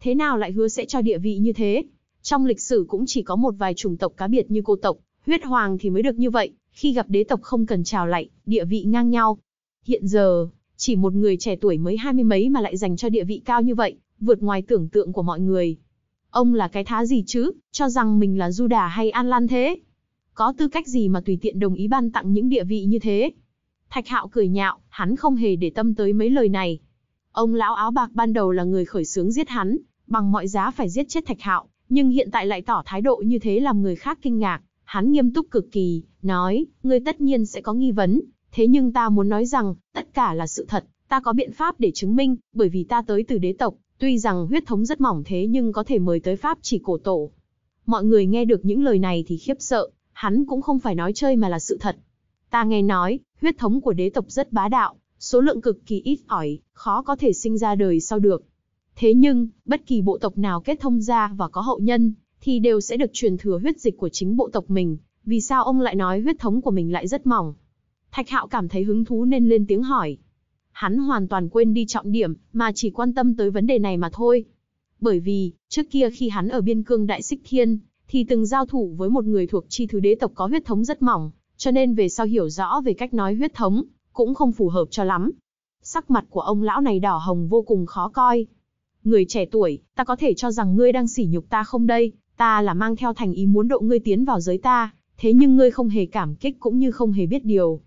Thế nào lại hứa sẽ cho địa vị như thế? Trong lịch sử cũng chỉ có một vài chủng tộc cá biệt như cô tộc, huyết hoàng thì mới được như vậy, khi gặp đế tộc không cần chào lại, địa vị ngang nhau. Hiện giờ, chỉ một người trẻ tuổi mới hai mươi mấy mà lại dành cho địa vị cao như vậy, vượt ngoài tưởng tượng của mọi người. Ông là cái thá gì chứ, cho rằng mình là Du Đà hay An Lan thế? Có tư cách gì mà tùy tiện đồng ý ban tặng những địa vị như thế? Thạch Hạo cười nhạo, hắn không hề để tâm tới mấy lời này. Ông lão áo bạc ban đầu là người khởi xướng giết hắn, bằng mọi giá phải giết chết Thạch Hạo, nhưng hiện tại lại tỏ thái độ như thế làm người khác kinh ngạc. Hắn nghiêm túc cực kỳ, nói, ngươi tất nhiên sẽ có nghi vấn, Thế nhưng ta muốn nói rằng, tất cả là sự thật, ta có biện pháp để chứng minh, bởi vì ta tới từ đế tộc, tuy rằng huyết thống rất mỏng thế nhưng có thể mời tới pháp chỉ cổ tổ. Mọi người nghe được những lời này thì khiếp sợ, hắn cũng không phải nói chơi mà là sự thật. Ta nghe nói, huyết thống của đế tộc rất bá đạo, số lượng cực kỳ ít ỏi, khó có thể sinh ra đời sau được. Thế nhưng, bất kỳ bộ tộc nào kết thông gia và có hậu nhân, thì đều sẽ được truyền thừa huyết dịch của chính bộ tộc mình. Vì sao ông lại nói huyết thống của mình lại rất mỏng? Thạch Hạo cảm thấy hứng thú nên lên tiếng hỏi. Hắn hoàn toàn quên đi trọng điểm, mà chỉ quan tâm tới vấn đề này mà thôi. Bởi vì, trước kia khi hắn ở biên cương Đại Sích Thiên, thì từng giao thủ với một người thuộc chi thứ đế tộc có huyết thống rất mỏng, cho nên về sau hiểu rõ về cách nói huyết thống, cũng không phù hợp cho lắm. Sắc mặt của ông lão này đỏ hồng vô cùng khó coi. Người trẻ tuổi, ta có thể cho rằng ngươi đang sỉ nhục ta không đây, ta là mang theo thành ý muốn độ ngươi tiến vào giới ta, thế nhưng ngươi không hề cảm kích cũng như không hề biết điều,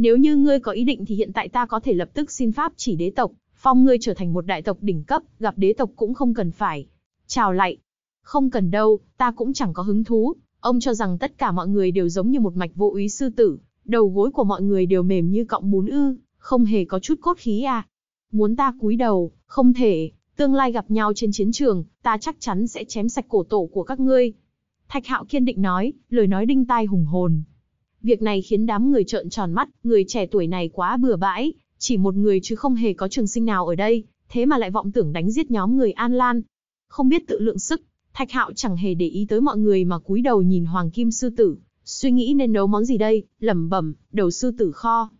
nếu như ngươi có ý định thì hiện tại ta có thể lập tức xin pháp chỉ đế tộc, phong ngươi trở thành một đại tộc đỉnh cấp, gặp đế tộc cũng không cần phải. Chào lại. Không cần đâu, ta cũng chẳng có hứng thú. Ông cho rằng tất cả mọi người đều giống như một mạch vô ý sư tử, đầu gối của mọi người đều mềm như cọng bún ư, không hề có chút cốt khí à. Muốn ta cúi đầu, không thể, tương lai gặp nhau trên chiến trường, ta chắc chắn sẽ chém sạch cổ tổ của các ngươi. Thạch hạo kiên định nói, lời nói đinh tai hùng hồn, Việc này khiến đám người trợn tròn mắt, người trẻ tuổi này quá bừa bãi, chỉ một người chứ không hề có trường sinh nào ở đây, thế mà lại vọng tưởng đánh giết nhóm người An Lan. Không biết tự lượng sức, Thạch Hạo chẳng hề để ý tới mọi người mà cúi đầu nhìn Hoàng Kim Sư Tử, suy nghĩ nên nấu món gì đây, lẩm bẩm, đầu sư tử kho.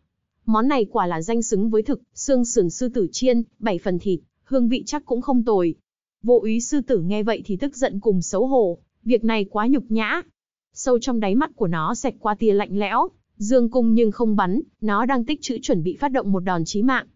Món này quả là danh xứng với thực, xương sườn sư tử chiên, bảy phần thịt, hương vị chắc cũng không tồi. Vô úy sư tử nghe vậy thì tức giận cùng xấu hổ, việc này quá nhục nhã, sâu trong đáy mắt của nó xẹt qua tia lạnh lẽo, dương cung nhưng không bắn, nó đang tích trữ chuẩn bị phát động một đòn chí mạng.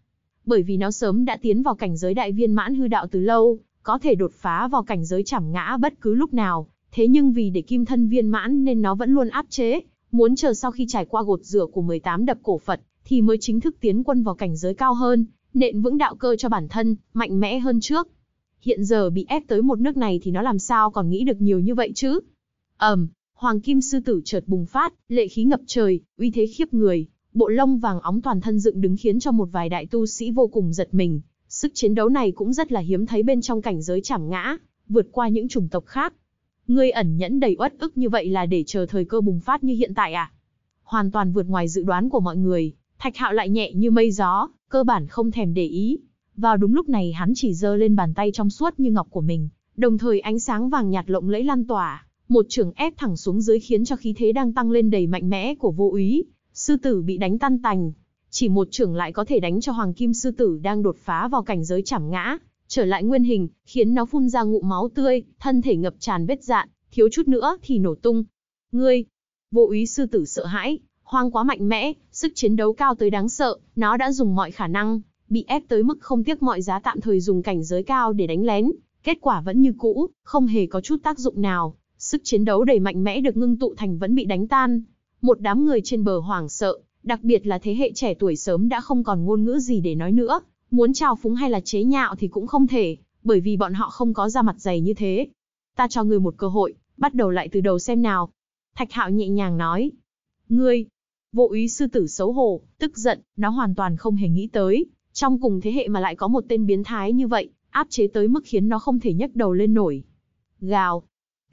Bởi vì nó sớm đã tiến vào cảnh giới đại viên mãn hư đạo từ lâu, có thể đột phá vào cảnh giới chảm ngã bất cứ lúc nào, thế nhưng vì để kim thân viên mãn nên nó vẫn luôn áp chế, muốn chờ sau khi trải qua gột rửa của 18 đập cổ Phật thì mới chính thức tiến quân vào cảnh giới cao hơn, nện vững đạo cơ cho bản thân, mạnh mẽ hơn trước. Hiện giờ bị ép tới một nước này thì nó làm sao còn nghĩ được nhiều như vậy chứ? Ầm, um, hoàng kim sư tử chợt bùng phát, lệ khí ngập trời, uy thế khiếp người, bộ lông vàng óng toàn thân dựng đứng khiến cho một vài đại tu sĩ vô cùng giật mình. Sức chiến đấu này cũng rất là hiếm thấy bên trong cảnh giới chảm ngã, vượt qua những chủng tộc khác. Ngươi ẩn nhẫn đầy uất ức như vậy là để chờ thời cơ bùng phát như hiện tại à? Hoàn toàn vượt ngoài dự đoán của mọi người, Thạch Hạo lại nhẹ như mây gió, cơ bản không thèm để ý. Vào đúng lúc này hắn chỉ giơ lên bàn tay trong suốt như ngọc của mình, đồng thời ánh sáng vàng nhạt lộng lẫy lan tỏa, một trường ép thẳng xuống dưới khiến cho khí thế đang tăng lên đầy mạnh mẽ của vô úy, sư tử bị đánh tan tành. Chỉ một trường lại có thể đánh cho hoàng kim sư tử đang đột phá vào cảnh giới chảm ngã, trở lại nguyên hình, khiến nó phun ra ngụ máu tươi, thân thể ngập tràn vết dạn, thiếu chút nữa thì nổ tung. Ngươi, vô úy sư tử sợ hãi, hoang quá mạnh mẽ, sức chiến đấu cao tới đáng sợ, nó đã dùng mọi khả năng, bị ép tới mức không tiếc mọi giá tạm thời dùng cảnh giới cao để đánh lén, kết quả vẫn như cũ, không hề có chút tác dụng nào, Sức chiến đấu đầy mạnh mẽ được ngưng tụ thành vẫn bị đánh tan. Một đám người trên bờ hoảng sợ, đặc biệt là thế hệ trẻ tuổi sớm đã không còn ngôn ngữ gì để nói nữa, muốn trào phúng hay là chế nhạo thì cũng không thể, bởi vì bọn họ không có da mặt dày như thế. Ta cho ngươi một cơ hội, bắt đầu lại từ đầu xem nào. Thạch hạo nhẹ nhàng nói. Ngươi, vô úy sư tử xấu hổ, tức giận, nó hoàn toàn không hề nghĩ tới. Trong cùng thế hệ mà lại có một tên biến thái như vậy, áp chế tới mức khiến nó không thể nhấc đầu lên nổi. Gào,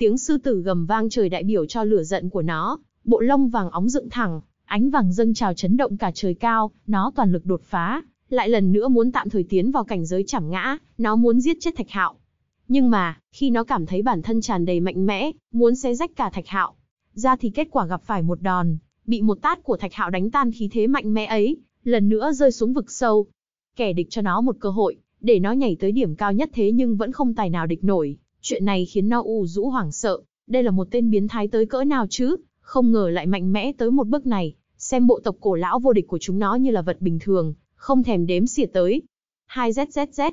Tiếng sư tử gầm vang trời đại biểu cho lửa giận của nó, bộ lông vàng óng dựng thẳng, ánh vàng dâng trào chấn động cả trời cao, nó toàn lực đột phá, lại lần nữa muốn tạm thời tiến vào cảnh giới chảm ngã, nó muốn giết chết Thạch Hạo. Nhưng mà, khi nó cảm thấy bản thân tràn đầy mạnh mẽ, muốn xé rách cả Thạch Hạo, ra thì kết quả gặp phải một đòn, bị một tát của Thạch Hạo đánh tan khí thế mạnh mẽ ấy, lần nữa rơi xuống vực sâu. Kẻ địch cho nó một cơ hội, để nó nhảy tới điểm cao nhất thế nhưng vẫn không tài nào địch nổi. Chuyện này khiến Na U rũ hoảng sợ, đây là một tên biến thái tới cỡ nào chứ, không ngờ lại mạnh mẽ tới một bước này, xem bộ tộc cổ lão vô địch của chúng nó như là vật bình thường, không thèm đếm xỉa tới. 2ZZZ,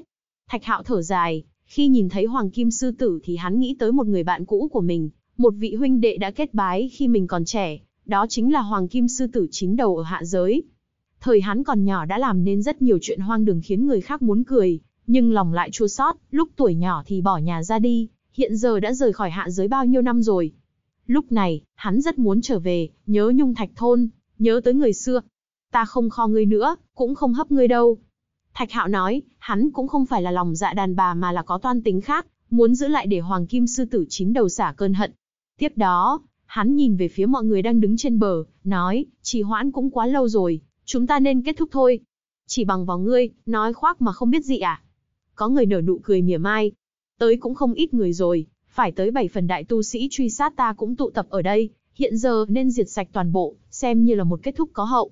Thạch Hạo thở dài, khi nhìn thấy Hoàng Kim Sư Tử thì hắn nghĩ tới một người bạn cũ của mình, một vị huynh đệ đã kết bái khi mình còn trẻ, đó chính là Hoàng Kim Sư Tử chính đầu ở hạ giới. Thời hắn còn nhỏ đã làm nên rất nhiều chuyện hoang đường khiến người khác muốn cười, nhưng lòng lại chua xót, lúc tuổi nhỏ thì bỏ nhà ra đi, hiện giờ đã rời khỏi hạ giới bao nhiêu năm rồi. Lúc này, hắn rất muốn trở về, nhớ nhung thạch thôn, nhớ tới người xưa. Ta không kho ngươi nữa, cũng không hấp ngươi đâu. Thạch hạo nói, hắn cũng không phải là lòng dạ đàn bà mà là có toan tính khác, muốn giữ lại để hoàng kim sư tử chín đầu xả cơn hận. Tiếp đó, hắn nhìn về phía mọi người đang đứng trên bờ, nói, trì hoãn cũng quá lâu rồi, chúng ta nên kết thúc thôi. Chỉ bằng vào ngươi, nói khoác mà không biết gì à? có người nở nụ cười mỉa mai. Tới cũng không ít người rồi, phải tới bảy phần đại tu sĩ truy sát ta cũng tụ tập ở đây, hiện giờ nên diệt sạch toàn bộ, xem như là một kết thúc có hậu.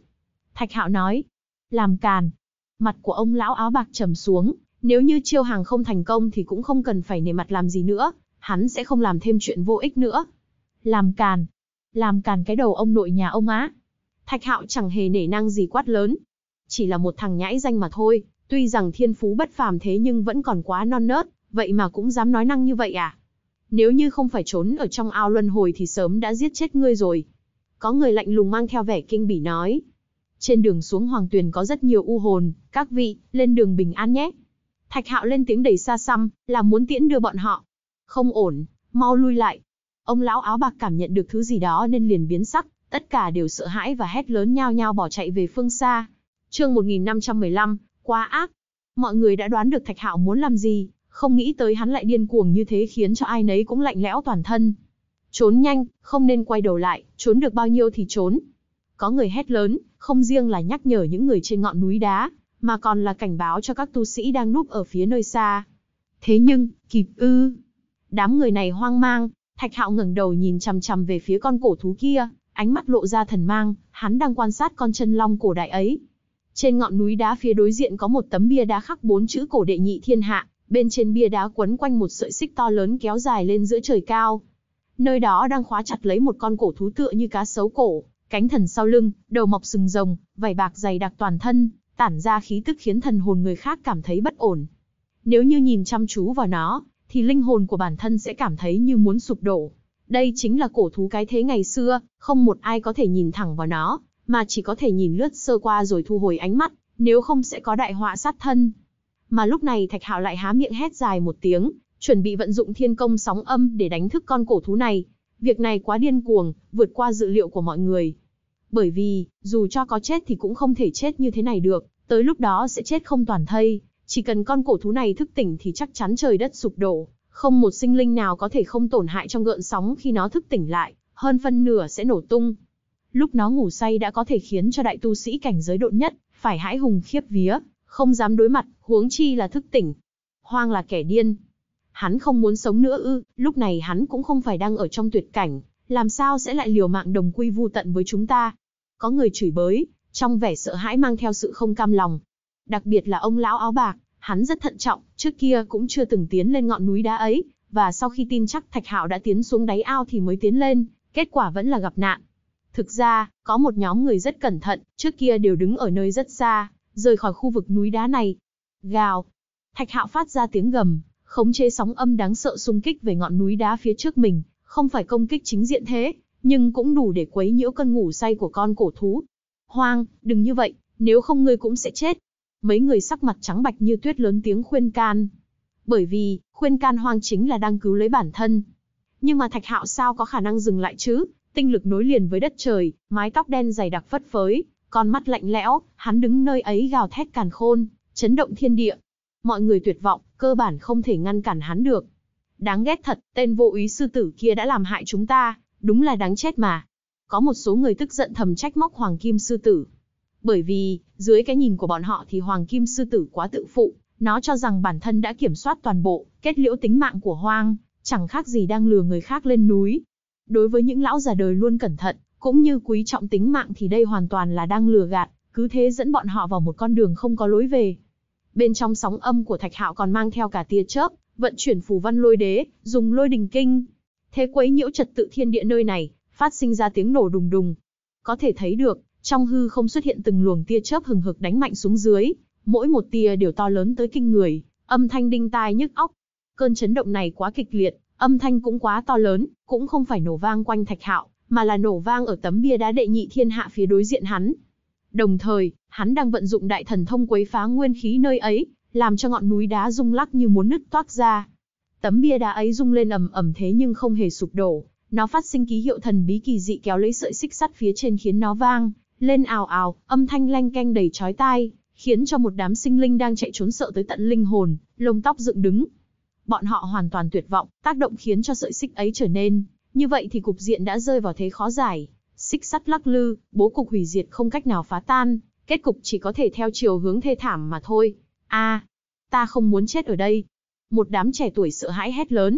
Thạch Hạo nói, làm càn. Mặt của ông lão áo bạc trầm xuống, nếu như chiêu hàng không thành công thì cũng không cần phải nề mặt làm gì nữa, hắn sẽ không làm thêm chuyện vô ích nữa. Làm càn. Làm càn cái đầu ông nội nhà ông á. Thạch Hạo chẳng hề nể năng gì quát lớn. Chỉ là một thằng nhãi danh mà thôi, Tuy rằng thiên phú bất phàm thế nhưng vẫn còn quá non nớt, vậy mà cũng dám nói năng như vậy à? Nếu như không phải trốn ở trong ao luân hồi thì sớm đã giết chết ngươi rồi. Có người lạnh lùng mang theo vẻ kinh bỉ nói. Trên đường xuống Hoàng Tuyền có rất nhiều u hồn, các vị, lên đường bình an nhé. Thạch hạo lên tiếng đầy xa xăm, là muốn tiễn đưa bọn họ. Không ổn, mau lui lại. Ông lão áo bạc cảm nhận được thứ gì đó nên liền biến sắc, tất cả đều sợ hãi và hét lớn nhao nhao bỏ chạy về phương xa. Chương 1515, quá ác. Mọi người đã đoán được Thạch Hạo muốn làm gì, không nghĩ tới hắn lại điên cuồng như thế khiến cho ai nấy cũng lạnh lẽo toàn thân. Trốn nhanh, không nên quay đầu lại, trốn được bao nhiêu thì trốn. Có người hét lớn, không riêng là nhắc nhở những người trên ngọn núi đá, mà còn là cảnh báo cho các tu sĩ đang núp ở phía nơi xa. Thế nhưng, kịp ư. Đám người này hoang mang, Thạch Hạo ngẩng đầu nhìn chằm chằm về phía con cổ thú kia, ánh mắt lộ ra thần mang, hắn đang quan sát con chân long cổ đại ấy. Trên ngọn núi đá phía đối diện có một tấm bia đá khắc bốn chữ cổ đệ nhị thiên hạ, bên trên bia đá quấn quanh một sợi xích to lớn kéo dài lên giữa trời cao. Nơi đó đang khóa chặt lấy một con cổ thú tựa như cá sấu cổ, cánh thần sau lưng, đầu mọc sừng rồng, vảy bạc dày đặc toàn thân, tản ra khí tức khiến thần hồn người khác cảm thấy bất ổn. Nếu như nhìn chăm chú vào nó, thì linh hồn của bản thân sẽ cảm thấy như muốn sụp đổ. Đây chính là cổ thú cái thế ngày xưa, không một ai có thể nhìn thẳng vào nó, mà chỉ có thể nhìn lướt sơ qua rồi thu hồi ánh mắt, nếu không sẽ có đại họa sát thân. Mà lúc này Thạch Hạo lại há miệng hét dài một tiếng, chuẩn bị vận dụng thiên công sóng âm để đánh thức con cổ thú này. Việc này quá điên cuồng, vượt qua dự liệu của mọi người. Bởi vì, dù cho có chết thì cũng không thể chết như thế này được, tới lúc đó sẽ chết không toàn thây. Chỉ cần con cổ thú này thức tỉnh thì chắc chắn trời đất sụp đổ, không một sinh linh nào có thể không tổn hại trong gợn sóng khi nó thức tỉnh lại, hơn phân nửa sẽ nổ tung, lúc nó ngủ say đã có thể khiến cho đại tu sĩ cảnh giới độn nhất, phải hãi hùng khiếp vía, không dám đối mặt, huống chi là thức tỉnh. Hoang là kẻ điên. Hắn không muốn sống nữa ư, lúc này hắn cũng không phải đang ở trong tuyệt cảnh, làm sao sẽ lại liều mạng đồng quy vu tận với chúng ta. Có người chửi bới, trong vẻ sợ hãi mang theo sự không cam lòng. Đặc biệt là ông lão áo bạc, hắn rất thận trọng, trước kia cũng chưa từng tiến lên ngọn núi đá ấy, và sau khi tin chắc Thạch Hạo đã tiến xuống đáy ao thì mới tiến lên, kết quả vẫn là gặp nạn. Thực ra, có một nhóm người rất cẩn thận, trước kia đều đứng ở nơi rất xa, rời khỏi khu vực núi đá này. Gào! Thạch hạo phát ra tiếng gầm, khống chế sóng âm đáng sợ xung kích về ngọn núi đá phía trước mình, không phải công kích chính diện thế, nhưng cũng đủ để quấy nhiễu cơn ngủ say của con cổ thú. Hoang, đừng như vậy, nếu không ngươi cũng sẽ chết. Mấy người sắc mặt trắng bạch như tuyết lớn tiếng khuyên can. Bởi vì, khuyên can hoang chính là đang cứu lấy bản thân. Nhưng mà thạch hạo sao có khả năng dừng lại chứ, tinh lực nối liền với đất trời, mái tóc đen dày đặc phất phới, con mắt lạnh lẽo, hắn đứng nơi ấy gào thét càn khôn, chấn động thiên địa. Mọi người tuyệt vọng, cơ bản không thể ngăn cản hắn được. Đáng ghét thật, tên vô úy sư tử kia đã làm hại chúng ta, đúng là đáng chết mà. Có một số người tức giận thầm trách móc Hoàng Kim Sư Tử. Bởi vì, dưới cái nhìn của bọn họ thì Hoàng Kim Sư Tử quá tự phụ, nó cho rằng bản thân đã kiểm soát toàn bộ, kết liễu tính mạng của Hoang, chẳng khác gì đang lừa người khác lên núi, Đối với những lão già đời luôn cẩn thận, cũng như quý trọng tính mạng thì đây hoàn toàn là đang lừa gạt, cứ thế dẫn bọn họ vào một con đường không có lối về. Bên trong sóng âm của Thạch Hạo còn mang theo cả tia chớp, vận chuyển phù văn lôi đế, dùng lôi đình kinh. Thế quấy nhiễu trật tự thiên địa nơi này, phát sinh ra tiếng nổ đùng đùng. Có thể thấy được, trong hư không xuất hiện từng luồng tia chớp hừng hực đánh mạnh xuống dưới, mỗi một tia đều to lớn tới kinh người, âm thanh đinh tai nhức óc. Cơn chấn động này quá kịch liệt, Âm thanh cũng quá to lớn, cũng không phải nổ vang quanh Thạch Hạo, mà là nổ vang ở tấm bia đá đệ nhị thiên hạ phía đối diện hắn. Đồng thời, hắn đang vận dụng đại thần thông quấy phá nguyên khí nơi ấy, làm cho ngọn núi đá rung lắc như muốn nứt toát ra. Tấm bia đá ấy rung lên ầm ầm thế nhưng không hề sụp đổ, nó phát sinh ký hiệu thần bí kỳ dị kéo lấy sợi xích sắt phía trên khiến nó vang lên ào ào, âm thanh lanh canh đầy chói tai, khiến cho một đám sinh linh đang chạy trốn sợ tới tận linh hồn, lông tóc dựng đứng, bọn họ hoàn toàn tuyệt vọng, tác động khiến cho sợi xích ấy trở nên. Như vậy thì cục diện đã rơi vào thế khó giải. Xích sắt lắc lư, bố cục hủy diệt không cách nào phá tan, kết cục chỉ có thể theo chiều hướng thê thảm mà thôi. A, ta không muốn chết ở đây. Một đám trẻ tuổi sợ hãi hét lớn.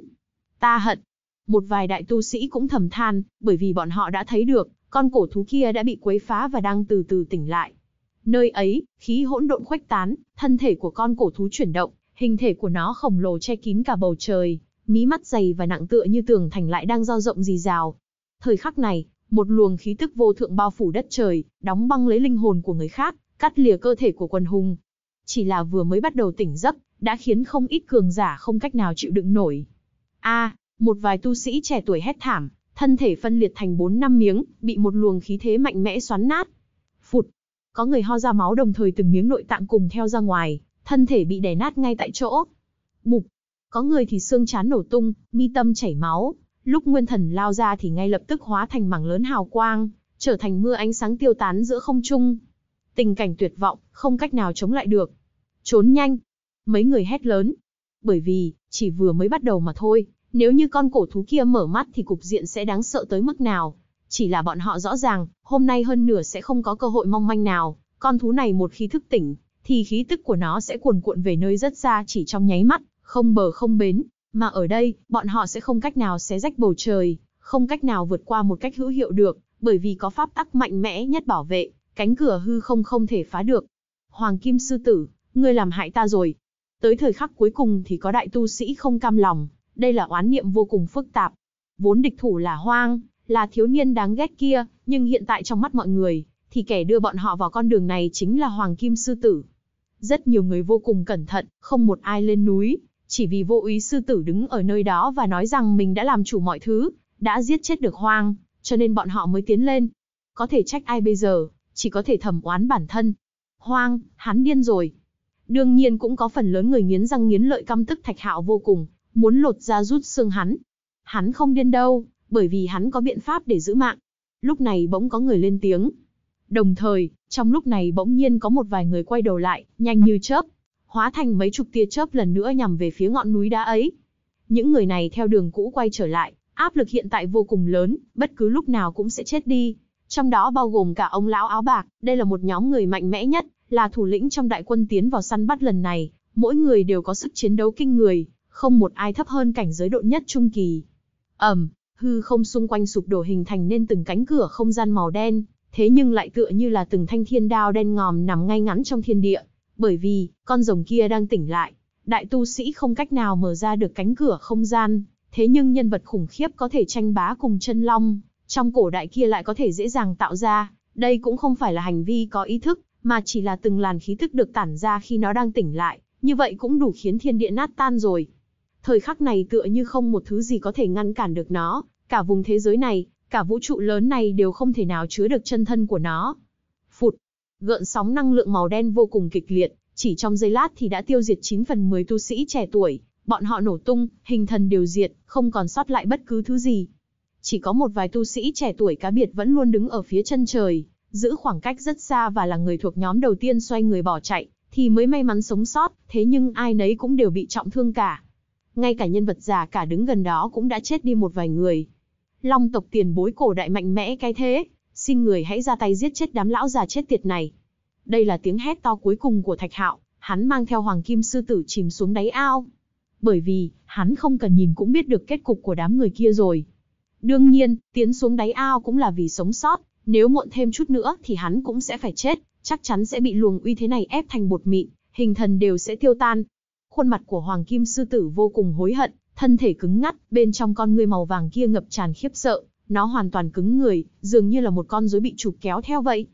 Ta hận. Một vài đại tu sĩ cũng thầm than, bởi vì bọn họ đã thấy được, con cổ thú kia đã bị quấy phá và đang từ từ tỉnh lại. Nơi ấy, khí hỗn độn khuếch tán, thân thể của con cổ thú chuyển động, Hình thể của nó khổng lồ che kín cả bầu trời, mí mắt dày và nặng tựa như tường thành lại đang do rộng dì rào. Thời khắc này, một luồng khí tức vô thượng bao phủ đất trời, đóng băng lấy linh hồn của người khác, cắt lìa cơ thể của quần hùng. Chỉ là vừa mới bắt đầu tỉnh giấc, đã khiến không ít cường giả không cách nào chịu đựng nổi. A, một vài tu sĩ trẻ tuổi hét thảm, thân thể phân liệt thành 4 năm miếng, bị một luồng khí thế mạnh mẽ xoắn nát. Phụt, có người ho ra máu đồng thời từng miếng nội tạng cùng theo ra ngoài, thân thể bị đè nát ngay tại chỗ. Bụp, có người thì xương chán nổ tung, mi tâm chảy máu, lúc nguyên thần lao ra thì ngay lập tức hóa thành mảng lớn hào quang, trở thành mưa ánh sáng tiêu tán giữa không trung. Tình cảnh tuyệt vọng, không cách nào chống lại được. Trốn nhanh. Mấy người hét lớn. Bởi vì, chỉ vừa mới bắt đầu mà thôi, nếu như con cổ thú kia mở mắt thì cục diện sẽ đáng sợ tới mức nào. Chỉ là bọn họ rõ ràng, hôm nay hơn nửa sẽ không có cơ hội mong manh nào, con thú này một khi thức tỉnh, thì khí tức của nó sẽ cuồn cuộn về nơi rất xa chỉ trong nháy mắt, không bờ không bến, mà ở đây, bọn họ sẽ không cách nào xé rách bầu trời, không cách nào vượt qua một cách hữu hiệu được, bởi vì có pháp tắc mạnh mẽ nhất bảo vệ, cánh cửa hư không không thể phá được. Hoàng Kim Sư Tử, ngươi làm hại ta rồi. Tới thời khắc cuối cùng thì có đại tu sĩ không cam lòng, đây là oán niệm vô cùng phức tạp. Vốn địch thủ là hoang, là thiếu niên đáng ghét kia, nhưng hiện tại trong mắt mọi người, thì kẻ đưa bọn họ vào con đường này chính là Hoàng Kim Sư Tử. Rất nhiều người vô cùng cẩn thận, không một ai lên núi, chỉ vì vô úy sư tử đứng ở nơi đó và nói rằng mình đã làm chủ mọi thứ, đã giết chết được hoang, cho nên bọn họ mới tiến lên. Có thể trách ai bây giờ, chỉ có thể thầm oán bản thân. Hoang, hắn điên rồi. Đương nhiên cũng có phần lớn người nghiến răng nghiến lợi căm tức thạch hạo vô cùng, muốn lột ra rút xương hắn. Hắn không điên đâu, bởi vì hắn có biện pháp để giữ mạng. Lúc này bỗng có người lên tiếng, Đồng thời, trong lúc này bỗng nhiên có một vài người quay đầu lại, nhanh như chớp, hóa thành mấy chục tia chớp lần nữa nhằm về phía ngọn núi đá ấy. Những người này theo đường cũ quay trở lại, áp lực hiện tại vô cùng lớn, bất cứ lúc nào cũng sẽ chết đi. Trong đó bao gồm cả ông lão áo bạc, đây là một nhóm người mạnh mẽ nhất, là thủ lĩnh trong đại quân tiến vào săn bắt lần này, mỗi người đều có sức chiến đấu kinh người, không một ai thấp hơn cảnh giới độ nhất trung kỳ. Ẩm, hư không xung quanh sụp đổ hình thành nên từng cánh cửa không gian màu đen, thế nhưng lại tựa như là từng thanh thiên đao đen ngòm nằm ngay ngắn trong thiên địa, bởi vì, con rồng kia đang tỉnh lại. Đại tu sĩ không cách nào mở ra được cánh cửa không gian, thế nhưng nhân vật khủng khiếp có thể tranh bá cùng chân long, trong cổ đại kia lại có thể dễ dàng tạo ra, đây cũng không phải là hành vi có ý thức, mà chỉ là từng làn khí thức được tản ra khi nó đang tỉnh lại, như vậy cũng đủ khiến thiên địa nát tan rồi. Thời khắc này tựa như không một thứ gì có thể ngăn cản được nó, cả vùng thế giới này, Cả vũ trụ lớn này đều không thể nào chứa được chân thân của nó. Phụt, gợn sóng năng lượng màu đen vô cùng kịch liệt, chỉ trong giây lát thì đã tiêu diệt 9 phần 10 tu sĩ trẻ tuổi, bọn họ nổ tung, hình thần đều diệt, không còn sót lại bất cứ thứ gì. Chỉ có một vài tu sĩ trẻ tuổi cá biệt vẫn luôn đứng ở phía chân trời, giữ khoảng cách rất xa và là người thuộc nhóm đầu tiên xoay người bỏ chạy, thì mới may mắn sống sót, thế nhưng ai nấy cũng đều bị trọng thương cả. Ngay cả nhân vật già cả đứng gần đó cũng đã chết đi một vài người. Long tộc tiền bối cổ đại mạnh mẽ cái thế, xin người hãy ra tay giết chết đám lão già chết tiệt này. Đây là tiếng hét to cuối cùng của Thạch Hạo, hắn mang theo Hoàng Kim sư tử chìm xuống đáy ao. Bởi vì, hắn không cần nhìn cũng biết được kết cục của đám người kia rồi. Đương nhiên, tiến xuống đáy ao cũng là vì sống sót, nếu muộn thêm chút nữa thì hắn cũng sẽ phải chết, chắc chắn sẽ bị luồng uy thế này ép thành bột mịn, hình thần đều sẽ tiêu tan. Khuôn mặt của Hoàng Kim sư tử vô cùng hối hận, thân thể cứng ngắt, bên trong con người màu vàng kia ngập tràn khiếp sợ, nó hoàn toàn cứng người, dường như là một con rối bị chụp kéo theo vậy.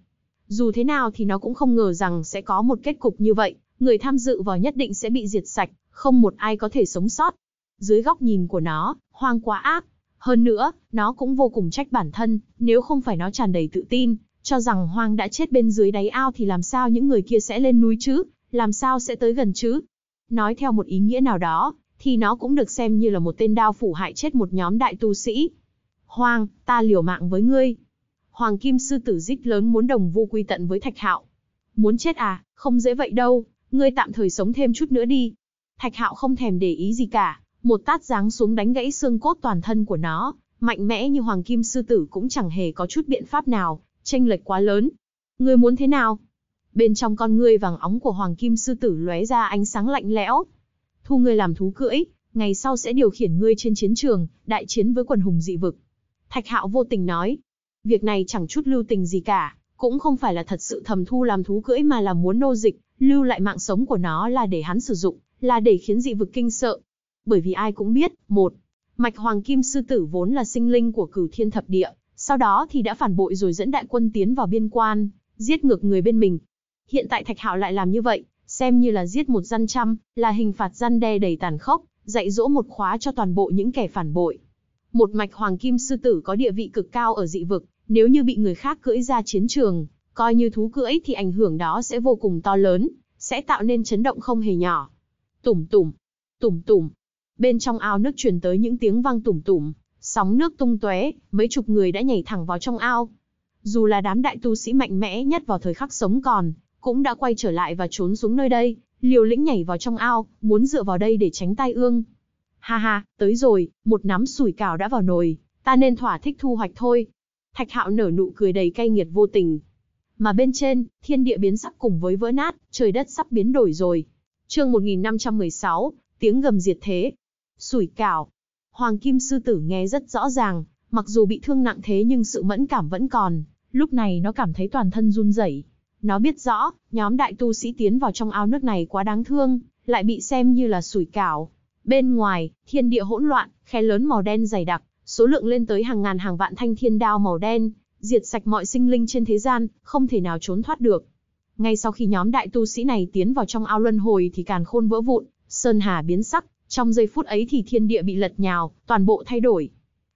Dù thế nào thì nó cũng không ngờ rằng sẽ có một kết cục như vậy, người tham dự vào nhất định sẽ bị diệt sạch, không một ai có thể sống sót. Dưới góc nhìn của nó, hoang quá ác. Hơn nữa, nó cũng vô cùng trách bản thân, nếu không phải nó tràn đầy tự tin, cho rằng hoang đã chết bên dưới đáy ao thì làm sao những người kia sẽ lên núi chứ, làm sao sẽ tới gần chứ. Nói theo một ý nghĩa nào đó, thì nó cũng được xem như là một tên đao phủ hại chết một nhóm đại tu sĩ. Hoàng, ta liều mạng với ngươi. Hoàng Kim Sư Tử dích lớn muốn đồng vu quy tận với Thạch Hạo. Muốn chết à, không dễ vậy đâu, ngươi tạm thời sống thêm chút nữa đi. Thạch Hạo không thèm để ý gì cả, một tát giáng xuống đánh gãy xương cốt toàn thân của nó, mạnh mẽ như Hoàng Kim Sư Tử cũng chẳng hề có chút biện pháp nào, tranh lệch quá lớn. Ngươi muốn thế nào? Bên trong con ngươi vàng óng của Hoàng Kim Sư Tử lóe ra ánh sáng lạnh lẽo, thu ngươi làm thú cưỡi, ngày sau sẽ điều khiển ngươi trên chiến trường, đại chiến với quần hùng dị vực. Thạch hạo vô tình nói, việc này chẳng chút lưu tình gì cả, cũng không phải là thật sự thầm thu làm thú cưỡi mà là muốn nô dịch, lưu lại mạng sống của nó là để hắn sử dụng, là để khiến dị vực kinh sợ. Bởi vì ai cũng biết, một, mạch hoàng kim sư tử vốn là sinh linh của cửu thiên thập địa, sau đó thì đã phản bội rồi dẫn đại quân tiến vào biên quan, giết ngược người bên mình. Hiện tại Thạch Hạo lại làm như vậy, xem như là giết một dân trăm, là hình phạt gian đe đầy tàn khốc, dạy dỗ một khóa cho toàn bộ những kẻ phản bội. Một mạch hoàng kim sư tử có địa vị cực cao ở dị vực, nếu như bị người khác cưỡi ra chiến trường, coi như thú cưỡi thì ảnh hưởng đó sẽ vô cùng to lớn, sẽ tạo nên chấn động không hề nhỏ. Tủm tủm, tủm tủm. Bên trong ao nước truyền tới những tiếng vang tủm tủm, sóng nước tung tóe, mấy chục người đã nhảy thẳng vào trong ao. Dù là đám đại tu sĩ mạnh mẽ nhất vào thời khắc sống còn, cũng đã quay trở lại và trốn xuống nơi đây, liều lĩnh nhảy vào trong ao, muốn dựa vào đây để tránh tai ương. Ha ha, tới rồi, một nắm sủi cảo đã vào nồi, ta nên thỏa thích thu hoạch thôi. Thạch hạo nở nụ cười đầy cay nghiệt vô tình. Mà bên trên, thiên địa biến sắc cùng với vỡ nát, trời đất sắp biến đổi rồi. chương 1516, tiếng gầm diệt thế. Sủi cảo. Hoàng Kim Sư Tử nghe rất rõ ràng, mặc dù bị thương nặng thế nhưng sự mẫn cảm vẫn còn. Lúc này nó cảm thấy toàn thân run rẩy, nó biết rõ, nhóm đại tu sĩ tiến vào trong ao nước này quá đáng thương, lại bị xem như là sủi cảo. Bên ngoài, thiên địa hỗn loạn, khe lớn màu đen dày đặc, số lượng lên tới hàng ngàn hàng vạn thanh thiên đao màu đen, diệt sạch mọi sinh linh trên thế gian, không thể nào trốn thoát được. Ngay sau khi nhóm đại tu sĩ này tiến vào trong ao luân hồi thì càn khôn vỡ vụn, sơn hà biến sắc, trong giây phút ấy thì thiên địa bị lật nhào, toàn bộ thay đổi.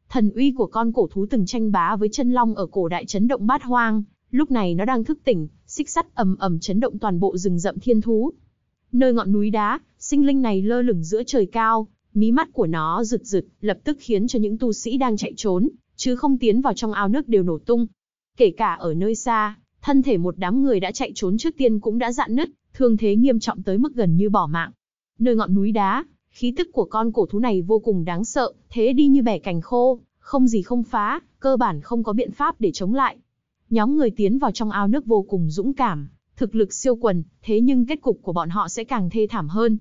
Thần uy của con cổ thú từng tranh bá với chân long ở cổ đại chấn động bát hoang, lúc này nó đang thức tỉnh, xích sắt ầm ầm chấn động toàn bộ rừng rậm thiên thú. Nơi ngọn núi đá, sinh linh này lơ lửng giữa trời cao, mí mắt của nó rực rực, lập tức khiến cho những tu sĩ đang chạy trốn, chứ không tiến vào trong ao nước đều nổ tung. Kể cả ở nơi xa, thân thể một đám người đã chạy trốn trước tiên cũng đã dạn nứt, thương thế nghiêm trọng tới mức gần như bỏ mạng. Nơi ngọn núi đá, khí tức của con cổ thú này vô cùng đáng sợ, thế đi như bẻ cành khô, không gì không phá, cơ bản không có biện pháp để chống lại, Nhóm người tiến vào trong ao nước vô cùng dũng cảm, thực lực siêu quần, thế nhưng kết cục của bọn họ sẽ càng thê thảm hơn.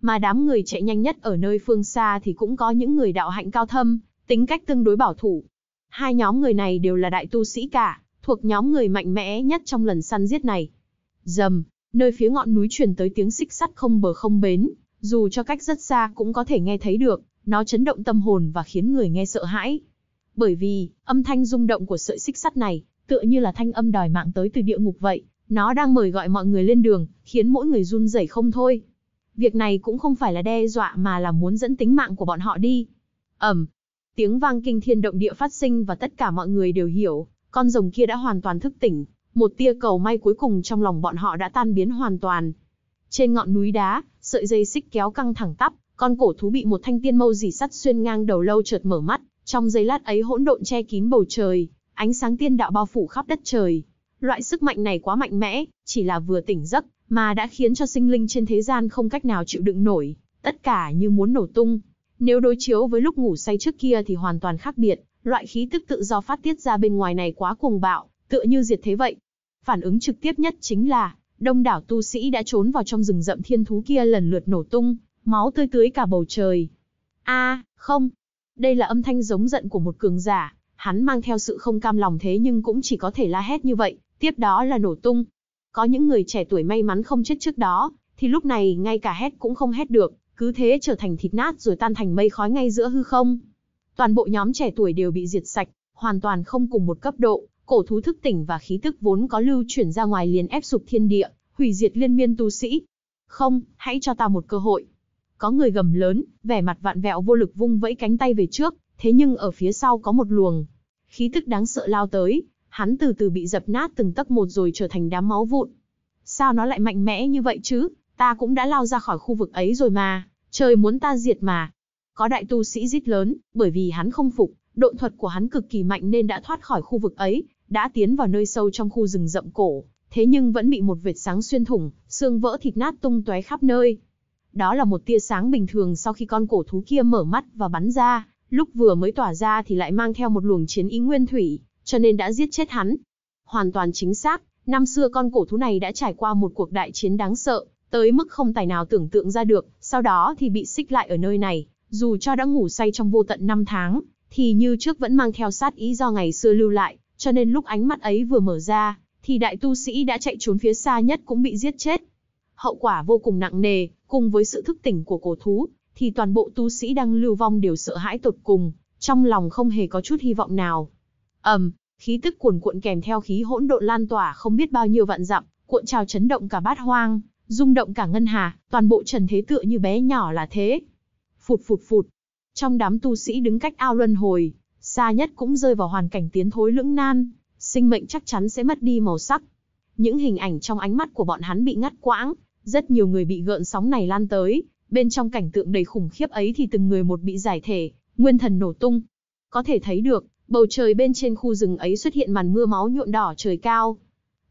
Mà đám người chạy nhanh nhất ở nơi phương xa thì cũng có những người đạo hạnh cao thâm, tính cách tương đối bảo thủ. Hai nhóm người này đều là đại tu sĩ cả, thuộc nhóm người mạnh mẽ nhất trong lần săn giết này. Dầm, nơi phía ngọn núi truyền tới tiếng xích sắt không bờ không bến, dù cho cách rất xa cũng có thể nghe thấy được, nó chấn động tâm hồn và khiến người nghe sợ hãi. Bởi vì, âm thanh rung động của sợi xích sắt này tựa như là thanh âm đòi mạng tới từ địa ngục vậy, nó đang mời gọi mọi người lên đường, khiến mỗi người run rẩy không thôi. Việc này cũng không phải là đe dọa mà là muốn dẫn tính mạng của bọn họ đi. Ầm, tiếng vang kinh thiên động địa phát sinh và tất cả mọi người đều hiểu, con rồng kia đã hoàn toàn thức tỉnh, một tia cầu may cuối cùng trong lòng bọn họ đã tan biến hoàn toàn. Trên ngọn núi đá, sợi dây xích kéo căng thẳng tắp, con cổ thú bị một thanh tiên mâu dì sắt xuyên ngang đầu lâu chợt mở mắt, trong giây lát ấy hỗn độn che kín bầu trời, ánh sáng tiên đạo bao phủ khắp đất trời. Loại sức mạnh này quá mạnh mẽ, chỉ là vừa tỉnh giấc, mà đã khiến cho sinh linh trên thế gian không cách nào chịu đựng nổi, tất cả như muốn nổ tung. Nếu đối chiếu với lúc ngủ say trước kia thì hoàn toàn khác biệt, loại khí tức tự do phát tiết ra bên ngoài này quá cuồng bạo, tựa như diệt thế vậy. Phản ứng trực tiếp nhất chính là, đông đảo tu sĩ đã trốn vào trong rừng rậm thiên thú kia lần lượt nổ tung, máu tươi tưới cả bầu trời. A, không. Đây là âm thanh giống giận của một cường giả, Hắn mang theo sự không cam lòng thế nhưng cũng chỉ có thể la hét như vậy, tiếp đó là nổ tung. Có những người trẻ tuổi may mắn không chết trước đó, thì lúc này ngay cả hét cũng không hét được, cứ thế trở thành thịt nát rồi tan thành mây khói ngay giữa hư không. Toàn bộ nhóm trẻ tuổi đều bị diệt sạch, hoàn toàn không cùng một cấp độ, cổ thú thức tỉnh và khí tức vốn có lưu chuyển ra ngoài liền ép sụp thiên địa, hủy diệt liên miên tu sĩ. Không, hãy cho ta một cơ hội. Có người gầm lớn, vẻ mặt vạn vẹo vô lực vung vẫy cánh tay về trước, thế nhưng ở phía sau có một luồng khí tức đáng sợ lao tới, hắn từ từ bị dập nát từng tấc một rồi trở thành đám máu vụn. Sao nó lại mạnh mẽ như vậy chứ? Ta cũng đã lao ra khỏi khu vực ấy rồi mà, trời muốn ta diệt mà. Có đại tu sĩ rít lớn, bởi vì hắn không phục, độn thuật của hắn cực kỳ mạnh nên đã thoát khỏi khu vực ấy, đã tiến vào nơi sâu trong khu rừng rậm cổ, thế nhưng vẫn bị một vệt sáng xuyên thủng, xương vỡ thịt nát tung tóe khắp nơi. Đó là một tia sáng bình thường sau khi con cổ thú kia mở mắt và bắn ra, lúc vừa mới tỏa ra thì lại mang theo một luồng chiến ý nguyên thủy, cho nên đã giết chết hắn. Hoàn toàn chính xác, năm xưa con cổ thú này đã trải qua một cuộc đại chiến đáng sợ, tới mức không tài nào tưởng tượng ra được, sau đó thì bị xích lại ở nơi này, dù cho đã ngủ say trong vô tận năm tháng, thì như trước vẫn mang theo sát ý do ngày xưa lưu lại, cho nên lúc ánh mắt ấy vừa mở ra, thì đại tu sĩ đã chạy trốn phía xa nhất cũng bị giết chết. Hậu quả vô cùng nặng nề, cùng với sự thức tỉnh của cổ thú, thì toàn bộ tu sĩ đang lưu vong đều sợ hãi tột cùng, trong lòng không hề có chút hy vọng nào. ầm, khí tức cuồn cuộn kèm theo khí hỗn độn lan tỏa không biết bao nhiêu vạn dặm, cuộn trào chấn động cả bát hoang, rung động cả ngân hà, toàn bộ trần thế tựa như bé nhỏ là thế. Phụt phụt phụt. Trong đám tu sĩ đứng cách ao luân hồi, xa nhất cũng rơi vào hoàn cảnh tiến thối lưỡng nan, sinh mệnh chắc chắn sẽ mất đi màu sắc. Những hình ảnh trong ánh mắt của bọn hắn bị ngắt quãng, rất nhiều người bị gợn sóng này lan tới, bên trong cảnh tượng đầy khủng khiếp ấy thì từng người một bị giải thể, nguyên thần nổ tung. Có thể thấy được, bầu trời bên trên khu rừng ấy xuất hiện màn mưa máu nhuộn đỏ trời cao.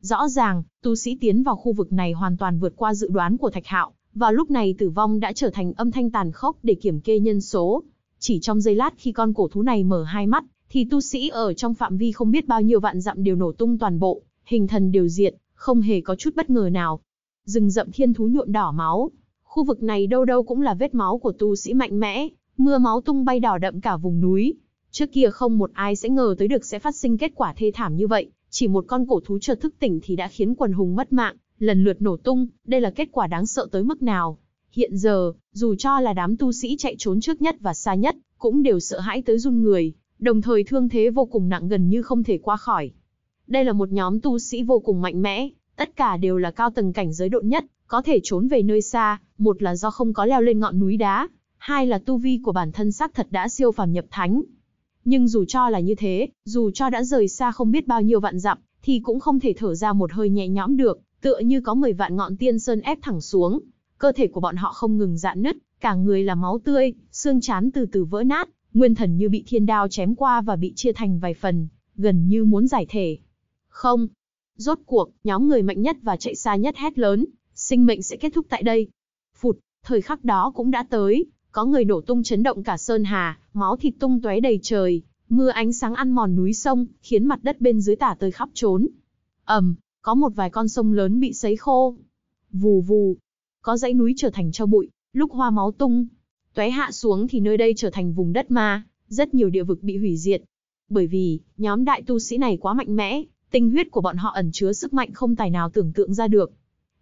Rõ ràng, tu sĩ tiến vào khu vực này hoàn toàn vượt qua dự đoán của Thạch Hạo, và lúc này tử vong đã trở thành âm thanh tàn khốc để kiểm kê nhân số. Chỉ trong giây lát khi con cổ thú này mở hai mắt, thì tu sĩ ở trong phạm vi không biết bao nhiêu vạn dặm đều nổ tung toàn bộ, hình thần đều diện, không hề có chút bất ngờ nào. Rừng rậm thiên thú nhuộn đỏ máu, Khu vực này đâu đâu cũng là vết máu của tu sĩ mạnh mẽ, mưa máu tung bay đỏ đậm cả vùng núi. Trước kia không một ai sẽ ngờ tới được sẽ phát sinh kết quả thê thảm như vậy, chỉ một con cổ thú chợt thức tỉnh thì đã khiến quần hùng mất mạng, lần lượt nổ tung, đây là kết quả đáng sợ tới mức nào. Hiện giờ, dù cho là đám tu sĩ chạy trốn trước nhất và xa nhất, cũng đều sợ hãi tới run người, đồng thời thương thế vô cùng nặng gần như không thể qua khỏi. Đây là một nhóm tu sĩ vô cùng mạnh mẽ, tất cả đều là cao tầng cảnh giới độ nhất, có thể trốn về nơi xa, một là do không có leo lên ngọn núi đá, hai là tu vi của bản thân xác thật đã siêu phàm nhập thánh. Nhưng dù cho là như thế, dù cho đã rời xa không biết bao nhiêu vạn dặm, thì cũng không thể thở ra một hơi nhẹ nhõm được, tựa như có 10 vạn ngọn tiên sơn ép thẳng xuống. Cơ thể của bọn họ không ngừng dạn nứt, cả người là máu tươi, xương chán từ từ vỡ nát, nguyên thần như bị thiên đao chém qua và bị chia thành vài phần, gần như muốn giải thể. Không. Rốt cuộc, nhóm người mạnh nhất và chạy xa nhất hét lớn, sinh mệnh sẽ kết thúc tại đây. Phụt, thời khắc đó cũng đã tới, có người nổ tung chấn động cả sơn hà, máu thịt tung tóe đầy trời, mưa ánh sáng ăn mòn núi sông, khiến mặt đất bên dưới tả tơi khắp trốn. Ầm, có một vài con sông lớn bị sấy khô. Vù vù, có dãy núi trở thành cho bụi, lúc hoa máu tung, tóe hạ xuống thì nơi đây trở thành vùng đất ma, rất nhiều địa vực bị hủy diệt. Bởi vì, nhóm đại tu sĩ này quá mạnh mẽ, tinh huyết của bọn họ ẩn chứa sức mạnh không tài nào tưởng tượng ra được.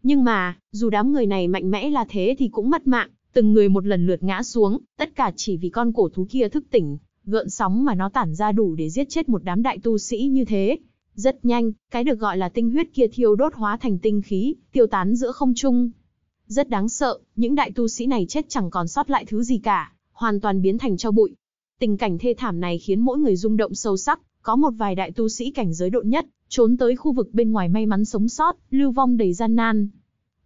Nhưng mà, dù đám người này mạnh mẽ là thế thì cũng mất mạng, từng người một lần lượt ngã xuống, tất cả chỉ vì con cổ thú kia thức tỉnh, gợn sóng mà nó tản ra đủ để giết chết một đám đại tu sĩ như thế. Rất nhanh, cái được gọi là tinh huyết kia thiêu đốt hóa thành tinh khí, tiêu tán giữa không trung. Rất đáng sợ, những đại tu sĩ này chết chẳng còn sót lại thứ gì cả, hoàn toàn biến thành cho bụi. Tình cảnh thê thảm này khiến mỗi người rung động sâu sắc, có một vài đại tu sĩ cảnh giới độ nhất, trốn tới khu vực bên ngoài may mắn sống sót, lưu vong đầy gian nan.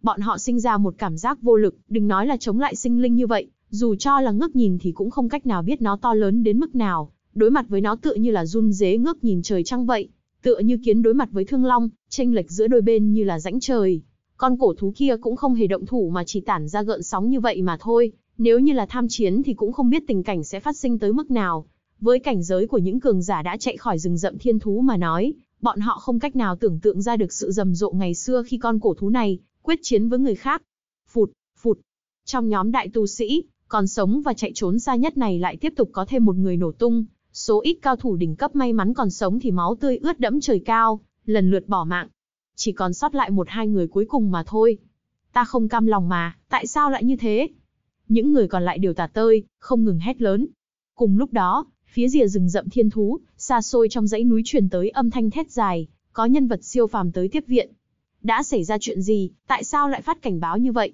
Bọn họ sinh ra một cảm giác vô lực, đừng nói là chống lại sinh linh như vậy, dù cho là ngước nhìn thì cũng không cách nào biết nó to lớn đến mức nào, đối mặt với nó tựa như là run dế ngước nhìn trời trăng vậy, tựa như kiến đối mặt với thương long, tranh lệch giữa đôi bên như là rãnh trời. Con cổ thú kia cũng không hề động thủ mà chỉ tản ra gợn sóng như vậy mà thôi, nếu như là tham chiến thì cũng không biết tình cảnh sẽ phát sinh tới mức nào, với cảnh giới của những cường giả đã chạy khỏi rừng rậm thiên thú mà nói, bọn họ không cách nào tưởng tượng ra được sự rầm rộ ngày xưa khi con cổ thú này quyết chiến với người khác. Phụt, phụt. Trong nhóm đại tu sĩ, còn sống và chạy trốn xa nhất này lại tiếp tục có thêm một người nổ tung, số ít cao thủ đỉnh cấp may mắn còn sống thì máu tươi ướt đẫm trời cao, lần lượt bỏ mạng. Chỉ còn sót lại một hai người cuối cùng mà thôi. Ta không cam lòng mà, tại sao lại như thế? Những người còn lại đều tà tơi, không ngừng hét lớn. Cùng lúc đó, Phía rìa rừng rậm thiên thú, xa xôi trong dãy núi truyền tới âm thanh thét dài, có nhân vật siêu phàm tới tiếp viện. Đã xảy ra chuyện gì, tại sao lại phát cảnh báo như vậy?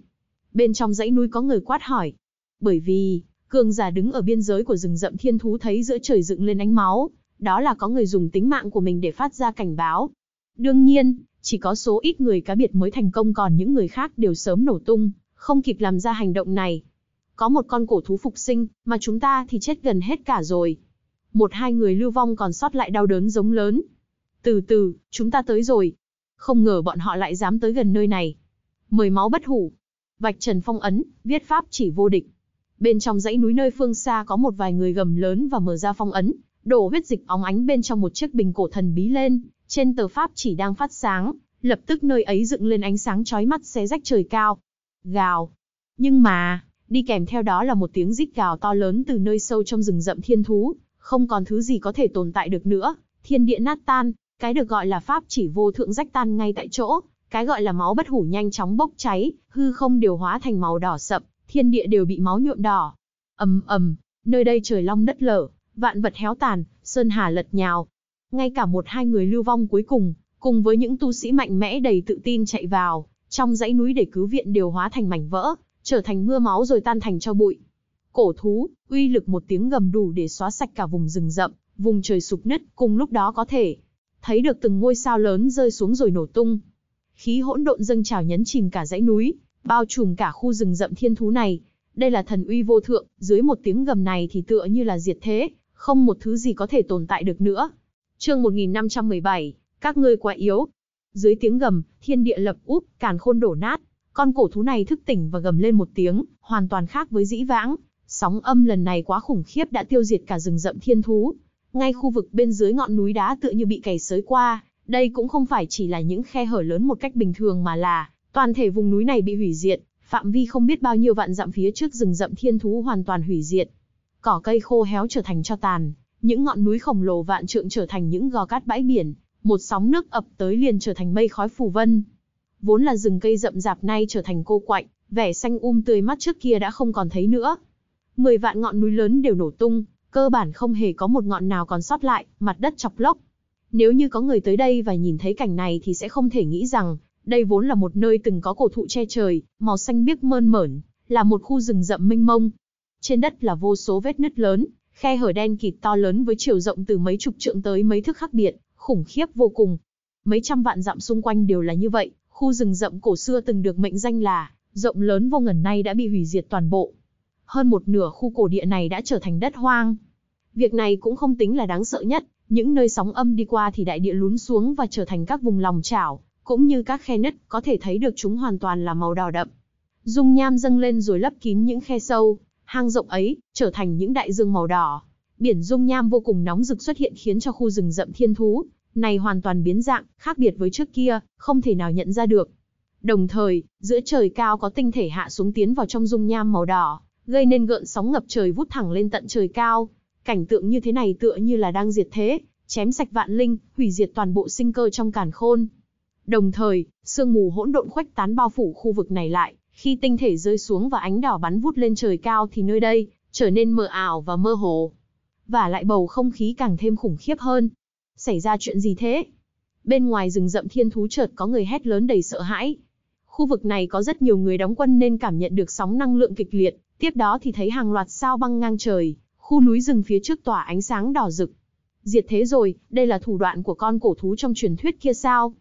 Bên trong dãy núi có người quát hỏi. Bởi vì, cường giả đứng ở biên giới của rừng rậm thiên thú thấy giữa trời dựng lên ánh máu, đó là có người dùng tính mạng của mình để phát ra cảnh báo. Đương nhiên, chỉ có số ít người cá biệt mới thành công còn những người khác đều sớm nổ tung, không kịp làm ra hành động này. Có một con cổ thú phục sinh, mà chúng ta thì chết gần hết cả rồi một hai người lưu vong còn sót lại đau đớn giống lớn. Từ từ, chúng ta tới rồi. Không ngờ bọn họ lại dám tới gần nơi này. Mời máu bất hủ. Vạch trần phong ấn, viết pháp chỉ vô địch. Bên trong dãy núi nơi phương xa có một vài người gầm lớn và mở ra phong ấn, đổ huyết dịch óng ánh bên trong một chiếc bình cổ thần bí lên, trên tờ pháp chỉ đang phát sáng, lập tức nơi ấy dựng lên ánh sáng chói mắt xé rách trời cao. Gào. Nhưng mà, đi kèm theo đó là một tiếng rít gào to lớn từ nơi sâu trong rừng rậm thiên thú, không còn thứ gì có thể tồn tại được nữa, thiên địa nát tan, cái được gọi là pháp chỉ vô thượng rách tan ngay tại chỗ, cái gọi là máu bất hủ nhanh chóng bốc cháy, hư không đều hóa thành màu đỏ sậm, thiên địa đều bị máu nhuộm đỏ. Ầm ầm, nơi đây trời long đất lở, vạn vật héo tàn, sơn hà lật nhào. Ngay cả một hai người lưu vong cuối cùng, cùng với những tu sĩ mạnh mẽ đầy tự tin chạy vào, trong dãy núi để cứu viện đều hóa thành mảnh vỡ, trở thành mưa máu rồi tan thành cho bụi cổ thú, uy lực một tiếng gầm đủ để xóa sạch cả vùng rừng rậm, vùng trời sụp nứt, cùng lúc đó có thể thấy được từng ngôi sao lớn rơi xuống rồi nổ tung. Khí hỗn độn dâng trào nhấn chìm cả dãy núi, bao trùm cả khu rừng rậm thiên thú này. Đây là thần uy vô thượng, dưới một tiếng gầm này thì tựa như là diệt thế, không một thứ gì có thể tồn tại được nữa. Chương 1517, các ngươi quá yếu. Dưới tiếng gầm, thiên địa lập úp, càn khôn đổ nát. Con cổ thú này thức tỉnh và gầm lên một tiếng, hoàn toàn khác với dĩ vãng, Sóng âm lần này quá khủng khiếp đã tiêu diệt cả rừng rậm thiên thú. Ngay khu vực bên dưới ngọn núi đá tựa như bị cày xới qua, đây cũng không phải chỉ là những khe hở lớn một cách bình thường mà là toàn thể vùng núi này bị hủy diệt, phạm vi không biết bao nhiêu vạn dặm phía trước rừng rậm thiên thú hoàn toàn hủy diệt. Cỏ cây khô héo trở thành cho tàn, những ngọn núi khổng lồ vạn trượng trở thành những gò cát bãi biển, một sóng nước ập tới liền trở thành mây khói phù vân. Vốn là rừng cây rậm rạp nay trở thành cô quạnh, vẻ xanh um tươi mắt trước kia đã không còn thấy nữa. 10 vạn ngọn núi lớn đều nổ tung, cơ bản không hề có một ngọn nào còn sót lại, mặt đất chọc lốc. Nếu như có người tới đây và nhìn thấy cảnh này thì sẽ không thể nghĩ rằng, đây vốn là một nơi từng có cổ thụ che trời, màu xanh biếc mơn mởn, là một khu rừng rậm mênh mông. Trên đất là vô số vết nứt lớn, khe hở đen kịt to lớn với chiều rộng từ mấy chục trượng tới mấy thước khác biệt, khủng khiếp vô cùng. Mấy trăm vạn dặm xung quanh đều là như vậy, khu rừng rậm cổ xưa từng được mệnh danh là rộng lớn vô ngần nay đã bị hủy diệt toàn bộ, hơn một nửa khu cổ địa này đã trở thành đất hoang. Việc này cũng không tính là đáng sợ nhất, những nơi sóng âm đi qua thì đại địa lún xuống và trở thành các vùng lòng chảo, cũng như các khe nứt, có thể thấy được chúng hoàn toàn là màu đỏ đậm. Dung nham dâng lên rồi lấp kín những khe sâu, hang rộng ấy, trở thành những đại dương màu đỏ. Biển dung nham vô cùng nóng rực xuất hiện khiến cho khu rừng rậm thiên thú, này hoàn toàn biến dạng, khác biệt với trước kia, không thể nào nhận ra được. Đồng thời, giữa trời cao có tinh thể hạ xuống tiến vào trong dung nham màu đỏ, gây nên gợn sóng ngập trời vút thẳng lên tận trời cao. Cảnh tượng như thế này tựa như là đang diệt thế, chém sạch vạn linh, hủy diệt toàn bộ sinh cơ trong càn khôn. Đồng thời, sương mù hỗn độn khuếch tán bao phủ khu vực này lại, khi tinh thể rơi xuống và ánh đỏ bắn vút lên trời cao thì nơi đây trở nên mờ ảo và mơ hồ. Và lại bầu không khí càng thêm khủng khiếp hơn. Xảy ra chuyện gì thế? Bên ngoài rừng rậm thiên thú chợt có người hét lớn đầy sợ hãi, Khu vực này có rất nhiều người đóng quân nên cảm nhận được sóng năng lượng kịch liệt, tiếp đó thì thấy hàng loạt sao băng ngang trời, khu núi rừng phía trước tỏa ánh sáng đỏ rực. Diệt thế rồi, đây là thủ đoạn của con cổ thú trong truyền thuyết kia sao?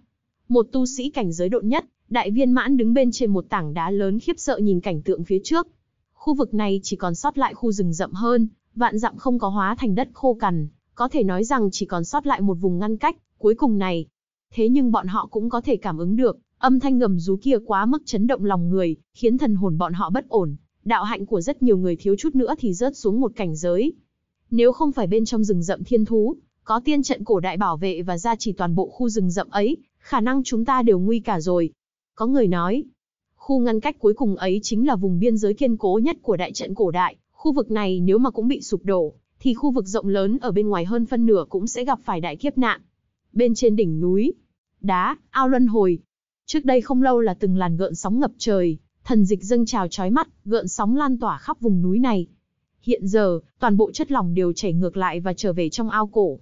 Một tu sĩ cảnh giới độ nhất, đại viên mãn đứng bên trên một tảng đá lớn khiếp sợ nhìn cảnh tượng phía trước. Khu vực này chỉ còn sót lại khu rừng rậm hơn, vạn dặm không có hóa thành đất khô cằn, có thể nói rằng chỉ còn sót lại một vùng ngăn cách, cuối cùng này. Thế nhưng bọn họ cũng có thể cảm ứng được, Âm thanh gầm rú kia quá mức chấn động lòng người, khiến thần hồn bọn họ bất ổn, đạo hạnh của rất nhiều người thiếu chút nữa thì rớt xuống một cảnh giới. Nếu không phải bên trong rừng rậm thiên thú, có tiên trận cổ đại bảo vệ và gia trì toàn bộ khu rừng rậm ấy, khả năng chúng ta đều nguy cả rồi. Có người nói, khu ngăn cách cuối cùng ấy chính là vùng biên giới kiên cố nhất của đại trận cổ đại, khu vực này nếu mà cũng bị sụp đổ, thì khu vực rộng lớn ở bên ngoài hơn phân nửa cũng sẽ gặp phải đại kiếp nạn. Bên trên đỉnh núi, đá, ao luân hồi, Trước đây không lâu là từng làn gợn sóng ngập trời, thần dịch dâng trào trói mắt, gợn sóng lan tỏa khắp vùng núi này. Hiện giờ, toàn bộ chất lỏng đều chảy ngược lại và trở về trong ao cổ.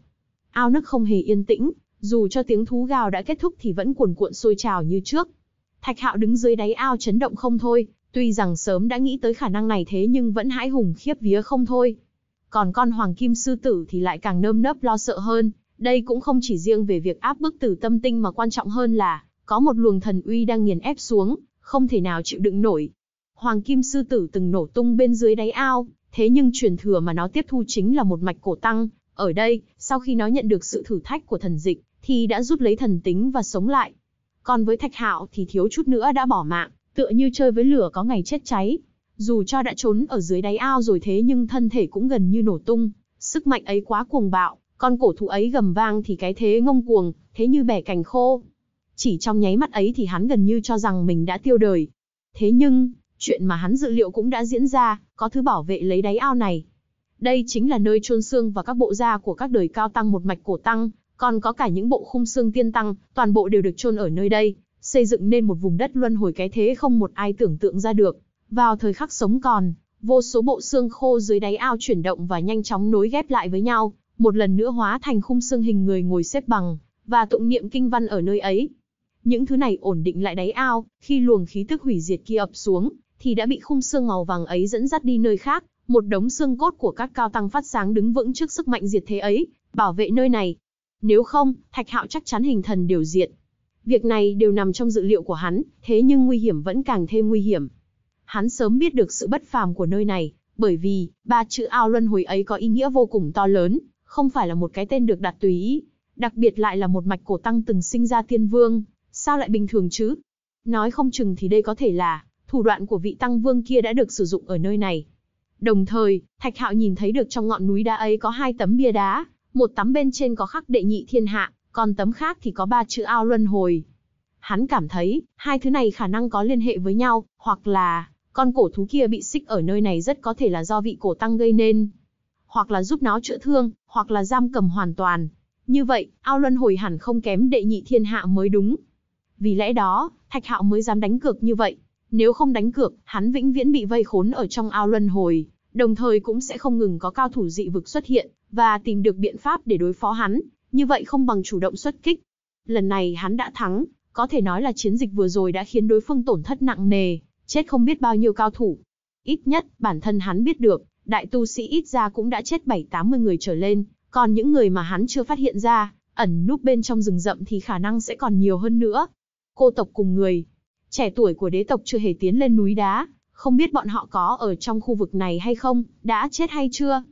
Ao nước không hề yên tĩnh, dù cho tiếng thú gào đã kết thúc thì vẫn cuồn cuộn sôi trào như trước. Thạch Hạo đứng dưới đáy ao chấn động không thôi, tuy rằng sớm đã nghĩ tới khả năng này thế nhưng vẫn hãi hùng khiếp vía không thôi. Còn con hoàng kim sư tử thì lại càng nơm nớp lo sợ hơn, đây cũng không chỉ riêng về việc áp bức tử tâm tinh mà quan trọng hơn là có một luồng thần uy đang nghiền ép xuống, không thể nào chịu đựng nổi. Hoàng kim sư tử từng nổ tung bên dưới đáy ao, thế nhưng truyền thừa mà nó tiếp thu chính là một mạch cổ tăng, ở đây, sau khi nó nhận được sự thử thách của thần dịch, thì đã rút lấy thần tính và sống lại. Còn với Thạch Hạo thì thiếu chút nữa đã bỏ mạng, tựa như chơi với lửa có ngày chết cháy. Dù cho đã trốn ở dưới đáy ao rồi thế nhưng thân thể cũng gần như nổ tung, sức mạnh ấy quá cuồng bạo, con cổ thụ ấy gầm vang thì cái thế ngông cuồng, thế như bẻ cành khô. Chỉ trong nháy mắt ấy thì hắn gần như cho rằng mình đã tiêu đời. Thế nhưng, chuyện mà hắn dự liệu cũng đã diễn ra, có thứ bảo vệ lấy đáy ao này. Đây chính là nơi chôn xương và các bộ da của các đời cao tăng một mạch cổ tăng, còn có cả những bộ khung xương tiên tăng, toàn bộ đều được chôn ở nơi đây, xây dựng nên một vùng đất luân hồi cái thế không một ai tưởng tượng ra được. Vào thời khắc sống còn, vô số bộ xương khô dưới đáy ao chuyển động và nhanh chóng nối ghép lại với nhau, một lần nữa hóa thành khung xương hình người ngồi xếp bằng và tụng niệm kinh văn ở nơi ấy. Những thứ này ổn định lại đáy ao, khi luồng khí tức hủy diệt kia ập xuống, thì đã bị khung xương màu vàng ấy dẫn dắt đi nơi khác, một đống xương cốt của các cao tăng phát sáng đứng vững trước sức mạnh diệt thế ấy, bảo vệ nơi này. Nếu không, Thạch Hạo chắc chắn hình thần điều diệt. Việc này đều nằm trong dự liệu của hắn, thế nhưng nguy hiểm vẫn càng thêm nguy hiểm. Hắn sớm biết được sự bất phàm của nơi này, bởi vì ba chữ ao luân hồi ấy có ý nghĩa vô cùng to lớn, không phải là một cái tên được đặt tùy ý, đặc biệt lại là một mạch cổ tăng từng sinh ra tiên vương, sao lại bình thường chứ? Nói không chừng thì đây có thể là, thủ đoạn của vị tăng vương kia đã được sử dụng ở nơi này. Đồng thời, Thạch Hạo nhìn thấy được trong ngọn núi đá ấy có hai tấm bia đá, một tấm bên trên có khắc đệ nhị thiên hạ, còn tấm khác thì có ba chữ ao luân hồi. Hắn cảm thấy, hai thứ này khả năng có liên hệ với nhau, hoặc là, con cổ thú kia bị xích ở nơi này rất có thể là do vị cổ tăng gây nên. Hoặc là giúp nó chữa thương, hoặc là giam cầm hoàn toàn. Như vậy, ao luân hồi hẳn không kém đệ nhị thiên hạ mới đúng. Vì lẽ đó, Thạch Hạo mới dám đánh cược như vậy. Nếu không đánh cược, hắn vĩnh viễn bị vây khốn ở trong ao luân hồi, đồng thời cũng sẽ không ngừng có cao thủ dị vực xuất hiện và tìm được biện pháp để đối phó hắn, như vậy không bằng chủ động xuất kích. Lần này hắn đã thắng, có thể nói là chiến dịch vừa rồi đã khiến đối phương tổn thất nặng nề, chết không biết bao nhiêu cao thủ. Ít nhất, bản thân hắn biết được, đại tu sĩ ít ra cũng đã chết 7-80 người trở lên, còn những người mà hắn chưa phát hiện ra, ẩn núp bên trong rừng rậm thì khả năng sẽ còn nhiều hơn nữa cô tộc cùng người. Trẻ tuổi của đế tộc chưa hề tiến lên núi đá, không biết bọn họ có ở trong khu vực này hay không, đã chết hay chưa.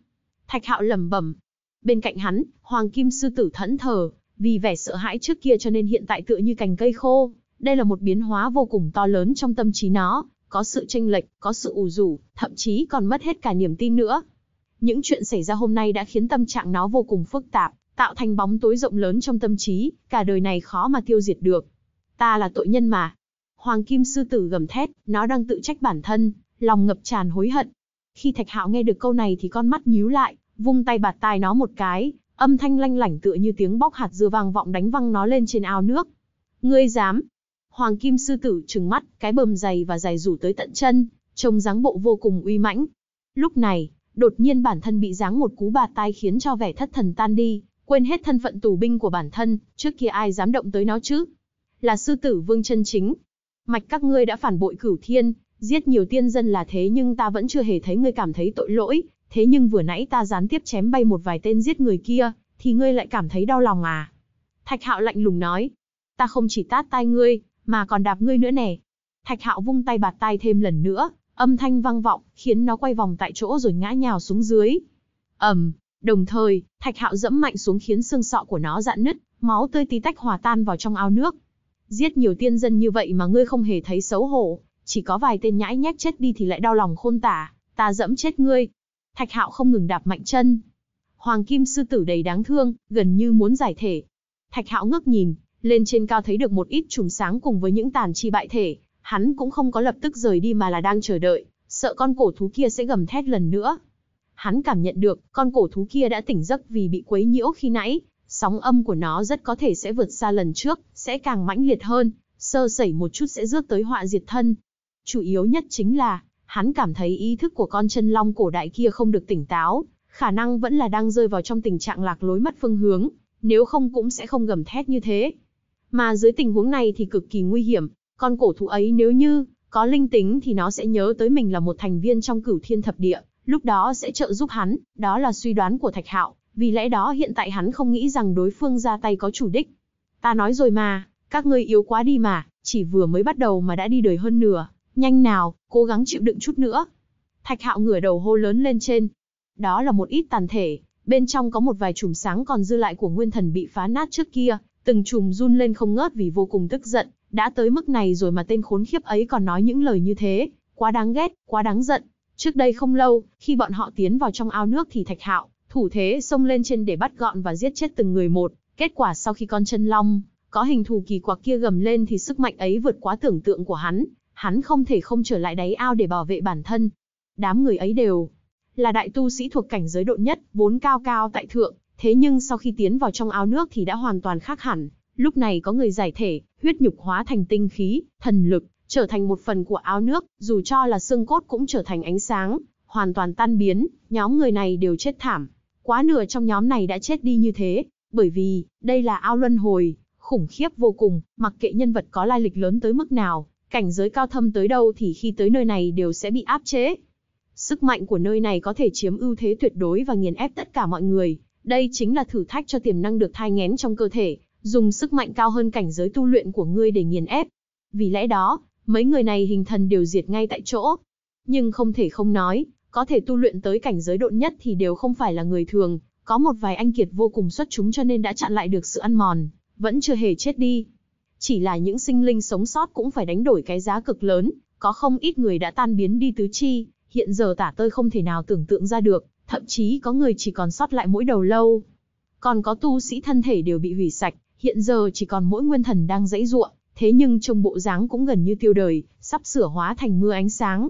Thạch hạo lẩm bẩm. Bên cạnh hắn, hoàng kim sư tử thẫn thờ, vì vẻ sợ hãi trước kia cho nên hiện tại tựa như cành cây khô. Đây là một biến hóa vô cùng to lớn trong tâm trí nó, có sự tranh lệch, có sự ủ rủ, thậm chí còn mất hết cả niềm tin nữa. Những chuyện xảy ra hôm nay đã khiến tâm trạng nó vô cùng phức tạp, tạo thành bóng tối rộng lớn trong tâm trí, cả đời này khó mà tiêu diệt được. Ta là tội nhân mà. Hoàng Kim Sư Tử gầm thét, nó đang tự trách bản thân, lòng ngập tràn hối hận. Khi Thạch Hạo nghe được câu này thì con mắt nhíu lại, vung tay bạt tai nó một cái, âm thanh lanh lảnh tựa như tiếng bóc hạt dưa vang vọng đánh văng nó lên trên ao nước. Ngươi dám? Hoàng Kim Sư Tử trừng mắt, cái bầm dày và dài rủ tới tận chân, trông dáng bộ vô cùng uy mãnh. Lúc này, đột nhiên bản thân bị giáng một cú bạt tai khiến cho vẻ thất thần tan đi, quên hết thân phận tù binh của bản thân, trước kia ai dám động tới nó chứ? là sư tử vương chân chính. Mạch các ngươi đã phản bội cửu thiên, giết nhiều tiên dân là thế nhưng ta vẫn chưa hề thấy ngươi cảm thấy tội lỗi, thế nhưng vừa nãy ta gián tiếp chém bay một vài tên giết người kia, thì ngươi lại cảm thấy đau lòng à. Thạch hạo lạnh lùng nói, ta không chỉ tát tai ngươi, mà còn đạp ngươi nữa nè. Thạch hạo vung tay bạt tay thêm lần nữa, âm thanh vang vọng, khiến nó quay vòng tại chỗ rồi ngã nhào xuống dưới. ầm, đồng thời, thạch hạo dẫm mạnh xuống khiến xương sọ của nó dạn nứt, máu tươi tí tách hòa tan vào trong ao nước, Giết nhiều tiên dân như vậy mà ngươi không hề thấy xấu hổ, chỉ có vài tên nhãi nhác chết đi thì lại đau lòng khôn tả, ta dẫm chết ngươi. Thạch hạo không ngừng đạp mạnh chân. Hoàng kim sư tử đầy đáng thương, gần như muốn giải thể. Thạch hạo ngước nhìn, lên trên cao thấy được một ít chùm sáng cùng với những tàn chi bại thể. Hắn cũng không có lập tức rời đi mà là đang chờ đợi, sợ con cổ thú kia sẽ gầm thét lần nữa. Hắn cảm nhận được, con cổ thú kia đã tỉnh giấc vì bị quấy nhiễu khi nãy, sóng âm của nó rất có thể sẽ vượt xa lần trước, sẽ càng mãnh liệt hơn, sơ sẩy một chút sẽ rước tới họa diệt thân. Chủ yếu nhất chính là, hắn cảm thấy ý thức của con chân long cổ đại kia không được tỉnh táo, khả năng vẫn là đang rơi vào trong tình trạng lạc lối mất phương hướng, nếu không cũng sẽ không gầm thét như thế. Mà dưới tình huống này thì cực kỳ nguy hiểm, con cổ thú ấy nếu như có linh tính thì nó sẽ nhớ tới mình là một thành viên trong cửu thiên thập địa, lúc đó sẽ trợ giúp hắn, đó là suy đoán của Thạch Hạo vì lẽ đó hiện tại hắn không nghĩ rằng đối phương ra tay có chủ đích. Ta nói rồi mà, các ngươi yếu quá đi mà, chỉ vừa mới bắt đầu mà đã đi đời hơn nửa, nhanh nào, cố gắng chịu đựng chút nữa. Thạch hạo ngửa đầu hô lớn lên trên. Đó là một ít tàn thể, bên trong có một vài chùm sáng còn dư lại của nguyên thần bị phá nát trước kia, từng chùm run lên không ngớt vì vô cùng tức giận, đã tới mức này rồi mà tên khốn khiếp ấy còn nói những lời như thế, quá đáng ghét, quá đáng giận. Trước đây không lâu, khi bọn họ tiến vào trong ao nước thì Thạch Hạo thủ thế xông lên trên để bắt gọn và giết chết từng người một. Kết quả sau khi con chân long, có hình thù kỳ quặc kia gầm lên thì sức mạnh ấy vượt quá tưởng tượng của hắn, hắn không thể không trở lại đáy ao để bảo vệ bản thân. Đám người ấy đều là đại tu sĩ thuộc cảnh giới độ nhất, vốn cao cao tại thượng, thế nhưng sau khi tiến vào trong ao nước thì đã hoàn toàn khác hẳn. Lúc này có người giải thể, huyết nhục hóa thành tinh khí, thần lực, trở thành một phần của ao nước, dù cho là xương cốt cũng trở thành ánh sáng, hoàn toàn tan biến, nhóm người này đều chết thảm. Quá nửa trong nhóm này đã chết đi như thế, bởi vì, đây là ao luân hồi, khủng khiếp vô cùng, mặc kệ nhân vật có lai lịch lớn tới mức nào, cảnh giới cao thâm tới đâu thì khi tới nơi này đều sẽ bị áp chế. Sức mạnh của nơi này có thể chiếm ưu thế tuyệt đối và nghiền ép tất cả mọi người, đây chính là thử thách cho tiềm năng được thai ngén trong cơ thể, dùng sức mạnh cao hơn cảnh giới tu luyện của ngươi để nghiền ép. Vì lẽ đó, mấy người này hình thần đều diệt ngay tại chỗ. Nhưng không thể không nói, có thể tu luyện tới cảnh giới độn nhất thì đều không phải là người thường, có một vài anh kiệt vô cùng xuất chúng cho nên đã chặn lại được sự ăn mòn, vẫn chưa hề chết đi. Chỉ là những sinh linh sống sót cũng phải đánh đổi cái giá cực lớn, có không ít người đã tan biến đi tứ chi, hiện giờ tả tơi không thể nào tưởng tượng ra được, thậm chí có người chỉ còn sót lại mỗi đầu lâu. Còn có tu sĩ thân thể đều bị hủy sạch, hiện giờ chỉ còn mỗi nguyên thần đang dãy ruộng, thế nhưng trông bộ dáng cũng gần như tiêu đời, sắp sửa hóa thành mưa ánh sáng,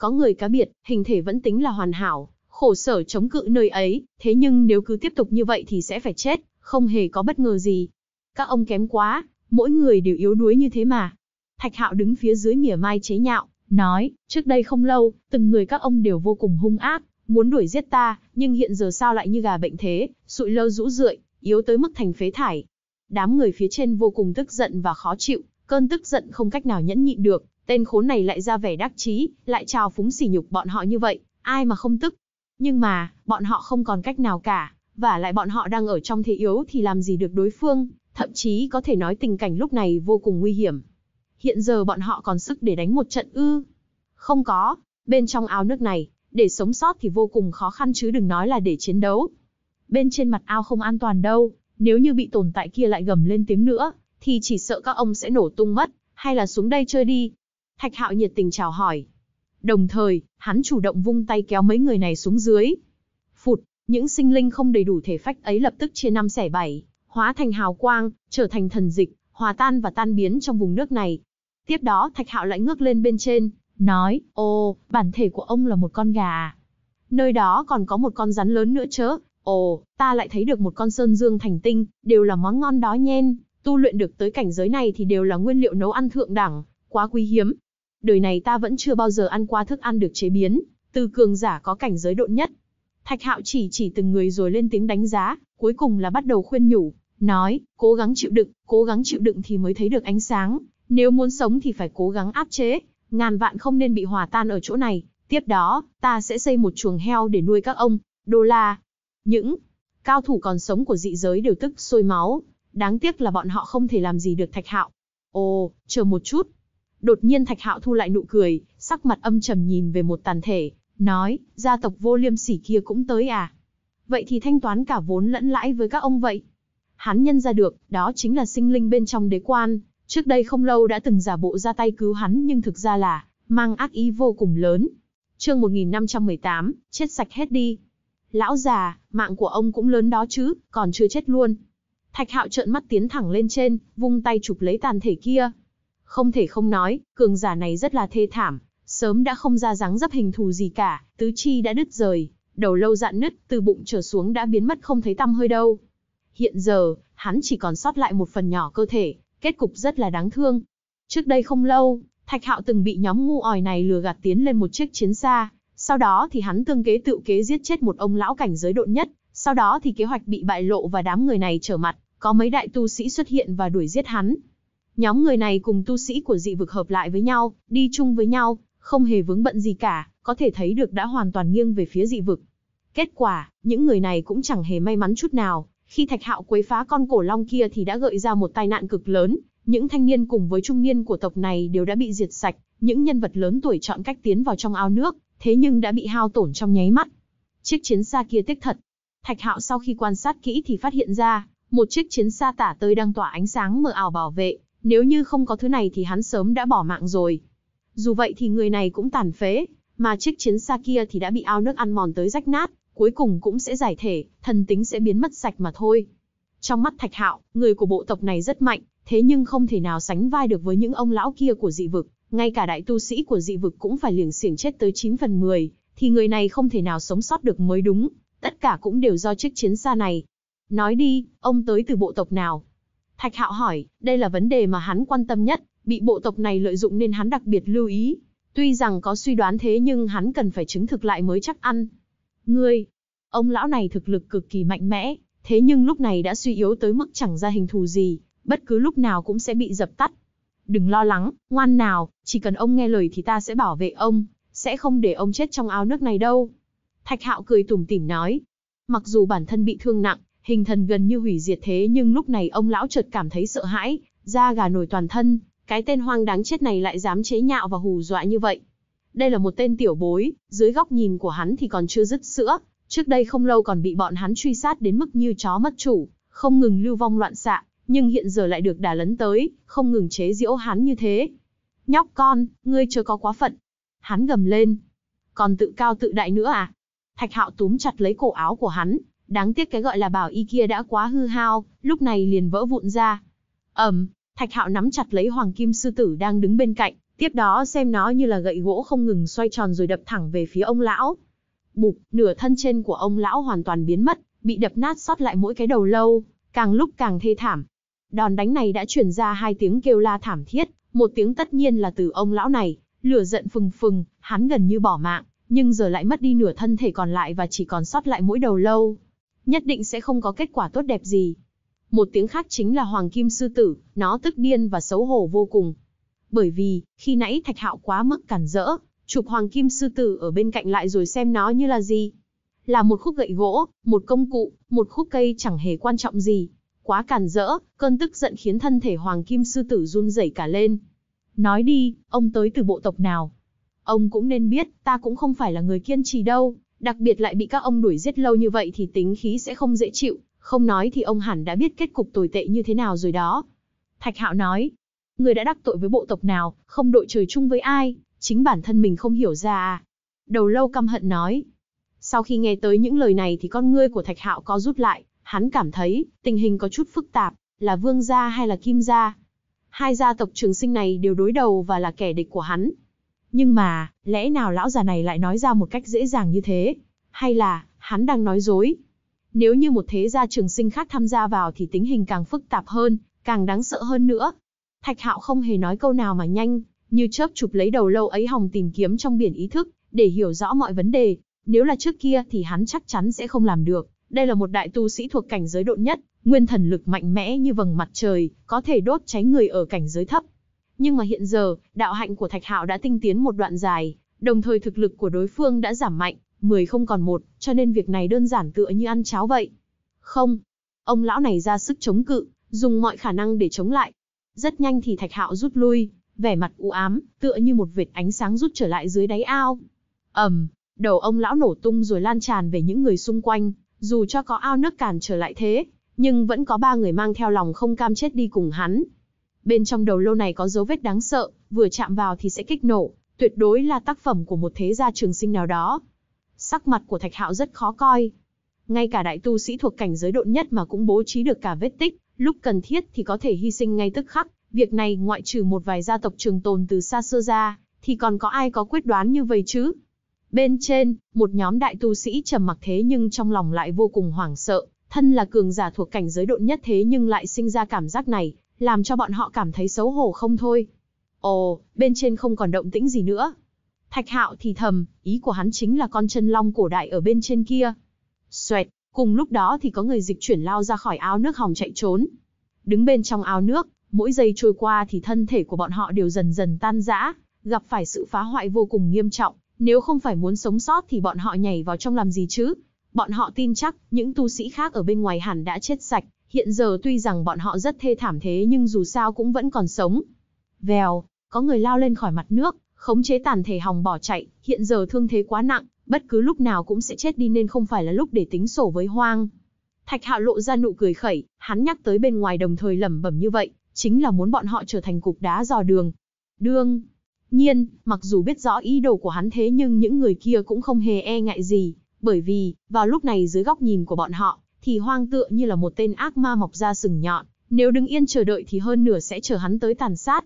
có người cá biệt, hình thể vẫn tính là hoàn hảo, khổ sở chống cự nơi ấy, thế nhưng nếu cứ tiếp tục như vậy thì sẽ phải chết, không hề có bất ngờ gì. Các ông kém quá, mỗi người đều yếu đuối như thế mà. Thạch hạo đứng phía dưới mỉa mai chế nhạo, nói, trước đây không lâu, từng người các ông đều vô cùng hung ác, muốn đuổi giết ta, nhưng hiện giờ sao lại như gà bệnh thế, sụi lơ rũ rượi, yếu tới mức thành phế thải. Đám người phía trên vô cùng tức giận và khó chịu, cơn tức giận không cách nào nhẫn nhịn được, Tên khốn này lại ra vẻ đắc chí, lại trào phúng sỉ nhục bọn họ như vậy, ai mà không tức. Nhưng mà, bọn họ không còn cách nào cả, và lại bọn họ đang ở trong thế yếu thì làm gì được đối phương, thậm chí có thể nói tình cảnh lúc này vô cùng nguy hiểm. Hiện giờ bọn họ còn sức để đánh một trận ư? Không có, bên trong ao nước này, để sống sót thì vô cùng khó khăn chứ đừng nói là để chiến đấu. Bên trên mặt ao không an toàn đâu, nếu như bị tồn tại kia lại gầm lên tiếng nữa, thì chỉ sợ các ông sẽ nổ tung mất, hay là xuống đây chơi đi. Thạch Hạo nhiệt tình chào hỏi. Đồng thời, hắn chủ động vung tay kéo mấy người này xuống dưới. Phụt, những sinh linh không đầy đủ thể phách ấy lập tức chia năm xẻ bảy, hóa thành hào quang, trở thành thần dịch, hòa tan và tan biến trong vùng nước này. Tiếp đó Thạch Hạo lại ngước lên bên trên, nói, ô, bản thể của ông là một con gà. Nơi đó còn có một con rắn lớn nữa chớ, ồ, ta lại thấy được một con sơn dương thành tinh, đều là món ngon đó nhen. Tu luyện được tới cảnh giới này thì đều là nguyên liệu nấu ăn thượng đẳng, quá quý hiếm, đời này ta vẫn chưa bao giờ ăn qua thức ăn được chế biến, từ cường giả có cảnh giới độn nhất. Thạch Hạo chỉ chỉ từng người rồi lên tiếng đánh giá, cuối cùng là bắt đầu khuyên nhủ, nói, cố gắng chịu đựng, cố gắng chịu đựng thì mới thấy được ánh sáng, nếu muốn sống thì phải cố gắng áp chế, ngàn vạn không nên bị hòa tan ở chỗ này, tiếp đó, ta sẽ xây một chuồng heo để nuôi các ông, đô la. Những cao thủ còn sống của dị giới đều tức sôi máu, đáng tiếc là bọn họ không thể làm gì được Thạch Hạo. Ồ, chờ một chút, Đột nhiên Thạch Hạo thu lại nụ cười, sắc mặt âm trầm nhìn về một tàn thể, nói, gia tộc vô liêm sỉ kia cũng tới à. Vậy thì thanh toán cả vốn lẫn lãi với các ông vậy. Hắn nhân ra được, đó chính là sinh linh bên trong đế quan, trước đây không lâu đã từng giả bộ ra tay cứu hắn nhưng thực ra là, mang ác ý vô cùng lớn. chương 1518, chết sạch hết đi. Lão già, mạng của ông cũng lớn đó chứ, còn chưa chết luôn. Thạch hạo trợn mắt tiến thẳng lên trên, vung tay chụp lấy tàn thể kia. Không thể không nói, cường giả này rất là thê thảm, sớm đã không ra dáng dấp hình thù gì cả, tứ chi đã đứt rời, đầu lâu dạn nứt, từ bụng trở xuống đã biến mất không thấy tăm hơi đâu. Hiện giờ, hắn chỉ còn sót lại một phần nhỏ cơ thể, kết cục rất là đáng thương. Trước đây không lâu, Thạch Hạo từng bị nhóm ngu ỏi này lừa gạt tiến lên một chiếc chiến xa, sau đó thì hắn tương kế tựu kế giết chết một ông lão cảnh giới độn nhất, sau đó thì kế hoạch bị bại lộ và đám người này trở mặt, có mấy đại tu sĩ xuất hiện và đuổi giết hắn, Nhóm người này cùng tu sĩ của dị vực hợp lại với nhau, đi chung với nhau, không hề vướng bận gì cả, có thể thấy được đã hoàn toàn nghiêng về phía dị vực. Kết quả, những người này cũng chẳng hề may mắn chút nào, khi Thạch Hạo quấy phá con cổ long kia thì đã gợi ra một tai nạn cực lớn, những thanh niên cùng với trung niên của tộc này đều đã bị diệt sạch, những nhân vật lớn tuổi chọn cách tiến vào trong ao nước, thế nhưng đã bị hao tổn trong nháy mắt. Chiếc chiến xa kia tích thật. Thạch Hạo sau khi quan sát kỹ thì phát hiện ra, một chiếc chiến xa tả tơi đang tỏa ánh sáng mờ ảo bảo vệ, nếu như không có thứ này thì hắn sớm đã bỏ mạng rồi. Dù vậy thì người này cũng tàn phế, mà chiếc chiến xa kia thì đã bị ao nước ăn mòn tới rách nát, cuối cùng cũng sẽ giải thể, thần tính sẽ biến mất sạch mà thôi. Trong mắt Thạch Hạo, người của bộ tộc này rất mạnh, thế nhưng không thể nào sánh vai được với những ông lão kia của dị vực, ngay cả đại tu sĩ của dị vực cũng phải liềng xiềng chết tới 9 phần 10, thì người này không thể nào sống sót được mới đúng, tất cả cũng đều do chiếc chiến xa này. Nói đi, ông tới từ bộ tộc nào? Thạch Hạo hỏi, đây là vấn đề mà hắn quan tâm nhất, bị bộ tộc này lợi dụng nên hắn đặc biệt lưu ý. Tuy rằng có suy đoán thế nhưng hắn cần phải chứng thực lại mới chắc ăn. Ngươi, ông lão này thực lực cực kỳ mạnh mẽ, thế nhưng lúc này đã suy yếu tới mức chẳng ra hình thù gì, bất cứ lúc nào cũng sẽ bị dập tắt. Đừng lo lắng, ngoan nào, chỉ cần ông nghe lời thì ta sẽ bảo vệ ông, sẽ không để ông chết trong ao nước này đâu. Thạch Hạo cười tủm tỉm nói. Mặc dù bản thân bị thương nặng, hình thần gần như hủy diệt thế nhưng lúc này ông lão chợt cảm thấy sợ hãi, da gà nổi toàn thân, cái tên hoang đáng chết này lại dám chế nhạo và hù dọa như vậy. Đây là một tên tiểu bối, dưới góc nhìn của hắn thì còn chưa dứt sữa, trước đây không lâu còn bị bọn hắn truy sát đến mức như chó mất chủ, không ngừng lưu vong loạn xạ, nhưng hiện giờ lại được đà lấn tới, không ngừng chế giễu hắn như thế. Nhóc con, ngươi chưa có quá phận. Hắn gầm lên. Còn tự cao tự đại nữa à? Thạch hạo túm chặt lấy cổ áo của hắn, Đáng tiếc cái gọi là bảo y kia đã quá hư hao, lúc này liền vỡ vụn ra. Ẩm, thạch hạo nắm chặt lấy hoàng kim sư tử đang đứng bên cạnh, tiếp đó xem nó như là gậy gỗ không ngừng xoay tròn rồi đập thẳng về phía ông lão. Bụp, nửa thân trên của ông lão hoàn toàn biến mất, bị đập nát sót lại mỗi cái đầu lâu, càng lúc càng thê thảm. Đòn đánh này đã chuyển ra hai tiếng kêu la thảm thiết, một tiếng tất nhiên là từ ông lão này, lửa giận phừng phừng, hắn gần như bỏ mạng, nhưng giờ lại mất đi nửa thân thể còn lại và chỉ còn sót lại mỗi đầu lâu, nhất định sẽ không có kết quả tốt đẹp gì. Một tiếng khác chính là Hoàng Kim Sư Tử, nó tức điên và xấu hổ vô cùng. Bởi vì, khi nãy Thạch Hạo quá mức cản rỡ, chụp Hoàng Kim Sư Tử ở bên cạnh lại rồi xem nó như là gì. Là một khúc gậy gỗ, một công cụ, một khúc cây chẳng hề quan trọng gì. Quá cản rỡ, cơn tức giận khiến thân thể Hoàng Kim Sư Tử run rẩy cả lên. Nói đi, ông tới từ bộ tộc nào? Ông cũng nên biết, ta cũng không phải là người kiên trì đâu, đặc biệt lại bị các ông đuổi giết lâu như vậy thì tính khí sẽ không dễ chịu, không nói thì ông hẳn đã biết kết cục tồi tệ như thế nào rồi đó. Thạch Hạo nói, người đã đắc tội với bộ tộc nào, không đội trời chung với ai, chính bản thân mình không hiểu ra à. Đầu lâu căm hận nói, sau khi nghe tới những lời này thì con ngươi của Thạch Hạo có rút lại, hắn cảm thấy tình hình có chút phức tạp, là vương gia hay là kim gia. Hai gia tộc trường sinh này đều đối đầu và là kẻ địch của hắn. Nhưng mà, lẽ nào lão già này lại nói ra một cách dễ dàng như thế? Hay là, hắn đang nói dối? Nếu như một thế gia trường sinh khác tham gia vào thì tính hình càng phức tạp hơn, càng đáng sợ hơn nữa. Thạch hạo không hề nói câu nào mà nhanh, như chớp chụp lấy đầu lâu ấy hồng tìm kiếm trong biển ý thức, để hiểu rõ mọi vấn đề. Nếu là trước kia thì hắn chắc chắn sẽ không làm được. Đây là một đại tu sĩ thuộc cảnh giới độ nhất, nguyên thần lực mạnh mẽ như vầng mặt trời, có thể đốt cháy người ở cảnh giới thấp. Nhưng mà hiện giờ, đạo hạnh của Thạch Hạo đã tinh tiến một đoạn dài, đồng thời thực lực của đối phương đã giảm mạnh, 10 không còn một, cho nên việc này đơn giản tựa như ăn cháo vậy. Không, ông lão này ra sức chống cự, dùng mọi khả năng để chống lại. Rất nhanh thì Thạch Hạo rút lui, vẻ mặt u ám, tựa như một vệt ánh sáng rút trở lại dưới đáy ao. Ầm, đầu ông lão nổ tung rồi lan tràn về những người xung quanh, dù cho có ao nước cản trở lại thế, nhưng vẫn có ba người mang theo lòng không cam chết đi cùng hắn, bên trong đầu lâu này có dấu vết đáng sợ, vừa chạm vào thì sẽ kích nổ, tuyệt đối là tác phẩm của một thế gia trường sinh nào đó. Sắc mặt của Thạch Hạo rất khó coi. Ngay cả đại tu sĩ thuộc cảnh giới độn nhất mà cũng bố trí được cả vết tích, lúc cần thiết thì có thể hy sinh ngay tức khắc, việc này ngoại trừ một vài gia tộc trường tồn từ xa xưa ra, thì còn có ai có quyết đoán như vậy chứ? Bên trên, một nhóm đại tu sĩ trầm mặc thế nhưng trong lòng lại vô cùng hoảng sợ, thân là cường giả thuộc cảnh giới độn nhất thế nhưng lại sinh ra cảm giác này, làm cho bọn họ cảm thấy xấu hổ không thôi. Ồ, bên trên không còn động tĩnh gì nữa. Thạch hạo thì thầm, ý của hắn chính là con chân long cổ đại ở bên trên kia. Xoẹt, cùng lúc đó thì có người dịch chuyển lao ra khỏi ao nước hòng chạy trốn. Đứng bên trong ao nước, mỗi giây trôi qua thì thân thể của bọn họ đều dần dần tan rã, gặp phải sự phá hoại vô cùng nghiêm trọng. Nếu không phải muốn sống sót thì bọn họ nhảy vào trong làm gì chứ? Bọn họ tin chắc, những tu sĩ khác ở bên ngoài hẳn đã chết sạch, Hiện giờ tuy rằng bọn họ rất thê thảm thế nhưng dù sao cũng vẫn còn sống. Vèo, có người lao lên khỏi mặt nước, khống chế tàn thể hòng bỏ chạy, hiện giờ thương thế quá nặng, bất cứ lúc nào cũng sẽ chết đi nên không phải là lúc để tính sổ với hoang. Thạch hạo lộ ra nụ cười khẩy, hắn nhắc tới bên ngoài đồng thời lẩm bẩm như vậy, chính là muốn bọn họ trở thành cục đá dò đường. Đương nhiên, mặc dù biết rõ ý đồ của hắn thế nhưng những người kia cũng không hề e ngại gì, bởi vì, vào lúc này dưới góc nhìn của bọn họ, thì hoang tựa như là một tên ác ma mọc ra sừng nhọn, nếu đứng yên chờ đợi thì hơn nửa sẽ chờ hắn tới tàn sát.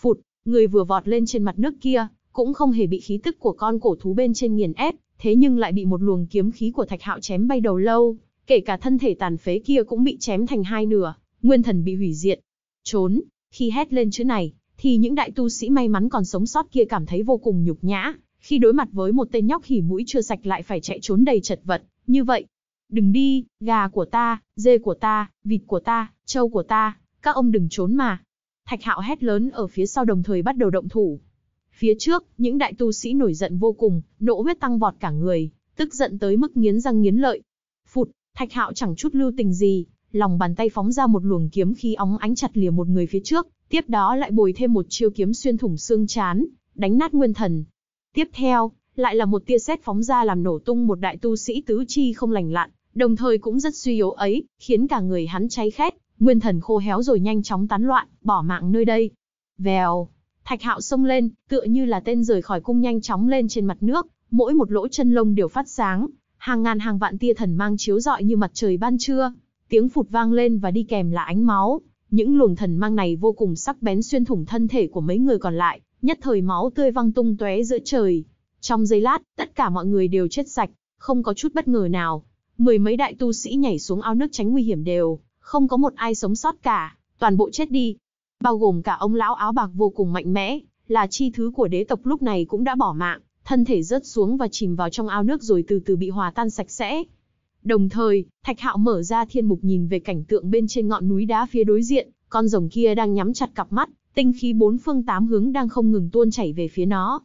Phụt, người vừa vọt lên trên mặt nước kia, cũng không hề bị khí tức của con cổ thú bên trên nghiền ép, thế nhưng lại bị một luồng kiếm khí của Thạch Hạo chém bay đầu lâu, kể cả thân thể tàn phế kia cũng bị chém thành hai nửa, nguyên thần bị hủy diệt. Trốn, khi hét lên chữ này, thì những đại tu sĩ may mắn còn sống sót kia cảm thấy vô cùng nhục nhã, khi đối mặt với một tên nhóc hỉ mũi chưa sạch lại phải chạy trốn đầy chật vật, như vậy, đừng đi, gà của ta, dê của ta, vịt của ta, trâu của ta, các ông đừng trốn mà. Thạch hạo hét lớn ở phía sau đồng thời bắt đầu động thủ. Phía trước, những đại tu sĩ nổi giận vô cùng, nộ huyết tăng vọt cả người, tức giận tới mức nghiến răng nghiến lợi. Phụt, thạch hạo chẳng chút lưu tình gì, lòng bàn tay phóng ra một luồng kiếm khí óng ánh chặt lìa một người phía trước, tiếp đó lại bồi thêm một chiêu kiếm xuyên thủng xương chán, đánh nát nguyên thần. Tiếp theo, lại là một tia sét phóng ra làm nổ tung một đại tu sĩ tứ chi không lành lặn, đồng thời cũng rất suy yếu ấy, khiến cả người hắn cháy khét, nguyên thần khô héo rồi nhanh chóng tán loạn, bỏ mạng nơi đây. Vèo, Thạch Hạo sông lên, tựa như là tên rời khỏi cung nhanh chóng lên trên mặt nước, mỗi một lỗ chân lông đều phát sáng, hàng ngàn hàng vạn tia thần mang chiếu rọi như mặt trời ban trưa, tiếng phụt vang lên và đi kèm là ánh máu, những luồng thần mang này vô cùng sắc bén xuyên thủng thân thể của mấy người còn lại, nhất thời máu tươi văng tung tóe giữa trời. Trong giây lát, tất cả mọi người đều chết sạch, không có chút bất ngờ nào. Mười mấy đại tu sĩ nhảy xuống ao nước tránh nguy hiểm đều, không có một ai sống sót cả, toàn bộ chết đi. Bao gồm cả ông lão áo bạc vô cùng mạnh mẽ, là chi thứ của đế tộc lúc này cũng đã bỏ mạng, thân thể rớt xuống và chìm vào trong ao nước rồi từ từ bị hòa tan sạch sẽ. Đồng thời, Thạch Hạo mở ra thiên mục nhìn về cảnh tượng bên trên ngọn núi đá phía đối diện, con rồng kia đang nhắm chặt cặp mắt, tinh khí bốn phương tám hướng đang không ngừng tuôn chảy về phía nó.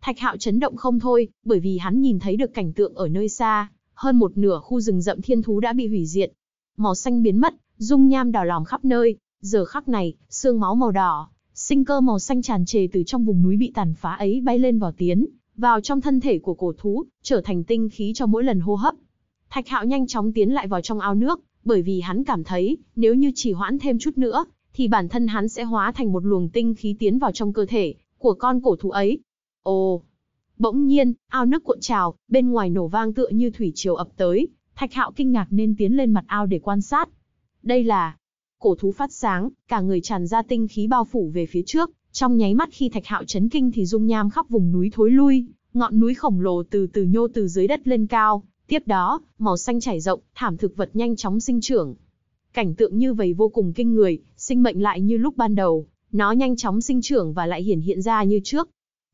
Thạch Hạo chấn động không thôi, bởi vì hắn nhìn thấy được cảnh tượng ở nơi xa, hơn một nửa khu rừng rậm thiên thú đã bị hủy diệt. Màu xanh biến mất, dung nham đỏ lòm khắp nơi, giờ khắc này, xương máu màu đỏ, sinh cơ màu xanh tràn trề từ trong vùng núi bị tàn phá ấy bay lên vào tiến, vào trong thân thể của cổ thú, trở thành tinh khí cho mỗi lần hô hấp. Thạch Hạo nhanh chóng tiến lại vào trong ao nước, bởi vì hắn cảm thấy, nếu như chỉ hoãn thêm chút nữa, thì bản thân hắn sẽ hóa thành một luồng tinh khí tiến vào trong cơ thể của con cổ thú ấy. Ồ! Bỗng nhiên, ao nước cuộn trào, bên ngoài nổ vang tựa như thủy triều ập tới, Thạch Hạo kinh ngạc nên tiến lên mặt ao để quan sát. Đây là cổ thú phát sáng, cả người tràn ra tinh khí bao phủ về phía trước, trong nháy mắt khi Thạch Hạo chấn kinh thì dung nham khắp vùng núi thối lui, ngọn núi khổng lồ từ từ nhô từ dưới đất lên cao, tiếp đó, màu xanh trải rộng, thảm thực vật nhanh chóng sinh trưởng. Cảnh tượng như vậy vô cùng kinh người, sinh mệnh lại như lúc ban đầu, nó nhanh chóng sinh trưởng và lại hiển hiện ra như trước,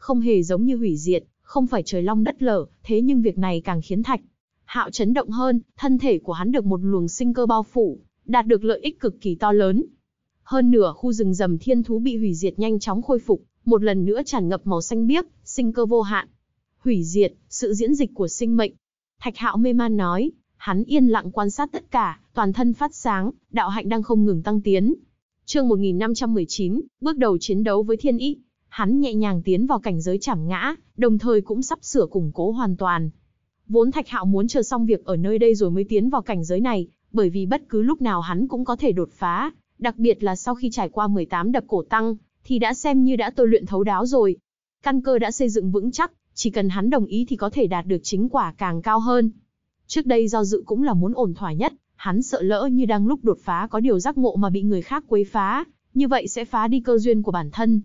không hề giống như hủy diệt, không phải trời long đất lở, thế nhưng việc này càng khiến Thạch Hạo chấn động hơn, thân thể của hắn được một luồng sinh cơ bao phủ, đạt được lợi ích cực kỳ to lớn. Hơn nửa khu rừng rầm thiên thú bị hủy diệt nhanh chóng khôi phục, một lần nữa tràn ngập màu xanh biếc, sinh cơ vô hạn. Hủy diệt, sự diễn dịch của sinh mệnh. Thạch Hạo mê man nói, hắn yên lặng quan sát tất cả, toàn thân phát sáng, đạo hạnh đang không ngừng tăng tiến. Chương 1519, bước đầu chiến đấu với thiên ý hắn nhẹ nhàng tiến vào cảnh giới chảm ngã, đồng thời cũng sắp sửa củng cố hoàn toàn. Vốn Thạch Hạo muốn chờ xong việc ở nơi đây rồi mới tiến vào cảnh giới này, bởi vì bất cứ lúc nào hắn cũng có thể đột phá, đặc biệt là sau khi trải qua 18 đập cổ tăng, thì đã xem như đã tôi luyện thấu đáo rồi. Căn cơ đã xây dựng vững chắc, chỉ cần hắn đồng ý thì có thể đạt được chính quả càng cao hơn. Trước đây do dự cũng là muốn ổn thỏa nhất, hắn sợ lỡ như đang lúc đột phá có điều giác ngộ mà bị người khác quấy phá, như vậy sẽ phá đi cơ duyên của bản thân,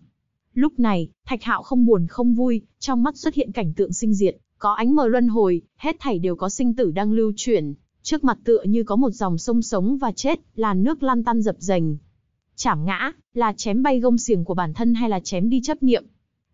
Lúc này, Thạch Hạo không buồn không vui, trong mắt xuất hiện cảnh tượng sinh diệt, có ánh mờ luân hồi, hết thảy đều có sinh tử đang lưu chuyển, trước mặt tựa như có một dòng sông sống và chết, làn nước lan tan dập dềnh. Chảm ngã, là chém bay gông xiềng của bản thân hay là chém đi chấp niệm.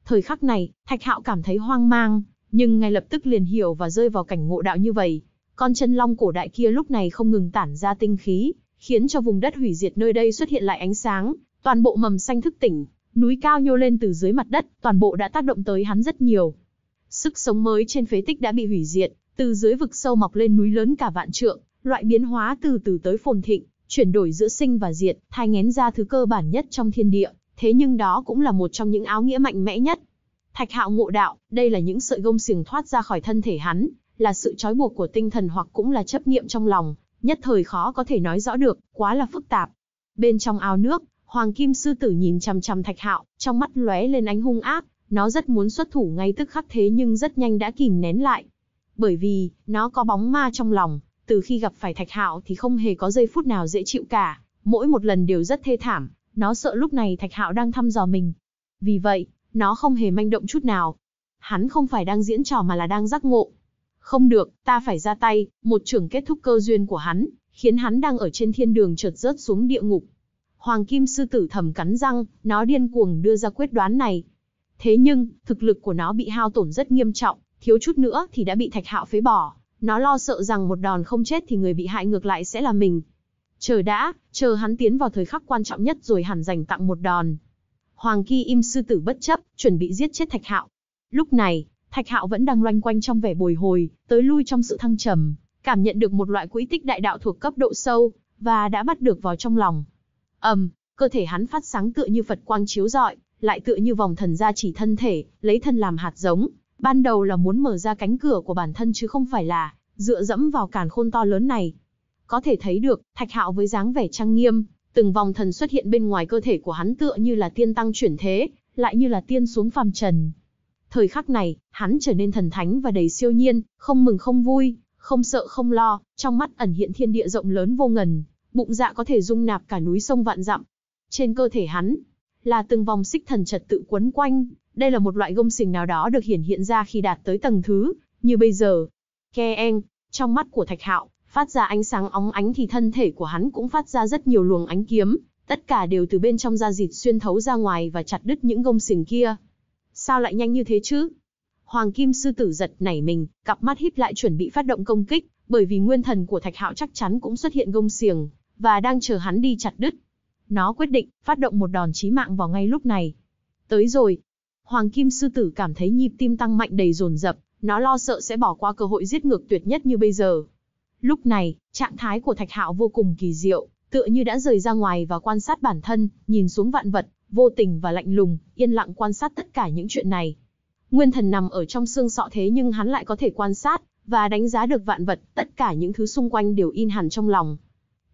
Thời khắc này, Thạch Hạo cảm thấy hoang mang, nhưng ngay lập tức liền hiểu và rơi vào cảnh ngộ đạo như vậy. Con chân long cổ đại kia lúc này không ngừng tản ra tinh khí, khiến cho vùng đất hủy diệt nơi đây xuất hiện lại ánh sáng, toàn bộ mầm xanh thức tỉnh, núi cao nhô lên từ dưới mặt đất, toàn bộ đã tác động tới hắn rất nhiều. Sức sống mới trên phế tích đã bị hủy diệt, từ dưới vực sâu mọc lên núi lớn cả vạn trượng, loại biến hóa từ từ tới phồn thịnh, chuyển đổi giữa sinh và diệt, thai ngén ra thứ cơ bản nhất trong thiên địa, thế nhưng đó cũng là một trong những áo nghĩa mạnh mẽ nhất. Thạch hạo ngộ đạo, đây là những sợi gông xiềng thoát ra khỏi thân thể hắn, là sự trói buộc của tinh thần hoặc cũng là chấp niệm trong lòng, nhất thời khó có thể nói rõ được, quá là phức tạp. Bên trong ao nước, Hoàng Kim Sư Tử nhìn chằm chằm Thạch Hạo, trong mắt lóe lên ánh hung ác, nó rất muốn xuất thủ ngay tức khắc thế nhưng rất nhanh đã kìm nén lại. Bởi vì, nó có bóng ma trong lòng, từ khi gặp phải Thạch Hạo thì không hề có giây phút nào dễ chịu cả, mỗi một lần đều rất thê thảm, nó sợ lúc này Thạch Hạo đang thăm dò mình. Vì vậy, nó không hề manh động chút nào. Hắn không phải đang diễn trò mà là đang giác ngộ. Không được, ta phải ra tay, một trưởng kết thúc cơ duyên của hắn, khiến hắn đang ở trên thiên đường chợt rớt xuống địa ngục. Hoàng Kim Sư Tử thầm cắn răng, nó điên cuồng đưa ra quyết đoán này. Thế nhưng, thực lực của nó bị hao tổn rất nghiêm trọng, thiếu chút nữa thì đã bị Thạch Hạo phế bỏ. Nó lo sợ rằng một đòn không chết thì người bị hại ngược lại sẽ là mình. Chờ đã, chờ hắn tiến vào thời khắc quan trọng nhất rồi hẳn dành tặng một đòn. Hoàng Ki Im Sư Tử bất chấp, chuẩn bị giết chết Thạch Hạo. Lúc này, Thạch Hạo vẫn đang loanh quanh trong vẻ bồi hồi, tới lui trong sự thăng trầm, cảm nhận được một loại quỹ tích đại đạo thuộc cấp độ sâu, và đã bắt được vào trong lòng ầm, cơ thể hắn phát sáng tựa như Phật quang chiếu rọi, lại tựa như vòng thần ra chỉ thân thể, lấy thân làm hạt giống, ban đầu là muốn mở ra cánh cửa của bản thân chứ không phải là dựa dẫm vào càn khôn to lớn này. Có thể thấy được, Thạch Hạo với dáng vẻ trang nghiêm, từng vòng thần xuất hiện bên ngoài cơ thể của hắn tựa như là tiên tăng chuyển thế, lại như là tiên xuống phàm trần. Thời khắc này, hắn trở nên thần thánh và đầy siêu nhiên, không mừng không vui, không sợ không lo, trong mắt ẩn hiện thiên địa rộng lớn vô ngần, bụng dạ có thể dung nạp cả núi sông vạn dặm. Trên cơ thể hắn là từng vòng xích thần trật tự quấn quanh, đây là một loại gông xình nào đó được hiển hiện ra khi đạt tới tầng thứ, như bây giờ. Keng, trong mắt của Thạch Hạo phát ra ánh sáng óng ánh thì thân thể của hắn cũng phát ra rất nhiều luồng ánh kiếm, tất cả đều từ bên trong da dịt xuyên thấu ra ngoài và chặt đứt những gông xình kia. Sao lại nhanh như thế chứ? Hoàng Kim sư tử giật nảy mình, cặp mắt híp lại chuẩn bị phát động công kích, bởi vì nguyên thần của Thạch Hạo chắc chắn cũng xuất hiện gông xiềng, và đang chờ hắn đi chặt đứt. Nó quyết định phát động một đòn chí mạng vào ngay lúc này. Tới rồi. Hoàng Kim Sư Tử cảm thấy nhịp tim tăng mạnh đầy dồn dập, nó lo sợ sẽ bỏ qua cơ hội giết ngược tuyệt nhất như bây giờ. Lúc này, trạng thái của Thạch Hạo vô cùng kỳ diệu, tựa như đã rời ra ngoài và quan sát bản thân, nhìn xuống vạn vật, vô tình và lạnh lùng, yên lặng quan sát tất cả những chuyện này. Nguyên thần nằm ở trong xương sọ thế nhưng hắn lại có thể quan sát và đánh giá được vạn vật, tất cả những thứ xung quanh đều in hẳn trong lòng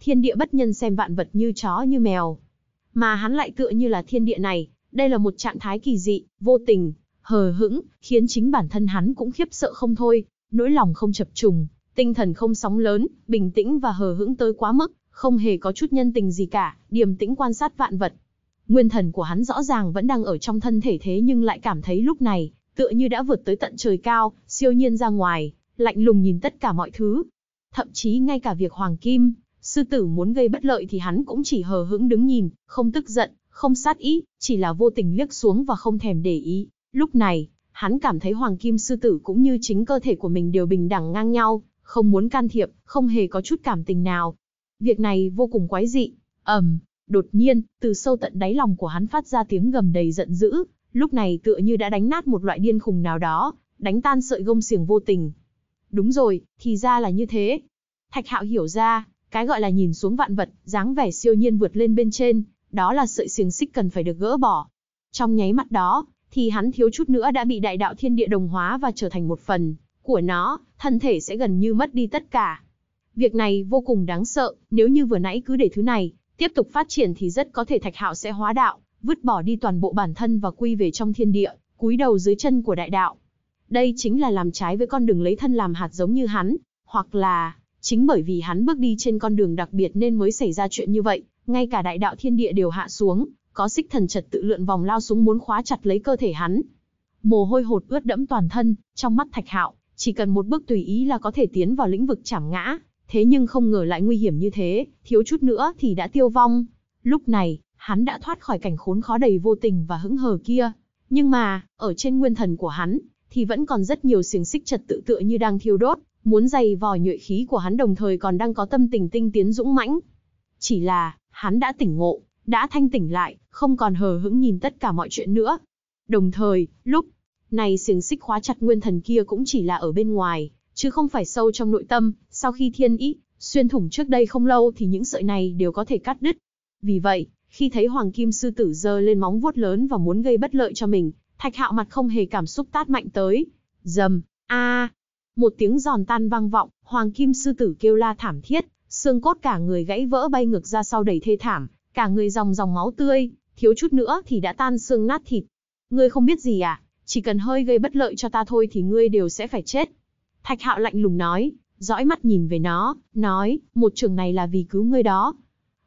thiên địa bất nhân xem vạn vật như chó như mèo. Mà hắn lại tựa như là thiên địa này, đây là một trạng thái kỳ dị, vô tình, hờ hững, khiến chính bản thân hắn cũng khiếp sợ không thôi, nỗi lòng không chập trùng, tinh thần không sóng lớn, bình tĩnh và hờ hững tới quá mức, không hề có chút nhân tình gì cả, điềm tĩnh quan sát vạn vật. Nguyên thần của hắn rõ ràng vẫn đang ở trong thân thể thế nhưng lại cảm thấy lúc này, tựa như đã vượt tới tận trời cao, siêu nhiên ra ngoài, lạnh lùng nhìn tất cả mọi thứ. Thậm chí ngay cả việc Hoàng Kim, Sư tử muốn gây bất lợi thì hắn cũng chỉ hờ hững đứng nhìn, không tức giận, không sát ý, chỉ là vô tình liếc xuống và không thèm để ý. Lúc này, hắn cảm thấy hoàng kim sư tử cũng như chính cơ thể của mình đều bình đẳng ngang nhau, không muốn can thiệp, không hề có chút cảm tình nào. Việc này vô cùng quái dị. Ầm, đột nhiên, từ sâu tận đáy lòng của hắn phát ra tiếng gầm đầy giận dữ, lúc này tựa như đã đánh nát một loại điên khùng nào đó, đánh tan sợi gông xiềng vô tình. Đúng rồi, thì ra là như thế. Thạch Hạo hiểu ra, cái gọi là nhìn xuống vạn vật, dáng vẻ siêu nhiên vượt lên bên trên, đó là sợi xiềng xích cần phải được gỡ bỏ. Trong nháy mắt đó, thì hắn thiếu chút nữa đã bị đại đạo thiên địa đồng hóa và trở thành một phần của nó, thân thể sẽ gần như mất đi tất cả. Việc này vô cùng đáng sợ, nếu như vừa nãy cứ để thứ này tiếp tục phát triển thì rất có thể Thạch Hạo sẽ hóa đạo, vứt bỏ đi toàn bộ bản thân và quy về trong thiên địa, cúi đầu dưới chân của đại đạo. Đây chính là làm trái với con đường lấy thân làm hạt giống như hắn, hoặc là Chính bởi vì hắn bước đi trên con đường đặc biệt nên mới xảy ra chuyện như vậy, ngay cả đại đạo thiên địa đều hạ xuống, có xích thần trật tự lượn vòng lao xuống muốn khóa chặt lấy cơ thể hắn. Mồ hôi hột ướt đẫm toàn thân, trong mắt Thạch Hạo, chỉ cần một bước tùy ý là có thể tiến vào lĩnh vực chảm ngã, thế nhưng không ngờ lại nguy hiểm như thế, thiếu chút nữa thì đã tiêu vong. Lúc này, hắn đã thoát khỏi cảnh khốn khó đầy vô tình và hững hờ kia, nhưng mà, ở trên nguyên thần của hắn thì vẫn còn rất nhiều xiềng xích trật tự tựa như đang thiêu đốt, muốn dày vò nhuệ khí của hắn đồng thời còn đang có tâm tình tinh tiến dũng mãnh. Chỉ là, hắn đã tỉnh ngộ, đã thanh tỉnh lại, không còn hờ hững nhìn tất cả mọi chuyện nữa. Đồng thời, lúc này xiềng xích khóa chặt nguyên thần kia cũng chỉ là ở bên ngoài, chứ không phải sâu trong nội tâm, sau khi thiên ý, xuyên thủng trước đây không lâu thì những sợi này đều có thể cắt đứt. Vì vậy, khi thấy Hoàng Kim Sư Tử giơ lên móng vuốt lớn và muốn gây bất lợi cho mình, Thạch Hạo mặt không hề cảm xúc tát mạnh tới. Dầm, a, một tiếng giòn tan vang vọng, hoàng kim sư tử kêu la thảm thiết, xương cốt cả người gãy vỡ bay ngược ra sau đầy thê thảm, cả người dòng dòng máu tươi, thiếu chút nữa thì đã tan xương nát thịt. Ngươi không biết gì à, chỉ cần hơi gây bất lợi cho ta thôi thì ngươi đều sẽ phải chết. Thạch hạo lạnh lùng nói, dõi mắt nhìn về nó, nói, một trường này là vì cứu ngươi đó.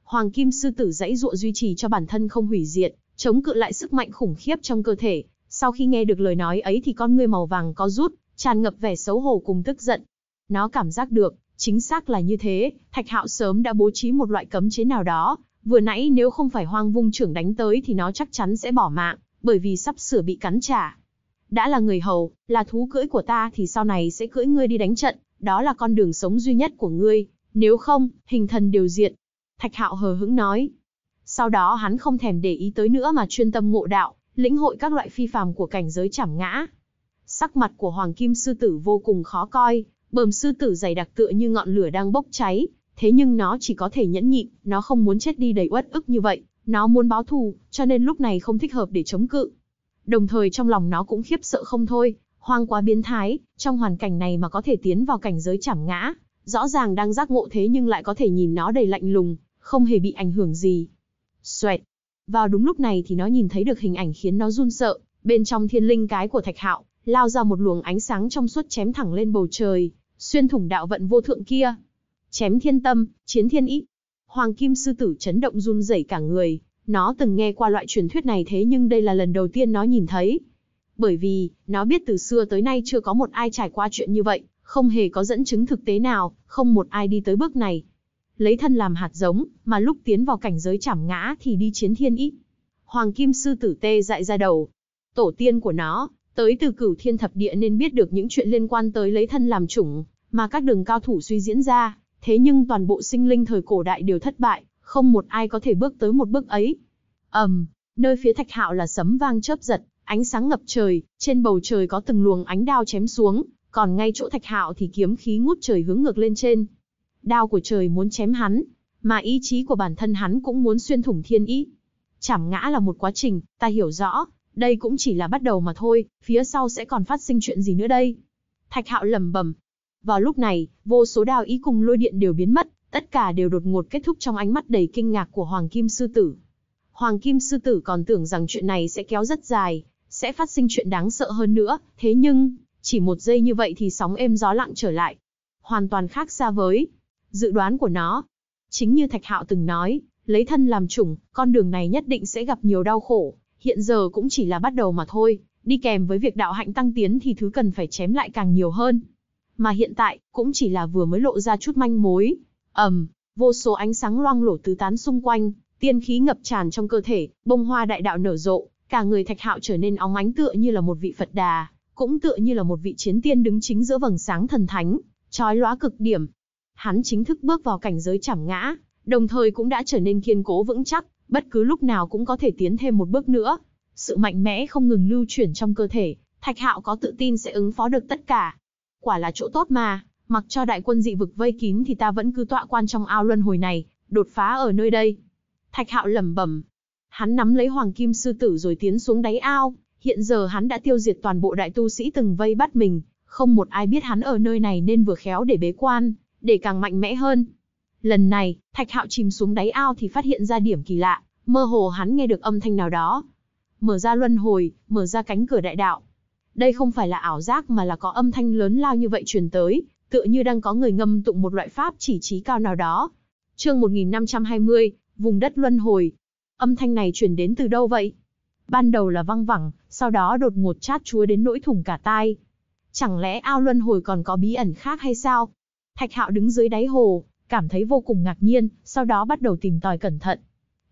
Hoàng kim sư tử dãy dụa duy trì cho bản thân không hủy diệt, chống cự lại sức mạnh khủng khiếp trong cơ thể. Sau khi nghe được lời nói ấy thì con ngươi màu vàng có rút, tràn ngập vẻ xấu hổ cùng tức giận. Nó cảm giác được, chính xác là như thế, Thạch Hạo sớm đã bố trí một loại cấm chế nào đó, vừa nãy nếu không phải Hoang Vung trưởng đánh tới thì nó chắc chắn sẽ bỏ mạng, bởi vì sắp sửa bị cắn trả. Đã là người hầu, là thú cưỡi của ta thì sau này sẽ cưỡi ngươi đi đánh trận, đó là con đường sống duy nhất của ngươi, nếu không, hình thần đều diện." Thạch Hạo hờ hững nói. Sau đó hắn không thèm để ý tới nữa mà chuyên tâm ngộ đạo, lĩnh hội các loại phi phàm của cảnh giới chảm ngã. Sắc mặt của Hoàng Kim Sư Tử vô cùng khó coi, bờm sư tử dày đặc tựa như ngọn lửa đang bốc cháy, thế nhưng nó chỉ có thể nhẫn nhịn, nó không muốn chết đi đầy uất ức như vậy, nó muốn báo thù, cho nên lúc này không thích hợp để chống cự. Đồng thời trong lòng nó cũng khiếp sợ không thôi, hoang quá biến thái, trong hoàn cảnh này mà có thể tiến vào cảnh giới chảm ngã, rõ ràng đang giác ngộ thế nhưng lại có thể nhìn nó đầy lạnh lùng, không hề bị ảnh hưởng gì. Xoẹt. Vào đúng lúc này thì nó nhìn thấy được hình ảnh khiến nó run sợ, bên trong thiên linh cái của Thạch Hạo, lao ra một luồng ánh sáng trong suốt chém thẳng lên bầu trời, xuyên thủng đạo vận vô thượng kia. Chém thiên tâm, chiến thiên ý. Hoàng kim sư tử chấn động run rẩy cả người, nó từng nghe qua loại truyền thuyết này thế nhưng đây là lần đầu tiên nó nhìn thấy. Bởi vì, nó biết từ xưa tới nay chưa có một ai trải qua chuyện như vậy, không hề có dẫn chứng thực tế nào, không một ai đi tới bước này. Lấy thân làm hạt giống, mà lúc tiến vào cảnh giới chảm ngã thì đi chiến thiên ý. Hoàng kim sư tử tê dại ra đầu. Tổ tiên của nó, Tới từ cửu thiên thập địa nên biết được những chuyện liên quan tới lấy thân làm chủng, mà các đường cao thủ suy diễn ra, thế nhưng toàn bộ sinh linh thời cổ đại đều thất bại, không một ai có thể bước tới một bước ấy. ầm, um, nơi phía thạch hạo là sấm vang chớp giật, ánh sáng ngập trời, trên bầu trời có từng luồng ánh đao chém xuống, còn ngay chỗ thạch hạo thì kiếm khí ngút trời hướng ngược lên trên. Đao của trời muốn chém hắn, mà ý chí của bản thân hắn cũng muốn xuyên thủng thiên ý. Chảm ngã là một quá trình, ta hiểu rõ, đây cũng chỉ là bắt đầu mà thôi, phía sau sẽ còn phát sinh chuyện gì nữa đây? Thạch hạo lầm bẩm. Vào lúc này, vô số đao ý cùng lôi điện đều biến mất, tất cả đều đột ngột kết thúc trong ánh mắt đầy kinh ngạc của Hoàng Kim Sư Tử. Hoàng Kim Sư Tử còn tưởng rằng chuyện này sẽ kéo rất dài, sẽ phát sinh chuyện đáng sợ hơn nữa, thế nhưng, chỉ một giây như vậy thì sóng êm gió lặng trở lại. Hoàn toàn khác xa với dự đoán của nó. Chính như Thạch Hạo từng nói, lấy thân làm chủng, con đường này nhất định sẽ gặp nhiều đau khổ hiện giờ cũng chỉ là bắt đầu mà thôi, đi kèm với việc đạo hạnh tăng tiến thì thứ cần phải chém lại càng nhiều hơn. Mà hiện tại, cũng chỉ là vừa mới lộ ra chút manh mối. Ẩm, um, vô số ánh sáng loang lổ tứ tán xung quanh, tiên khí ngập tràn trong cơ thể, bông hoa đại đạo nở rộ, cả người Thạch Hạo trở nên óng ánh tựa như là một vị Phật đà, cũng tựa như là một vị chiến tiên đứng chính giữa vầng sáng thần thánh, trói lóa cực điểm. Hắn chính thức bước vào cảnh giới chảm ngã, đồng thời cũng đã trở nên kiên cố vững chắc, bất cứ lúc nào cũng có thể tiến thêm một bước nữa. Sự mạnh mẽ không ngừng lưu chuyển trong cơ thể, Thạch Hạo có tự tin sẽ ứng phó được tất cả. Quả là chỗ tốt mà, mặc cho đại quân dị vực vây kín thì ta vẫn cứ tọa quan trong ao luân hồi này, đột phá ở nơi đây. Thạch Hạo lẩm bẩm. Hắn nắm lấy Hoàng Kim sư tử rồi tiến xuống đáy ao, hiện giờ hắn đã tiêu diệt toàn bộ đại tu sĩ từng vây bắt mình, không một ai biết hắn ở nơi này nên vừa khéo để bế quan, để càng mạnh mẽ hơn. Lần này, Thạch Hạo chìm xuống đáy ao thì phát hiện ra điểm kỳ lạ, mơ hồ hắn nghe được âm thanh nào đó. Mở ra luân hồi, mở ra cánh cửa đại đạo. Đây không phải là ảo giác mà là có âm thanh lớn lao như vậy truyền tới, tựa như đang có người ngâm tụng một loại pháp chỉ trí cao nào đó. Chương 1520, vùng đất luân hồi. Âm thanh này truyền đến từ đâu vậy? Ban đầu là văng vẳng, sau đó đột ngột chát chúa đến nỗi thủng cả tai. Chẳng lẽ ao luân hồi còn có bí ẩn khác hay sao? Thạch Hạo đứng dưới đáy hồ, cảm thấy vô cùng ngạc nhiên, sau đó bắt đầu tìm tòi cẩn thận.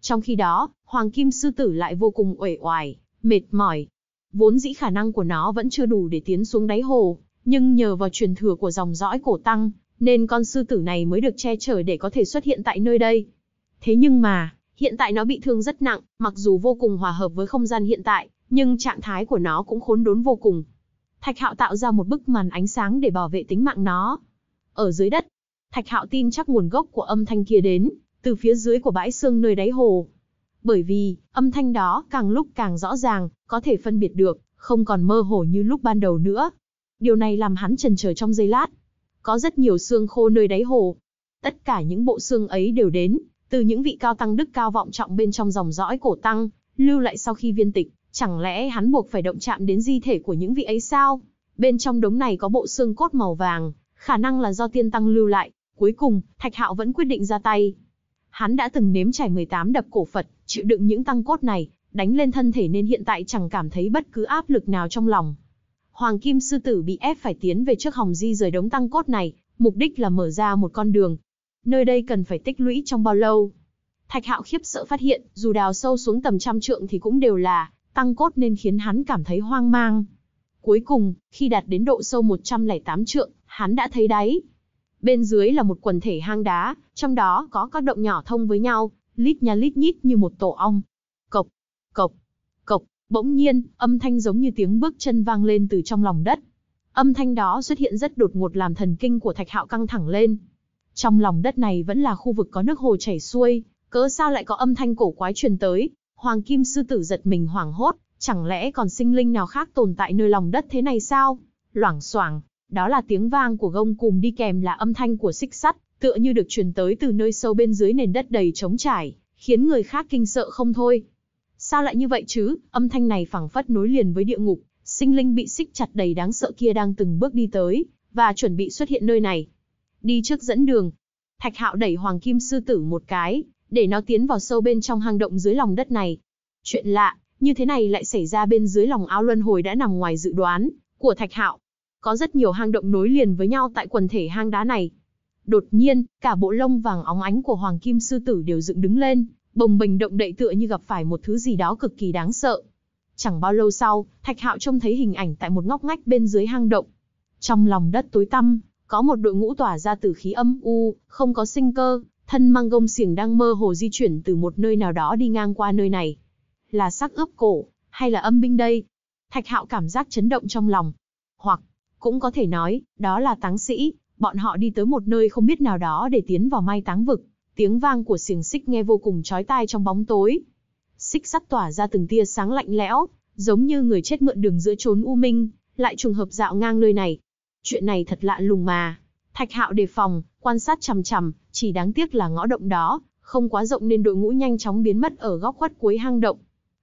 Trong khi đó, Hoàng Kim Sư Tử lại vô cùng uể oải, mệt mỏi. Vốn dĩ khả năng của nó vẫn chưa đủ để tiến xuống đáy hồ, nhưng nhờ vào truyền thừa của dòng dõi cổ tăng, nên con sư tử này mới được che chở để có thể xuất hiện tại nơi đây. Thế nhưng mà, hiện tại nó bị thương rất nặng, mặc dù vô cùng hòa hợp với không gian hiện tại, nhưng trạng thái của nó cũng khốn đốn vô cùng. Thạch Hạo tạo ra một bức màn ánh sáng để bảo vệ tính mạng nó. Ở dưới đất, Thạch Hạo tin chắc nguồn gốc của âm thanh kia đến từ phía dưới của bãi xương nơi đáy hồ. Bởi vì, âm thanh đó càng lúc càng rõ ràng, có thể phân biệt được, không còn mơ hồ như lúc ban đầu nữa. Điều này làm hắn chần chờ trong giây lát. Có rất nhiều xương khô nơi đáy hồ. Tất cả những bộ xương ấy đều đến, từ những vị cao tăng đức cao vọng trọng bên trong dòng dõi cổ tăng, lưu lại sau khi viên tịch, chẳng lẽ hắn buộc phải động chạm đến di thể của những vị ấy sao? Bên trong đống này có bộ xương cốt màu vàng, khả năng là do tiên tăng lưu lại. Cuối cùng, Thạch Hạo vẫn quyết định ra tay. Hắn đã từng nếm trải 18 đập cổ Phật, chịu đựng những tăng cốt này, đánh lên thân thể nên hiện tại chẳng cảm thấy bất cứ áp lực nào trong lòng. Hoàng Kim Sư Tử bị ép phải tiến về trước hòng di rời đống tăng cốt này, mục đích là mở ra một con đường. Nơi đây cần phải tích lũy trong bao lâu? Thạch Hạo khiếp sợ phát hiện, dù đào sâu xuống tầm trăm trượng thì cũng đều là tăng cốt nên khiến hắn cảm thấy hoang mang. Cuối cùng, khi đạt đến độ sâu 108 trượng, hắn đã thấy đáy bên dưới là một quần thể hang đá, trong đó có các động nhỏ thông với nhau, lít nha lít nhít như một tổ ong. Cộc, cộc, cộc, bỗng nhiên, âm thanh giống như tiếng bước chân vang lên từ trong lòng đất. Âm thanh đó xuất hiện rất đột ngột làm thần kinh của Thạch Hạo căng thẳng lên. Trong lòng đất này vẫn là khu vực có nước hồ chảy xuôi, cớ sao lại có âm thanh cổ quái truyền tới? Hoàng Kim sư tử giật mình hoảng hốt, chẳng lẽ còn sinh linh nào khác tồn tại nơi lòng đất thế này sao? Loảng xoảng, đó là tiếng vang của gông cùm đi kèm là âm thanh của xích sắt, tựa như được truyền tới từ nơi sâu bên dưới nền đất đầy trống trải, khiến người khác kinh sợ không thôi. Sao lại như vậy chứ? Âm thanh này phảng phất nối liền với địa ngục, sinh linh bị xích chặt đầy đáng sợ kia đang từng bước đi tới và chuẩn bị xuất hiện nơi này. Đi trước dẫn đường. Thạch Hạo đẩy Hoàng Kim sư tử một cái, để nó tiến vào sâu bên trong hang động dưới lòng đất này. Chuyện lạ, như thế này lại xảy ra bên dưới lòng ao luân hồi đã nằm ngoài dự đoán của Thạch Hạo. Có rất nhiều hang động nối liền với nhau tại quần thể hang đá này. Đột nhiên, cả bộ lông vàng óng ánh của Hoàng Kim Sư Tử đều dựng đứng lên, bồng bềnh động đậy tựa như gặp phải một thứ gì đó cực kỳ đáng sợ. Chẳng bao lâu sau, Thạch Hạo trông thấy hình ảnh tại một ngóc ngách bên dưới hang động. Trong lòng đất tối tăm, có một đội ngũ tỏa ra từ khí âm u, không có sinh cơ, thân mang gông xiềng đang mơ hồ di chuyển từ một nơi nào đó đi ngang qua nơi này. Là xác ướp cổ, hay là âm binh đây? Thạch Hạo cảm giác chấn động trong lòng. Hoặc, cũng có thể nói, đó là táng sĩ, bọn họ đi tới một nơi không biết nào đó để tiến vào mai táng vực. Tiếng vang của xiềng xích nghe vô cùng chói tai trong bóng tối. Xích sắt tỏa ra từng tia sáng lạnh lẽo, giống như người chết mượn đường giữa trốn u minh, lại trùng hợp dạo ngang nơi này. Chuyện này thật lạ lùng mà. Thạch Hạo đề phòng, quan sát chằm chằm, chỉ đáng tiếc là ngõ động đó không quá rộng nên đội ngũ nhanh chóng biến mất ở góc khuất cuối hang động.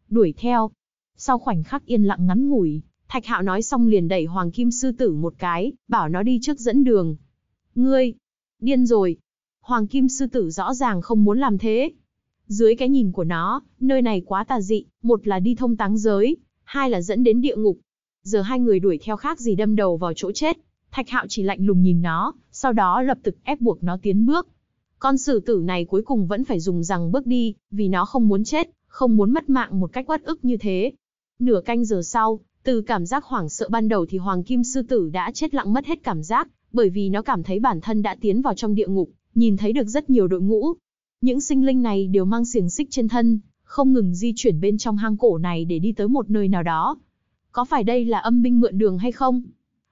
Đuổi theo. Sau khoảnh khắc yên lặng ngắn ngủi, Thạch Hạo nói xong liền đẩy Hoàng Kim Sư Tử một cái, bảo nó đi trước dẫn đường. Ngươi, điên rồi. Hoàng Kim Sư Tử rõ ràng không muốn làm thế. Dưới cái nhìn của nó, nơi này quá tà dị, một là đi thông táng giới, hai là dẫn đến địa ngục. Giờ hai người đuổi theo khác gì đâm đầu vào chỗ chết. Thạch Hạo chỉ lạnh lùng nhìn nó, sau đó lập tức ép buộc nó tiến bước. Con sử tử này cuối cùng vẫn phải dùng rằng bước đi, vì nó không muốn chết, không muốn mất mạng một cách quát ức như thế. Nửa canh giờ sau, từ cảm giác hoảng sợ ban đầu thì Hoàng Kim Sư Tử đã chết lặng mất hết cảm giác, bởi vì nó cảm thấy bản thân đã tiến vào trong địa ngục, nhìn thấy được rất nhiều đội ngũ. Những sinh linh này đều mang xiềng xích trên thân, không ngừng di chuyển bên trong hang cổ này để đi tới một nơi nào đó. Có phải đây là âm binh mượn đường hay không?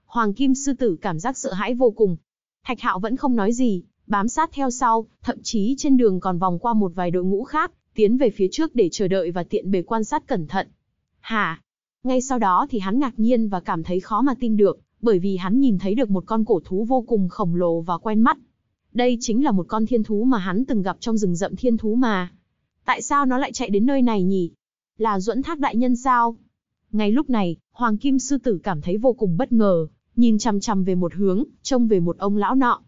Hoàng Kim Sư Tử cảm giác sợ hãi vô cùng. Thạch Hạo vẫn không nói gì, bám sát theo sau, thậm chí trên đường còn vòng qua một vài đội ngũ khác, tiến về phía trước để chờ đợi và tiện bề quan sát cẩn thận. Hả? Ngay sau đó thì hắn ngạc nhiên và cảm thấy khó mà tin được, bởi vì hắn nhìn thấy được một con cổ thú vô cùng khổng lồ và quen mắt. Đây chính là một con thiên thú mà hắn từng gặp trong rừng rậm thiên thú mà. Tại sao nó lại chạy đến nơi này nhỉ? Là duẫn thác đại nhân sao? Ngay lúc này, Hoàng Kim Sư Tử cảm thấy vô cùng bất ngờ, nhìn chằm chằm về một hướng, trông về một ông lão nọ.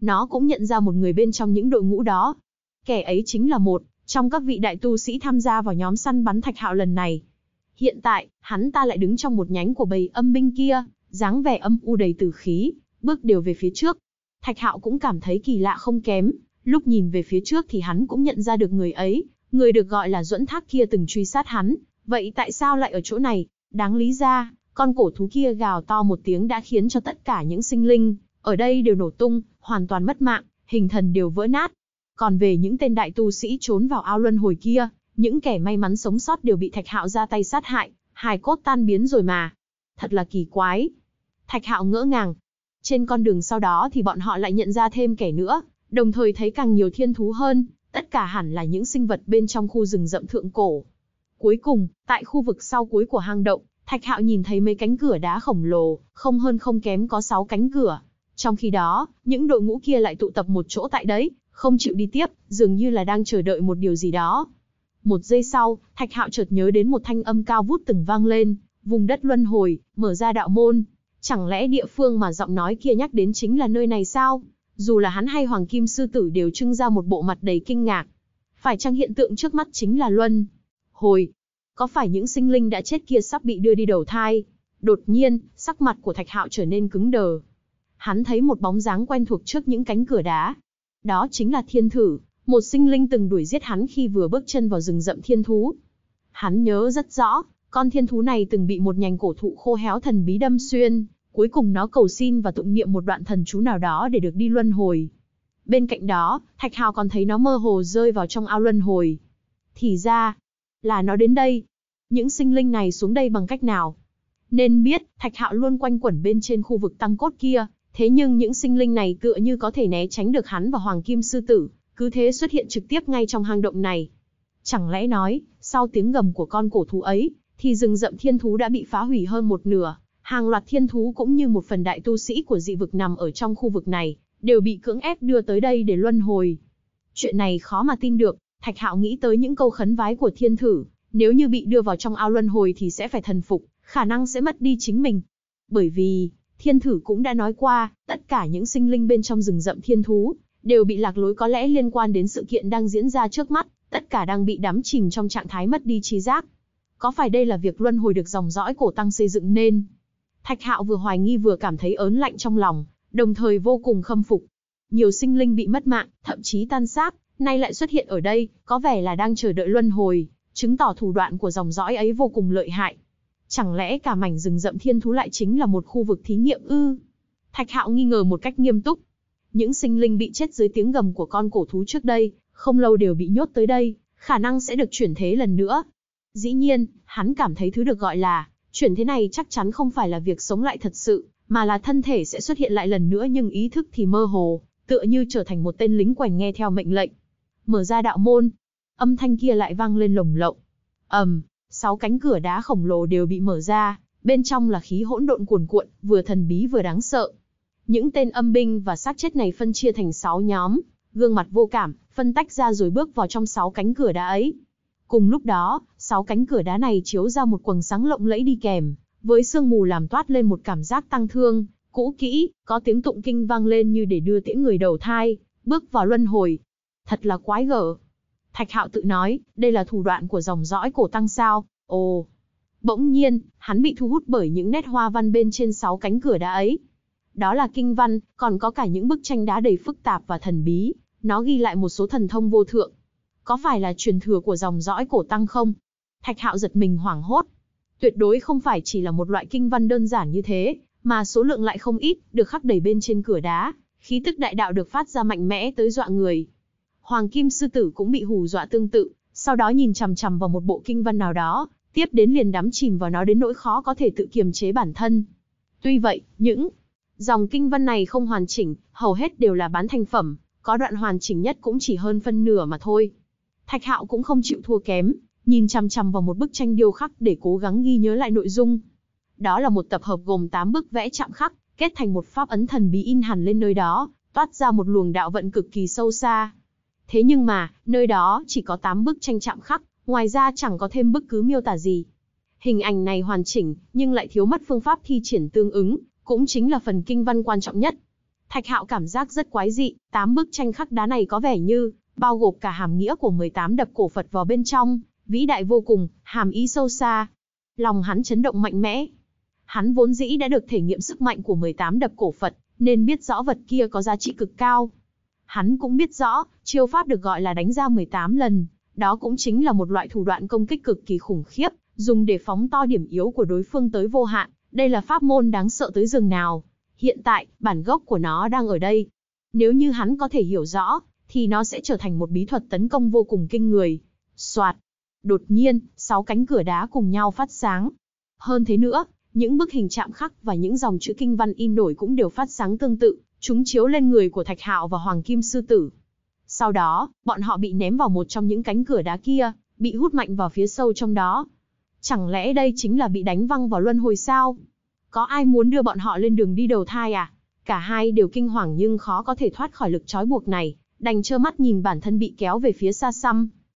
Nó cũng nhận ra một người bên trong những đội ngũ đó. Kẻ ấy chính là một trong các vị đại tu sĩ tham gia vào nhóm săn bắn thạch hạo lần này. Hiện tại, hắn ta lại đứng trong một nhánh của bầy âm binh kia, dáng vẻ âm u đầy tử khí, bước đều về phía trước. Thạch Hạo cũng cảm thấy kỳ lạ không kém, lúc nhìn về phía trước thì hắn cũng nhận ra được người ấy, người được gọi là Dẫn Thác kia từng truy sát hắn, vậy tại sao lại ở chỗ này? Đáng lý ra, con cổ thú kia gào to một tiếng đã khiến cho tất cả những sinh linh ở đây đều nổ tung, hoàn toàn mất mạng, hình thần đều vỡ nát. Còn về những tên đại tu sĩ trốn vào ao luân hồi kia, những kẻ may mắn sống sót đều bị Thạch Hạo ra tay sát hại, hài cốt tan biến rồi mà. Thật là kỳ quái. Thạch Hạo ngỡ ngàng. Trên con đường sau đó thì bọn họ lại nhận ra thêm kẻ nữa, đồng thời thấy càng nhiều thiên thú hơn, tất cả hẳn là những sinh vật bên trong khu rừng rậm thượng cổ. Cuối cùng, tại khu vực sau cuối của hang động, Thạch Hạo nhìn thấy mấy cánh cửa đá khổng lồ, không hơn không kém có sáu cánh cửa. Trong khi đó, những đội ngũ kia lại tụ tập một chỗ tại đấy, không chịu đi tiếp, dường như là đang chờ đợi một điều gì đó. Một giây sau, Thạch Hạo chợt nhớ đến một thanh âm cao vút từng vang lên, vùng đất luân hồi, mở ra đạo môn. Chẳng lẽ địa phương mà giọng nói kia nhắc đến chính là nơi này sao? Dù là hắn hay Hoàng Kim Sư Tử đều trưng ra một bộ mặt đầy kinh ngạc. Phải chăng hiện tượng trước mắt chính là luân? Hồi, có phải những sinh linh đã chết kia sắp bị đưa đi đầu thai? Đột nhiên, sắc mặt của Thạch Hạo trở nên cứng đờ. Hắn thấy một bóng dáng quen thuộc trước những cánh cửa đá. Đó chính là thiên thử, một sinh linh từng đuổi giết hắn khi vừa bước chân vào rừng rậm thiên thú. Hắn nhớ rất rõ, con thiên thú này từng bị một nhành cổ thụ khô héo thần bí đâm xuyên, cuối cùng nó cầu xin và tụng niệm một đoạn thần chú nào đó để được đi luân hồi. Bên cạnh đó, Thạch Hào còn thấy nó mơ hồ rơi vào trong ao luân hồi. Thì ra, là nó đến đây. Những sinh linh này xuống đây bằng cách nào? Nên biết, Thạch Hạo luôn quanh quẩn bên trên khu vực tăng cốt kia, thế nhưng những sinh linh này tựa như có thể né tránh được hắn và Hoàng Kim Sư Tử, cứ thế xuất hiện trực tiếp ngay trong hang động này. Chẳng lẽ nói, sau tiếng gầm của con cổ thú ấy, thì rừng rậm thiên thú đã bị phá hủy hơn một nửa, hàng loạt thiên thú cũng như một phần đại tu sĩ của dị vực nằm ở trong khu vực này, đều bị cưỡng ép đưa tới đây để luân hồi. Chuyện này khó mà tin được, Thạch Hạo nghĩ tới những câu khấn vái của thiên thử, nếu như bị đưa vào trong ao luân hồi thì sẽ phải thần phục, khả năng sẽ mất đi chính mình. Bởi vì, thiên thử cũng đã nói qua, tất cả những sinh linh bên trong rừng rậm thiên thú đều bị lạc lối có lẽ liên quan đến sự kiện đang diễn ra trước mắt, tất cả đang bị đắm chìm trong trạng thái mất đi trí giác. Có phải đây là việc luân hồi được dòng dõi cổ tăng xây dựng nên? Thạch Hạo vừa hoài nghi vừa cảm thấy ớn lạnh trong lòng, đồng thời vô cùng khâm phục. Nhiều sinh linh bị mất mạng, thậm chí tan xác, nay lại xuất hiện ở đây, có vẻ là đang chờ đợi luân hồi, chứng tỏ thủ đoạn của dòng dõi ấy vô cùng lợi hại. Chẳng lẽ cả mảnh rừng rậm thiên thú lại chính là một khu vực thí nghiệm ư? Thạch Hạo nghi ngờ một cách nghiêm túc, những sinh linh bị chết dưới tiếng gầm của con cổ thú trước đây, không lâu đều bị nhốt tới đây, khả năng sẽ được chuyển thế lần nữa. Dĩ nhiên, hắn cảm thấy thứ được gọi là chuyển thế này chắc chắn không phải là việc sống lại thật sự, mà là thân thể sẽ xuất hiện lại lần nữa nhưng ý thức thì mơ hồ, tựa như trở thành một tên lính quèn nghe theo mệnh lệnh. Mở ra đạo môn, âm thanh kia lại vang lên lồng lộng. ầm, sáu cánh cửa đá khổng lồ đều bị mở ra, bên trong là khí hỗn độn cuồn cuộn, vừa thần bí vừa đáng sợ. Những tên âm binh và xác chết này phân chia thành 6 nhóm, gương mặt vô cảm, phân tách ra rồi bước vào trong 6 cánh cửa đá ấy. Cùng lúc đó, 6 cánh cửa đá này chiếu ra một quầng sáng lộng lẫy đi kèm, với sương mù làm toát lên một cảm giác tăng thương, cũ kỹ, có tiếng tụng kinh vang lên như để đưa tiễn người đầu thai, bước vào luân hồi. Thật là quái gở. Thạch Hạo tự nói, đây là thủ đoạn của dòng dõi cổ tăng sao? Ồ. Bỗng nhiên, hắn bị thu hút bởi những nét hoa văn bên trên sáu cánh cửa đá ấy, đó là kinh văn, còn có cả những bức tranh đá đầy phức tạp và thần bí, nó ghi lại một số thần thông vô thượng. Có phải là truyền thừa của dòng dõi cổ tăng không? Thạch Hạo giật mình hoảng hốt. Tuyệt đối không phải chỉ là một loại kinh văn đơn giản như thế, mà số lượng lại không ít, được khắc đầy bên trên cửa đá, khí tức đại đạo được phát ra mạnh mẽ tới dọa người. Hoàng Kim Sư Tử cũng bị hù dọa tương tự, sau đó nhìn chằm chằm vào một bộ kinh văn nào đó, tiếp đến liền đắm chìm vào nó đến nỗi khó có thể tự kiềm chế bản thân. Tuy vậy, những Dòng kinh văn này không hoàn chỉnh, hầu hết đều là bán thành phẩm, có đoạn hoàn chỉnh nhất cũng chỉ hơn phân nửa mà thôi. Thạch Hạo cũng không chịu thua kém, nhìn chằm chằm vào một bức tranh điêu khắc để cố gắng ghi nhớ lại nội dung. Đó là một tập hợp gồm 8 bức vẽ chạm khắc, kết thành một pháp ấn thần bí in hẳn lên nơi đó, toát ra một luồng đạo vận cực kỳ sâu xa. Thế nhưng mà, nơi đó chỉ có 8 bức tranh chạm khắc, ngoài ra chẳng có thêm bất cứ miêu tả gì. Hình ảnh này hoàn chỉnh, nhưng lại thiếu mất phương pháp thi triển tương ứng, cũng chính là phần kinh văn quan trọng nhất. Thạch Hạo cảm giác rất quái dị, tám bức tranh khắc đá này có vẻ như bao gồm cả hàm nghĩa của 18 đập cổ Phật vào bên trong, vĩ đại vô cùng, hàm ý sâu xa. Lòng hắn chấn động mạnh mẽ. Hắn vốn dĩ đã được thể nghiệm sức mạnh của 18 đập cổ Phật, nên biết rõ vật kia có giá trị cực cao. Hắn cũng biết rõ, chiêu pháp được gọi là đánh ra 18 lần, đó cũng chính là một loại thủ đoạn công kích cực kỳ khủng khiếp, dùng để phóng to điểm yếu của đối phương tới vô hạn, đây là pháp môn đáng sợ tới rừng nào. Hiện tại, bản gốc của nó đang ở đây. Nếu như hắn có thể hiểu rõ, thì nó sẽ trở thành một bí thuật tấn công vô cùng kinh người. Soạt! Đột nhiên, sáu cánh cửa đá cùng nhau phát sáng. Hơn thế nữa, những bức hình chạm khắc và những dòng chữ kinh văn in nổi cũng đều phát sáng tương tự, chúng chiếu lên người của Thạch Hạo và Hoàng Kim Sư Tử. Sau đó, bọn họ bị ném vào một trong những cánh cửa đá kia, bị hút mạnh vào phía sâu trong đó. Chẳng lẽ đây chính là bị đánh văng vào luân hồi sao? Có ai muốn đưa bọn họ lên đường đi đầu thai à? Cả hai đều kinh hoàng nhưng khó có thể thoát khỏi lực trói buộc này, đành trơ mắt nhìn bản thân bị kéo về phía xa xăm,